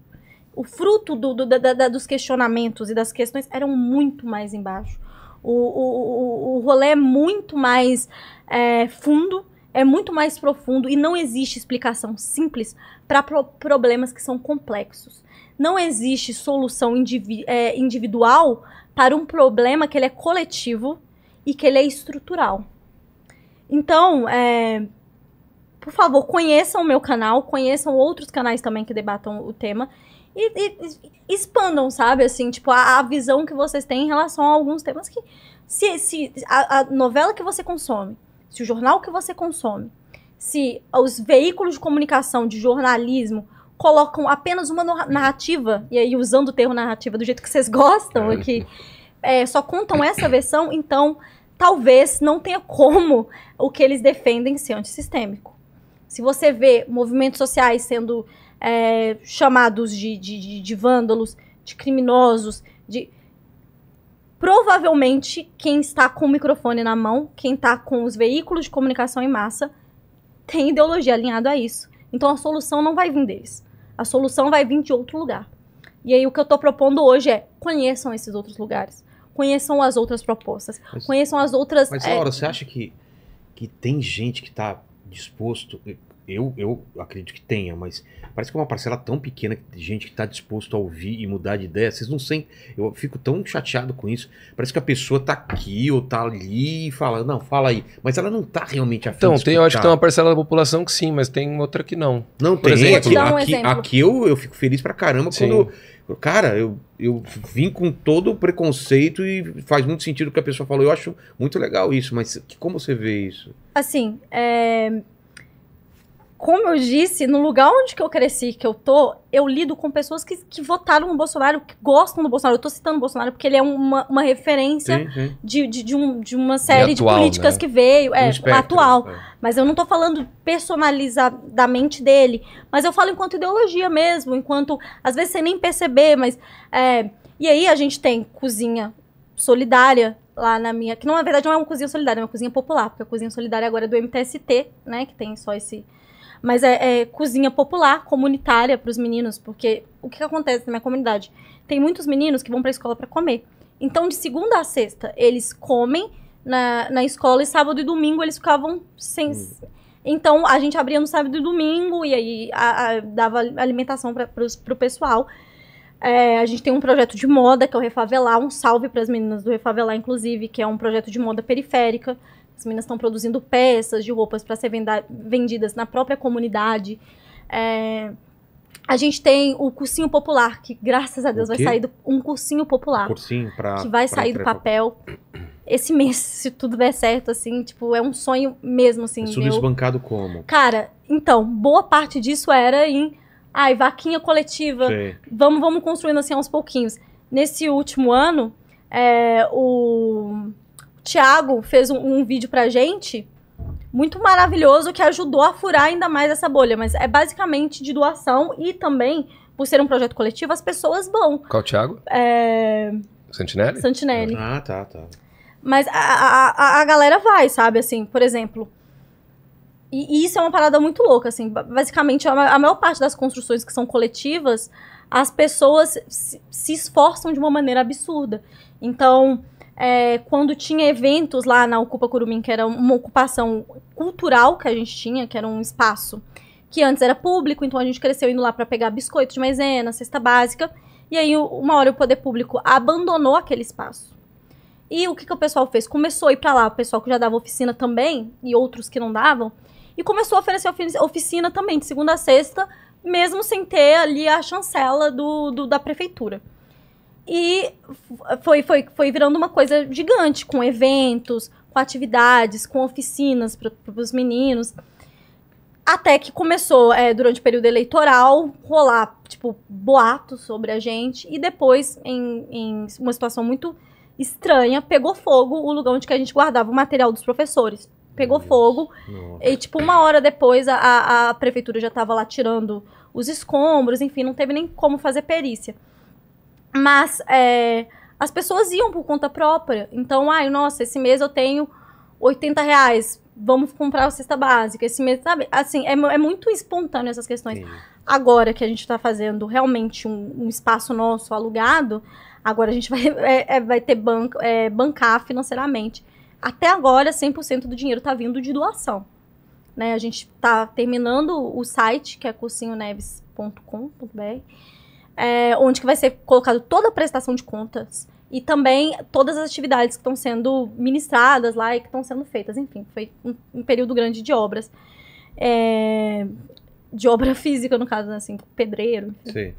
o fruto do, do, da, da, dos questionamentos e das questões eram muito mais embaixo. O, o, o, rolê é muito mais é, fundo, é muito mais profundo e não existe explicação simples para pro problemas que são complexos. Não existe solução indivi é, individual para um problema que ele é coletivo e que ele é estrutural. Então, é, por favor, conheçam o meu canal, conheçam outros canais também que debatam o tema. E, e, e expandam, sabe, assim, tipo, a, a, visão que vocês têm em relação a alguns temas que. Se, se a, a novela que você consome, se o jornal que você consome, se os veículos de comunicação, de jornalismo, colocam apenas uma narrativa, e aí usando o termo narrativa do jeito que vocês gostam é. aqui, é, só contam essa versão, então talvez não tenha como o que eles defendem ser antissistêmico. Se você vê movimentos sociais sendo é, chamados de, de, de, vândalos, de criminosos, de. Provavelmente quem está com o microfone na mão, quem está com os veículos de comunicação em massa, tem ideologia alinhada a isso. Então a solução não vai vir deles. A solução vai vir de outro lugar. E aí o que eu estou propondo hoje é conheçam esses outros lugares, conheçam as outras propostas, mas, conheçam as outras. Mas é, Laura, é... você acha que, que tem gente que está disposto, eu, eu acredito que tenha, mas parece que é uma parcela tão pequena de gente que está disposto a ouvir e mudar de ideia. Vocês não sei Eu fico tão chateado com isso. Parece que a pessoa está aqui ou está ali e fala, não, fala aí. Mas ela não está realmente afim Então, tem, eu acho que tem uma parcela da população que sim, mas tem outra que não. Não, por tem. Exemplo, aqui, um exemplo. aqui eu, eu fico feliz pra caramba sim. quando. Cara, eu, eu vim com todo o preconceito e faz muito sentido o que a pessoa falou. Eu acho muito legal isso, mas como você vê isso? Assim, é como eu disse, no lugar onde que eu cresci, que eu tô, eu lido com pessoas que, que votaram no Bolsonaro, que gostam do Bolsonaro. Eu tô citando o Bolsonaro porque ele é uma, uma referência sim, sim. De, de, de, um, de uma série atual, de políticas né? que veio, é, atual. É. Mas eu não tô falando personalizadamente dele, mas eu falo enquanto ideologia mesmo, enquanto, às vezes, sem nem perceber, mas... É, e aí a gente tem cozinha solidária, lá na minha. Que não, na verdade não é uma cozinha solidária, é uma cozinha popular, porque a cozinha solidária agora é do MTST, né? Que tem só esse, mas é, é cozinha popular, comunitária para os meninos, porque o que, que acontece na minha comunidade? Tem muitos meninos que vão para a escola para comer. Então, de segunda a sexta, eles comem na, na escola e sábado e domingo eles ficavam sem. Hum. Então, a gente abria no sábado e domingo e aí a, a, dava alimentação para o pessoal. É, a gente tem um projeto de moda, que é o Refavelar, um salve para as meninas do Refavelar, inclusive, que é um projeto de moda periférica. As meninas estão produzindo peças de roupas para serem vendidas na própria comunidade. É, a gente tem o cursinho popular, que graças a Deus vai sair do, um cursinho popular. Cursinho pra, que vai sair do papel esse mês, se tudo der certo, assim, tipo, é um sonho mesmo, assim. Isso é meu... como? Cara, então, boa parte disso era em ai, vaquinha coletiva. Sim. Vamos, vamos construindo assim aos pouquinhos. Nesse último ano, é, o Thiago fez um, um vídeo pra gente muito maravilhoso que ajudou a furar ainda mais essa bolha, mas é basicamente de doação e também, por ser um projeto coletivo, as pessoas vão. Qual Thiago? É... Santinelli? Santinelli. Ah, tá, tá. Mas a, a, a galera vai, sabe? Assim, por exemplo. E, e isso é uma parada muito louca, assim. Basicamente, a, a maior parte das construções que são coletivas, as pessoas se, se esforçam de uma maneira absurda. Então, é, quando tinha eventos lá na Ocupa Curumim, que era uma ocupação cultural que a gente tinha, que era um espaço que antes era público, então a gente cresceu indo lá para pegar biscoito de maisena, cesta básica. E aí, uma hora o poder público abandonou aquele espaço. E o que, que o pessoal fez? Começou a ir para lá, o pessoal que já dava oficina também, e outros que não davam, e começou a oferecer oficina também, de segunda a sexta, mesmo sem ter ali a chancela do, do da prefeitura. E foi, foi, foi virando uma coisa gigante, com eventos, com atividades, com oficinas para os meninos. Até que começou, é, durante o período eleitoral, rolar, tipo, boatos sobre a gente. E depois, em, em uma situação muito estranha, pegou fogo o lugar onde que a gente guardava o material dos professores. Pegou fogo. Nossa. E, tipo, uma hora depois, a, a prefeitura já estava lá tirando os escombros. Enfim, não teve nem como fazer perícia. Mas é, as pessoas iam por conta própria. Então, ai, nossa, esse mês eu tenho 80 reais. Vamos comprar a cesta básica. Esse mês, sabe? Assim, é, é muito espontâneo essas questões. Sim. Agora que a gente está fazendo realmente um, um, espaço nosso alugado, agora a gente vai, é, é, vai ter banco, é, bancar financeiramente. Até agora, 100% do dinheiro está vindo de doação. Né? A gente está terminando o site, que é cursinhoneves.com.br é, onde que vai ser colocado toda a prestação de contas e também todas as atividades que estão sendo ministradas lá e que estão sendo feitas. Enfim, foi um, um período grande de obras. É, de obra física, no caso, né, assim, pedreiro. Enfim. Sim.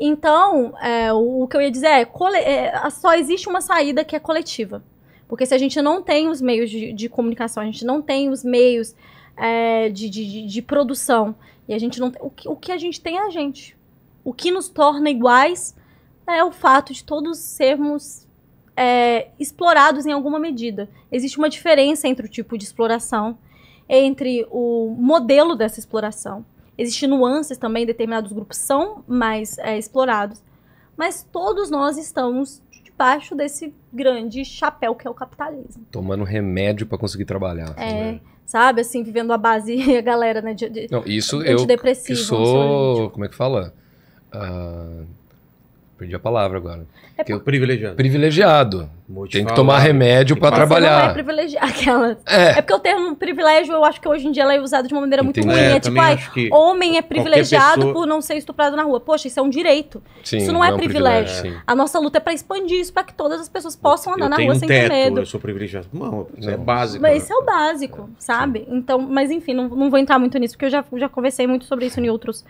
Então, é, o, o, que eu ia dizer é, cole, é, só existe uma saída que é coletiva. Porque se a gente não tem os meios de, de comunicação, a gente não tem os meios é, de, de, de, produção, e a gente não tem, o, que, o que a gente tem é a gente. O que nos torna iguais é o fato de todos sermos é, explorados em alguma medida. Existe uma diferença entre o tipo de exploração, entre o modelo dessa exploração. Existem nuances também, determinados grupos são mais é, explorados. Mas todos nós estamos debaixo desse grande chapéu que é o capitalismo. Tomando remédio para conseguir trabalhar. É. Né? Sabe, assim, vivendo a base, e a galera, né? De, de, Não, isso eu que sou, como é que fala? Ah, perdi a palavra agora. É eu privilegiado. Privilegiado. Tem que tomar remédio para trabalhar. Não é aquela. É. é porque o termo privilégio, eu acho que hoje em dia ela é usado de uma maneira Entendi. muito ruim. É, é tipo, ai, homem é privilegiado pessoa... por não ser estuprado na rua. Poxa, isso é um direito. Sim, isso não, não é, é privilégio. A nossa luta é para expandir isso, para que todas as pessoas possam andar eu na rua um sem teto, ter medo. Eu sou privilegiado. Não, isso é não. é básico. Mas isso é o básico, sabe? Sim. Então, mas enfim, não, não vou entrar muito nisso, porque eu já, já conversei muito sobre isso em outros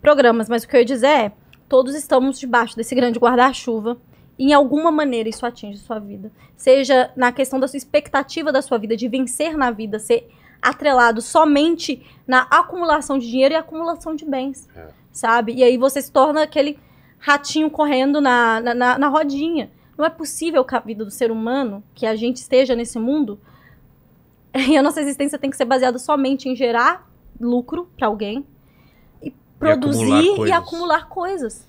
programas, mas o que eu ia dizer é, todos estamos debaixo desse grande guarda-chuva. Em alguma maneira isso atinge sua vida. Seja na questão da sua expectativa da sua vida, de vencer na vida, ser atrelado somente na acumulação de dinheiro e acumulação de bens, é. sabe? E aí você se torna aquele ratinho correndo na, na, na, na rodinha. Não é possível que a vida do ser humano, que a gente esteja nesse mundo, e a nossa existência tem que ser baseada somente em gerar lucro para alguém, produzir e acumular, e acumular coisas.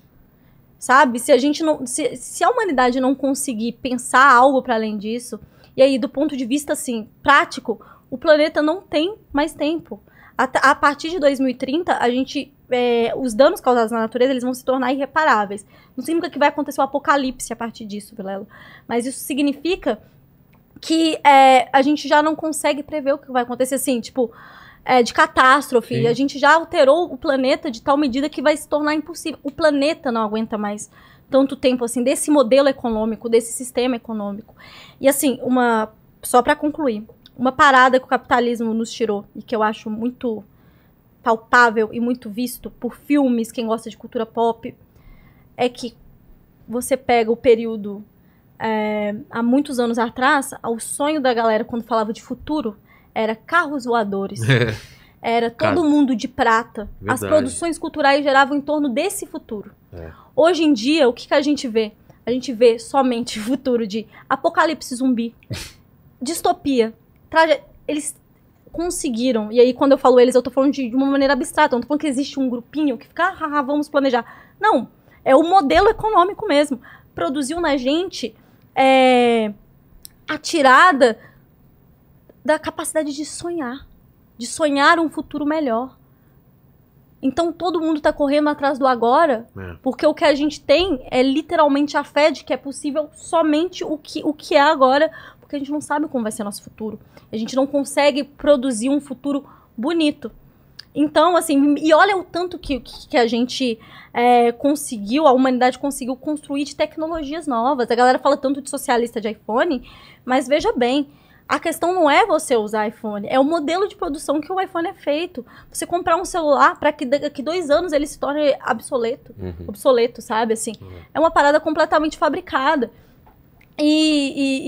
Sabe? Se a gente não. Se, se a humanidade não conseguir pensar algo para além disso, e aí, do ponto de vista assim, prático, o planeta não tem mais tempo. A, a partir de 2030, a gente. É, os danos causados na natureza eles vão se tornar irreparáveis. Não significa que vai acontecer um apocalipse a partir disso, Vilela. Mas isso significa que é, a gente já não consegue prever o que vai acontecer. Assim, tipo, é, de catástrofe. Sim. A gente já alterou o planeta de tal medida que vai se tornar impossível. O planeta não aguenta mais tanto tempo assim desse modelo econômico, desse sistema econômico. E assim, uma só para concluir, uma parada que o capitalismo nos tirou e que eu acho muito palpável e muito visto por filmes, quem gosta de cultura pop, é que você pega o período é, há muitos anos atrás, o sonho da galera quando falava de futuro era carros voadores. É. Era todo Cara. mundo de prata. Verdade. As produções culturais geravam em torno desse futuro. É. Hoje em dia, o que, que a gente vê? A gente vê somente o futuro de apocalipse zumbi, distopia. Traje... Eles conseguiram, e aí quando eu falo eles, eu tô falando de, de uma maneira abstrata, eu não tô falando que existe um grupinho que fica, ah, vamos planejar. Não, é o modelo econômico mesmo. Produziu na gente é, a tirada da capacidade de sonhar, de sonhar um futuro melhor. Então todo mundo está correndo atrás do agora, é. porque o que a gente tem é literalmente a fé de que é possível somente o que, o que é agora, porque a gente não sabe como vai ser nosso futuro. A gente não consegue produzir um futuro bonito. Então, assim, e olha o tanto que, que a gente é, conseguiu, a humanidade conseguiu construir de tecnologias novas. A galera fala tanto de socialista de iPhone, mas veja bem, a questão não é você usar iPhone, é o modelo de produção que o iPhone é feito. Você comprar um celular para que daqui dois anos ele se torne obsoleto, uhum. obsoleto, sabe? Assim, uhum. é uma parada completamente fabricada. E, e,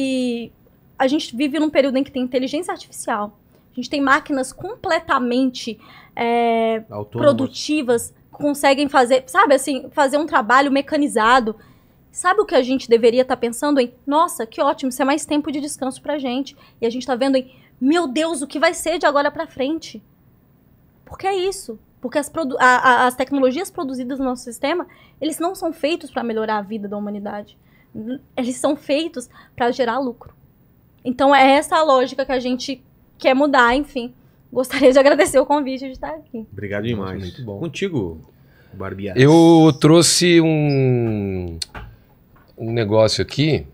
e a gente vive num período em que tem inteligência artificial, a gente tem máquinas completamente é, produtivas, conseguem fazer, sabe? Assim, fazer um trabalho mecanizado Sabe o que a gente deveria estar tá pensando em? Nossa, que ótimo, isso é mais tempo de descanso a gente. E a gente está vendo em, meu Deus, o que vai ser de agora para frente? Porque é isso. Porque as, a, a, as tecnologias produzidas no nosso sistema, eles não são feitos para melhorar a vida da humanidade. Eles são feitos para gerar lucro. Então é essa a lógica que a gente quer mudar, enfim. Gostaria de agradecer o convite de estar aqui. Obrigado demais. Muito bom. Contigo, Barbiás. Eu trouxe um, um negócio aqui.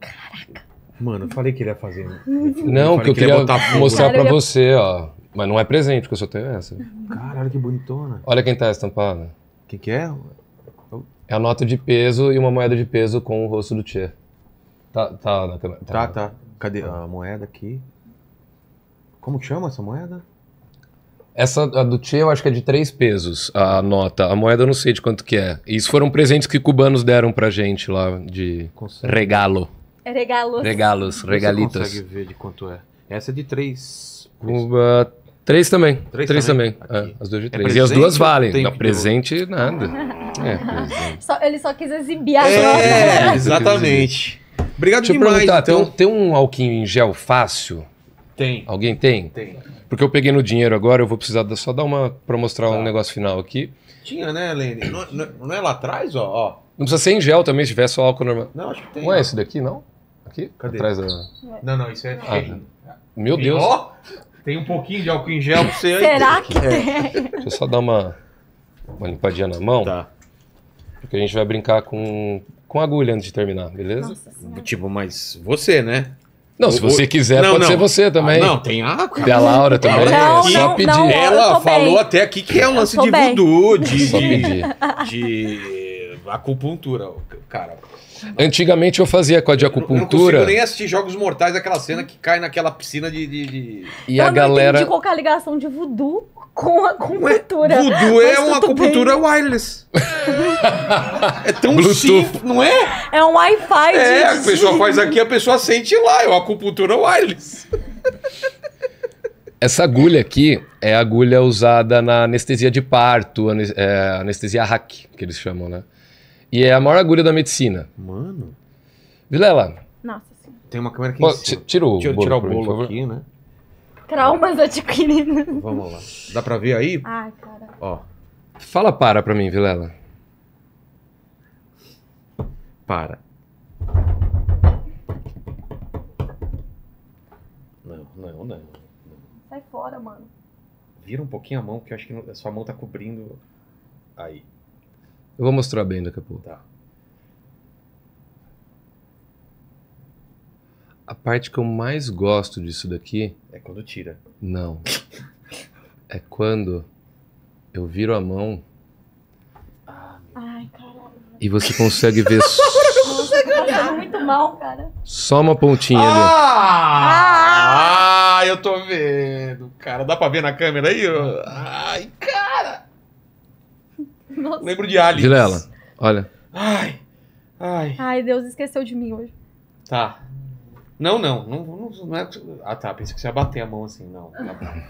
Caraca. Mano, eu falei que ele ia fazer. Né? Uhum. Eu não, que eu queria mostrar para você, ó. Mas não é presente, que eu só tenho essa. Caralho, que bonitona. Olha quem tá estampada. O que, que é? É a nota de peso e uma moeda de peso com o rosto do Tchê. Tá, tá na câmera. Tá, tá. tá. Cadê a moeda aqui? Como chama essa moeda? Essa do Che, eu acho que é de três pesos a nota. A moeda eu não sei de quanto que é. E isso foram presentes que cubanos deram pra gente lá de consegue. regalo. É regalos. Regalos, regalitos. Você consegue ver de quanto é. Essa é de três. Cuba... Três também. Três, três também. também. É, as duas de é três. É e as duas valem. Não, presente, nada. É, Só, ele só quis exibir a é, é Exatamente. Obrigado Deixa demais. Eu perguntar, então... tem, um, tem um em gel fácil? Tem. Alguém tem? Tem. Porque eu peguei no dinheiro agora, eu vou precisar só dar uma para mostrar tá. um negócio final aqui. Tinha, né, Lene? Não, não, é lá atrás, ó, ó, Não precisa ser em gel também, se tiver só álcool normal. Não, acho que tem. Não é esse daqui, não? Aqui? Cadê? Atrás da... Não, não, isso é. Ah, Meu Deus. Ó, tem um pouquinho de álcool em gel pra você. Será é. que tem? Deixa eu só dar uma, uma limpadinha na mão. Tá. Porque a gente vai brincar com, com agulha antes de terminar, beleza? Nossa, tipo, mas você, né? Não, se você quiser, não, pode não. ser você ah, também. Ah, não, tem a... Tem a Laura também. Não, é só pedir. Ela falou bem. até aqui que é um lance de voodoo, de, de, de acupuntura, cara. Antigamente eu fazia com a de acupuntura. Eu não nem assistir Jogos Mortais, aquela cena que cai naquela piscina de. de, de... E eu a galera. Entendi qual é a ligação de voodoo com a acupuntura. Voodoo é uma acupuntura bem. wireless. é tão Bluetooth. simples, não é? É um Wi-Fi. É, a pessoa faz aqui, a pessoa sente lá. É uma acupuntura wireless. Essa agulha aqui é a agulha usada na anestesia de parto, é, anestesia hack, que eles chamam, né? E é a maior agulha da medicina. Mano. Vilela. Nossa senhora. Tem uma câmera aqui Pô, em cima. Tira o Deixa eu bolo, tirar o bolo mim, aqui, né? Traumas adquiridos. Vamos lá. Dá pra ver aí? Ai, cara. Ó. Fala para pra mim, Vilela. Para. Não, não, não. Sai fora, mano. Vira um pouquinho a mão, que eu acho que a sua mão tá cobrindo. Aí. Eu vou mostrar bem daqui a pouco. Tá. A parte que eu mais gosto disso daqui. É quando tira. Não. é quando eu viro a mão. Ai, caralho. E você consegue ver. Nossa, tá muito mal, cara. Só uma pontinha ah! ali. Ah! ah! eu tô vendo. Cara, dá pra ver na câmera aí? Ai, cara. Nossa. Lembro de Alice. Vilela, olha. Ai, ai. Ai, Deus esqueceu de mim hoje. Tá. Não, não. Não, não, não é... Ah, tá. Pensei que você ia bater a mão assim. Não. Tá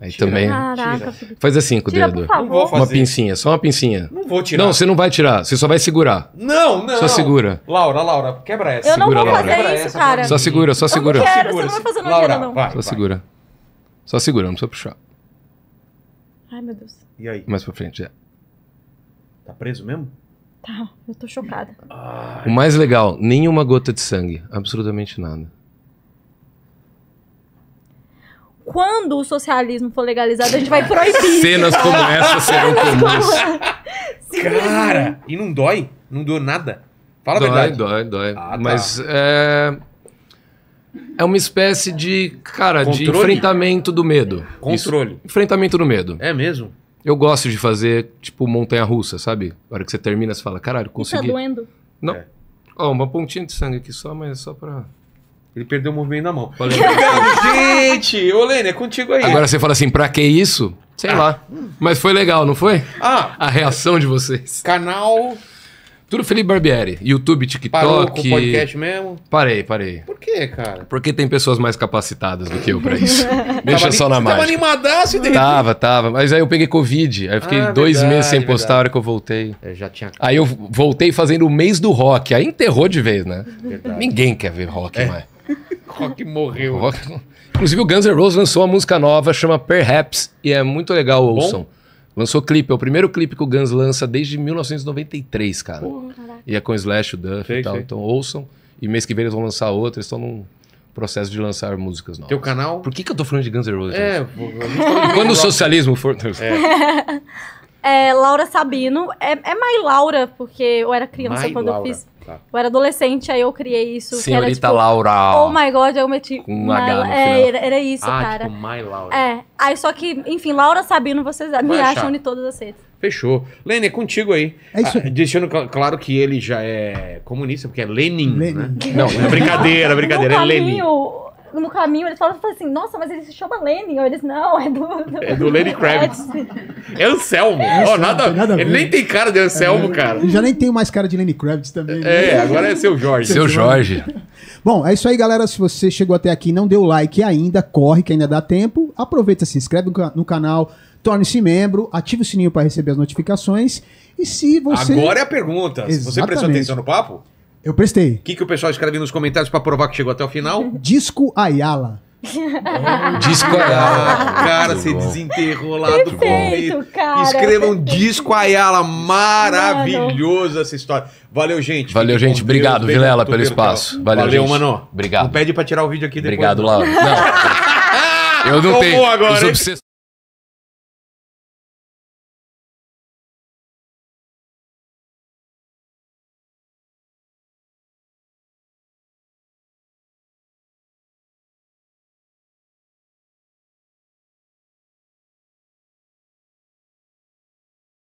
aí tira, também. Caraca, Faz assim com o tira, dedo. Não vou fazer. Uma pincinha, só uma pincinha. Não vou tirar. Não, você não vai tirar, você só vai segurar. Não, não. Só segura. Laura, Laura, quebra essa. Eu segura, não vou Laura. fazer isso, essa, cara. Só segura, só segura. Eu não quero, segura, você não vai fazer Laura, não. Vai, só vai. segura. Só segura, não precisa puxar. Ai, meu Deus. E aí? Mais pra frente, é. Tá preso mesmo? Tá, eu tô chocada. Ai. O mais legal, nenhuma gota de sangue. Absolutamente nada. Quando o socialismo for legalizado, a gente vai proibir. Cenas como essa serão comuns. Cara, e não dói? Não doeu nada? Fala dói, a verdade. Dói, dói, dói. Ah, tá. Mas é... É uma espécie de, cara, Controle? de enfrentamento do medo. Controle. Isso, enfrentamento do medo. É mesmo? Eu gosto de fazer, tipo, montanha-russa, sabe? A hora que você termina, você fala, caralho, tá consegui. Tá doendo? Não. É. Ó, é. oh, uma pontinha de sangue aqui só, mas é só pra... Ele perdeu o movimento na mão. gente! Ô, Lênia, é contigo aí. Agora você fala assim, pra que isso? Sei ah. lá. Mas foi legal, não foi? Ah! A reação de vocês. Canal tudo Felipe Barbieri. YouTube, TikTok. Parou com podcast mesmo? Parei, parei. Por quê, cara? Porque tem pessoas mais capacitadas do que eu pra isso. Deixa tava, só na mágica. Tava animadaço dele. Tava, tava. Mas aí eu peguei Covid. Aí eu fiquei ah, dois verdade, meses sem postar verdade. a hora que eu voltei. Eu é, já tinha... Aí eu voltei fazendo o mês do rock. Aí enterrou de vez, né? Verdade. Ninguém quer ver rock é. mais. rock morreu. Rock... Inclusive o Guns N' Roses lançou uma música nova, chama Perhaps. E é muito legal, ouçam. Bom? Lançou clipe, é o primeiro clipe que o Guns lança desde 1993, cara. Porra. E é com Slash, o Duff sei, e tal. Sei. Então ouçam. E mês que vem eles vão lançar outro eles estão num processo de lançar músicas novas. Teu canal? Por que, que eu tô falando de Guns N' Roses? É, quando o socialismo for. É. É, Laura Sabino. É, é mais Laura, porque eu era criança Mai quando Laura. eu fiz. Tá. Eu era adolescente, aí eu criei isso. Senhorita era, tipo, Laura. Oh my god, eu meti. Com um H no é, era, era, isso, ah, cara. Tipo, My Laura. É. Aí só que, enfim, Laura Sabino, vocês Vai me achar. acham de todas as redes. Fechou. Lênin, é contigo aí. É isso. Ah, deixando claro que ele já é comunista, porque é Lenin, Lenin. né? Não, é brincadeira, é brincadeira, no é caminho, Lenin no caminho, eles falam, assim, nossa, mas ele se chama Lenin. Ou eles, não, é do... do é do Lenny Kravitz. É, é Anselmo. É, oh, nada, nada ele nem tem cara de Anselmo, é, cara. Ele já nem tem mais cara de Lenny Kravitz também. É, né? É, agora é seu Jorge. Seu Jorge. Bom, é isso aí, galera. Se você chegou até aqui e não deu like ainda, corre que ainda dá tempo. Aproveita, se inscreve no canal, torne-se membro, ative o sininho para receber as notificações. E se você. Agora é a pergunta. Exatamente. Você prestou atenção no papo? Eu prestei. O que, que o pessoal escreve nos comentários para provar que chegou até o final? Disco Ayala. Disco Ayala. Ah, cara, você desenterrou lá do Perfeito, cara. Escrevam Disco Ayala. Maravilhosa essa história. Valeu, gente. Valeu, gente. Obrigado, Deus, Vilela, pelo espaço. Valeu, Valeu gente. mano. Obrigado. Não pede pra tirar o vídeo aqui depois. Obrigado, Laura. Não. Eu não Tomou tenho. Agora,